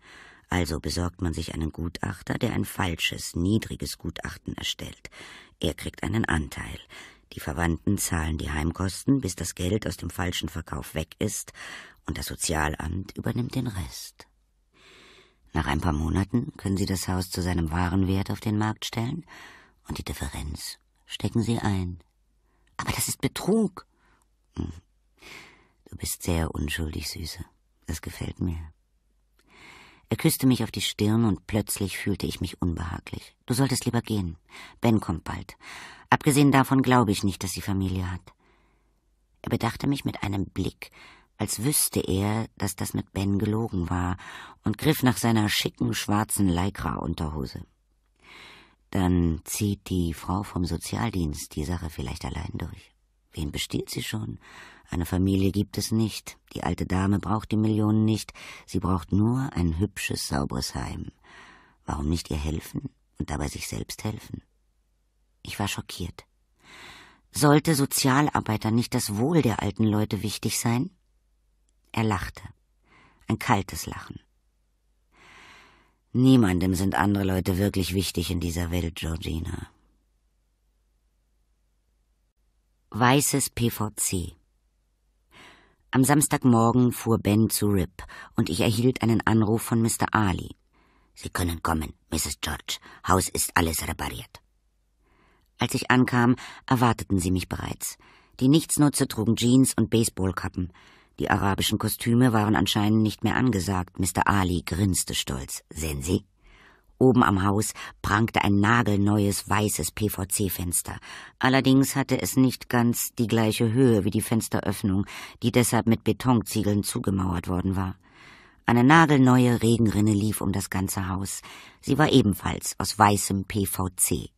Also besorgt man sich einen Gutachter, der ein falsches, niedriges Gutachten erstellt. Er kriegt einen Anteil. Die Verwandten zahlen die Heimkosten, bis das Geld aus dem falschen Verkauf weg ist, und das Sozialamt übernimmt den Rest. Nach ein paar Monaten können Sie das Haus zu seinem wahren Wert auf den Markt stellen und die Differenz stecken Sie ein. Aber das ist Betrug. Hm. Du bist sehr unschuldig, Süße. Das gefällt mir. Er küsste mich auf die Stirn und plötzlich fühlte ich mich unbehaglich. Du solltest lieber gehen. Ben kommt bald. Abgesehen davon glaube ich nicht, dass sie Familie hat. Er bedachte mich mit einem Blick, als wüsste er, dass das mit Ben gelogen war, und griff nach seiner schicken schwarzen Leikra-Unterhose. Dann zieht die Frau vom Sozialdienst die Sache vielleicht allein durch. Wen bestiehlt sie schon? Eine Familie gibt es nicht. Die alte Dame braucht die Millionen nicht. Sie braucht nur ein hübsches, sauberes Heim. Warum nicht ihr helfen und dabei sich selbst helfen? Ich war schockiert. Sollte Sozialarbeiter nicht das Wohl der alten Leute wichtig sein? Er lachte. Ein kaltes Lachen. Niemandem sind andere Leute wirklich wichtig in dieser Welt, Georgina. Weißes PVC. Am Samstagmorgen fuhr Ben zu Rip und ich erhielt einen Anruf von Mr. Ali. Sie können kommen, Mrs. George. Haus ist alles repariert. Als ich ankam, erwarteten sie mich bereits. Die Nichtsnutze trugen Jeans und Baseballkappen. Die arabischen Kostüme waren anscheinend nicht mehr angesagt. Mr. Ali grinste stolz. Sehen Sie? Oben am Haus prangte ein nagelneues weißes PVC-Fenster. Allerdings hatte es nicht ganz die gleiche Höhe wie die Fensteröffnung, die deshalb mit Betonziegeln zugemauert worden war. Eine nagelneue Regenrinne lief um das ganze Haus. Sie war ebenfalls aus weißem PVC.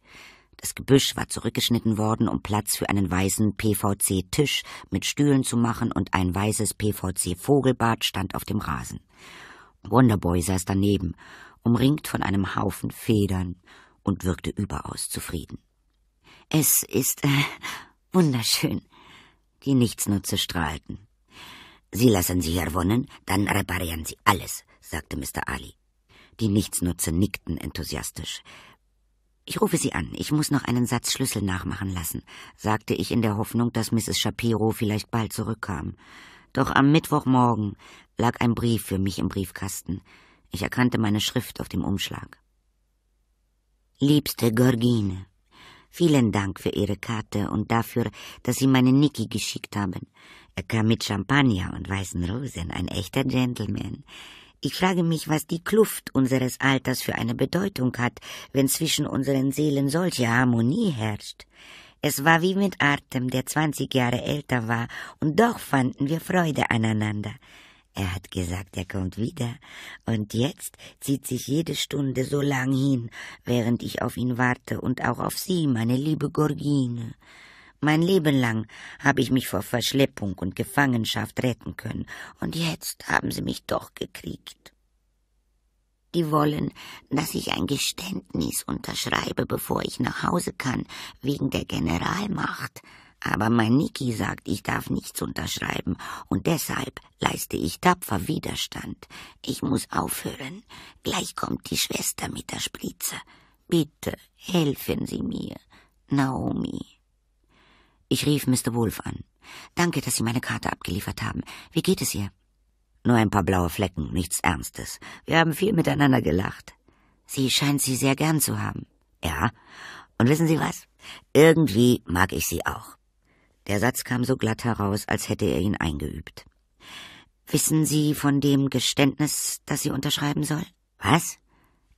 Das Gebüsch war zurückgeschnitten worden, um Platz für einen weißen PVC-Tisch mit Stühlen zu machen, und ein weißes PVC-Vogelbad stand auf dem Rasen. Wonderboy saß daneben, umringt von einem Haufen Federn und wirkte überaus zufrieden. Es ist äh, wunderschön. Die Nichtsnutze strahlten. Sie lassen Sie hier wohnen, dann reparieren Sie alles, sagte Mr. Ali. Die Nichtsnutze nickten enthusiastisch. Ich rufe Sie an. Ich muss noch einen Satz Schlüssel nachmachen lassen, sagte ich in der Hoffnung, dass Mrs. Shapiro vielleicht bald zurückkam. Doch am Mittwochmorgen lag ein Brief für mich im Briefkasten. Ich erkannte meine Schrift auf dem Umschlag. Liebste Gorgine, vielen Dank für Ihre Karte und dafür, dass Sie meine Niki geschickt haben. Er kam mit Champagner und weißen Rosen, ein echter Gentleman. Ich frage mich, was die Kluft unseres Alters für eine Bedeutung hat, wenn zwischen unseren Seelen solche Harmonie herrscht. Es war wie mit Artem, der zwanzig Jahre älter war, und doch fanden wir Freude aneinander. Er hat gesagt, er kommt wieder, und jetzt zieht sich jede Stunde so lang hin, während ich auf ihn warte und auch auf Sie, meine liebe Gorgine. Mein Leben lang habe ich mich vor Verschleppung und Gefangenschaft retten können, und jetzt haben sie mich doch gekriegt. Die wollen, dass ich ein Geständnis unterschreibe, bevor ich nach Hause kann, wegen der Generalmacht. Aber mein Niki sagt, ich darf nichts unterschreiben, und deshalb leiste ich tapfer Widerstand. Ich muss aufhören. Gleich kommt die Schwester mit der Spritze. Bitte helfen Sie mir, Naomi. Ich rief Mr. Wolf an. Danke, dass Sie meine Karte abgeliefert haben. Wie geht es ihr? Nur ein paar blaue Flecken, nichts Ernstes. Wir haben viel miteinander gelacht. Sie scheint sie sehr gern zu haben. Ja. Und wissen Sie was? Irgendwie mag ich sie auch. Der Satz kam so glatt heraus, als hätte er ihn eingeübt. Wissen Sie von dem Geständnis, das sie unterschreiben soll? Was?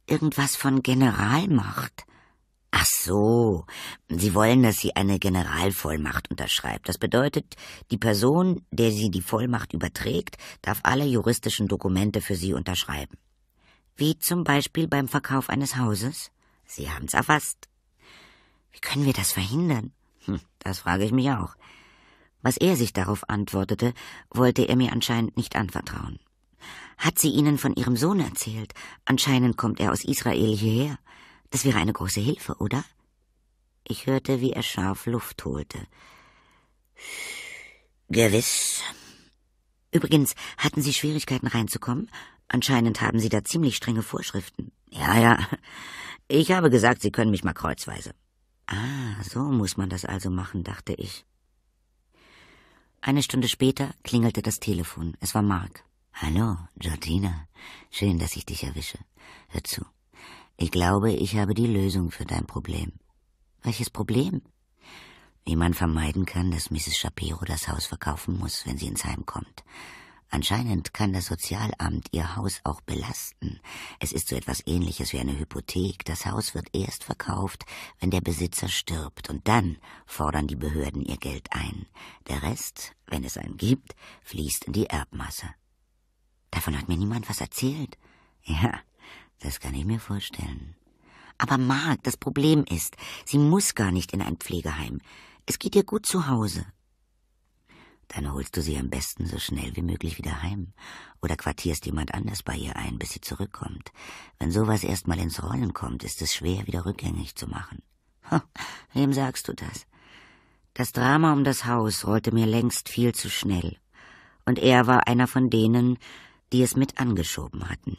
Irgendwas von Generalmacht. Ach so, Sie wollen, dass sie eine Generalvollmacht unterschreibt. Das bedeutet, die Person, der sie die Vollmacht überträgt, darf alle juristischen Dokumente für sie unterschreiben. Wie zum Beispiel beim Verkauf eines Hauses? Sie haben's erfasst. Wie können wir das verhindern? Hm, das frage ich mich auch. Was er sich darauf antwortete, wollte er mir anscheinend nicht anvertrauen. Hat sie Ihnen von Ihrem Sohn erzählt? Anscheinend kommt er aus Israel hierher. Das wäre eine große Hilfe, oder? Ich hörte, wie er scharf Luft holte. Gewiss. Übrigens, hatten Sie Schwierigkeiten reinzukommen? Anscheinend haben Sie da ziemlich strenge Vorschriften. Ja, ja. Ich habe gesagt, Sie können mich mal kreuzweise. Ah, so muss man das also machen, dachte ich. Eine Stunde später klingelte das Telefon. Es war Mark. Hallo, Georgina. Schön, dass ich dich erwische. Hör zu. Ich glaube, ich habe die Lösung für dein Problem. Welches Problem? Wie man vermeiden kann, dass Mrs. Shapiro das Haus verkaufen muss, wenn sie ins Heim kommt. Anscheinend kann das Sozialamt ihr Haus auch belasten. Es ist so etwas ähnliches wie eine Hypothek. Das Haus wird erst verkauft, wenn der Besitzer stirbt, und dann fordern die Behörden ihr Geld ein. Der Rest, wenn es einen gibt, fließt in die Erbmasse. Davon hat mir niemand was erzählt. Ja, das kann ich mir vorstellen. Aber Mark, das Problem ist, sie muss gar nicht in ein Pflegeheim. Es geht ihr gut zu Hause. Dann holst du sie am besten so schnell wie möglich wieder heim oder quartierst jemand anders bei ihr ein, bis sie zurückkommt. Wenn sowas erstmal ins Rollen kommt, ist es schwer, wieder rückgängig zu machen. Ha, wem sagst du das? Das Drama um das Haus rollte mir längst viel zu schnell, und er war einer von denen, die es mit angeschoben hatten.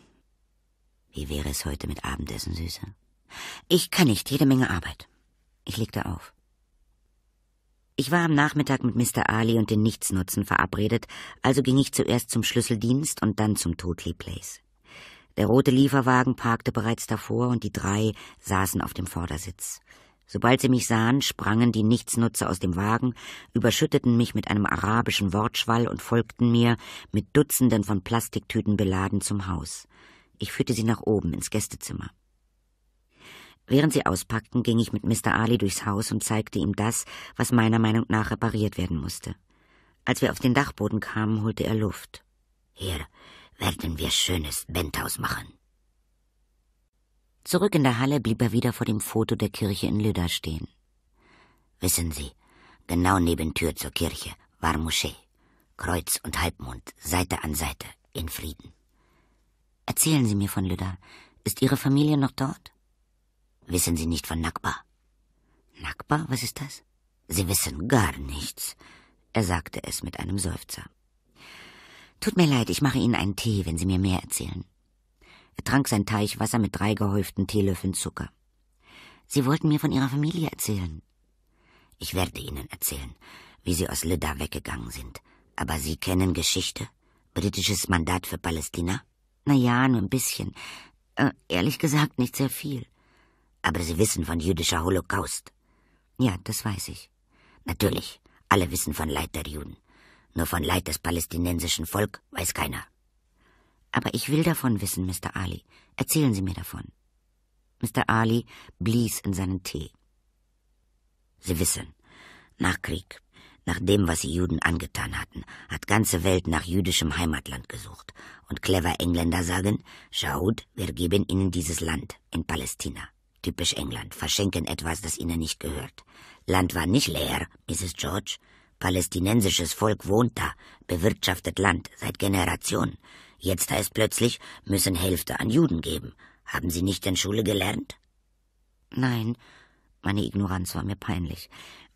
Wie wäre es heute mit Abendessen, Süße? Ich kann nicht, jede Menge Arbeit. Ich legte auf. Ich war am Nachmittag mit Mr. Ali und den Nichtsnutzen verabredet, also ging ich zuerst zum Schlüsseldienst und dann zum Totally Place. Der rote Lieferwagen parkte bereits davor und die drei saßen auf dem Vordersitz. Sobald sie mich sahen, sprangen die Nichtsnutzer aus dem Wagen, überschütteten mich mit einem arabischen Wortschwall und folgten mir, mit Dutzenden von Plastiktüten beladen, zum Haus. Ich führte sie nach oben ins Gästezimmer. Während sie auspackten, ging ich mit Mr. Ali durchs Haus und zeigte ihm das, was meiner Meinung nach repariert werden musste. Als wir auf den Dachboden kamen, holte er Luft. Hier werden wir schönes Benthaus machen. Zurück in der Halle blieb er wieder vor dem Foto der Kirche in Lüder stehen. Wissen Sie, genau neben Tür zur Kirche war Moschee. Kreuz und Halbmond, Seite an Seite, in Frieden. Erzählen Sie mir von Lüdda. Ist Ihre Familie noch dort? Wissen Sie nicht von Nakba? Nakba? Was ist das? Sie wissen gar nichts. Er sagte es mit einem Seufzer. Tut mir leid, ich mache Ihnen einen Tee, wenn Sie mir mehr erzählen. Er trank sein Teichwasser mit drei gehäuften Teelöffeln Zucker. Sie wollten mir von Ihrer Familie erzählen. Ich werde Ihnen erzählen, wie Sie aus Lydda weggegangen sind. Aber Sie kennen Geschichte? Britisches Mandat für Palästina? Na ja, nur ein bisschen. Äh, ehrlich gesagt, nicht sehr viel. Aber Sie wissen von jüdischer Holocaust. Ja, das weiß ich. Natürlich, alle wissen von Leid der Juden. Nur von Leid des palästinensischen Volk weiß keiner. Aber ich will davon wissen, Mr. Ali. Erzählen Sie mir davon. Mr. Ali blies in seinen Tee. Sie wissen, nach Krieg, nach dem, was sie Juden angetan hatten, hat ganze Welt nach jüdischem Heimatland gesucht. Und clever Engländer sagen, schaut, wir geben ihnen dieses Land in Palästina. Typisch England, verschenken etwas, das ihnen nicht gehört. Land war nicht leer, Mrs. George. Palästinensisches Volk wohnt da, bewirtschaftet Land seit Generationen. Jetzt heißt plötzlich, müssen Hälfte an Juden geben. Haben Sie nicht in Schule gelernt? Nein, meine Ignoranz war mir peinlich.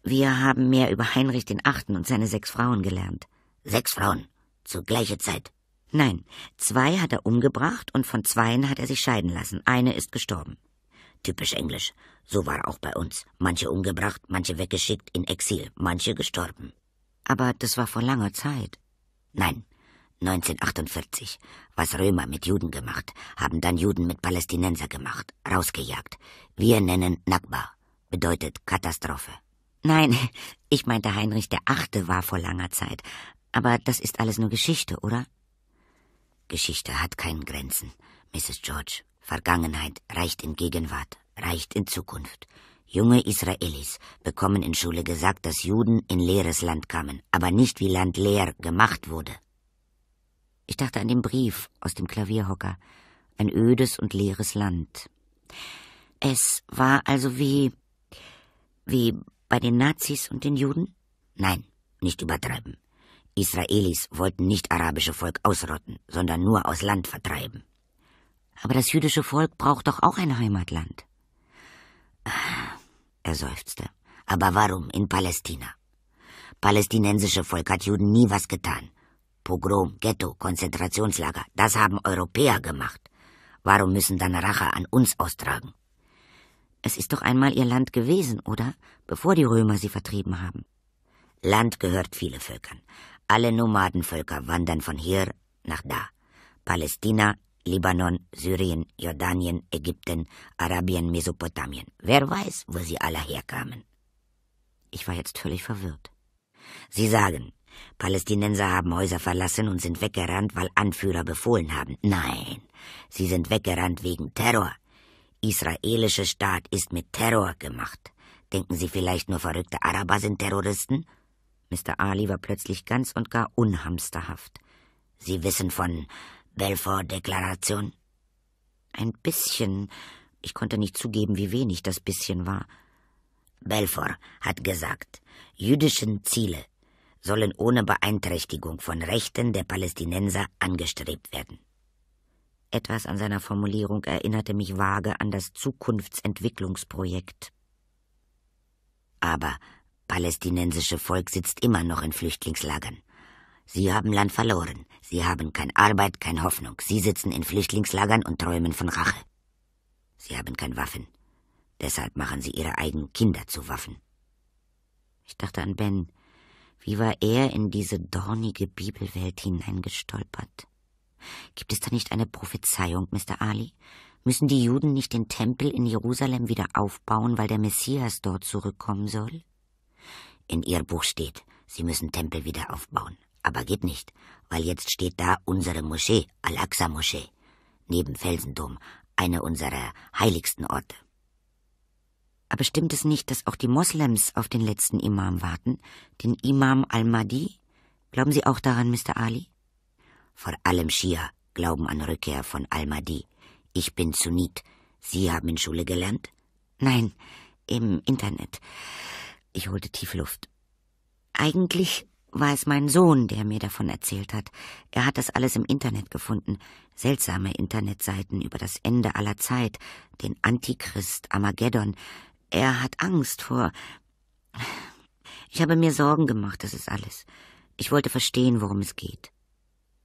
Wir haben mehr über Heinrich den Achten und seine sechs Frauen gelernt. Sechs Frauen? Zur gleichen Zeit? Nein, zwei hat er umgebracht und von zweien hat er sich scheiden lassen. Eine ist gestorben. Typisch Englisch. So war auch bei uns. Manche umgebracht, manche weggeschickt in Exil, manche gestorben. Aber das war vor langer Zeit. Nein, 1948. Was Römer mit Juden gemacht, haben dann Juden mit Palästinenser gemacht, rausgejagt. Wir nennen Nakba, bedeutet Katastrophe. Nein, ich meinte Heinrich der Achte war vor langer Zeit. Aber das ist alles nur Geschichte, oder? Geschichte hat keine Grenzen, Mrs. George. Vergangenheit reicht in Gegenwart, reicht in Zukunft. Junge Israelis bekommen in Schule gesagt, dass Juden in leeres Land kamen, aber nicht wie Land leer gemacht wurde. Ich dachte an den Brief aus dem Klavierhocker. Ein ödes und leeres Land. Es war also wie, wie bei den Nazis und den Juden? Nein, nicht übertreiben. Israelis wollten nicht arabische Volk ausrotten, sondern nur aus Land vertreiben. Aber das jüdische Volk braucht doch auch ein Heimatland. Ah, er seufzte. Aber warum in Palästina? Palästinensische Volk hat Juden nie was getan. Pogrom, Ghetto, Konzentrationslager, das haben Europäer gemacht. Warum müssen dann Rache an uns austragen? Es ist doch einmal ihr Land gewesen, oder? bevor die Römer sie vertrieben haben. Land gehört viele Völkern. Alle Nomadenvölker wandern von hier nach da. Palästina, Libanon, Syrien, Jordanien, Ägypten, Arabien, Mesopotamien. Wer weiß, wo sie alle herkamen. Ich war jetzt völlig verwirrt. Sie sagen, Palästinenser haben Häuser verlassen und sind weggerannt, weil Anführer befohlen haben. Nein, sie sind weggerannt wegen Terror. Israelische Staat ist mit Terror gemacht. Denken Sie vielleicht nur verrückte Araber sind Terroristen? Mr. Ali war plötzlich ganz und gar unhamsterhaft. Sie wissen von Belfort-Deklaration? Ein bisschen. Ich konnte nicht zugeben, wie wenig das bisschen war. Belfort hat gesagt, jüdischen Ziele sollen ohne Beeinträchtigung von Rechten der Palästinenser angestrebt werden. Etwas an seiner Formulierung erinnerte mich vage an das Zukunftsentwicklungsprojekt aber palästinensische Volk sitzt immer noch in Flüchtlingslagern. Sie haben Land verloren. Sie haben keine Arbeit, keine Hoffnung. Sie sitzen in Flüchtlingslagern und träumen von Rache. Sie haben keine Waffen. Deshalb machen sie ihre eigenen Kinder zu Waffen. Ich dachte an Ben. Wie war er in diese dornige Bibelwelt hineingestolpert? Gibt es da nicht eine Prophezeiung, Mr. Ali? Müssen die Juden nicht den Tempel in Jerusalem wieder aufbauen, weil der Messias dort zurückkommen soll? In ihr Buch steht, sie müssen Tempel wieder aufbauen. Aber geht nicht, weil jetzt steht da unsere Moschee, Al-Aqsa-Moschee, neben Felsendom, eine unserer heiligsten Orte. Aber stimmt es nicht, dass auch die Moslems auf den letzten Imam warten, den Imam al-Mahdi? Glauben Sie auch daran, Mr. Ali? Vor allem Schia glauben an Rückkehr von al-Mahdi. Ich bin Sunit. Sie haben in Schule gelernt? Nein, im Internet. Ich holte tiefe Luft. Eigentlich war es mein Sohn, der mir davon erzählt hat. Er hat das alles im Internet gefunden. Seltsame Internetseiten über das Ende aller Zeit, den Antichrist, Armageddon. Er hat Angst vor. Ich habe mir Sorgen gemacht, das ist alles. Ich wollte verstehen, worum es geht.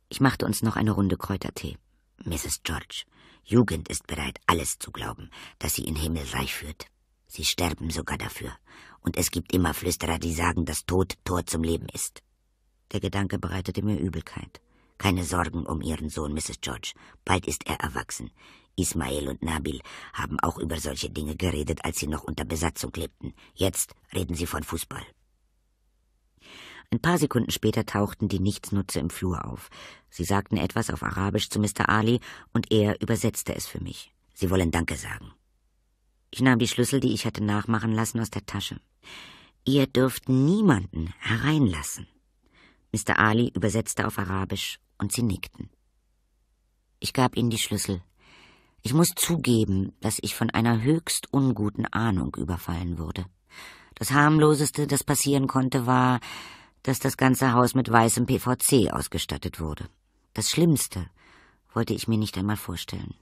Ich machte uns noch eine Runde Kräutertee. Mrs. George. Jugend ist bereit, alles zu glauben, dass sie in Himmelreich führt. Sie sterben sogar dafür. Und es gibt immer Flüsterer, die sagen, dass Tod Tor zum Leben ist. Der Gedanke bereitete mir Übelkeit. Keine Sorgen um ihren Sohn, Mrs. George. Bald ist er erwachsen. Ismael und Nabil haben auch über solche Dinge geredet, als sie noch unter Besatzung lebten. Jetzt reden sie von Fußball. Ein paar Sekunden später tauchten die Nichtsnutze im Flur auf. Sie sagten etwas auf Arabisch zu Mr. Ali und er übersetzte es für mich. Sie wollen Danke sagen. Ich nahm die Schlüssel, die ich hatte nachmachen lassen, aus der Tasche. Ihr dürft niemanden hereinlassen. Mr. Ali übersetzte auf Arabisch und sie nickten. Ich gab ihnen die Schlüssel. Ich muss zugeben, dass ich von einer höchst unguten Ahnung überfallen wurde. Das harmloseste, das passieren konnte, war, dass das ganze Haus mit weißem PVC ausgestattet wurde. Das Schlimmste wollte ich mir nicht einmal vorstellen.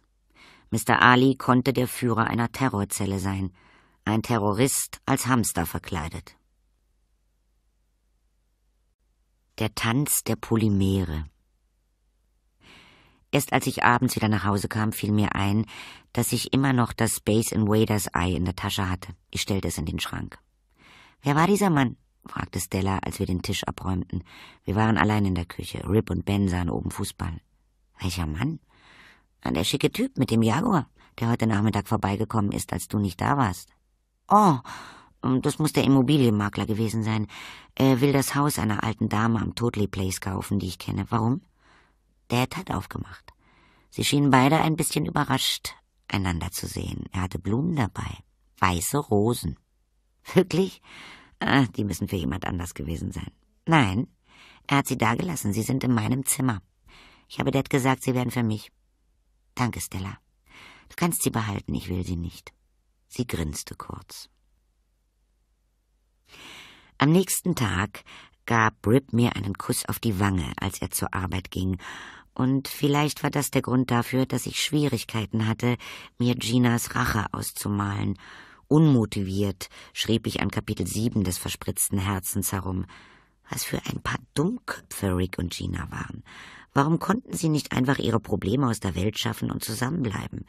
Mr. Ali konnte der Führer einer Terrorzelle sein, ein Terrorist als Hamster verkleidet. Der Tanz der Polymere. Erst als ich abends wieder nach Hause kam, fiel mir ein, dass ich immer noch das Space Invaders Ei in der Tasche hatte. Ich stellte es in den Schrank. Wer war dieser Mann? fragte Stella, als wir den Tisch abräumten. Wir waren allein in der Küche. Rip und Ben sahen oben Fußball. Welcher Mann? Ah, der schicke Typ mit dem Jaguar, der heute Nachmittag vorbeigekommen ist, als du nicht da warst. Oh, ähm, das muss der Immobilienmakler gewesen sein. Er will das Haus einer alten Dame am Totley Place kaufen, die ich kenne. Warum? Dad hat aufgemacht. Sie schienen beide ein bisschen überrascht, einander zu sehen. Er hatte Blumen dabei. Weiße Rosen. Wirklich? Ach, die müssen für jemand anders gewesen sein. Nein, er hat sie dagelassen. Sie sind in meinem Zimmer. Ich habe Dad gesagt, sie wären für mich. Danke, Stella. Du kannst sie behalten, ich will sie nicht. Sie grinste kurz. Am nächsten Tag gab Rip mir einen Kuss auf die Wange, als er zur Arbeit ging, und vielleicht war das der Grund dafür, dass ich Schwierigkeiten hatte, mir Ginas Rache auszumalen Unmotiviert schrieb ich an Kapitel 7 des verspritzten Herzens herum. Was für ein paar Dummköpfe Rick und Gina waren. Warum konnten sie nicht einfach ihre Probleme aus der Welt schaffen und zusammenbleiben?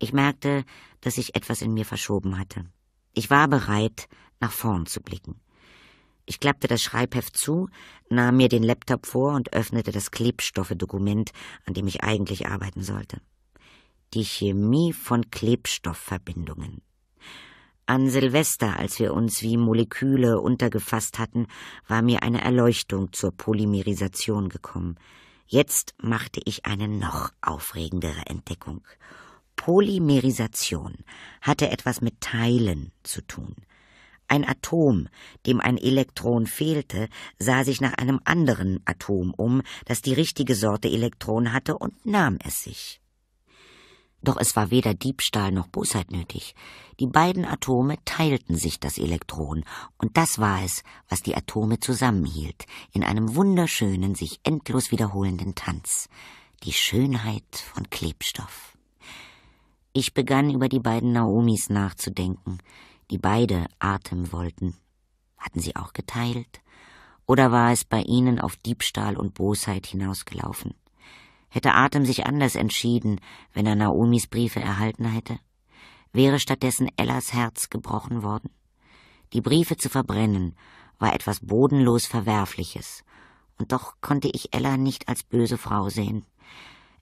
Ich merkte, dass sich etwas in mir verschoben hatte. Ich war bereit, nach vorn zu blicken. Ich klappte das Schreibheft zu, nahm mir den Laptop vor und öffnete das Klebstoffe-Dokument, an dem ich eigentlich arbeiten sollte. Die Chemie von Klebstoffverbindungen. An Silvester, als wir uns wie Moleküle untergefasst hatten, war mir eine Erleuchtung zur Polymerisation gekommen. Jetzt machte ich eine noch aufregendere Entdeckung. Polymerisation hatte etwas mit Teilen zu tun. Ein Atom, dem ein Elektron fehlte, sah sich nach einem anderen Atom um, das die richtige Sorte Elektron hatte, und nahm es sich. Doch es war weder Diebstahl noch Bosheit nötig. Die beiden Atome teilten sich das Elektron, und das war es, was die Atome zusammenhielt, in einem wunderschönen, sich endlos wiederholenden Tanz. Die Schönheit von Klebstoff. Ich begann über die beiden Naomis nachzudenken, die beide Atem wollten. Hatten sie auch geteilt? Oder war es bei ihnen auf Diebstahl und Bosheit hinausgelaufen? Hätte Atem sich anders entschieden, wenn er Naomis Briefe erhalten hätte? Wäre stattdessen Ellas Herz gebrochen worden? Die Briefe zu verbrennen war etwas bodenlos Verwerfliches, und doch konnte ich Ella nicht als böse Frau sehen.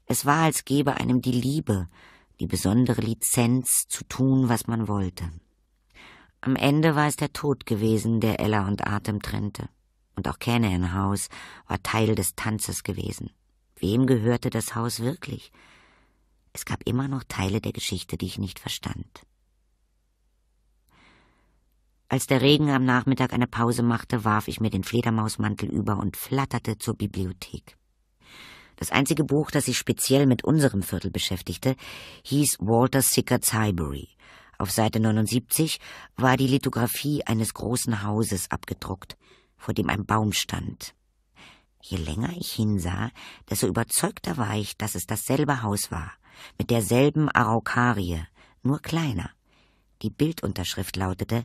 Es war, als gäbe einem die Liebe, die besondere Lizenz zu tun, was man wollte. Am Ende war es der Tod gewesen, der Ella und Atem trennte. Und auch in Haus war Teil des Tanzes gewesen. Wem gehörte das Haus wirklich? Es gab immer noch Teile der Geschichte, die ich nicht verstand. Als der Regen am Nachmittag eine Pause machte, warf ich mir den Fledermausmantel über und flatterte zur Bibliothek. Das einzige Buch, das sich speziell mit unserem Viertel beschäftigte, hieß Walter Sickert's Highbury. Auf Seite 79 war die Lithografie eines großen Hauses abgedruckt, vor dem ein Baum stand. Je länger ich hinsah, desto überzeugter war ich, dass es dasselbe Haus war, mit derselben Araukarie, nur kleiner. Die Bildunterschrift lautete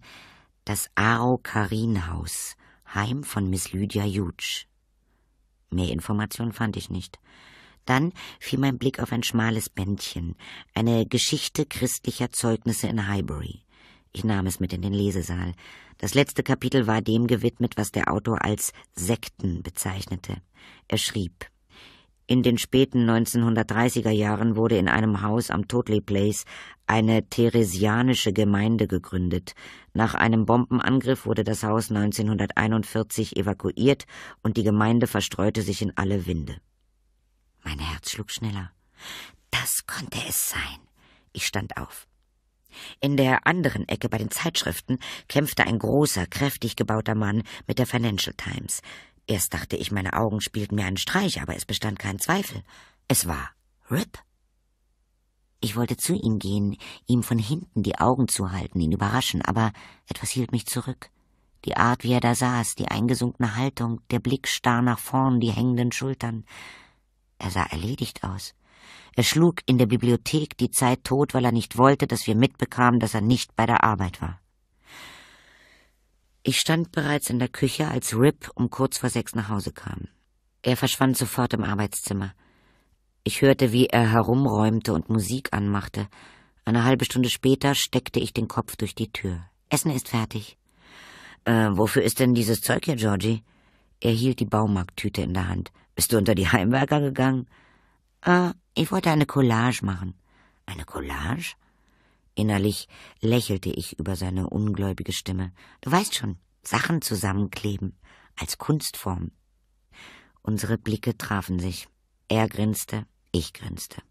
Das Araukarienhaus, Heim von Miss Lydia Jutsch. Mehr Informationen fand ich nicht. Dann fiel mein Blick auf ein schmales Bändchen, eine Geschichte christlicher Zeugnisse in Highbury. Ich nahm es mit in den Lesesaal. Das letzte Kapitel war dem gewidmet, was der Autor als Sekten bezeichnete. Er schrieb in den späten 1930er Jahren wurde in einem Haus am Totley Place eine theresianische Gemeinde gegründet. Nach einem Bombenangriff wurde das Haus 1941 evakuiert und die Gemeinde verstreute sich in alle Winde. Mein Herz schlug schneller. Das konnte es sein. Ich stand auf. In der anderen Ecke bei den Zeitschriften kämpfte ein großer, kräftig gebauter Mann mit der Financial Times. Erst dachte ich, meine Augen spielten mir einen Streich, aber es bestand kein Zweifel. Es war Rip. Ich wollte zu ihm gehen, ihm von hinten die Augen zuhalten, ihn überraschen, aber etwas hielt mich zurück. Die Art, wie er da saß, die eingesunkene Haltung, der Blick starr nach vorn, die hängenden Schultern. Er sah erledigt aus. Er schlug in der Bibliothek die Zeit tot, weil er nicht wollte, dass wir mitbekamen, dass er nicht bei der Arbeit war. Ich stand bereits in der Küche, als Rip um kurz vor sechs nach Hause kam. Er verschwand sofort im Arbeitszimmer. Ich hörte, wie er herumräumte und Musik anmachte. Eine halbe Stunde später steckte ich den Kopf durch die Tür. Essen ist fertig. Äh, wofür ist denn dieses Zeug hier, Georgie? Er hielt die Baumarkttüte in der Hand. Bist du unter die Heimwerker gegangen? Äh, ich wollte eine Collage machen. Eine Collage? Innerlich lächelte ich über seine ungläubige Stimme. Du weißt schon, Sachen zusammenkleben, als Kunstform. Unsere Blicke trafen sich. Er grinste, ich grinste.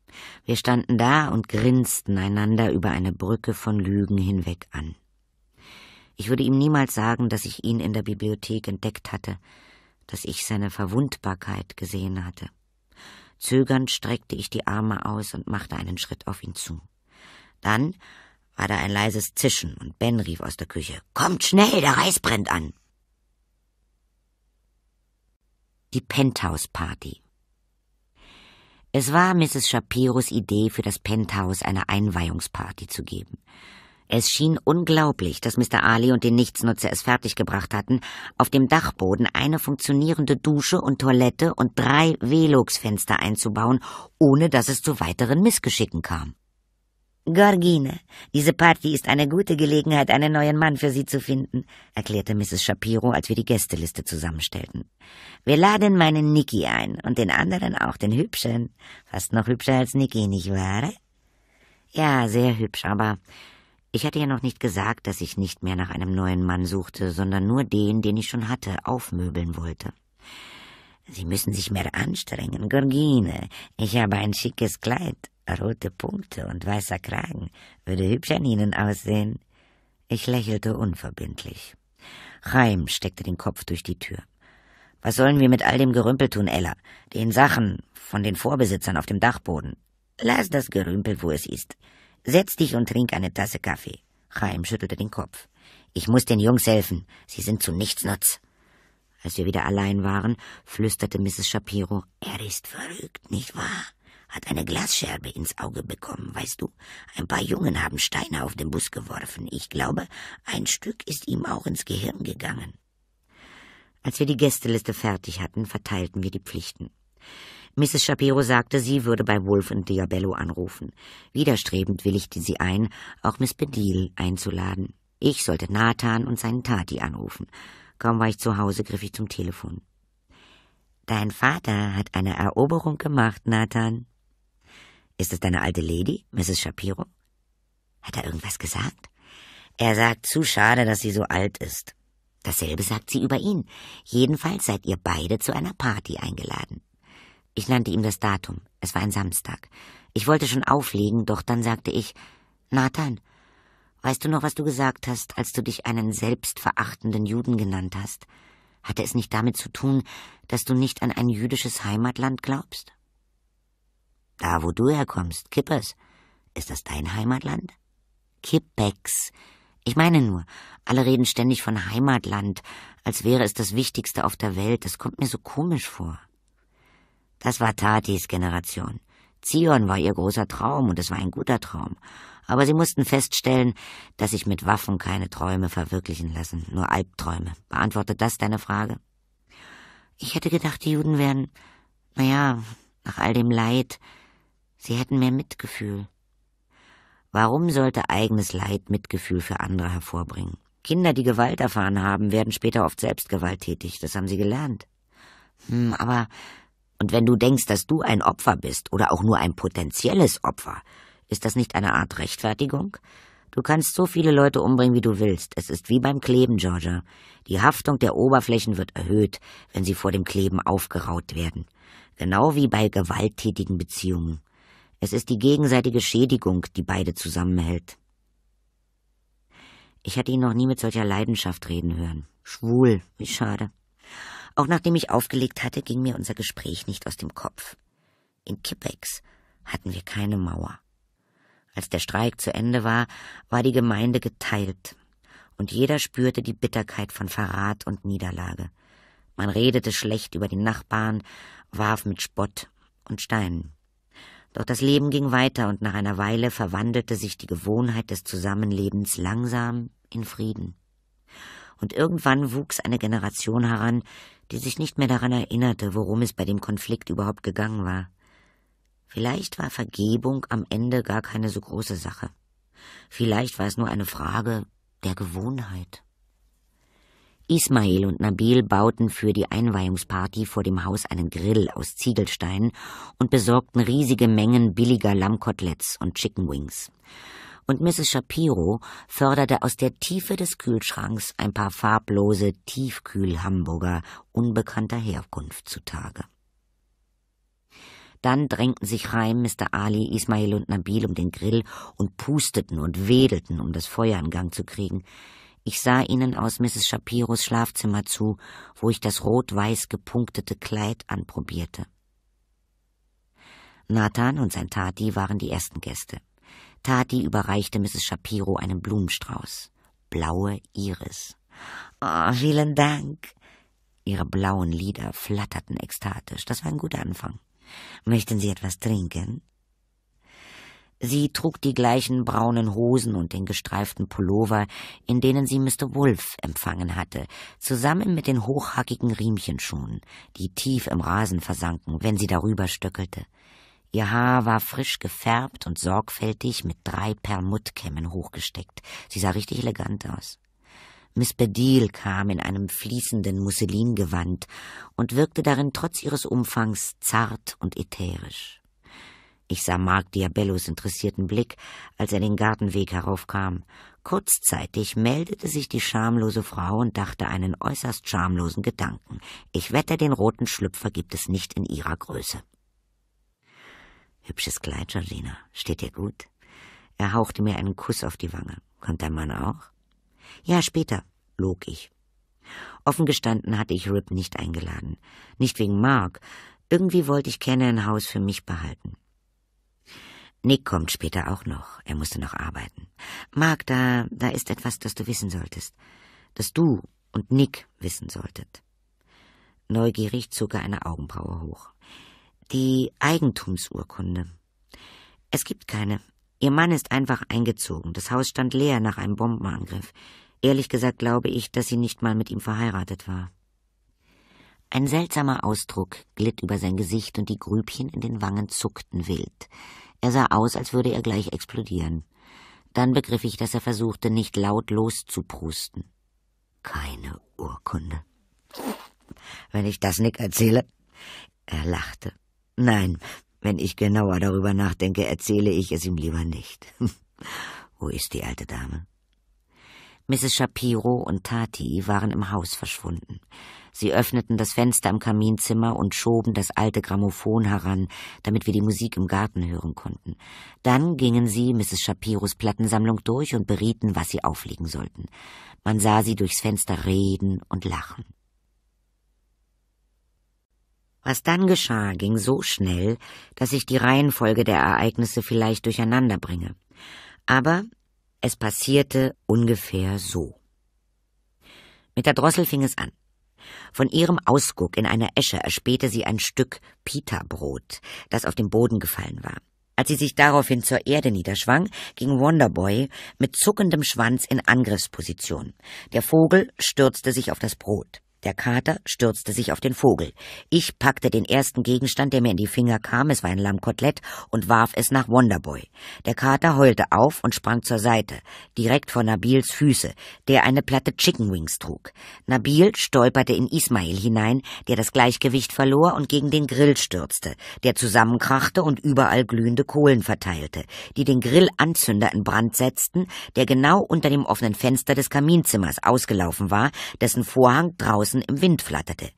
Wir standen da und grinsten einander über eine Brücke von Lügen hinweg an. Ich würde ihm niemals sagen, dass ich ihn in der Bibliothek entdeckt hatte, dass ich seine Verwundbarkeit gesehen hatte. Zögernd streckte ich die Arme aus und machte einen Schritt auf ihn zu. Dann war da ein leises Zischen und Ben rief aus der Küche: Kommt schnell, der Reis brennt an! Die Penthouse Party. Es war Mrs. Shapiros Idee, für das Penthouse eine Einweihungsparty zu geben. Es schien unglaublich, dass Mr. Ali und die Nichtsnutzer es fertiggebracht hatten, auf dem Dachboden eine funktionierende Dusche und Toilette und drei Velux-Fenster einzubauen, ohne dass es zu weiteren Missgeschicken kam. Gorgine, diese Party ist eine gute Gelegenheit, einen neuen Mann für Sie zu finden, erklärte Mrs. Shapiro, als wir die Gästeliste zusammenstellten. Wir laden meinen Nicky ein und den anderen auch, den Hübschen. Fast noch hübscher als Nicky, nicht wahr? Ja, sehr hübsch, aber ich hatte ja noch nicht gesagt, dass ich nicht mehr nach einem neuen Mann suchte, sondern nur den, den ich schon hatte, aufmöbeln wollte. Sie müssen sich mehr anstrengen, Gorgine. Ich habe ein schickes Kleid, rote Punkte und weißer Kragen. Würde hübsch an Ihnen aussehen. Ich lächelte unverbindlich. Chaim steckte den Kopf durch die Tür. Was sollen wir mit all dem Gerümpel tun, Ella? Den Sachen von den Vorbesitzern auf dem Dachboden. Lass das Gerümpel, wo es ist. Setz dich und trink eine Tasse Kaffee. Chaim schüttelte den Kopf. Ich muss den Jungs helfen. Sie sind zu nichts nutz. Als wir wieder allein waren, flüsterte Mrs. Shapiro, er ist verrückt, nicht wahr? Hat eine Glasscherbe ins Auge bekommen, weißt du? Ein paar Jungen haben Steine auf den Bus geworfen. Ich glaube, ein Stück ist ihm auch ins Gehirn gegangen. Als wir die Gästeliste fertig hatten, verteilten wir die Pflichten. Mrs. Shapiro sagte, sie würde bei Wolf und Diabello anrufen. Widerstrebend willigte sie ein, auch Miss Bedil einzuladen. Ich sollte Nathan und seinen Tati anrufen. Kaum war ich zu Hause, griff ich zum Telefon. Dein Vater hat eine Eroberung gemacht, Nathan. Ist es deine alte Lady, Mrs. Shapiro? Hat er irgendwas gesagt? Er sagt, zu schade, dass sie so alt ist. Dasselbe sagt sie über ihn. Jedenfalls seid ihr beide zu einer Party eingeladen. Ich nannte ihm das Datum. Es war ein Samstag. Ich wollte schon auflegen, doch dann sagte ich Nathan, weißt du noch, was du gesagt hast, als du dich einen selbstverachtenden Juden genannt hast? Hatte es nicht damit zu tun, dass du nicht an ein jüdisches Heimatland glaubst? Da, wo du herkommst, Kippers. Ist das dein Heimatland? Kippex. Ich meine nur, alle reden ständig von Heimatland, als wäre es das Wichtigste auf der Welt. Das kommt mir so komisch vor. Das war Tatis Generation. Zion war ihr großer Traum und es war ein guter Traum. Aber sie mussten feststellen, dass sich mit Waffen keine Träume verwirklichen lassen, nur Albträume. Beantwortet das deine Frage? Ich hätte gedacht, die Juden wären, naja, nach all dem Leid, sie hätten mehr Mitgefühl. Warum sollte eigenes Leid Mitgefühl für andere hervorbringen? Kinder, die Gewalt erfahren haben, werden später oft selbst gewalttätig, das haben sie gelernt. Hm, aber und wenn du denkst, dass du ein Opfer bist oder auch nur ein potenzielles Opfer, ist das nicht eine Art Rechtfertigung? Du kannst so viele Leute umbringen, wie du willst. Es ist wie beim Kleben, Georgia. Die Haftung der Oberflächen wird erhöht, wenn sie vor dem Kleben aufgeraut werden. Genau wie bei gewalttätigen Beziehungen. Es ist die gegenseitige Schädigung, die beide zusammenhält. Ich hatte ihn noch nie mit solcher Leidenschaft reden hören. Schwul, wie schade. Auch nachdem ich aufgelegt hatte, ging mir unser Gespräch nicht aus dem Kopf. In Kippex hatten wir keine Mauer. Als der Streik zu Ende war, war die Gemeinde geteilt, und jeder spürte die Bitterkeit von Verrat und Niederlage. Man redete schlecht über die Nachbarn, warf mit Spott und Steinen. Doch das Leben ging weiter, und nach einer Weile verwandelte sich die Gewohnheit des Zusammenlebens langsam in Frieden und irgendwann wuchs eine Generation heran, die sich nicht mehr daran erinnerte, worum es bei dem Konflikt überhaupt gegangen war. Vielleicht war Vergebung am Ende gar keine so große Sache. Vielleicht war es nur eine Frage der Gewohnheit. Ismail und Nabil bauten für die Einweihungsparty vor dem Haus einen Grill aus Ziegelsteinen und besorgten riesige Mengen billiger Lammkoteletts und Chicken Wings und Mrs. Shapiro förderte aus der Tiefe des Kühlschranks ein paar farblose Tiefkühlhamburger unbekannter Herkunft zutage. Dann drängten sich Reim, Mr. Ali, Ismail und Nabil um den Grill und pusteten und wedelten, um das Feuer in Gang zu kriegen. Ich sah ihnen aus Mrs. Shapiros Schlafzimmer zu, wo ich das rot-weiß gepunktete Kleid anprobierte. Nathan und sein Tati waren die ersten Gäste. Tati überreichte Mrs. Shapiro einen Blumenstrauß. Blaue Iris. Oh, vielen Dank. Ihre blauen Lider flatterten ekstatisch. Das war ein guter Anfang. Möchten Sie etwas trinken? Sie trug die gleichen braunen Hosen und den gestreiften Pullover, in denen sie Mr. Wolf empfangen hatte, zusammen mit den hochhackigen Riemchenschuhen, die tief im Rasen versanken, wenn sie darüber stöckelte. Ihr Haar war frisch gefärbt und sorgfältig mit drei Permuttkämmen hochgesteckt. Sie sah richtig elegant aus. Miss Bedil kam in einem fließenden Musselingewand und wirkte darin trotz ihres Umfangs zart und ätherisch. Ich sah Mark Diabellos interessierten Blick, als er den Gartenweg heraufkam. Kurzzeitig meldete sich die schamlose Frau und dachte einen äußerst schamlosen Gedanken. Ich wette, den roten Schlüpfer gibt es nicht in ihrer Größe. Hübsches Kleid, Georgina. Steht dir gut? Er hauchte mir einen Kuss auf die Wange. Kommt dein Mann auch? Ja, später, log ich. Offen gestanden hatte ich Rip nicht eingeladen. Nicht wegen Mark. Irgendwie wollte ich Kenner ein Haus für mich behalten. Nick kommt später auch noch. Er musste noch arbeiten. Mark, da, da ist etwas, das du wissen solltest. Das du und Nick wissen solltet. Neugierig zog er eine Augenbraue hoch. Die Eigentumsurkunde. Es gibt keine. Ihr Mann ist einfach eingezogen. Das Haus stand leer nach einem Bombenangriff. Ehrlich gesagt glaube ich, dass sie nicht mal mit ihm verheiratet war. Ein seltsamer Ausdruck glitt über sein Gesicht und die Grübchen in den Wangen zuckten wild. Er sah aus, als würde er gleich explodieren. Dann begriff ich, dass er versuchte, nicht laut loszuprusten. Keine Urkunde. Wenn ich das Nick erzähle. Er lachte. Nein, wenn ich genauer darüber nachdenke, erzähle ich es ihm lieber nicht. Wo ist die alte Dame? Mrs. Shapiro und Tati waren im Haus verschwunden. Sie öffneten das Fenster im Kaminzimmer und schoben das alte Grammophon heran, damit wir die Musik im Garten hören konnten. Dann gingen sie Mrs. Shapiros Plattensammlung durch und berieten, was sie auflegen sollten. Man sah sie durchs Fenster reden und lachen. Was dann geschah, ging so schnell, dass ich die Reihenfolge der Ereignisse vielleicht durcheinander bringe. Aber es passierte ungefähr so. Mit der Drossel fing es an. Von ihrem Ausguck in einer Esche erspähte sie ein Stück Pita-Brot, das auf den Boden gefallen war. Als sie sich daraufhin zur Erde niederschwang, ging Wonderboy mit zuckendem Schwanz in Angriffsposition. Der Vogel stürzte sich auf das Brot. Der Kater stürzte sich auf den Vogel. Ich packte den ersten Gegenstand, der mir in die Finger kam, es war ein Lammkotelett, und warf es nach Wonderboy. Der Kater heulte auf und sprang zur Seite, direkt vor Nabils Füße, der eine Platte Chicken Wings trug. Nabil stolperte in Ismail hinein, der das Gleichgewicht verlor und gegen den Grill stürzte, der zusammenkrachte und überall glühende Kohlen verteilte, die den Grillanzünder in Brand setzten, der genau unter dem offenen Fenster des Kaminzimmers ausgelaufen war, dessen Vorhang draußen Jackson im Wind flatterte.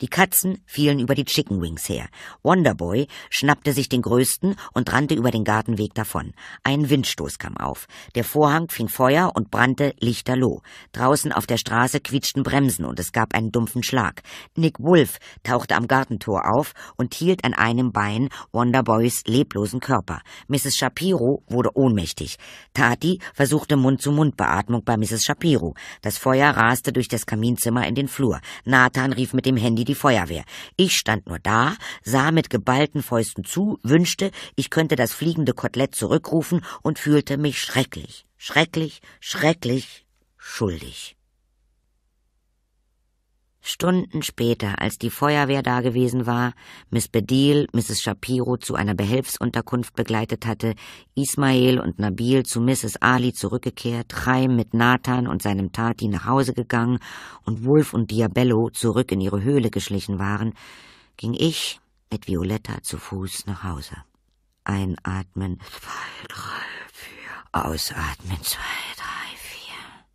Die Katzen fielen über die Chicken Wings her. Wonderboy schnappte sich den größten und rannte über den Gartenweg davon. Ein Windstoß kam auf. Der Vorhang fing Feuer und brannte lichterloh. Draußen auf der Straße quietschten Bremsen und es gab einen dumpfen Schlag. Nick Wolf tauchte am Gartentor auf und hielt an einem Bein Wonderboys leblosen Körper. Mrs. Shapiro wurde ohnmächtig. Tati versuchte Mund-zu-Mund-Beatmung bei Mrs. Shapiro. Das Feuer raste durch das Kaminzimmer in den Flur. Nathan rief mit dem Handy die Feuerwehr. Ich stand nur da, sah mit geballten Fäusten zu, wünschte, ich könnte das fliegende Kotelett zurückrufen und fühlte mich schrecklich, schrecklich, schrecklich schuldig. Stunden später, als die Feuerwehr da gewesen war, Miss Bedil, Mrs. Shapiro zu einer Behelfsunterkunft begleitet hatte, Ismail und Nabil zu Mrs. Ali zurückgekehrt, Chaim mit Nathan und seinem Tati nach Hause gegangen und Wolf und Diabello zurück in ihre Höhle geschlichen waren, ging ich mit Violetta zu Fuß nach Hause. Einatmen, zwei, drei, vier, ausatmen, zwei, drei, vier.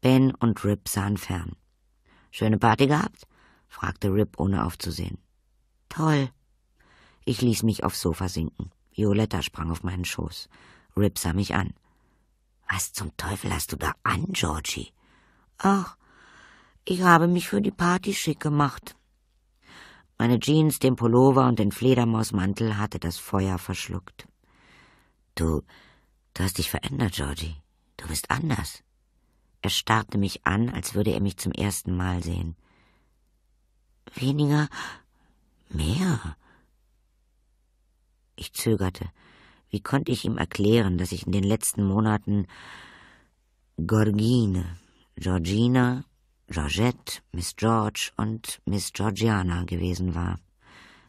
Ben und Rip sahen fern. Schöne Party gehabt? fragte Rip, ohne aufzusehen. Toll. Ich ließ mich aufs Sofa sinken. Violetta sprang auf meinen Schoß. Rip sah mich an. Was zum Teufel hast du da an, Georgie? Ach, ich habe mich für die Party schick gemacht. Meine Jeans, den Pullover und den Fledermausmantel hatte das Feuer verschluckt. Du, du hast dich verändert, Georgie. Du bist anders. Er starrte mich an, als würde er mich zum ersten Mal sehen. Weniger, mehr. Ich zögerte. Wie konnte ich ihm erklären, dass ich in den letzten Monaten Gorgine, Georgina, Georgette, Miss George und Miss Georgiana gewesen war,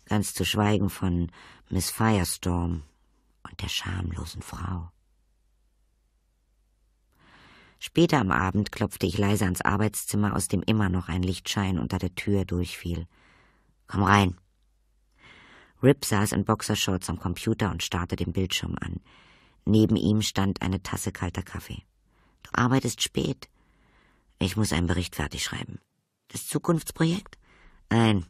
ganz zu schweigen von Miss Firestorm und der schamlosen Frau. Später am Abend klopfte ich leise ans Arbeitszimmer, aus dem immer noch ein Lichtschein unter der Tür durchfiel. Komm rein. Rip saß in Boxershorts am Computer und starrte den Bildschirm an. Neben ihm stand eine Tasse kalter Kaffee. Du arbeitest spät. Ich muss einen Bericht fertig schreiben. Das Zukunftsprojekt? Nein,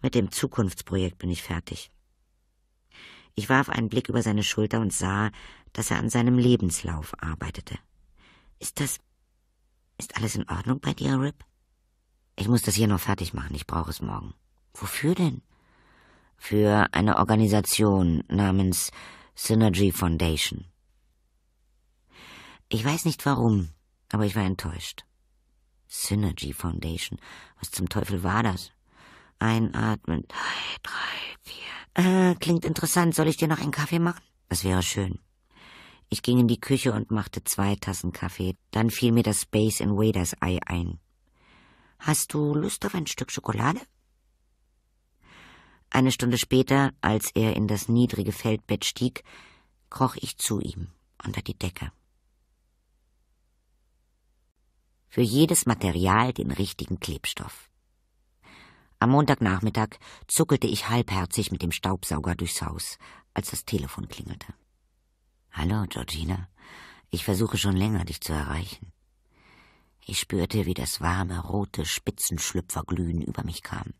mit dem Zukunftsprojekt bin ich fertig. Ich warf einen Blick über seine Schulter und sah, dass er an seinem Lebenslauf arbeitete. Ist das. Ist alles in Ordnung bei dir, Rip? Ich muss das hier noch fertig machen, ich brauche es morgen. Wofür denn? Für eine Organisation namens Synergy Foundation. Ich weiß nicht warum, aber ich war enttäuscht. Synergy Foundation. Was zum Teufel war das? Einatmen. Drei, drei, vier. Äh, klingt interessant. Soll ich dir noch einen Kaffee machen? Das wäre schön. Ich ging in die Küche und machte zwei Tassen Kaffee. Dann fiel mir das Space Invaders Ei ein. Hast du Lust auf ein Stück Schokolade? Eine Stunde später, als er in das niedrige Feldbett stieg, kroch ich zu ihm unter die Decke. Für jedes Material den richtigen Klebstoff. Am Montagnachmittag zuckelte ich halbherzig mit dem Staubsauger durchs Haus, als das Telefon klingelte. Hallo, Georgina. Ich versuche schon länger, dich zu erreichen. Ich spürte, wie das warme, rote Spitzenschlüpferglühen über mich kam.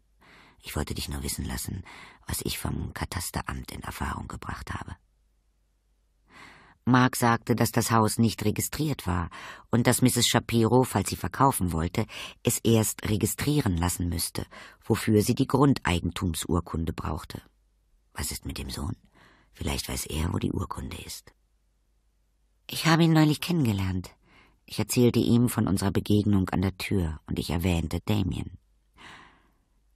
Ich wollte dich nur wissen lassen, was ich vom Katasteramt in Erfahrung gebracht habe. Mark sagte, dass das Haus nicht registriert war und dass Mrs. Shapiro, falls sie verkaufen wollte, es erst registrieren lassen müsste, wofür sie die Grundeigentumsurkunde brauchte. Was ist mit dem Sohn? Vielleicht weiß er, wo die Urkunde ist. Ich habe ihn neulich kennengelernt. Ich erzählte ihm von unserer Begegnung an der Tür und ich erwähnte Damien.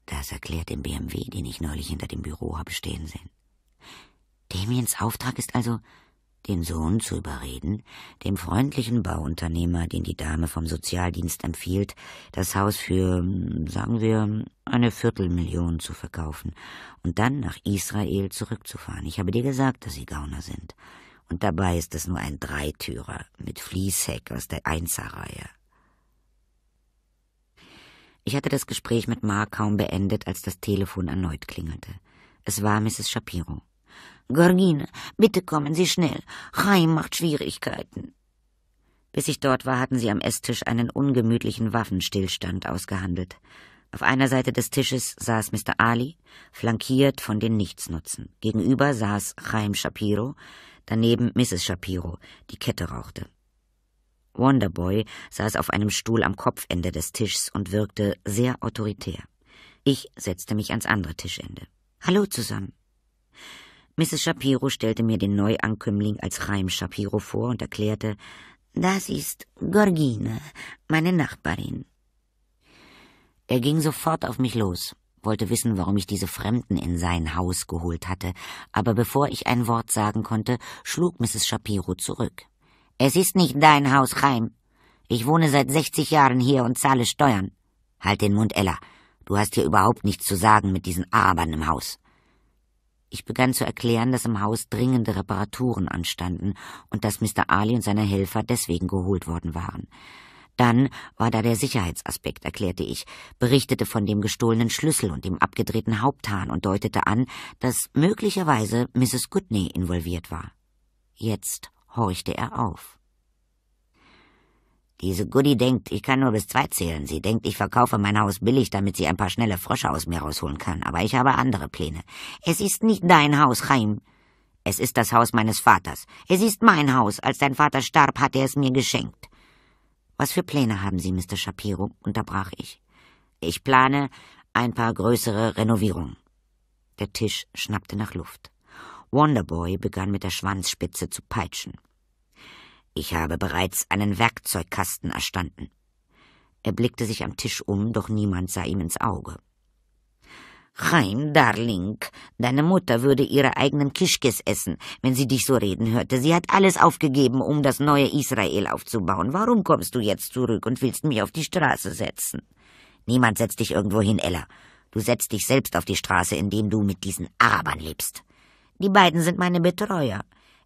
Das erklärt den BMW, den ich neulich hinter dem Büro habe stehen sehen. Damiens Auftrag ist also, den Sohn zu überreden, dem freundlichen Bauunternehmer, den die Dame vom Sozialdienst empfiehlt, das Haus für, sagen wir, eine Viertelmillion zu verkaufen und dann nach Israel zurückzufahren. Ich habe dir gesagt, dass sie Gauner sind und dabei ist es nur ein Dreitürer mit Fließheck aus der Einserreihe. Ich hatte das Gespräch mit Mark kaum beendet, als das Telefon erneut klingelte. Es war Mrs. Shapiro. Gorgine, bitte kommen Sie schnell. Heim macht Schwierigkeiten. Bis ich dort war, hatten sie am Esstisch einen ungemütlichen Waffenstillstand ausgehandelt. Auf einer Seite des Tisches saß Mr. Ali, flankiert von den Nichtsnutzen. Gegenüber saß Chaim Shapiro, daneben Mrs. Shapiro, die Kette rauchte. Wonderboy saß auf einem Stuhl am Kopfende des Tisches und wirkte sehr autoritär. Ich setzte mich ans andere Tischende. Hallo zusammen. Mrs. Shapiro stellte mir den Neuankömmling als Reim Shapiro vor und erklärte, das ist Gorgine, meine Nachbarin. Er ging sofort auf mich los wollte wissen, warum ich diese Fremden in sein Haus geholt hatte, aber bevor ich ein Wort sagen konnte, schlug Mrs. Shapiro zurück. Es ist nicht dein Haus, Chaim. Ich wohne seit 60 Jahren hier und zahle Steuern. Halt den Mund, Ella. Du hast hier überhaupt nichts zu sagen mit diesen Arabern im Haus. Ich begann zu erklären, dass im Haus dringende Reparaturen anstanden und dass Mr. Ali und seine Helfer deswegen geholt worden waren. Dann war da der Sicherheitsaspekt, erklärte ich, berichtete von dem gestohlenen Schlüssel und dem abgedrehten Haupthahn und deutete an, dass möglicherweise Mrs. Goodney involviert war. Jetzt horchte er auf. Diese Goody denkt, ich kann nur bis zwei zählen. Sie denkt, ich verkaufe mein Haus billig, damit sie ein paar schnelle Frösche aus mir rausholen kann. Aber ich habe andere Pläne. Es ist nicht dein Haus, Chaim. Es ist das Haus meines Vaters. Es ist mein Haus. Als dein Vater starb, hat er es mir geschenkt. Was für Pläne haben Sie, Mr. Shapiro? unterbrach ich. Ich plane ein paar größere Renovierungen. Der Tisch schnappte nach Luft. Wonderboy begann mit der Schwanzspitze zu peitschen. Ich habe bereits einen Werkzeugkasten erstanden. Er blickte sich am Tisch um, doch niemand sah ihm ins Auge. Rein, Darling, deine Mutter würde ihre eigenen Kischkes essen, wenn sie dich so reden hörte. Sie hat alles aufgegeben, um das neue Israel aufzubauen. Warum kommst du jetzt zurück und willst mich auf die Straße setzen? Niemand setzt dich irgendwo hin, Ella. Du setzt dich selbst auf die Straße, indem du mit diesen Arabern lebst. Die beiden sind meine Betreuer.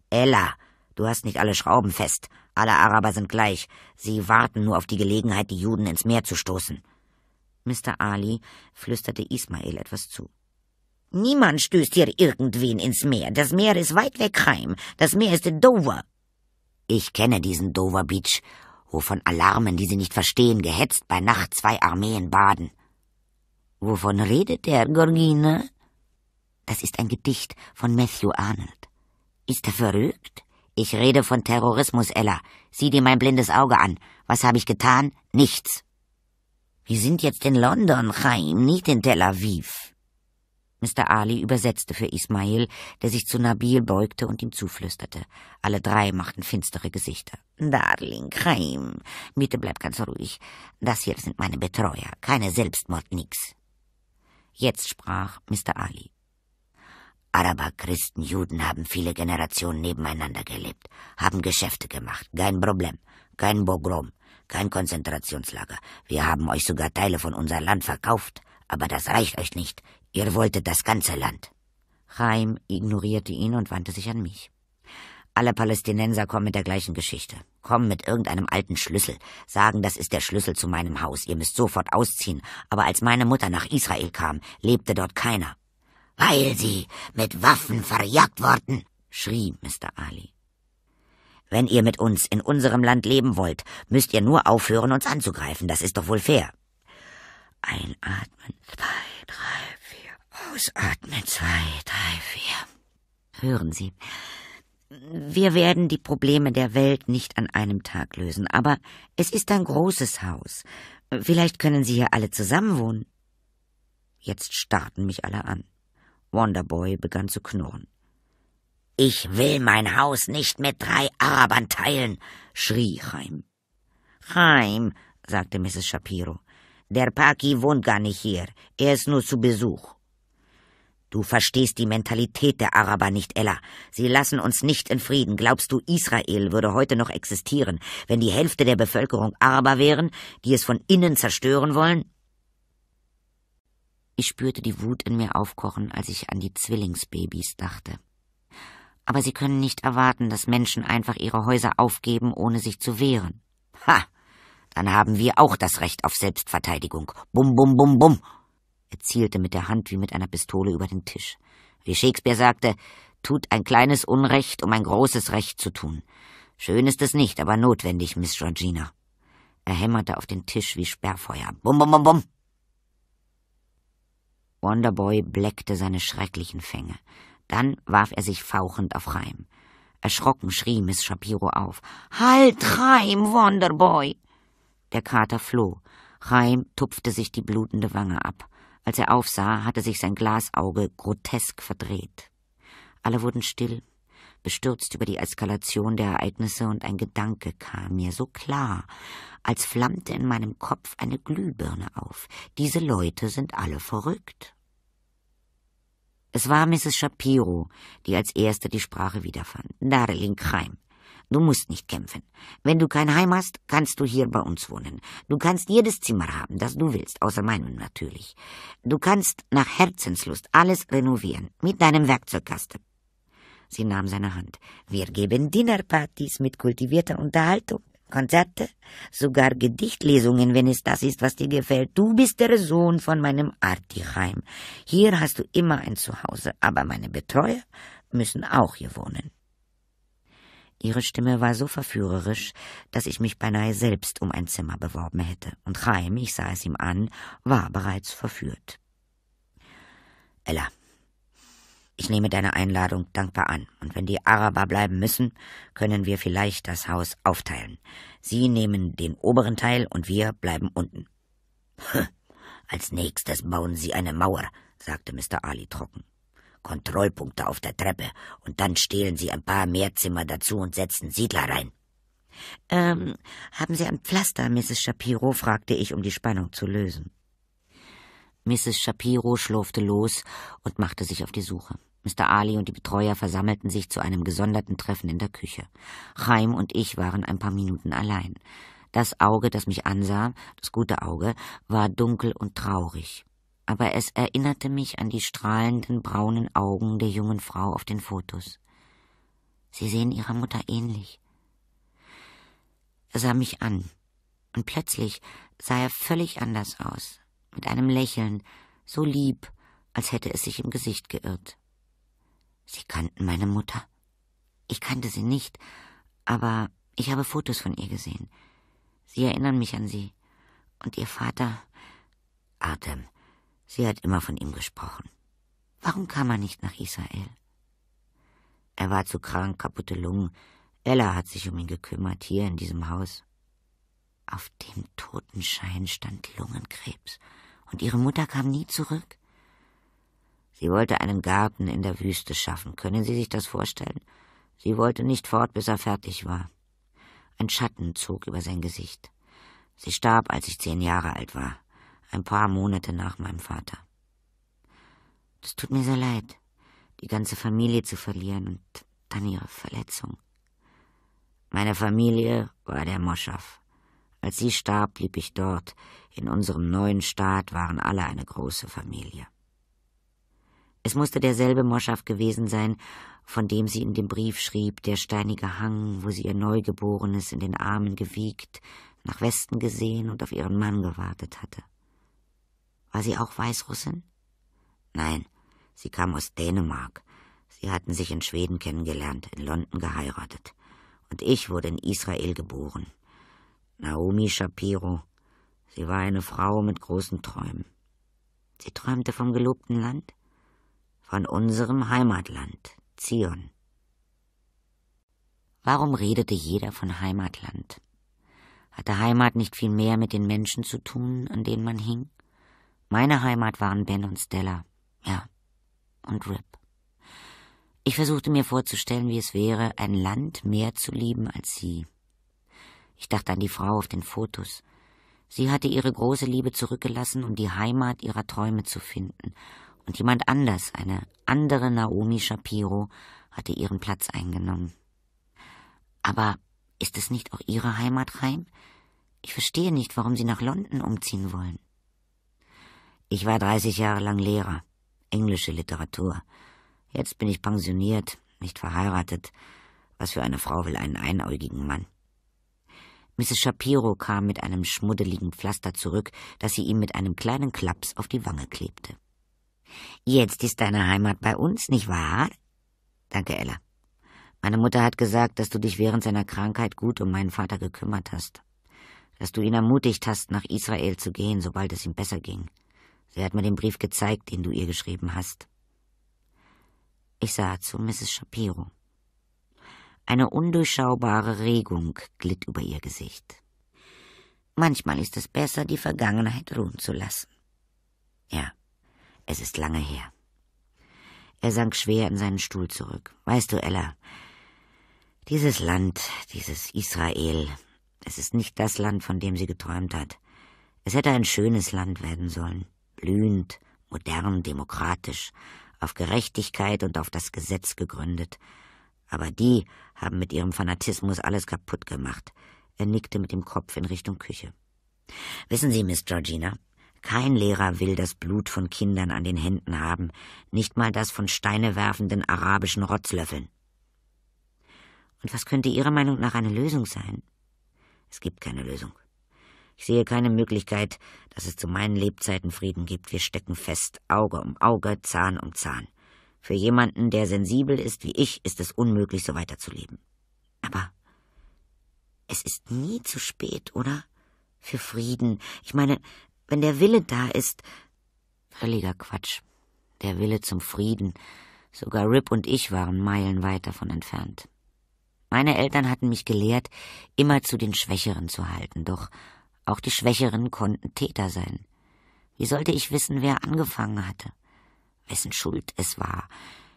Ella, du hast nicht alle Schrauben fest. Alle Araber sind gleich. Sie warten nur auf die Gelegenheit, die Juden ins Meer zu stoßen. Mr. Ali flüsterte Ismail etwas zu. Niemand stößt hier irgendwen ins Meer. Das Meer ist weit weg heim. Das Meer ist in Dover. Ich kenne diesen Dover Beach, wo von Alarmen, die sie nicht verstehen, gehetzt bei Nacht zwei Armeen baden. Wovon redet der Gorgine? Das ist ein Gedicht von Matthew Arnold. Ist er verrückt? Ich rede von Terrorismus, Ella. Sieh dir mein blindes Auge an. Was habe ich getan? Nichts. Wir sind jetzt in London, Chaim, nicht in Tel Aviv. Mr. Ali übersetzte für Ismail, der sich zu Nabil beugte und ihm zuflüsterte. Alle drei machten finstere Gesichter. Darling, Chaim, bitte bleib ganz ruhig. Das hier sind meine Betreuer, keine Selbstmord, nix. Jetzt sprach Mr. Ali. Araber, Christen, Juden haben viele Generationen nebeneinander gelebt, haben Geschäfte gemacht, kein Problem, kein Bogrom kein Konzentrationslager. Wir haben euch sogar Teile von unser Land verkauft, aber das reicht euch nicht. Ihr wolltet das ganze Land. Chaim ignorierte ihn und wandte sich an mich. Alle Palästinenser kommen mit der gleichen Geschichte. Kommen mit irgendeinem alten Schlüssel, sagen, das ist der Schlüssel zu meinem Haus, ihr müsst sofort ausziehen. Aber als meine Mutter nach Israel kam, lebte dort keiner. Weil sie mit Waffen verjagt worden, schrie Mr. Ali. Wenn ihr mit uns in unserem Land leben wollt, müsst ihr nur aufhören, uns anzugreifen. Das ist doch wohl fair. Einatmen, zwei, drei, vier. Ausatmen, zwei, drei, vier. Hören Sie. Wir werden die Probleme der Welt nicht an einem Tag lösen, aber es ist ein großes Haus. Vielleicht können Sie hier alle zusammen wohnen. Jetzt starrten mich alle an. Wonderboy begann zu knurren. Ich will mein Haus nicht mit drei Arabern teilen, schrie Chaim. Chaim, sagte Mrs. Shapiro, der Paki wohnt gar nicht hier, er ist nur zu Besuch. Du verstehst die Mentalität der Araber nicht, Ella. Sie lassen uns nicht in Frieden. Glaubst du, Israel würde heute noch existieren, wenn die Hälfte der Bevölkerung Araber wären, die es von innen zerstören wollen? Ich spürte die Wut in mir aufkochen, als ich an die Zwillingsbabys dachte aber Sie können nicht erwarten, dass Menschen einfach ihre Häuser aufgeben, ohne sich zu wehren. Ha! Dann haben wir auch das Recht auf Selbstverteidigung. Bum, bum, bum, bum! Er zielte mit der Hand wie mit einer Pistole über den Tisch. Wie Shakespeare sagte, tut ein kleines Unrecht, um ein großes Recht zu tun. Schön ist es nicht, aber notwendig, Miss Georgina. Er hämmerte auf den Tisch wie Sperrfeuer. Bum, bum, bum, bum! Wonderboy bleckte seine schrecklichen Fänge. Dann warf er sich fauchend auf Reim. Erschrocken schrie Miss Shapiro auf. Halt, Reim, Wonderboy! Der Kater floh. Reim tupfte sich die blutende Wange ab. Als er aufsah, hatte sich sein Glasauge grotesk verdreht. Alle wurden still, bestürzt über die Eskalation der Ereignisse, und ein Gedanke kam mir so klar, als flammte in meinem Kopf eine Glühbirne auf. Diese Leute sind alle verrückt. Es war Mrs. Shapiro, die als erste die Sprache wiederfand. Darling heim. du musst nicht kämpfen. Wenn du kein Heim hast, kannst du hier bei uns wohnen. Du kannst jedes Zimmer haben, das du willst, außer meinem natürlich. Du kannst nach Herzenslust alles renovieren, mit deinem Werkzeugkasten. Sie nahm seine Hand. Wir geben Dinnerpartys mit kultivierter Unterhaltung. Konzerte, sogar Gedichtlesungen, wenn es das ist, was dir gefällt. Du bist der Sohn von meinem Artichheim. Hier hast du immer ein Zuhause, aber meine Betreuer müssen auch hier wohnen. Ihre Stimme war so verführerisch, dass ich mich beinahe selbst um ein Zimmer beworben hätte, und Chaim, ich sah es ihm an, war bereits verführt. Ella, ich nehme deine Einladung dankbar an, und wenn die Araber bleiben müssen, können wir vielleicht das Haus aufteilen. Sie nehmen den oberen Teil und wir bleiben unten. Als nächstes bauen sie eine Mauer, sagte Mr. Ali trocken. Kontrollpunkte auf der Treppe, und dann stehlen sie ein paar Mehrzimmer dazu und setzen Siedler rein. Ähm, haben Sie ein Pflaster, Mrs. Shapiro? fragte ich, um die Spannung zu lösen. Mrs. Shapiro schlurfte los und machte sich auf die Suche. Mr. Ali und die Betreuer versammelten sich zu einem gesonderten Treffen in der Küche. Chaim und ich waren ein paar Minuten allein. Das Auge, das mich ansah, das gute Auge, war dunkel und traurig. Aber es erinnerte mich an die strahlenden braunen Augen der jungen Frau auf den Fotos. Sie sehen ihrer Mutter ähnlich. Er sah mich an, und plötzlich sah er völlig anders aus mit einem Lächeln, so lieb, als hätte es sich im Gesicht geirrt. Sie kannten meine Mutter. Ich kannte sie nicht, aber ich habe Fotos von ihr gesehen. Sie erinnern mich an sie. Und ihr Vater. Artem. Sie hat immer von ihm gesprochen. Warum kam er nicht nach Israel? Er war zu krank, kaputte Lungen. Ella hat sich um ihn gekümmert, hier in diesem Haus. Auf dem Totenschein stand Lungenkrebs und ihre Mutter kam nie zurück? Sie wollte einen Garten in der Wüste schaffen. Können Sie sich das vorstellen? Sie wollte nicht fort, bis er fertig war. Ein Schatten zog über sein Gesicht. Sie starb, als ich zehn Jahre alt war, ein paar Monate nach meinem Vater. Das tut mir sehr leid, die ganze Familie zu verlieren und dann ihre Verletzung. Meine Familie war der Moschaff. Als sie starb, blieb ich dort. In unserem neuen Staat waren alle eine große Familie. Es musste derselbe Moschaf gewesen sein, von dem sie in dem Brief schrieb, der steinige Hang, wo sie ihr Neugeborenes in den Armen gewiegt, nach Westen gesehen und auf ihren Mann gewartet hatte. War sie auch Weißrussin? Nein, sie kam aus Dänemark. Sie hatten sich in Schweden kennengelernt, in London geheiratet. Und ich wurde in Israel geboren. Naomi Shapiro. Sie war eine Frau mit großen Träumen. Sie träumte vom gelobten Land, von unserem Heimatland, Zion. Warum redete jeder von Heimatland? Hatte Heimat nicht viel mehr mit den Menschen zu tun, an denen man hing? Meine Heimat waren Ben und Stella, ja, und Rip. Ich versuchte mir vorzustellen, wie es wäre, ein Land mehr zu lieben als sie. Ich dachte an die Frau auf den Fotos. Sie hatte ihre große Liebe zurückgelassen, um die Heimat ihrer Träume zu finden. Und jemand anders, eine andere Naomi Shapiro, hatte ihren Platz eingenommen. Aber ist es nicht auch Ihre Heimat, Heim? Ich verstehe nicht, warum Sie nach London umziehen wollen. Ich war 30 Jahre lang Lehrer, englische Literatur. Jetzt bin ich pensioniert, nicht verheiratet. Was für eine Frau will einen einäugigen Mann? Mrs. Shapiro kam mit einem schmuddeligen Pflaster zurück, das sie ihm mit einem kleinen Klaps auf die Wange klebte. Jetzt ist deine Heimat bei uns, nicht wahr? Danke, Ella. Meine Mutter hat gesagt, dass du dich während seiner Krankheit gut um meinen Vater gekümmert hast. Dass du ihn ermutigt hast, nach Israel zu gehen, sobald es ihm besser ging. Sie hat mir den Brief gezeigt, den du ihr geschrieben hast. Ich sah zu Mrs. Shapiro. Eine undurchschaubare Regung glitt über ihr Gesicht. Manchmal ist es besser, die Vergangenheit ruhen zu lassen. Ja, es ist lange her. Er sank schwer in seinen Stuhl zurück. Weißt du, Ella, dieses Land, dieses Israel, es ist nicht das Land, von dem sie geträumt hat. Es hätte ein schönes Land werden sollen, blühend, modern, demokratisch, auf Gerechtigkeit und auf das Gesetz gegründet. Aber die haben mit ihrem Fanatismus alles kaputt gemacht. Er nickte mit dem Kopf in Richtung Küche. Wissen Sie, Miss Georgina, kein Lehrer will das Blut von Kindern an den Händen haben, nicht mal das von steinewerfenden arabischen Rotzlöffeln. Und was könnte Ihrer Meinung nach eine Lösung sein? Es gibt keine Lösung. Ich sehe keine Möglichkeit, dass es zu meinen Lebzeiten Frieden gibt. Wir stecken fest, Auge um Auge, Zahn um Zahn. Für jemanden, der sensibel ist wie ich, ist es unmöglich, so weiterzuleben. Aber es ist nie zu spät, oder? Für Frieden. Ich meine, wenn der Wille da ist. Völliger Quatsch. Der Wille zum Frieden. Sogar Rip und ich waren meilenweit davon entfernt. Meine Eltern hatten mich gelehrt, immer zu den Schwächeren zu halten, doch auch die Schwächeren konnten Täter sein. Wie sollte ich wissen, wer angefangen hatte? wessen Schuld es war.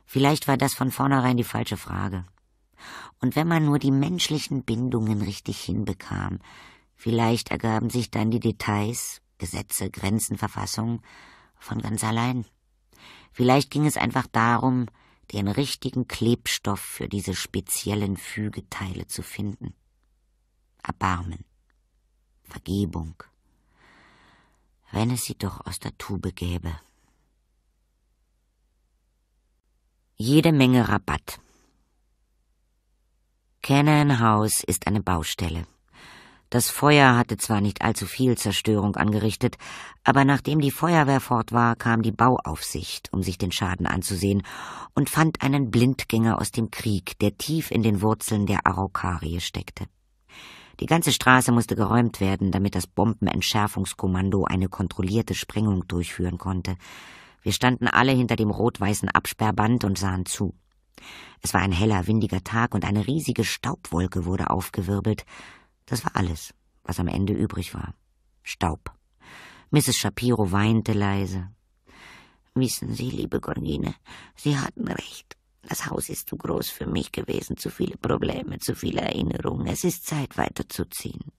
Vielleicht war das von vornherein die falsche Frage. Und wenn man nur die menschlichen Bindungen richtig hinbekam, vielleicht ergaben sich dann die Details, Gesetze, Grenzen, Verfassung von ganz allein. Vielleicht ging es einfach darum, den richtigen Klebstoff für diese speziellen Fügeteile zu finden. Erbarmen. Vergebung. Wenn es sie doch aus der Tube gäbe. jede Menge Rabatt. Cannon House ist eine Baustelle. Das Feuer hatte zwar nicht allzu viel Zerstörung angerichtet, aber nachdem die Feuerwehr fort war, kam die Bauaufsicht, um sich den Schaden anzusehen, und fand einen Blindgänger aus dem Krieg, der tief in den Wurzeln der Araukarie steckte. Die ganze Straße musste geräumt werden, damit das Bombenentschärfungskommando eine kontrollierte Sprengung durchführen konnte. Wir standen alle hinter dem rot-weißen Absperrband und sahen zu. Es war ein heller, windiger Tag und eine riesige Staubwolke wurde aufgewirbelt. Das war alles, was am Ende übrig war. Staub. Mrs. Shapiro weinte leise. Wissen Sie, liebe Gornine, Sie hatten recht. Das Haus ist zu groß für mich gewesen, zu viele Probleme, zu viele Erinnerungen. Es ist Zeit, weiterzuziehen.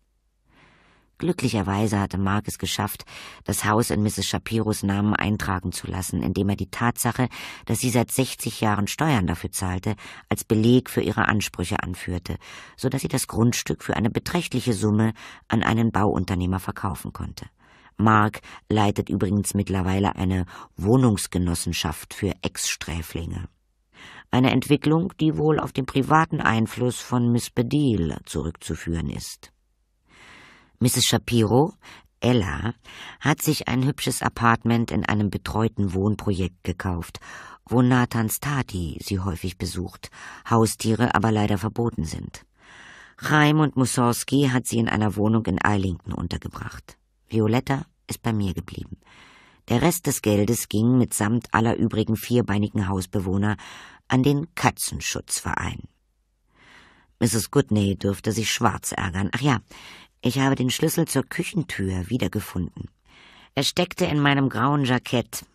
Glücklicherweise hatte Mark es geschafft, das Haus in Mrs. Shapiros Namen eintragen zu lassen, indem er die Tatsache, dass sie seit 60 Jahren Steuern dafür zahlte, als Beleg für ihre Ansprüche anführte, so dass sie das Grundstück für eine beträchtliche Summe an einen Bauunternehmer verkaufen konnte. Mark leitet übrigens mittlerweile eine Wohnungsgenossenschaft für Ex-Sträflinge. Eine Entwicklung, die wohl auf den privaten Einfluss von Miss Bedil zurückzuführen ist. Mrs. Shapiro, Ella, hat sich ein hübsches Apartment in einem betreuten Wohnprojekt gekauft, wo Nathans Tati sie häufig besucht, Haustiere aber leider verboten sind. Chaim und Mussorski hat sie in einer Wohnung in Eilington untergebracht. Violetta ist bei mir geblieben. Der Rest des Geldes ging mitsamt aller übrigen vierbeinigen Hausbewohner an den Katzenschutzverein. Mrs. Goodney dürfte sich schwarz ärgern. Ach ja, ich habe den Schlüssel zur Küchentür wiedergefunden. Er steckte in meinem grauen Jackett,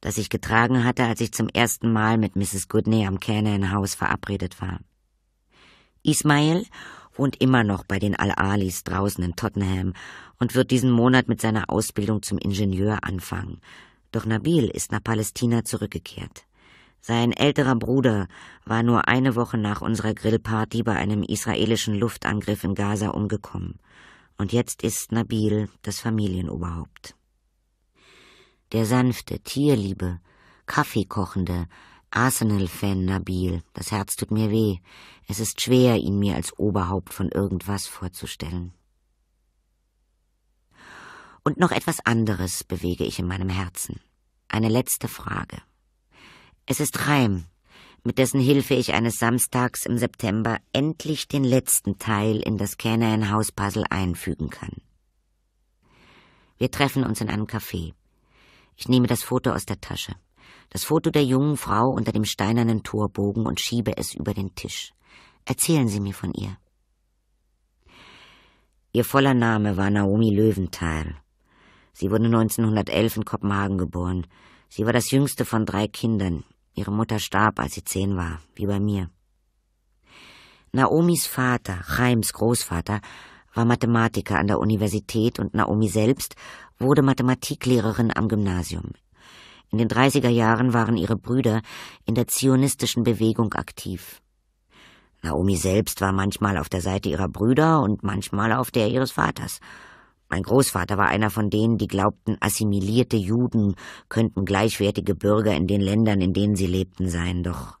das ich getragen hatte, als ich zum ersten Mal mit Mrs. Goodney am Canaan House verabredet war. Ismail wohnt immer noch bei den Al-Alis draußen in Tottenham und wird diesen Monat mit seiner Ausbildung zum Ingenieur anfangen. Doch Nabil ist nach Palästina zurückgekehrt. Sein älterer Bruder war nur eine Woche nach unserer Grillparty bei einem israelischen Luftangriff in Gaza umgekommen und jetzt ist Nabil das Familienoberhaupt. Der sanfte, tierliebe, kaffeekochende, Arsenal-Fan Nabil, das Herz tut mir weh, es ist schwer, ihn mir als Oberhaupt von irgendwas vorzustellen. Und noch etwas anderes bewege ich in meinem Herzen. Eine letzte Frage. Es ist Reim, mit dessen Hilfe ich eines Samstags im September endlich den letzten Teil in das Canaan-Haus-Puzzle einfügen kann. Wir treffen uns in einem Café. Ich nehme das Foto aus der Tasche. Das Foto der jungen Frau unter dem steinernen Torbogen und schiebe es über den Tisch. Erzählen Sie mir von ihr. Ihr voller Name war Naomi Löwenthal. Sie wurde 1911 in Kopenhagen geboren. Sie war das jüngste von drei Kindern. Ihre Mutter starb, als sie zehn war, wie bei mir. Naomis Vater, Chaims Großvater, war Mathematiker an der Universität und Naomi selbst wurde Mathematiklehrerin am Gymnasium. In den 30er Jahren waren ihre Brüder in der zionistischen Bewegung aktiv. Naomi selbst war manchmal auf der Seite ihrer Brüder und manchmal auf der ihres Vaters – mein Großvater war einer von denen, die glaubten, assimilierte Juden könnten gleichwertige Bürger in den Ländern, in denen sie lebten, sein, doch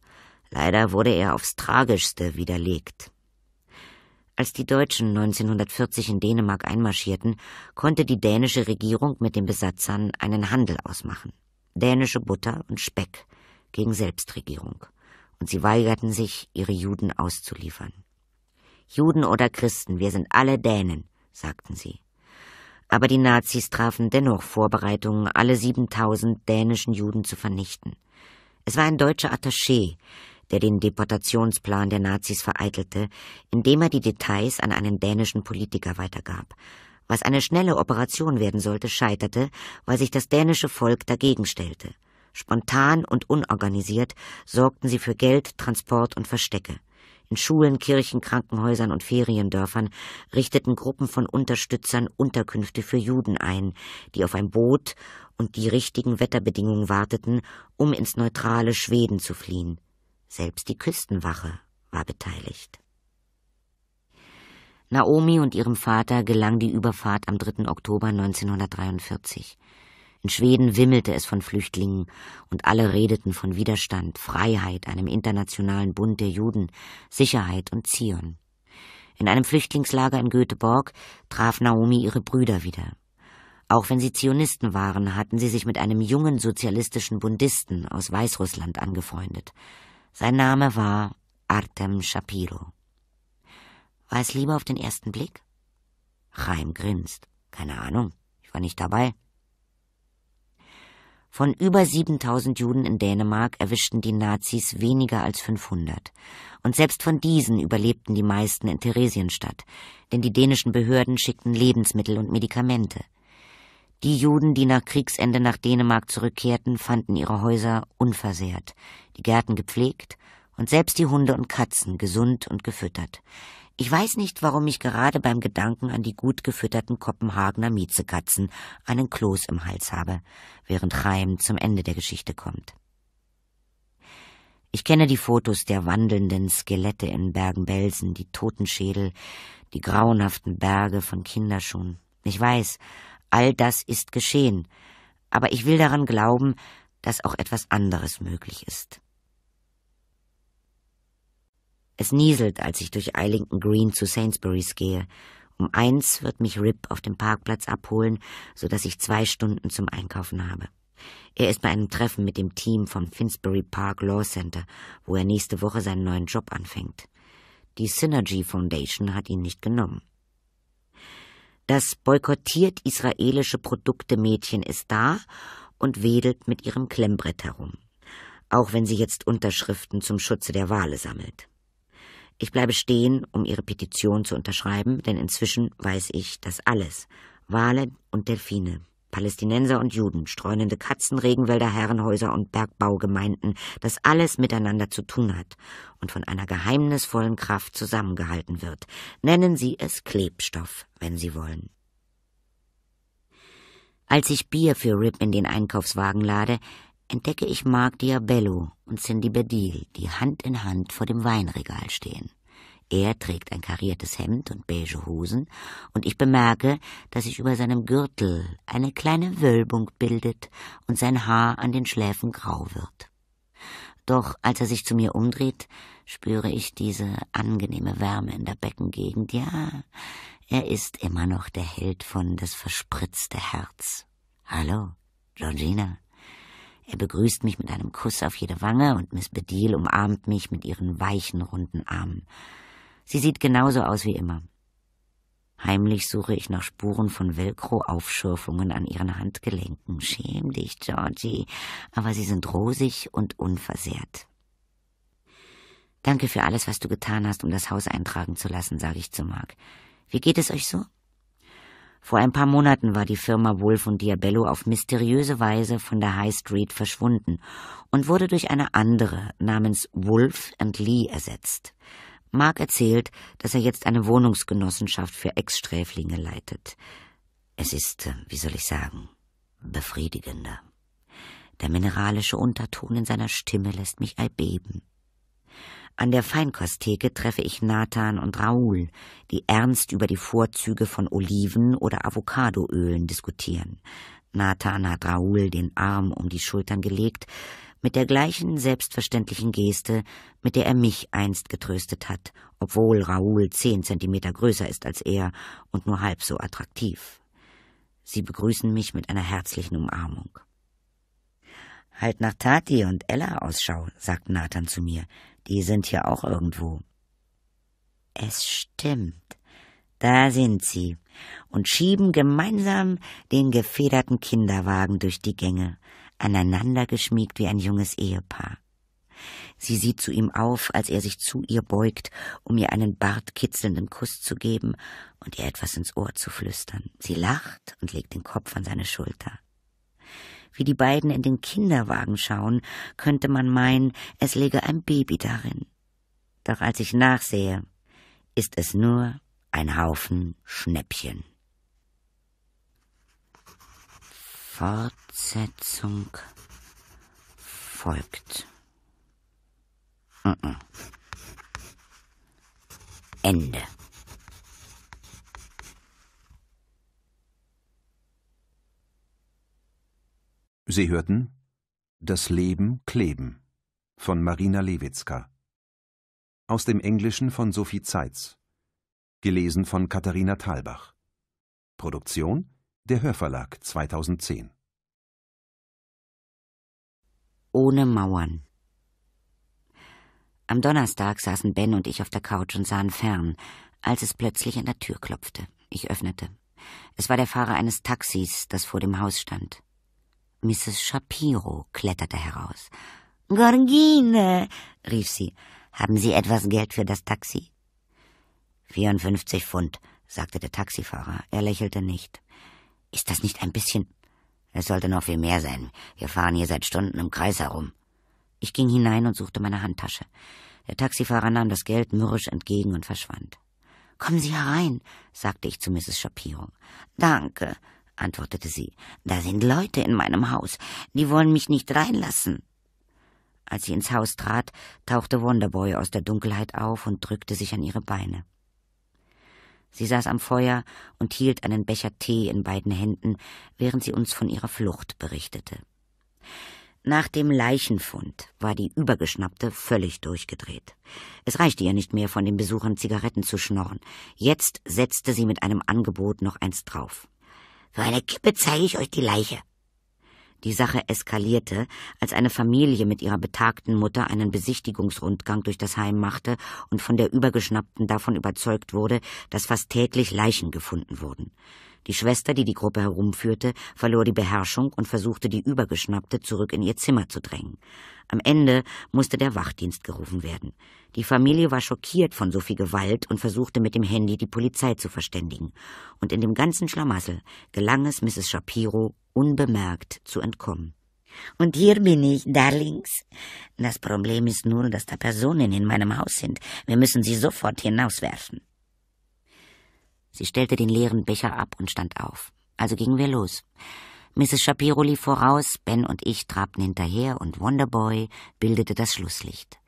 leider wurde er aufs tragischste widerlegt. Als die Deutschen 1940 in Dänemark einmarschierten, konnte die dänische Regierung mit den Besatzern einen Handel ausmachen. Dänische Butter und Speck gegen Selbstregierung. Und sie weigerten sich, ihre Juden auszuliefern. Juden oder Christen, wir sind alle Dänen, sagten sie aber die Nazis trafen dennoch Vorbereitungen, alle 7000 dänischen Juden zu vernichten. Es war ein deutscher Attaché, der den Deportationsplan der Nazis vereitelte, indem er die Details an einen dänischen Politiker weitergab. Was eine schnelle Operation werden sollte, scheiterte, weil sich das dänische Volk dagegen stellte. Spontan und unorganisiert sorgten sie für Geld, Transport und Verstecke. In Schulen, Kirchen, Krankenhäusern und Feriendörfern richteten Gruppen von Unterstützern Unterkünfte für Juden ein, die auf ein Boot und die richtigen Wetterbedingungen warteten, um ins neutrale Schweden zu fliehen. Selbst die Küstenwache war beteiligt. Naomi und ihrem Vater gelang die Überfahrt am 3. Oktober 1943. In Schweden wimmelte es von Flüchtlingen, und alle redeten von Widerstand, Freiheit, einem internationalen Bund der Juden, Sicherheit und Zion. In einem Flüchtlingslager in Göteborg traf Naomi ihre Brüder wieder. Auch wenn sie Zionisten waren, hatten sie sich mit einem jungen sozialistischen Bundisten aus Weißrussland angefreundet. Sein Name war Artem Shapiro. War es Liebe auf den ersten Blick? Chaim grinst. Keine Ahnung, ich war nicht dabei. Von über 7000 Juden in Dänemark erwischten die Nazis weniger als 500. Und selbst von diesen überlebten die meisten in Theresienstadt, denn die dänischen Behörden schickten Lebensmittel und Medikamente. Die Juden, die nach Kriegsende nach Dänemark zurückkehrten, fanden ihre Häuser unversehrt, die Gärten gepflegt und selbst die Hunde und Katzen gesund und gefüttert. Ich weiß nicht, warum ich gerade beim Gedanken an die gut gefütterten Kopenhagener Miezekatzen einen Kloß im Hals habe, während Chaim zum Ende der Geschichte kommt. Ich kenne die Fotos der wandelnden Skelette in Bergen-Belsen, die Totenschädel, die grauenhaften Berge von Kinderschuhen. Ich weiß, all das ist geschehen, aber ich will daran glauben, dass auch etwas anderes möglich ist. Es nieselt, als ich durch Eilington Green zu Sainsburys gehe. Um eins wird mich Rip auf dem Parkplatz abholen, so dass ich zwei Stunden zum Einkaufen habe. Er ist bei einem Treffen mit dem Team vom Finsbury Park Law Center, wo er nächste Woche seinen neuen Job anfängt. Die Synergy Foundation hat ihn nicht genommen. Das boykottiert israelische Produkte Mädchen ist da und wedelt mit ihrem Klemmbrett herum, auch wenn sie jetzt Unterschriften zum Schutze der Wale sammelt. Ich bleibe stehen, um ihre Petition zu unterschreiben, denn inzwischen weiß ich, dass alles Wale und Delfine, Palästinenser und Juden, streunende Katzen, Regenwälder, Herrenhäuser und Bergbaugemeinden, das alles miteinander zu tun hat und von einer geheimnisvollen Kraft zusammengehalten wird. Nennen Sie es Klebstoff, wenn Sie wollen. Als ich Bier für Rip in den Einkaufswagen lade, entdecke ich Mark Diabello und Cindy Bedil, die Hand in Hand vor dem Weinregal stehen. Er trägt ein kariertes Hemd und beige Hosen, und ich bemerke, dass sich über seinem Gürtel eine kleine Wölbung bildet und sein Haar an den Schläfen grau wird. Doch als er sich zu mir umdreht, spüre ich diese angenehme Wärme in der Beckengegend. Ja, er ist immer noch der Held von Das verspritzte Herz. Hallo, Georgina. Er begrüßt mich mit einem Kuss auf jede Wange und Miss Bedil umarmt mich mit ihren weichen, runden Armen. Sie sieht genauso aus wie immer. Heimlich suche ich nach Spuren von Velcro-Aufschürfungen an ihren Handgelenken. Schäm dich, Georgie, aber sie sind rosig und unversehrt. Danke für alles, was du getan hast, um das Haus eintragen zu lassen, sage ich zu Mark. Wie geht es euch so? Vor ein paar Monaten war die Firma Wolf und Diabello auf mysteriöse Weise von der High Street verschwunden und wurde durch eine andere namens Wolf and Lee ersetzt. Mark erzählt, dass er jetzt eine Wohnungsgenossenschaft für Ex-Sträflinge leitet. Es ist, äh, wie soll ich sagen, befriedigender. Der mineralische Unterton in seiner Stimme lässt mich erbeben. An der Feinkosttheke treffe ich Nathan und Raoul, die ernst über die Vorzüge von Oliven oder Avocadoölen diskutieren. Nathan hat Raoul den Arm um die Schultern gelegt, mit der gleichen selbstverständlichen Geste, mit der er mich einst getröstet hat, obwohl Raoul zehn Zentimeter größer ist als er und nur halb so attraktiv. Sie begrüßen mich mit einer herzlichen Umarmung. Halt nach Tati und Ella Ausschau, sagt Nathan zu mir. Die sind hier auch irgendwo. Es stimmt. Da sind sie und schieben gemeinsam den gefederten Kinderwagen durch die Gänge, aneinander geschmiegt wie ein junges Ehepaar. Sie sieht zu ihm auf, als er sich zu ihr beugt, um ihr einen bartkitzelnden Kuss zu geben und ihr etwas ins Ohr zu flüstern. Sie lacht und legt den Kopf an seine Schulter wie die beiden in den Kinderwagen schauen, könnte man meinen, es läge ein Baby darin. Doch als ich nachsehe, ist es nur ein Haufen Schnäppchen. Fortsetzung folgt. Mm -mm. Ende. Sie hörten Das Leben kleben von Marina Lewitzka. Aus dem Englischen von Sophie Zeitz. Gelesen von Katharina Thalbach. Produktion der Hörverlag 2010. Ohne Mauern. Am Donnerstag saßen Ben und ich auf der Couch und sahen fern, als es plötzlich an der Tür klopfte. Ich öffnete. Es war der Fahrer eines Taxis, das vor dem Haus stand. Mrs. Shapiro kletterte heraus. Gorgine, rief sie, haben Sie etwas Geld für das Taxi? 54 Pfund, sagte der Taxifahrer. Er lächelte nicht. Ist das nicht ein bisschen? Es sollte noch viel mehr sein. Wir fahren hier seit Stunden im Kreis herum. Ich ging hinein und suchte meine Handtasche. Der Taxifahrer nahm das Geld mürrisch entgegen und verschwand. Kommen Sie herein, sagte ich zu Mrs. Shapiro. Danke, antwortete sie. Da sind Leute in meinem Haus, die wollen mich nicht reinlassen. Als sie ins Haus trat, tauchte Wonderboy aus der Dunkelheit auf und drückte sich an ihre Beine. Sie saß am Feuer und hielt einen Becher Tee in beiden Händen, während sie uns von ihrer Flucht berichtete. Nach dem Leichenfund war die Übergeschnappte völlig durchgedreht. Es reichte ihr nicht mehr, von den Besuchern Zigaretten zu schnorren. Jetzt setzte sie mit einem Angebot noch eins drauf. Für eine Kippe zeige ich euch die Leiche. Die Sache eskalierte, als eine Familie mit ihrer betagten Mutter einen Besichtigungsrundgang durch das Heim machte und von der Übergeschnappten davon überzeugt wurde, dass fast täglich Leichen gefunden wurden. Die Schwester, die die Gruppe herumführte, verlor die Beherrschung und versuchte, die Übergeschnappte zurück in ihr Zimmer zu drängen. Am Ende musste der Wachdienst gerufen werden. Die Familie war schockiert von so viel Gewalt und versuchte mit dem Handy die Polizei zu verständigen. Und in dem ganzen Schlamassel gelang es Mrs. Shapiro, unbemerkt zu entkommen. Und hier bin ich, Darlings. Das Problem ist nur, dass da Personen in meinem Haus sind. Wir müssen sie sofort hinauswerfen. Sie stellte den leeren Becher ab und stand auf. Also gingen wir los. Mrs. Shapiro lief voraus, Ben und ich trabten hinterher und Wonderboy bildete das Schlusslicht.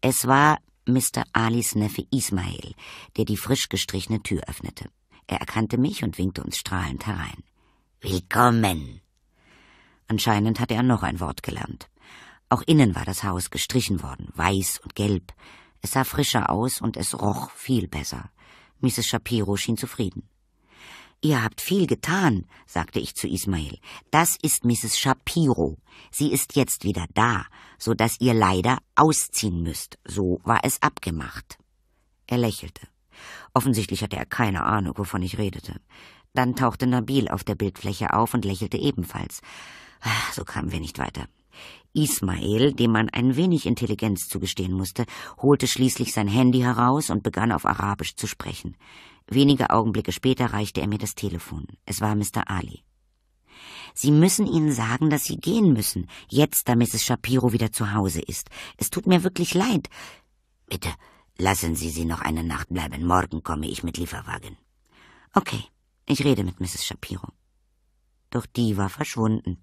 Es war Mr. Alis Neffe Ismail, der die frisch gestrichene Tür öffnete. Er erkannte mich und winkte uns strahlend herein. Willkommen! Anscheinend hatte er noch ein Wort gelernt. Auch innen war das Haus gestrichen worden, weiß und gelb. Es sah frischer aus und es roch viel besser. Mrs. Shapiro schien zufrieden. Ihr habt viel getan, sagte ich zu Ismail. Das ist Mrs. Shapiro. Sie ist jetzt wieder da, so dass ihr leider ausziehen müsst. So war es abgemacht. Er lächelte. Offensichtlich hatte er keine Ahnung, wovon ich redete. Dann tauchte Nabil auf der Bildfläche auf und lächelte ebenfalls. So kamen wir nicht weiter. Ismael, dem man ein wenig Intelligenz zugestehen musste, holte schließlich sein Handy heraus und begann auf Arabisch zu sprechen. Wenige Augenblicke später reichte er mir das Telefon. Es war Mr. Ali. Sie müssen ihnen sagen, dass sie gehen müssen, jetzt da Mrs. Shapiro wieder zu Hause ist. Es tut mir wirklich leid. Bitte, lassen Sie sie noch eine Nacht bleiben. Morgen komme ich mit Lieferwagen. Okay, ich rede mit Mrs. Shapiro. Doch die war verschwunden.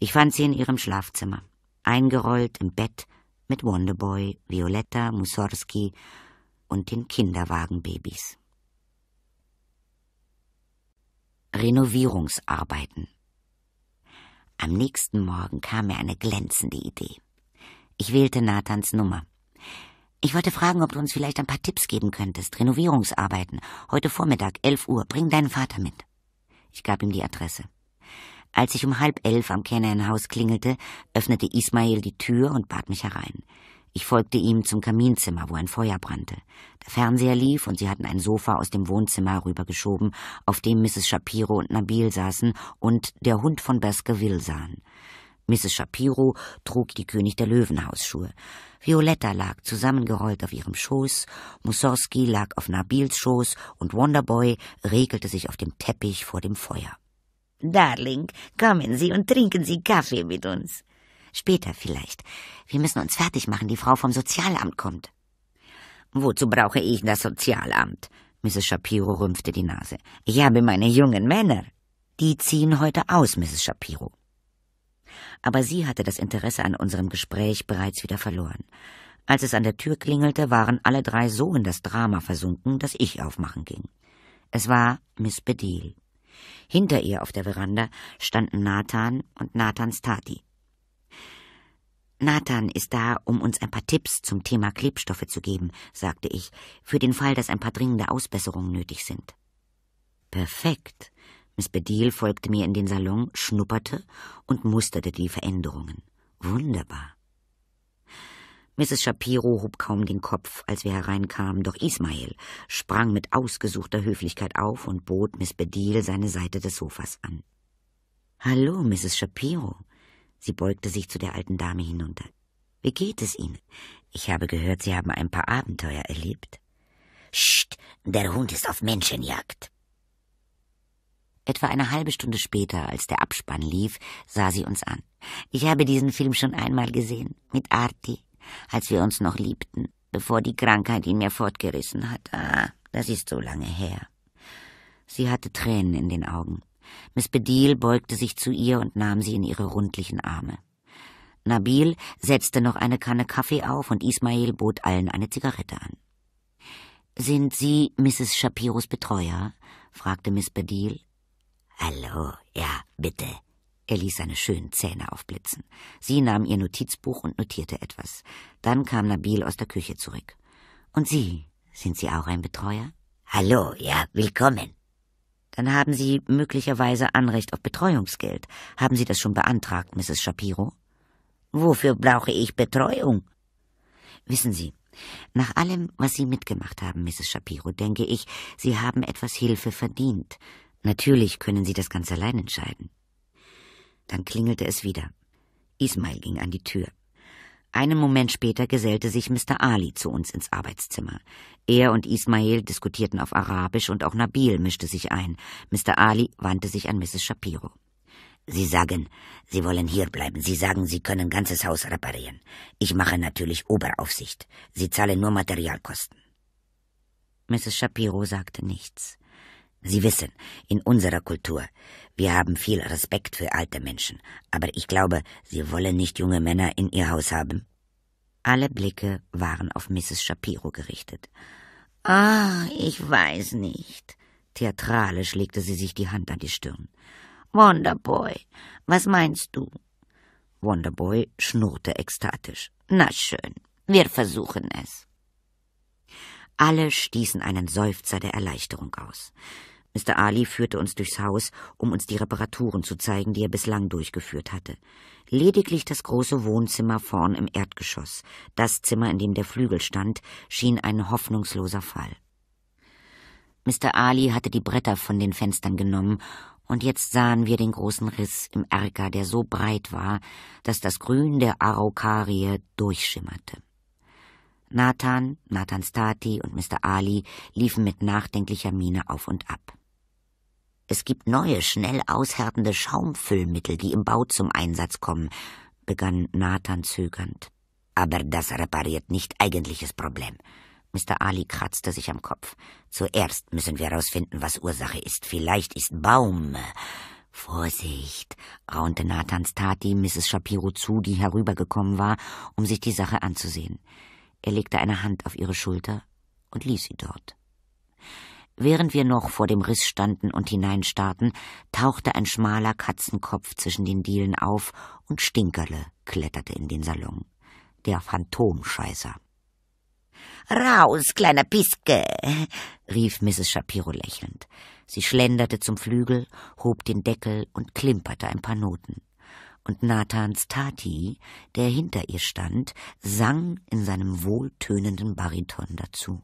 Ich fand sie in ihrem Schlafzimmer, eingerollt im Bett mit Wonderboy, Violetta, Mussorgsky und den Kinderwagenbabys. Renovierungsarbeiten. Am nächsten Morgen kam mir eine glänzende Idee. Ich wählte Nathans Nummer. Ich wollte fragen, ob du uns vielleicht ein paar Tipps geben könntest. Renovierungsarbeiten. Heute Vormittag, 11 Uhr. Bring deinen Vater mit. Ich gab ihm die Adresse. Als ich um halb elf am Kennenhaus klingelte, öffnete Ismail die Tür und bat mich herein. Ich folgte ihm zum Kaminzimmer, wo ein Feuer brannte. Der Fernseher lief und sie hatten ein Sofa aus dem Wohnzimmer rübergeschoben, auf dem Mrs. Shapiro und Nabil saßen und der Hund von Baskerville sahen. Mrs. Shapiro trug die König der Löwenhausschuhe. Violetta lag zusammengerollt auf ihrem Schoß, Mussorski lag auf Nabils Schoß und Wonderboy regelte sich auf dem Teppich vor dem Feuer. Darling, kommen Sie und trinken Sie Kaffee mit uns. Später vielleicht. Wir müssen uns fertig machen, die Frau vom Sozialamt kommt. Wozu brauche ich das Sozialamt? Mrs. Shapiro rümpfte die Nase. Ich habe meine jungen Männer. Die ziehen heute aus, Mrs. Shapiro. Aber sie hatte das Interesse an unserem Gespräch bereits wieder verloren. Als es an der Tür klingelte, waren alle drei so in das Drama versunken, dass ich aufmachen ging. Es war Miss Bedil. Hinter ihr auf der Veranda standen Nathan und Nathans Tati. Nathan ist da, um uns ein paar Tipps zum Thema Klebstoffe zu geben, sagte ich, für den Fall, dass ein paar dringende Ausbesserungen nötig sind. Perfekt. Miss Bedil folgte mir in den Salon, schnupperte und musterte die Veränderungen. Wunderbar. Mrs. Shapiro hob kaum den Kopf, als wir hereinkamen, doch Ismail sprang mit ausgesuchter Höflichkeit auf und bot Miss Bedil seine Seite des Sofas an. Hallo, Mrs. Shapiro. Sie beugte sich zu der alten Dame hinunter. Wie geht es Ihnen? Ich habe gehört, Sie haben ein paar Abenteuer erlebt. Scht, der Hund ist auf Menschenjagd. Etwa eine halbe Stunde später, als der Abspann lief, sah sie uns an. Ich habe diesen Film schon einmal gesehen, mit Arti als wir uns noch liebten, bevor die Krankheit ihn mir fortgerissen hat. Ah, das ist so lange her. Sie hatte Tränen in den Augen. Miss Bedil beugte sich zu ihr und nahm sie in ihre rundlichen Arme. Nabil setzte noch eine Kanne Kaffee auf und Ismail bot allen eine Zigarette an. Sind Sie Mrs. Shapiros Betreuer? fragte Miss Bedil. Hallo, ja, bitte, er ließ seine schönen Zähne aufblitzen. Sie nahm ihr Notizbuch und notierte etwas. Dann kam Nabil aus der Küche zurück. Und Sie, sind Sie auch ein Betreuer? Hallo, ja, willkommen. Dann haben Sie möglicherweise Anrecht auf Betreuungsgeld. Haben Sie das schon beantragt, Mrs. Shapiro? Wofür brauche ich Betreuung? Wissen Sie, nach allem, was Sie mitgemacht haben, Mrs. Shapiro, denke ich, Sie haben etwas Hilfe verdient. Natürlich können Sie das ganz allein entscheiden. Dann klingelte es wieder. Ismail ging an die Tür. Einen Moment später gesellte sich Mr. Ali zu uns ins Arbeitszimmer. Er und Ismail diskutierten auf Arabisch und auch Nabil mischte sich ein. Mr. Ali wandte sich an Mrs. Shapiro. Sie sagen, Sie wollen hierbleiben. Sie sagen, Sie können ganzes Haus reparieren. Ich mache natürlich Oberaufsicht. Sie zahlen nur Materialkosten. Mrs. Shapiro sagte nichts. Sie wissen, in unserer Kultur, wir haben viel Respekt für alte Menschen, aber ich glaube, Sie wollen nicht junge Männer in Ihr Haus haben. Alle Blicke waren auf Mrs. Shapiro gerichtet. Ah, ich weiß nicht. Theatralisch legte sie sich die Hand an die Stirn. Wonderboy, was meinst du? Wonderboy schnurrte ekstatisch. Na schön, wir versuchen es. Alle stießen einen Seufzer der Erleichterung aus. Mr. Ali führte uns durchs Haus, um uns die Reparaturen zu zeigen, die er bislang durchgeführt hatte. Lediglich das große Wohnzimmer vorn im Erdgeschoss, das Zimmer, in dem der Flügel stand, schien ein hoffnungsloser Fall. Mr. Ali hatte die Bretter von den Fenstern genommen, und jetzt sahen wir den großen Riss im Erker, der so breit war, dass das Grün der Araukarie durchschimmerte. Nathan, Nathan Stati und Mr. Ali liefen mit nachdenklicher Miene auf und ab. Es gibt neue, schnell aushärtende Schaumfüllmittel, die im Bau zum Einsatz kommen, begann Nathan zögernd. Aber das repariert nicht eigentliches Problem. Mr. Ali kratzte sich am Kopf. Zuerst müssen wir herausfinden, was Ursache ist. Vielleicht ist Baum. Vorsicht, raunte Nathans Tati Mrs. Shapiro zu, die herübergekommen war, um sich die Sache anzusehen. Er legte eine Hand auf ihre Schulter und ließ sie dort. Während wir noch vor dem Riss standen und hineinstarrten, tauchte ein schmaler Katzenkopf zwischen den Dielen auf und Stinkerle kletterte in den Salon. Der Phantomscheißer. Raus, kleiner Piske! rief Mrs. Shapiro lächelnd. Sie schlenderte zum Flügel, hob den Deckel und klimperte ein paar Noten. Und Nathans Tati, der hinter ihr stand, sang in seinem wohltönenden Bariton dazu.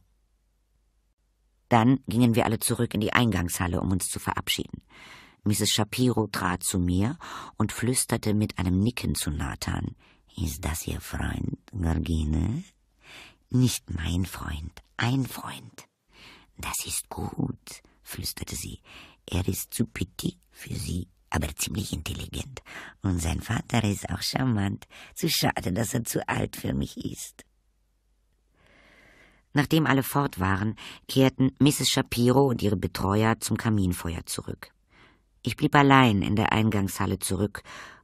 Dann gingen wir alle zurück in die Eingangshalle, um uns zu verabschieden. Mrs. Shapiro trat zu mir und flüsterte mit einem Nicken zu Nathan. Ist das Ihr Freund, Gorgine? Nicht mein Freund, ein Freund. Das ist gut, flüsterte sie. Er ist zu petit für Sie, aber ziemlich intelligent. Und sein Vater ist auch charmant. Zu schade, dass er zu alt für mich ist. Nachdem alle fort waren, kehrten Mrs. Shapiro und ihre Betreuer zum Kaminfeuer zurück. Ich blieb allein in der Eingangshalle zurück,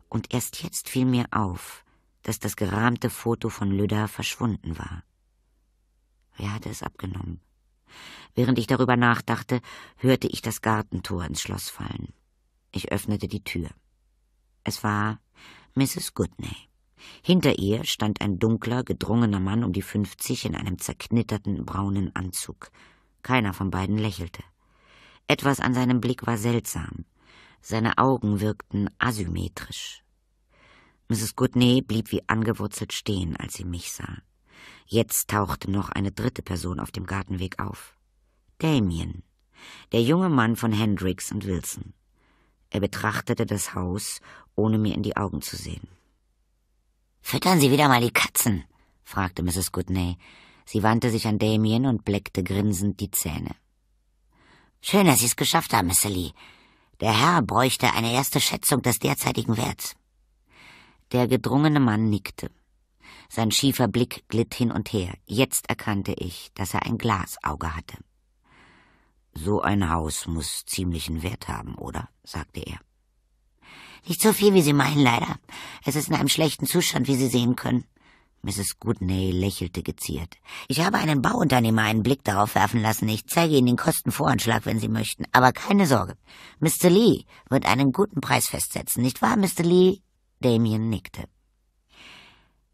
und erst jetzt fiel mir auf, dass das gerahmte Foto von Lüder verschwunden war. Wer hatte es abgenommen? Während ich darüber nachdachte, hörte ich das Gartentor ins Schloss fallen. Ich öffnete die Tür. Es war Mrs. Goodney. Hinter ihr stand ein dunkler, gedrungener Mann um die fünfzig in einem zerknitterten braunen Anzug. Keiner von beiden lächelte. Etwas an seinem Blick war seltsam. Seine Augen wirkten asymmetrisch. Mrs. Goodney blieb wie angewurzelt stehen, als sie mich sah. Jetzt tauchte noch eine dritte Person auf dem Gartenweg auf. Damien, der junge Mann von Hendricks und Wilson. Er betrachtete das Haus, ohne mir in die Augen zu sehen. Füttern Sie wieder mal die Katzen? fragte Mrs. Goodney. Sie wandte sich an Damien und bleckte grinsend die Zähne. Schön, dass Sie es geschafft haben, Miss Lee. Der Herr bräuchte eine erste Schätzung des derzeitigen Werts. Der gedrungene Mann nickte. Sein schiefer Blick glitt hin und her. Jetzt erkannte ich, dass er ein Glasauge hatte. So ein Haus muss ziemlichen Wert haben, oder? sagte er. Nicht so viel, wie Sie meinen, leider. Es ist in einem schlechten Zustand, wie Sie sehen können. Mrs. Goodney lächelte geziert. Ich habe einen Bauunternehmer einen Blick darauf werfen lassen. Ich zeige Ihnen den Kostenvoranschlag, wenn Sie möchten. Aber keine Sorge. Mr. Lee wird einen guten Preis festsetzen, nicht wahr, Mr. Lee? Damien nickte.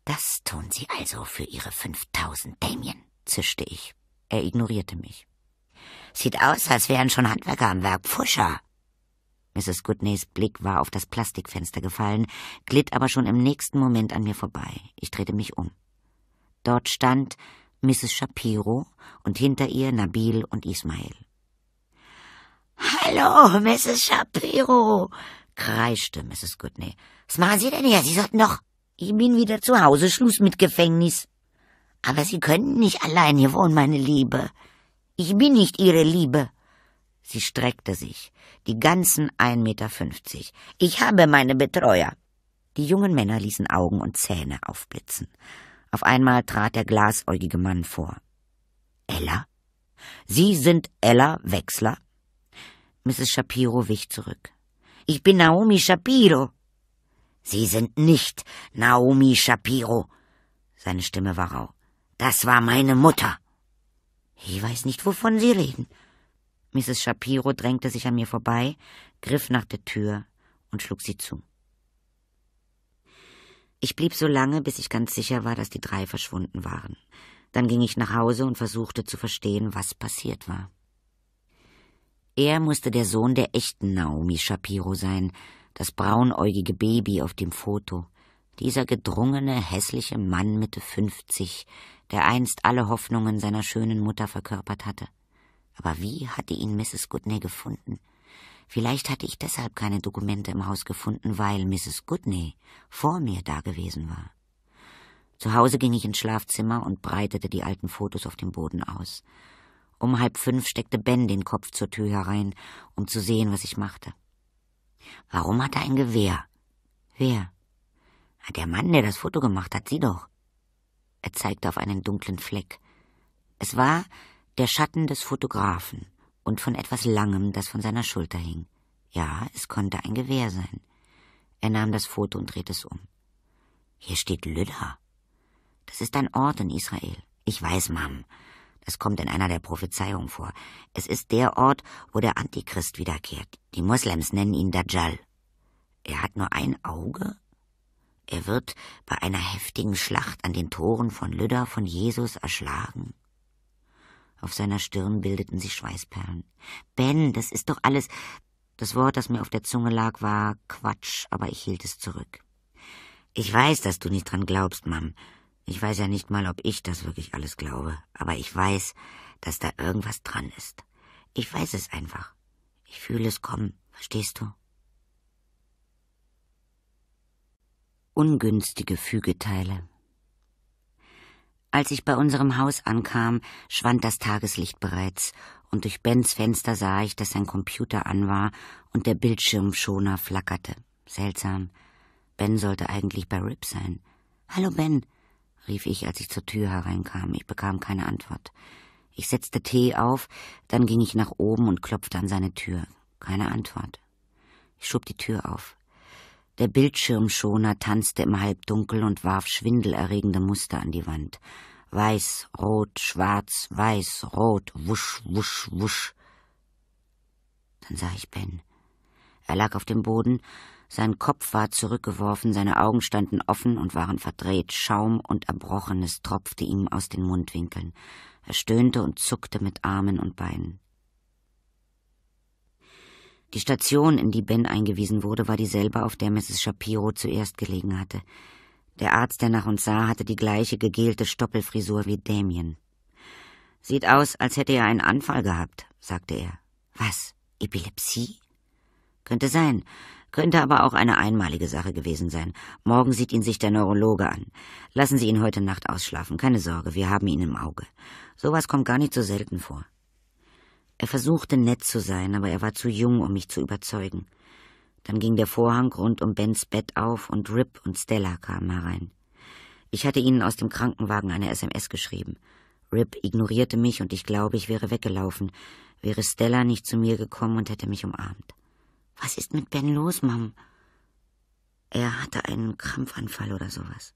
Das tun Sie also für Ihre fünftausend, Damien, zischte ich. Er ignorierte mich. Sieht aus, als wären schon Handwerker am Werk. Pfuscher, Mrs. Goodneys Blick war auf das Plastikfenster gefallen, glitt aber schon im nächsten Moment an mir vorbei. Ich drehte mich um. Dort stand Mrs. Shapiro und hinter ihr Nabil und Ismail. Hallo, Mrs. Shapiro, kreischte Mrs. Goodney. Was machen Sie denn hier? Sie sollten doch. Ich bin wieder zu Hause, Schluss mit Gefängnis. Aber Sie können nicht allein hier wohnen, meine Liebe. Ich bin nicht Ihre Liebe. Sie streckte sich, die ganzen 1,50 Meter. Ich habe meine Betreuer. Die jungen Männer ließen Augen und Zähne aufblitzen. Auf einmal trat der glasäugige Mann vor. Ella? Sie sind Ella Wechsler? Mrs. Shapiro wich zurück. Ich bin Naomi Shapiro. Sie sind nicht Naomi Shapiro. Seine Stimme war rau. Das war meine Mutter. Ich weiß nicht, wovon Sie reden. Mrs. Shapiro drängte sich an mir vorbei, griff nach der Tür und schlug sie zu. Ich blieb so lange, bis ich ganz sicher war, dass die drei verschwunden waren. Dann ging ich nach Hause und versuchte zu verstehen, was passiert war. Er musste der Sohn der echten Naomi Shapiro sein, das braunäugige Baby auf dem Foto, dieser gedrungene, hässliche Mann Mitte fünfzig, der einst alle Hoffnungen seiner schönen Mutter verkörpert hatte. Aber wie hatte ihn Mrs. Goodney gefunden? Vielleicht hatte ich deshalb keine Dokumente im Haus gefunden, weil Mrs. Goodney vor mir da gewesen war. Zu Hause ging ich ins Schlafzimmer und breitete die alten Fotos auf dem Boden aus. Um halb fünf steckte Ben den Kopf zur Tür herein, um zu sehen, was ich machte. Warum hat er ein Gewehr? Wer? Ah, der Mann, der das Foto gemacht hat, sie doch. Er zeigte auf einen dunklen Fleck. Es war der Schatten des Fotografen und von etwas Langem, das von seiner Schulter hing. Ja, es konnte ein Gewehr sein. Er nahm das Foto und drehte es um. Hier steht Lüdda. Das ist ein Ort in Israel. Ich weiß, Mam. Das kommt in einer der Prophezeiungen vor. Es ist der Ort, wo der Antichrist wiederkehrt. Die Moslems nennen ihn Dajjal. Er hat nur ein Auge? Er wird bei einer heftigen Schlacht an den Toren von Lüdda von Jesus erschlagen. Auf seiner Stirn bildeten sich Schweißperlen. Ben, das ist doch alles. Das Wort, das mir auf der Zunge lag, war Quatsch, aber ich hielt es zurück. Ich weiß, dass du nicht dran glaubst, Mann. Ich weiß ja nicht mal, ob ich das wirklich alles glaube, aber ich weiß, dass da irgendwas dran ist. Ich weiß es einfach. Ich fühle es kommen, verstehst du? Ungünstige Fügeteile. Als ich bei unserem Haus ankam, schwand das Tageslicht bereits, und durch Bens Fenster sah ich, dass sein Computer an war und der Bildschirmschoner flackerte. Seltsam. Ben sollte eigentlich bei Rip sein. Hallo Ben, rief ich, als ich zur Tür hereinkam. Ich bekam keine Antwort. Ich setzte Tee auf, dann ging ich nach oben und klopfte an seine Tür. Keine Antwort. Ich schob die Tür auf. Der Bildschirmschoner tanzte im Halbdunkel und warf schwindelerregende Muster an die Wand. Weiß, rot, schwarz, weiß, rot, wusch, wusch, wusch. Dann sah ich Ben. Er lag auf dem Boden, sein Kopf war zurückgeworfen, seine Augen standen offen und waren verdreht, Schaum und Erbrochenes tropfte ihm aus den Mundwinkeln. Er stöhnte und zuckte mit Armen und Beinen. Die Station, in die Ben eingewiesen wurde, war dieselbe, auf der Mrs. Shapiro zuerst gelegen hatte. Der Arzt, der nach uns sah, hatte die gleiche gegelte Stoppelfrisur wie Damien. Sieht aus, als hätte er einen Anfall gehabt, sagte er. Was? Epilepsie? Könnte sein, könnte aber auch eine einmalige Sache gewesen sein. Morgen sieht ihn sich der Neurologe an. Lassen Sie ihn heute Nacht ausschlafen, keine Sorge, wir haben ihn im Auge. Sowas kommt gar nicht so selten vor. Er versuchte nett zu sein, aber er war zu jung, um mich zu überzeugen. Dann ging der Vorhang rund um Bens Bett auf und Rip und Stella kamen herein. Ich hatte ihnen aus dem Krankenwagen eine SMS geschrieben. Rip ignorierte mich und ich glaube, ich wäre weggelaufen, wäre Stella nicht zu mir gekommen und hätte mich umarmt. Was ist mit Ben los, Mom? Er hatte einen Krampfanfall oder sowas.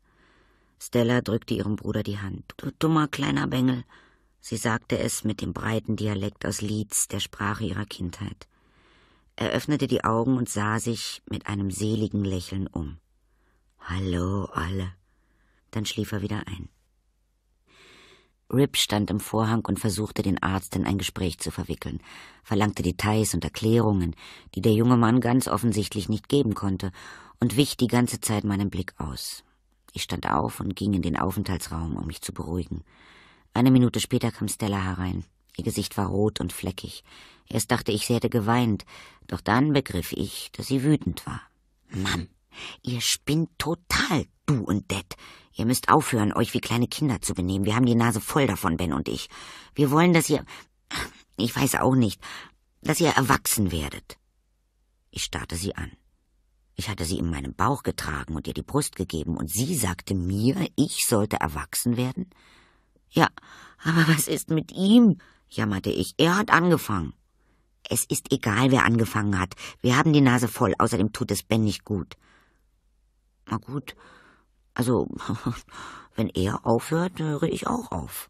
Stella drückte ihrem Bruder die Hand. Du dummer kleiner Bengel. Sie sagte es mit dem breiten Dialekt aus Leeds, der Sprache ihrer Kindheit. Er öffnete die Augen und sah sich mit einem seligen Lächeln um. Hallo, alle. Dann schlief er wieder ein. Rip stand im Vorhang und versuchte, den Arzt in ein Gespräch zu verwickeln, verlangte Details und Erklärungen, die der junge Mann ganz offensichtlich nicht geben konnte, und wich die ganze Zeit meinem Blick aus. Ich stand auf und ging in den Aufenthaltsraum, um mich zu beruhigen. Eine Minute später kam Stella herein. Ihr Gesicht war rot und fleckig. Erst dachte ich, sie hätte geweint, doch dann begriff ich, dass sie wütend war. Mann, ihr spinnt total, du und Dad. Ihr müsst aufhören, euch wie kleine Kinder zu benehmen. Wir haben die Nase voll davon, Ben und ich. Wir wollen, dass ihr. Ich weiß auch nicht, dass ihr erwachsen werdet. Ich starrte sie an. Ich hatte sie in meinem Bauch getragen und ihr die Brust gegeben, und sie sagte mir, ich sollte erwachsen werden? Ja, aber was ist mit ihm? jammerte ich. Er hat angefangen. Es ist egal, wer angefangen hat. Wir haben die Nase voll. Außerdem tut es Ben nicht gut. Na gut. Also, wenn er aufhört, höre äh, ich auch auf.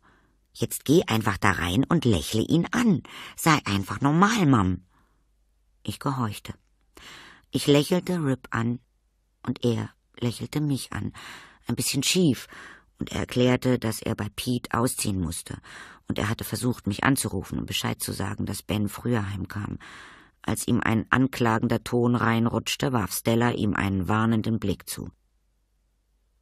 Jetzt geh einfach da rein und lächle ihn an. Sei einfach normal, Mom. Ich gehorchte. Ich lächelte Rip an und er lächelte mich an. Ein bisschen schief, und er erklärte, dass er bei Pete ausziehen musste, und er hatte versucht, mich anzurufen und Bescheid zu sagen, dass Ben früher heimkam. Als ihm ein anklagender Ton reinrutschte, warf Stella ihm einen warnenden Blick zu.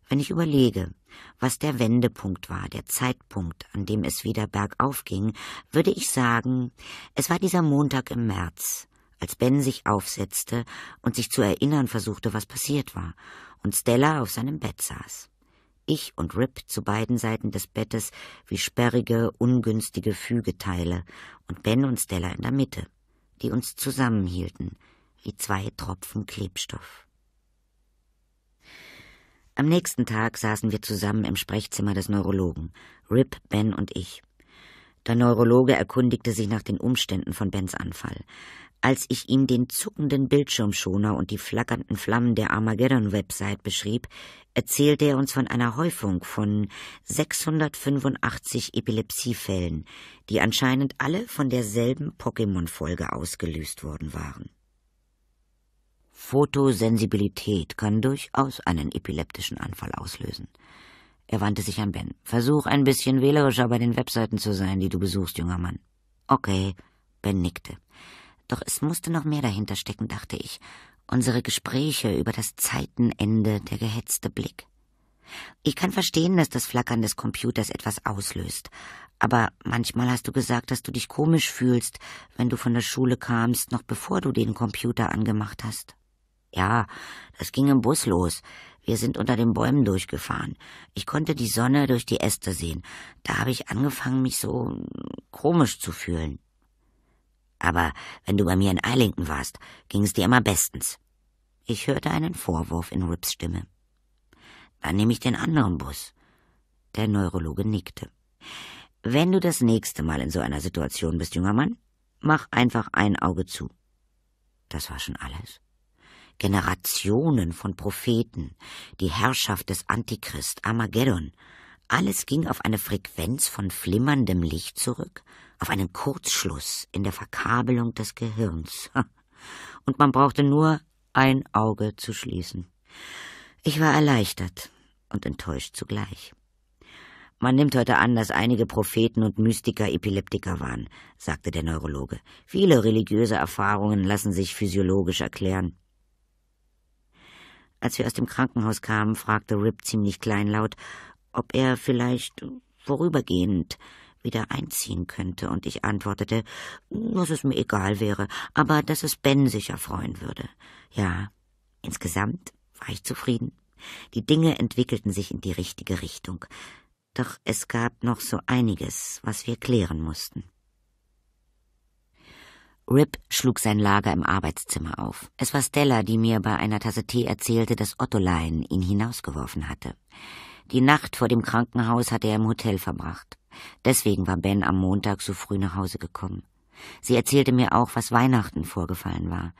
Wenn ich überlege, was der Wendepunkt war, der Zeitpunkt, an dem es wieder bergauf ging, würde ich sagen, es war dieser Montag im März, als Ben sich aufsetzte und sich zu erinnern versuchte, was passiert war, und Stella auf seinem Bett saß ich und Rip zu beiden Seiten des Bettes wie sperrige, ungünstige Fügeteile und Ben und Stella in der Mitte, die uns zusammenhielten, wie zwei Tropfen Klebstoff. Am nächsten Tag saßen wir zusammen im Sprechzimmer des Neurologen, Rip, Ben und ich. Der Neurologe erkundigte sich nach den Umständen von Bens Anfall. Als ich ihm den zuckenden Bildschirmschoner und die flackernden Flammen der Armageddon-Website beschrieb, erzählte er uns von einer Häufung von 685 Epilepsiefällen, die anscheinend alle von derselben Pokémon-Folge ausgelöst worden waren. Fotosensibilität kann durchaus einen epileptischen Anfall auslösen. Er wandte sich an Ben. Versuch ein bisschen wählerischer bei den Webseiten zu sein, die du besuchst, junger Mann. Okay, Ben nickte. Doch es musste noch mehr dahinter stecken, dachte ich. Unsere Gespräche über das Zeitenende, der gehetzte Blick. Ich kann verstehen, dass das Flackern des Computers etwas auslöst. Aber manchmal hast du gesagt, dass du dich komisch fühlst, wenn du von der Schule kamst, noch bevor du den Computer angemacht hast. Ja, das ging im Bus los. Wir sind unter den Bäumen durchgefahren. Ich konnte die Sonne durch die Äste sehen. Da habe ich angefangen, mich so hm, komisch zu fühlen aber wenn du bei mir in Eilington warst, ging es dir immer bestens. Ich hörte einen Vorwurf in Rips Stimme. Dann nehme ich den anderen Bus. Der Neurologe nickte. Wenn du das nächste Mal in so einer Situation bist, junger Mann, mach einfach ein Auge zu. Das war schon alles. Generationen von Propheten, die Herrschaft des Antichrist, Armageddon, alles ging auf eine Frequenz von flimmerndem Licht zurück, auf einen Kurzschluss in der Verkabelung des Gehirns. Und man brauchte nur ein Auge zu schließen. Ich war erleichtert und enttäuscht zugleich. Man nimmt heute an, dass einige Propheten und Mystiker Epileptiker waren, sagte der Neurologe. Viele religiöse Erfahrungen lassen sich physiologisch erklären. Als wir aus dem Krankenhaus kamen, fragte Rip ziemlich kleinlaut, ob er vielleicht vorübergehend wieder einziehen könnte, und ich antwortete, dass es mir egal wäre, aber dass es Ben sicher freuen würde. Ja, insgesamt war ich zufrieden. Die Dinge entwickelten sich in die richtige Richtung. Doch es gab noch so einiges, was wir klären mussten. Rip schlug sein Lager im Arbeitszimmer auf. Es war Stella, die mir bei einer Tasse Tee erzählte, dass Otto Ottolein ihn hinausgeworfen hatte. Die Nacht vor dem Krankenhaus hatte er im Hotel verbracht. Deswegen war Ben am Montag so früh nach Hause gekommen. Sie erzählte mir auch, was Weihnachten vorgefallen war.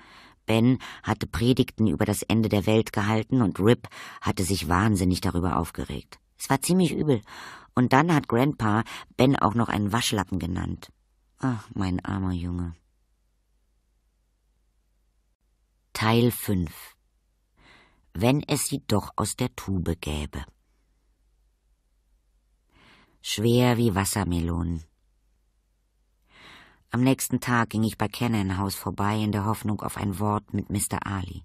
Ben hatte Predigten über das Ende der Welt gehalten und Rip hatte sich wahnsinnig darüber aufgeregt. Es war ziemlich übel. Und dann hat Grandpa Ben auch noch einen Waschlappen genannt. Ach, mein armer Junge. Teil 5 Wenn es sie doch aus der Tube gäbe schwer wie Wassermelonen. Am nächsten Tag ging ich bei Cannon Haus vorbei in der Hoffnung auf ein Wort mit Mr. Ali.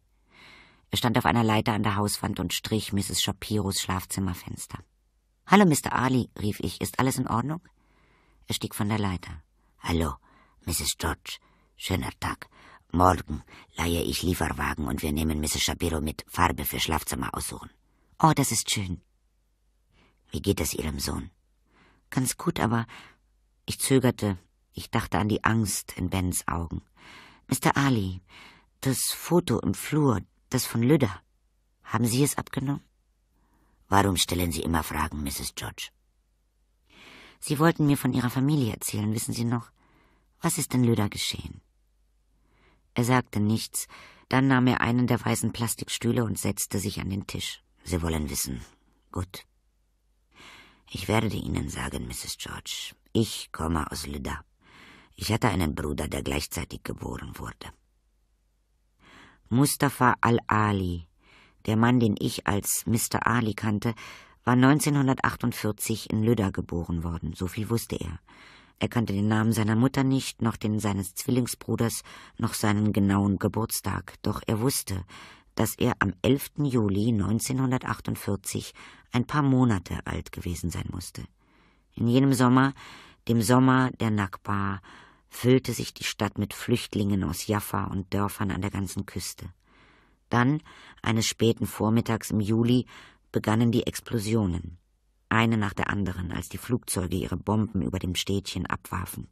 Er stand auf einer Leiter an der Hauswand und strich Mrs. Shapiros Schlafzimmerfenster. Hallo, Mr. Ali, rief ich, ist alles in Ordnung? Er stieg von der Leiter. Hallo, Mrs. George, schöner Tag. Morgen leihe ich Lieferwagen und wir nehmen Mrs. Shapiro mit Farbe für Schlafzimmer aussuchen. Oh, das ist schön. Wie geht es Ihrem Sohn? Ganz gut, aber ich zögerte. Ich dachte an die Angst in Bens Augen. Mr. Ali, das Foto im Flur, das von Lüder. Haben Sie es abgenommen? Warum stellen Sie immer Fragen, Mrs. George? Sie wollten mir von Ihrer Familie erzählen, wissen Sie noch? Was ist denn Lüder geschehen? Er sagte nichts, dann nahm er einen der weißen Plastikstühle und setzte sich an den Tisch. Sie wollen wissen. Gut. Ich werde Ihnen sagen, Mrs. George, ich komme aus Lüda. Ich hatte einen Bruder, der gleichzeitig geboren wurde. Mustafa al-Ali, der Mann, den ich als Mr. Ali kannte, war 1948 in Lüda geboren worden, so viel wusste er. Er kannte den Namen seiner Mutter nicht, noch den seines Zwillingsbruders, noch seinen genauen Geburtstag, doch er wusste, dass er am 11. Juli 1948 ein paar Monate alt gewesen sein musste. In jenem Sommer, dem Sommer der Nakba, füllte sich die Stadt mit Flüchtlingen aus Jaffa und Dörfern an der ganzen Küste. Dann, eines späten Vormittags im Juli, begannen die Explosionen, eine nach der anderen, als die Flugzeuge ihre Bomben über dem Städtchen abwarfen.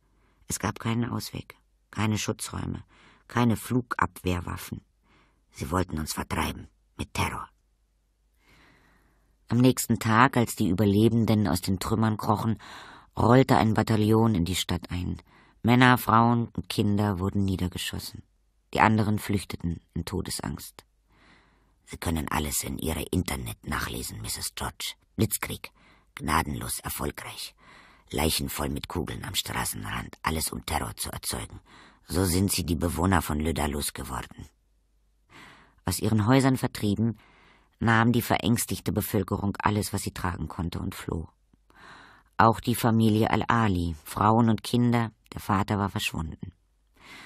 Es gab keinen Ausweg, keine Schutzräume, keine Flugabwehrwaffen. Sie wollten uns vertreiben mit Terror. Am nächsten Tag, als die Überlebenden aus den Trümmern krochen, rollte ein Bataillon in die Stadt ein. Männer, Frauen und Kinder wurden niedergeschossen. Die anderen flüchteten in Todesangst. Sie können alles in Ihrer Internet nachlesen, Mrs. George. Blitzkrieg. Gnadenlos erfolgreich. Leichen voll mit Kugeln am Straßenrand, alles um Terror zu erzeugen. So sind sie die Bewohner von Lüda losgeworden. Aus ihren Häusern vertrieben, nahm die verängstigte Bevölkerung alles, was sie tragen konnte, und floh. Auch die Familie Al-Ali, Frauen und Kinder, der Vater war verschwunden.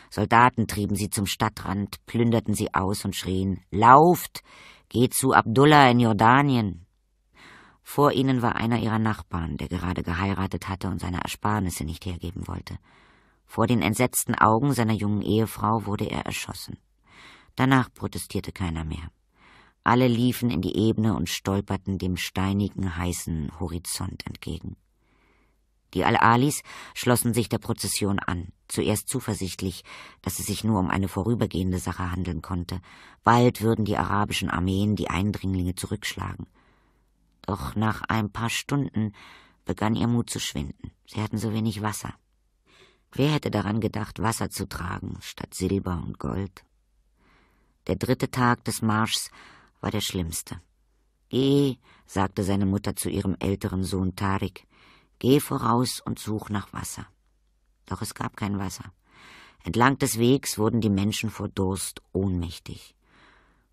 Soldaten trieben sie zum Stadtrand, plünderten sie aus und schrien Lauft, geht zu Abdullah in Jordanien. Vor ihnen war einer ihrer Nachbarn, der gerade geheiratet hatte und seine Ersparnisse nicht hergeben wollte. Vor den entsetzten Augen seiner jungen Ehefrau wurde er erschossen. Danach protestierte keiner mehr. Alle liefen in die Ebene und stolperten dem steinigen, heißen Horizont entgegen. Die Al-Alis schlossen sich der Prozession an, zuerst zuversichtlich, dass es sich nur um eine vorübergehende Sache handeln konnte. Bald würden die arabischen Armeen die Eindringlinge zurückschlagen. Doch nach ein paar Stunden begann ihr Mut zu schwinden. Sie hatten so wenig Wasser. Wer hätte daran gedacht, Wasser zu tragen, statt Silber und Gold? Der dritte Tag des Marschs war der schlimmste. Geh, sagte seine Mutter zu ihrem älteren Sohn Tarik, geh voraus und such nach Wasser. Doch es gab kein Wasser. Entlang des Wegs wurden die Menschen vor Durst ohnmächtig.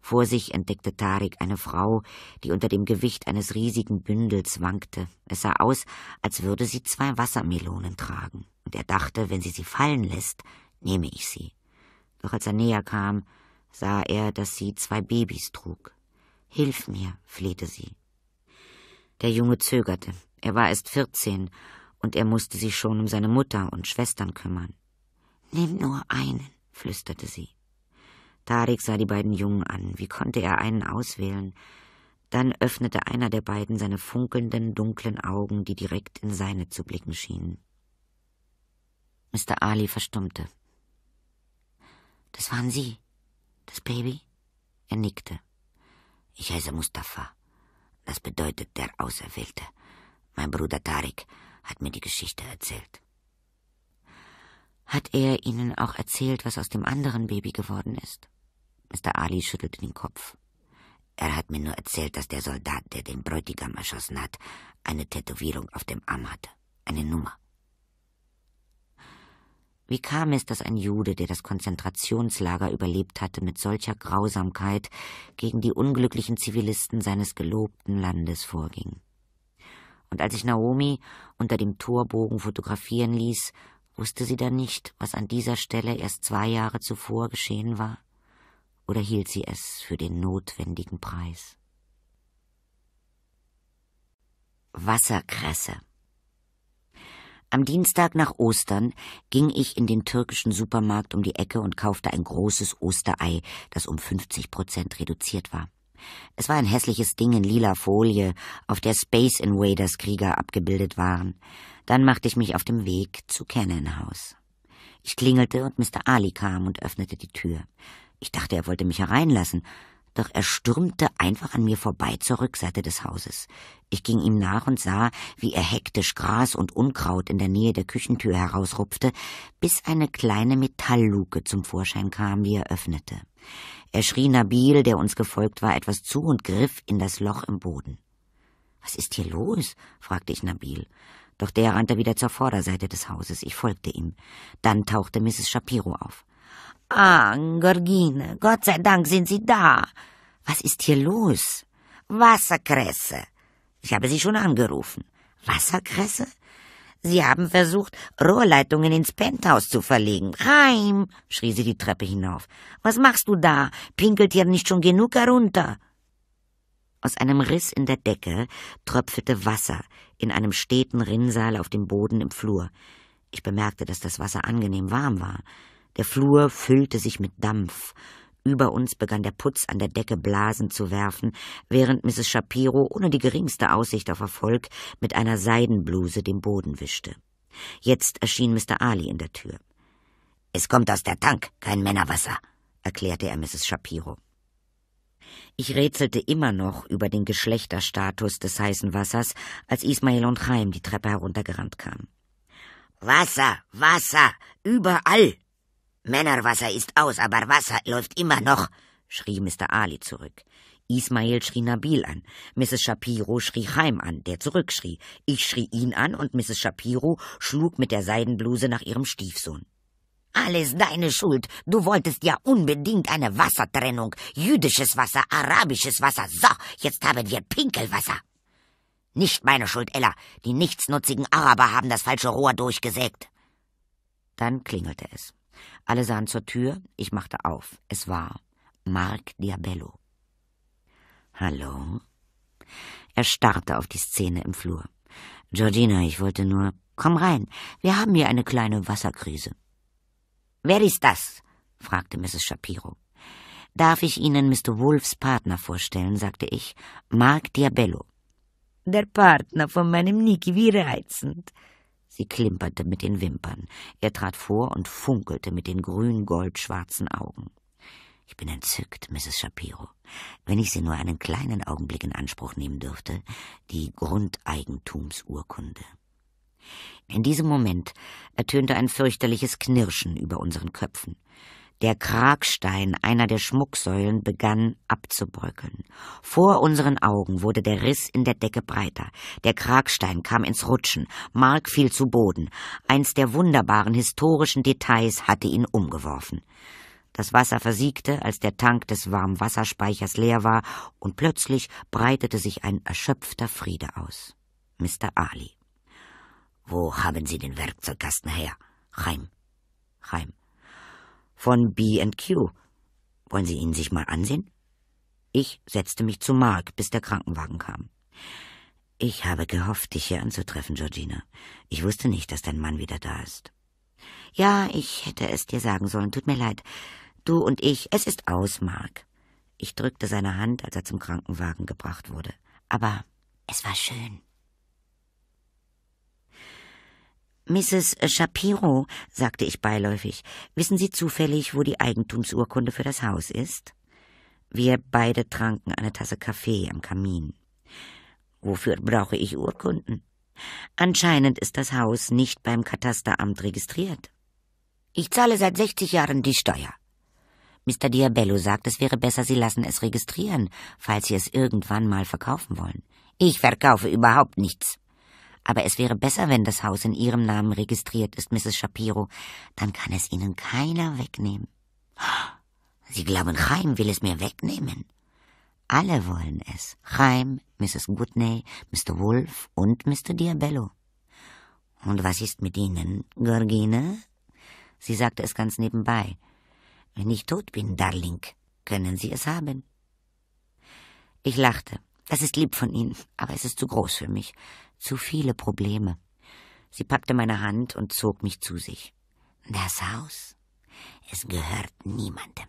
Vor sich entdeckte Tarik eine Frau, die unter dem Gewicht eines riesigen Bündels wankte. Es sah aus, als würde sie zwei Wassermelonen tragen, und er dachte, wenn sie sie fallen lässt, nehme ich sie. Doch als er näher kam, sah er, dass sie zwei Babys trug. Hilf mir, flehte sie. Der Junge zögerte. Er war erst vierzehn und er musste sich schon um seine Mutter und Schwestern kümmern. Nimm nur einen, flüsterte sie. Tarek sah die beiden Jungen an. Wie konnte er einen auswählen? Dann öffnete einer der beiden seine funkelnden, dunklen Augen, die direkt in seine zu blicken schienen. Mr. Ali verstummte. Das waren Sie, das Baby? Er nickte. Ich heiße Mustafa. Das bedeutet der Auserwählte. Mein Bruder Tarik hat mir die Geschichte erzählt. Hat er Ihnen auch erzählt, was aus dem anderen Baby geworden ist? Mr. Ali schüttelte den Kopf. Er hat mir nur erzählt, dass der Soldat, der den Bräutigam erschossen hat, eine Tätowierung auf dem Arm hatte. Eine Nummer. Wie kam es, dass ein Jude, der das Konzentrationslager überlebt hatte, mit solcher Grausamkeit gegen die unglücklichen Zivilisten seines gelobten Landes vorging? Und als ich Naomi unter dem Torbogen fotografieren ließ, wusste sie dann nicht, was an dieser Stelle erst zwei Jahre zuvor geschehen war? Oder hielt sie es für den notwendigen Preis? Wasserkresse am Dienstag nach Ostern ging ich in den türkischen Supermarkt um die Ecke und kaufte ein großes Osterei, das um 50 Prozent reduziert war. Es war ein hässliches Ding in lila Folie, auf der Space Invaders Krieger abgebildet waren. Dann machte ich mich auf dem Weg zu Cannon House. Ich klingelte und Mr. Ali kam und öffnete die Tür. Ich dachte, er wollte mich hereinlassen, doch er stürmte einfach an mir vorbei zur Rückseite des Hauses. Ich ging ihm nach und sah, wie er hektisch Gras und Unkraut in der Nähe der Küchentür herausrupfte, bis eine kleine Metallluke zum Vorschein kam, die er öffnete. Er schrie Nabil, der uns gefolgt war, etwas zu und griff in das Loch im Boden. Was ist hier los? fragte ich Nabil. Doch der rannte wieder zur Vorderseite des Hauses. Ich folgte ihm. Dann tauchte Mrs. Shapiro auf. Ah, Gorgine, Gott sei Dank sind Sie da. Was ist hier los? Wasserkresse. Ich habe Sie schon angerufen. Wasserkresse? Sie haben versucht, Rohrleitungen ins Penthouse zu verlegen. Heim! schrie sie die Treppe hinauf. Was machst du da? Pinkelt hier nicht schon genug herunter? Aus einem Riss in der Decke tröpfelte Wasser in einem steten Rinnsal auf dem Boden im Flur. Ich bemerkte, dass das Wasser angenehm warm war. Der Flur füllte sich mit Dampf. Über uns begann der Putz an der Decke Blasen zu werfen, während Mrs. Shapiro ohne die geringste Aussicht auf Erfolg mit einer Seidenbluse den Boden wischte. Jetzt erschien Mr. Ali in der Tür. Es kommt aus der Tank, kein Männerwasser, erklärte er Mrs. Shapiro. Ich rätselte immer noch über den Geschlechterstatus des heißen Wassers, als Ismail und Chaim die Treppe heruntergerannt kamen. Wasser, Wasser, überall, Männerwasser ist aus, aber Wasser läuft immer noch, schrie Mr. Ali zurück. Ismail schrie Nabil an, Mrs. Shapiro schrie Heim an, der zurückschrie. Ich schrie ihn an und Mrs. Shapiro schlug mit der Seidenbluse nach ihrem Stiefsohn. Alles deine Schuld. Du wolltest ja unbedingt eine Wassertrennung. Jüdisches Wasser, arabisches Wasser. So, jetzt haben wir Pinkelwasser. Nicht meine Schuld, Ella. Die nichtsnutzigen Araber haben das falsche Rohr durchgesägt. Dann klingelte es. Alle sahen zur Tür, ich machte auf. Es war Mark Diabello. Hallo? Er starrte auf die Szene im Flur. Georgina, ich wollte nur. Komm rein, wir haben hier eine kleine Wasserkrise. Wer ist das? fragte Mrs. Shapiro. Darf ich Ihnen Mr. Wolfs Partner vorstellen, sagte ich, Mark Diabello. Der Partner von meinem Niki, wie reizend, Sie klimperte mit den Wimpern. Er trat vor und funkelte mit den grün-gold-schwarzen Augen. Ich bin entzückt, Mrs. Shapiro. Wenn ich Sie nur einen kleinen Augenblick in Anspruch nehmen dürfte, die Grundeigentumsurkunde. In diesem Moment ertönte ein fürchterliches Knirschen über unseren Köpfen. Der Kragstein einer der Schmucksäulen begann abzubröckeln. Vor unseren Augen wurde der Riss in der Decke breiter. Der Kragstein kam ins Rutschen. Mark fiel zu Boden. Eins der wunderbaren historischen Details hatte ihn umgeworfen. Das Wasser versiegte, als der Tank des Warmwasserspeichers leer war, und plötzlich breitete sich ein erschöpfter Friede aus. Mr. Ali. Wo haben Sie den Werkzeugkasten her? Heim. Heim von B&Q. Wollen Sie ihn sich mal ansehen? Ich setzte mich zu Mark, bis der Krankenwagen kam. Ich habe gehofft, dich hier anzutreffen, Georgina. Ich wusste nicht, dass dein Mann wieder da ist. Ja, ich hätte es dir sagen sollen. Tut mir leid. Du und ich, es ist aus, Mark. Ich drückte seine Hand, als er zum Krankenwagen gebracht wurde. Aber es war schön. Mrs. Shapiro, sagte ich beiläufig, wissen Sie zufällig, wo die Eigentumsurkunde für das Haus ist? Wir beide tranken eine Tasse Kaffee am Kamin. Wofür brauche ich Urkunden? Anscheinend ist das Haus nicht beim Katasteramt registriert. Ich zahle seit 60 Jahren die Steuer. Mr. Diabello sagt, es wäre besser, Sie lassen es registrieren, falls Sie es irgendwann mal verkaufen wollen. Ich verkaufe überhaupt nichts. Aber es wäre besser, wenn das Haus in Ihrem Namen registriert ist, Mrs. Shapiro. Dann kann es Ihnen keiner wegnehmen. Sie glauben, Chaim will es mir wegnehmen? Alle wollen es. Chaim, Mrs. Goodney, Mr. Wolf und Mr. Diabello. Und was ist mit Ihnen, Gorgine? Sie sagte es ganz nebenbei. Wenn ich tot bin, Darling, können Sie es haben. Ich lachte. Das ist lieb von Ihnen, aber es ist zu groß für mich zu viele Probleme. Sie packte meine Hand und zog mich zu sich. Das Haus, es gehört niemandem.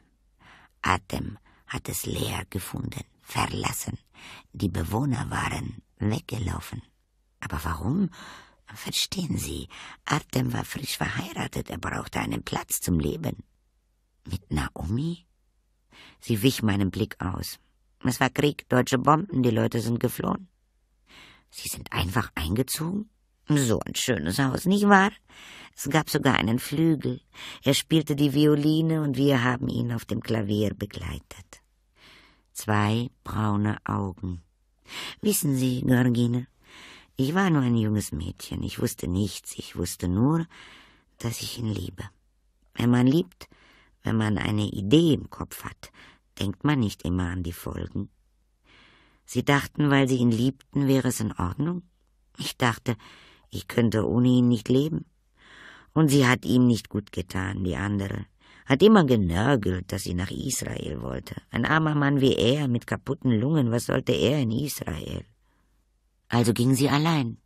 Atem hat es leer gefunden, verlassen. Die Bewohner waren weggelaufen. Aber warum? Verstehen Sie, Artem war frisch verheiratet, er brauchte einen Platz zum Leben. Mit Naomi? Sie wich meinem Blick aus. Es war Krieg, deutsche Bomben, die Leute sind geflohen. Sie sind einfach eingezogen? So ein schönes Haus, nicht wahr? Es gab sogar einen Flügel. Er spielte die Violine und wir haben ihn auf dem Klavier begleitet. Zwei braune Augen. Wissen Sie, Georgine, ich war nur ein junges Mädchen. Ich wusste nichts. Ich wusste nur, dass ich ihn liebe. Wenn man liebt, wenn man eine Idee im Kopf hat, denkt man nicht immer an die Folgen. Sie dachten, weil Sie ihn liebten, wäre es in Ordnung? Ich dachte, ich könnte ohne ihn nicht leben. Und sie hat ihm nicht gut getan, die andere. Hat immer genörgelt, dass sie nach Israel wollte. Ein armer Mann wie er, mit kaputten Lungen, was sollte er in Israel? Also ging sie allein.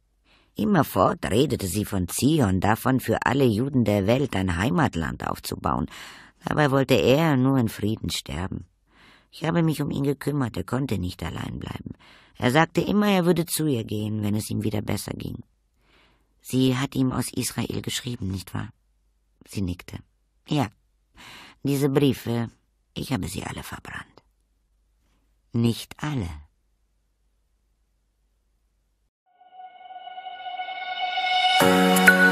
Immerfort redete sie von Zion, davon für alle Juden der Welt ein Heimatland aufzubauen. Dabei wollte er nur in Frieden sterben. Ich habe mich um ihn gekümmert, er konnte nicht allein bleiben. Er sagte immer, er würde zu ihr gehen, wenn es ihm wieder besser ging. Sie hat ihm aus Israel geschrieben, nicht wahr? Sie nickte. Ja, diese Briefe, ich habe sie alle verbrannt. Nicht alle. Musik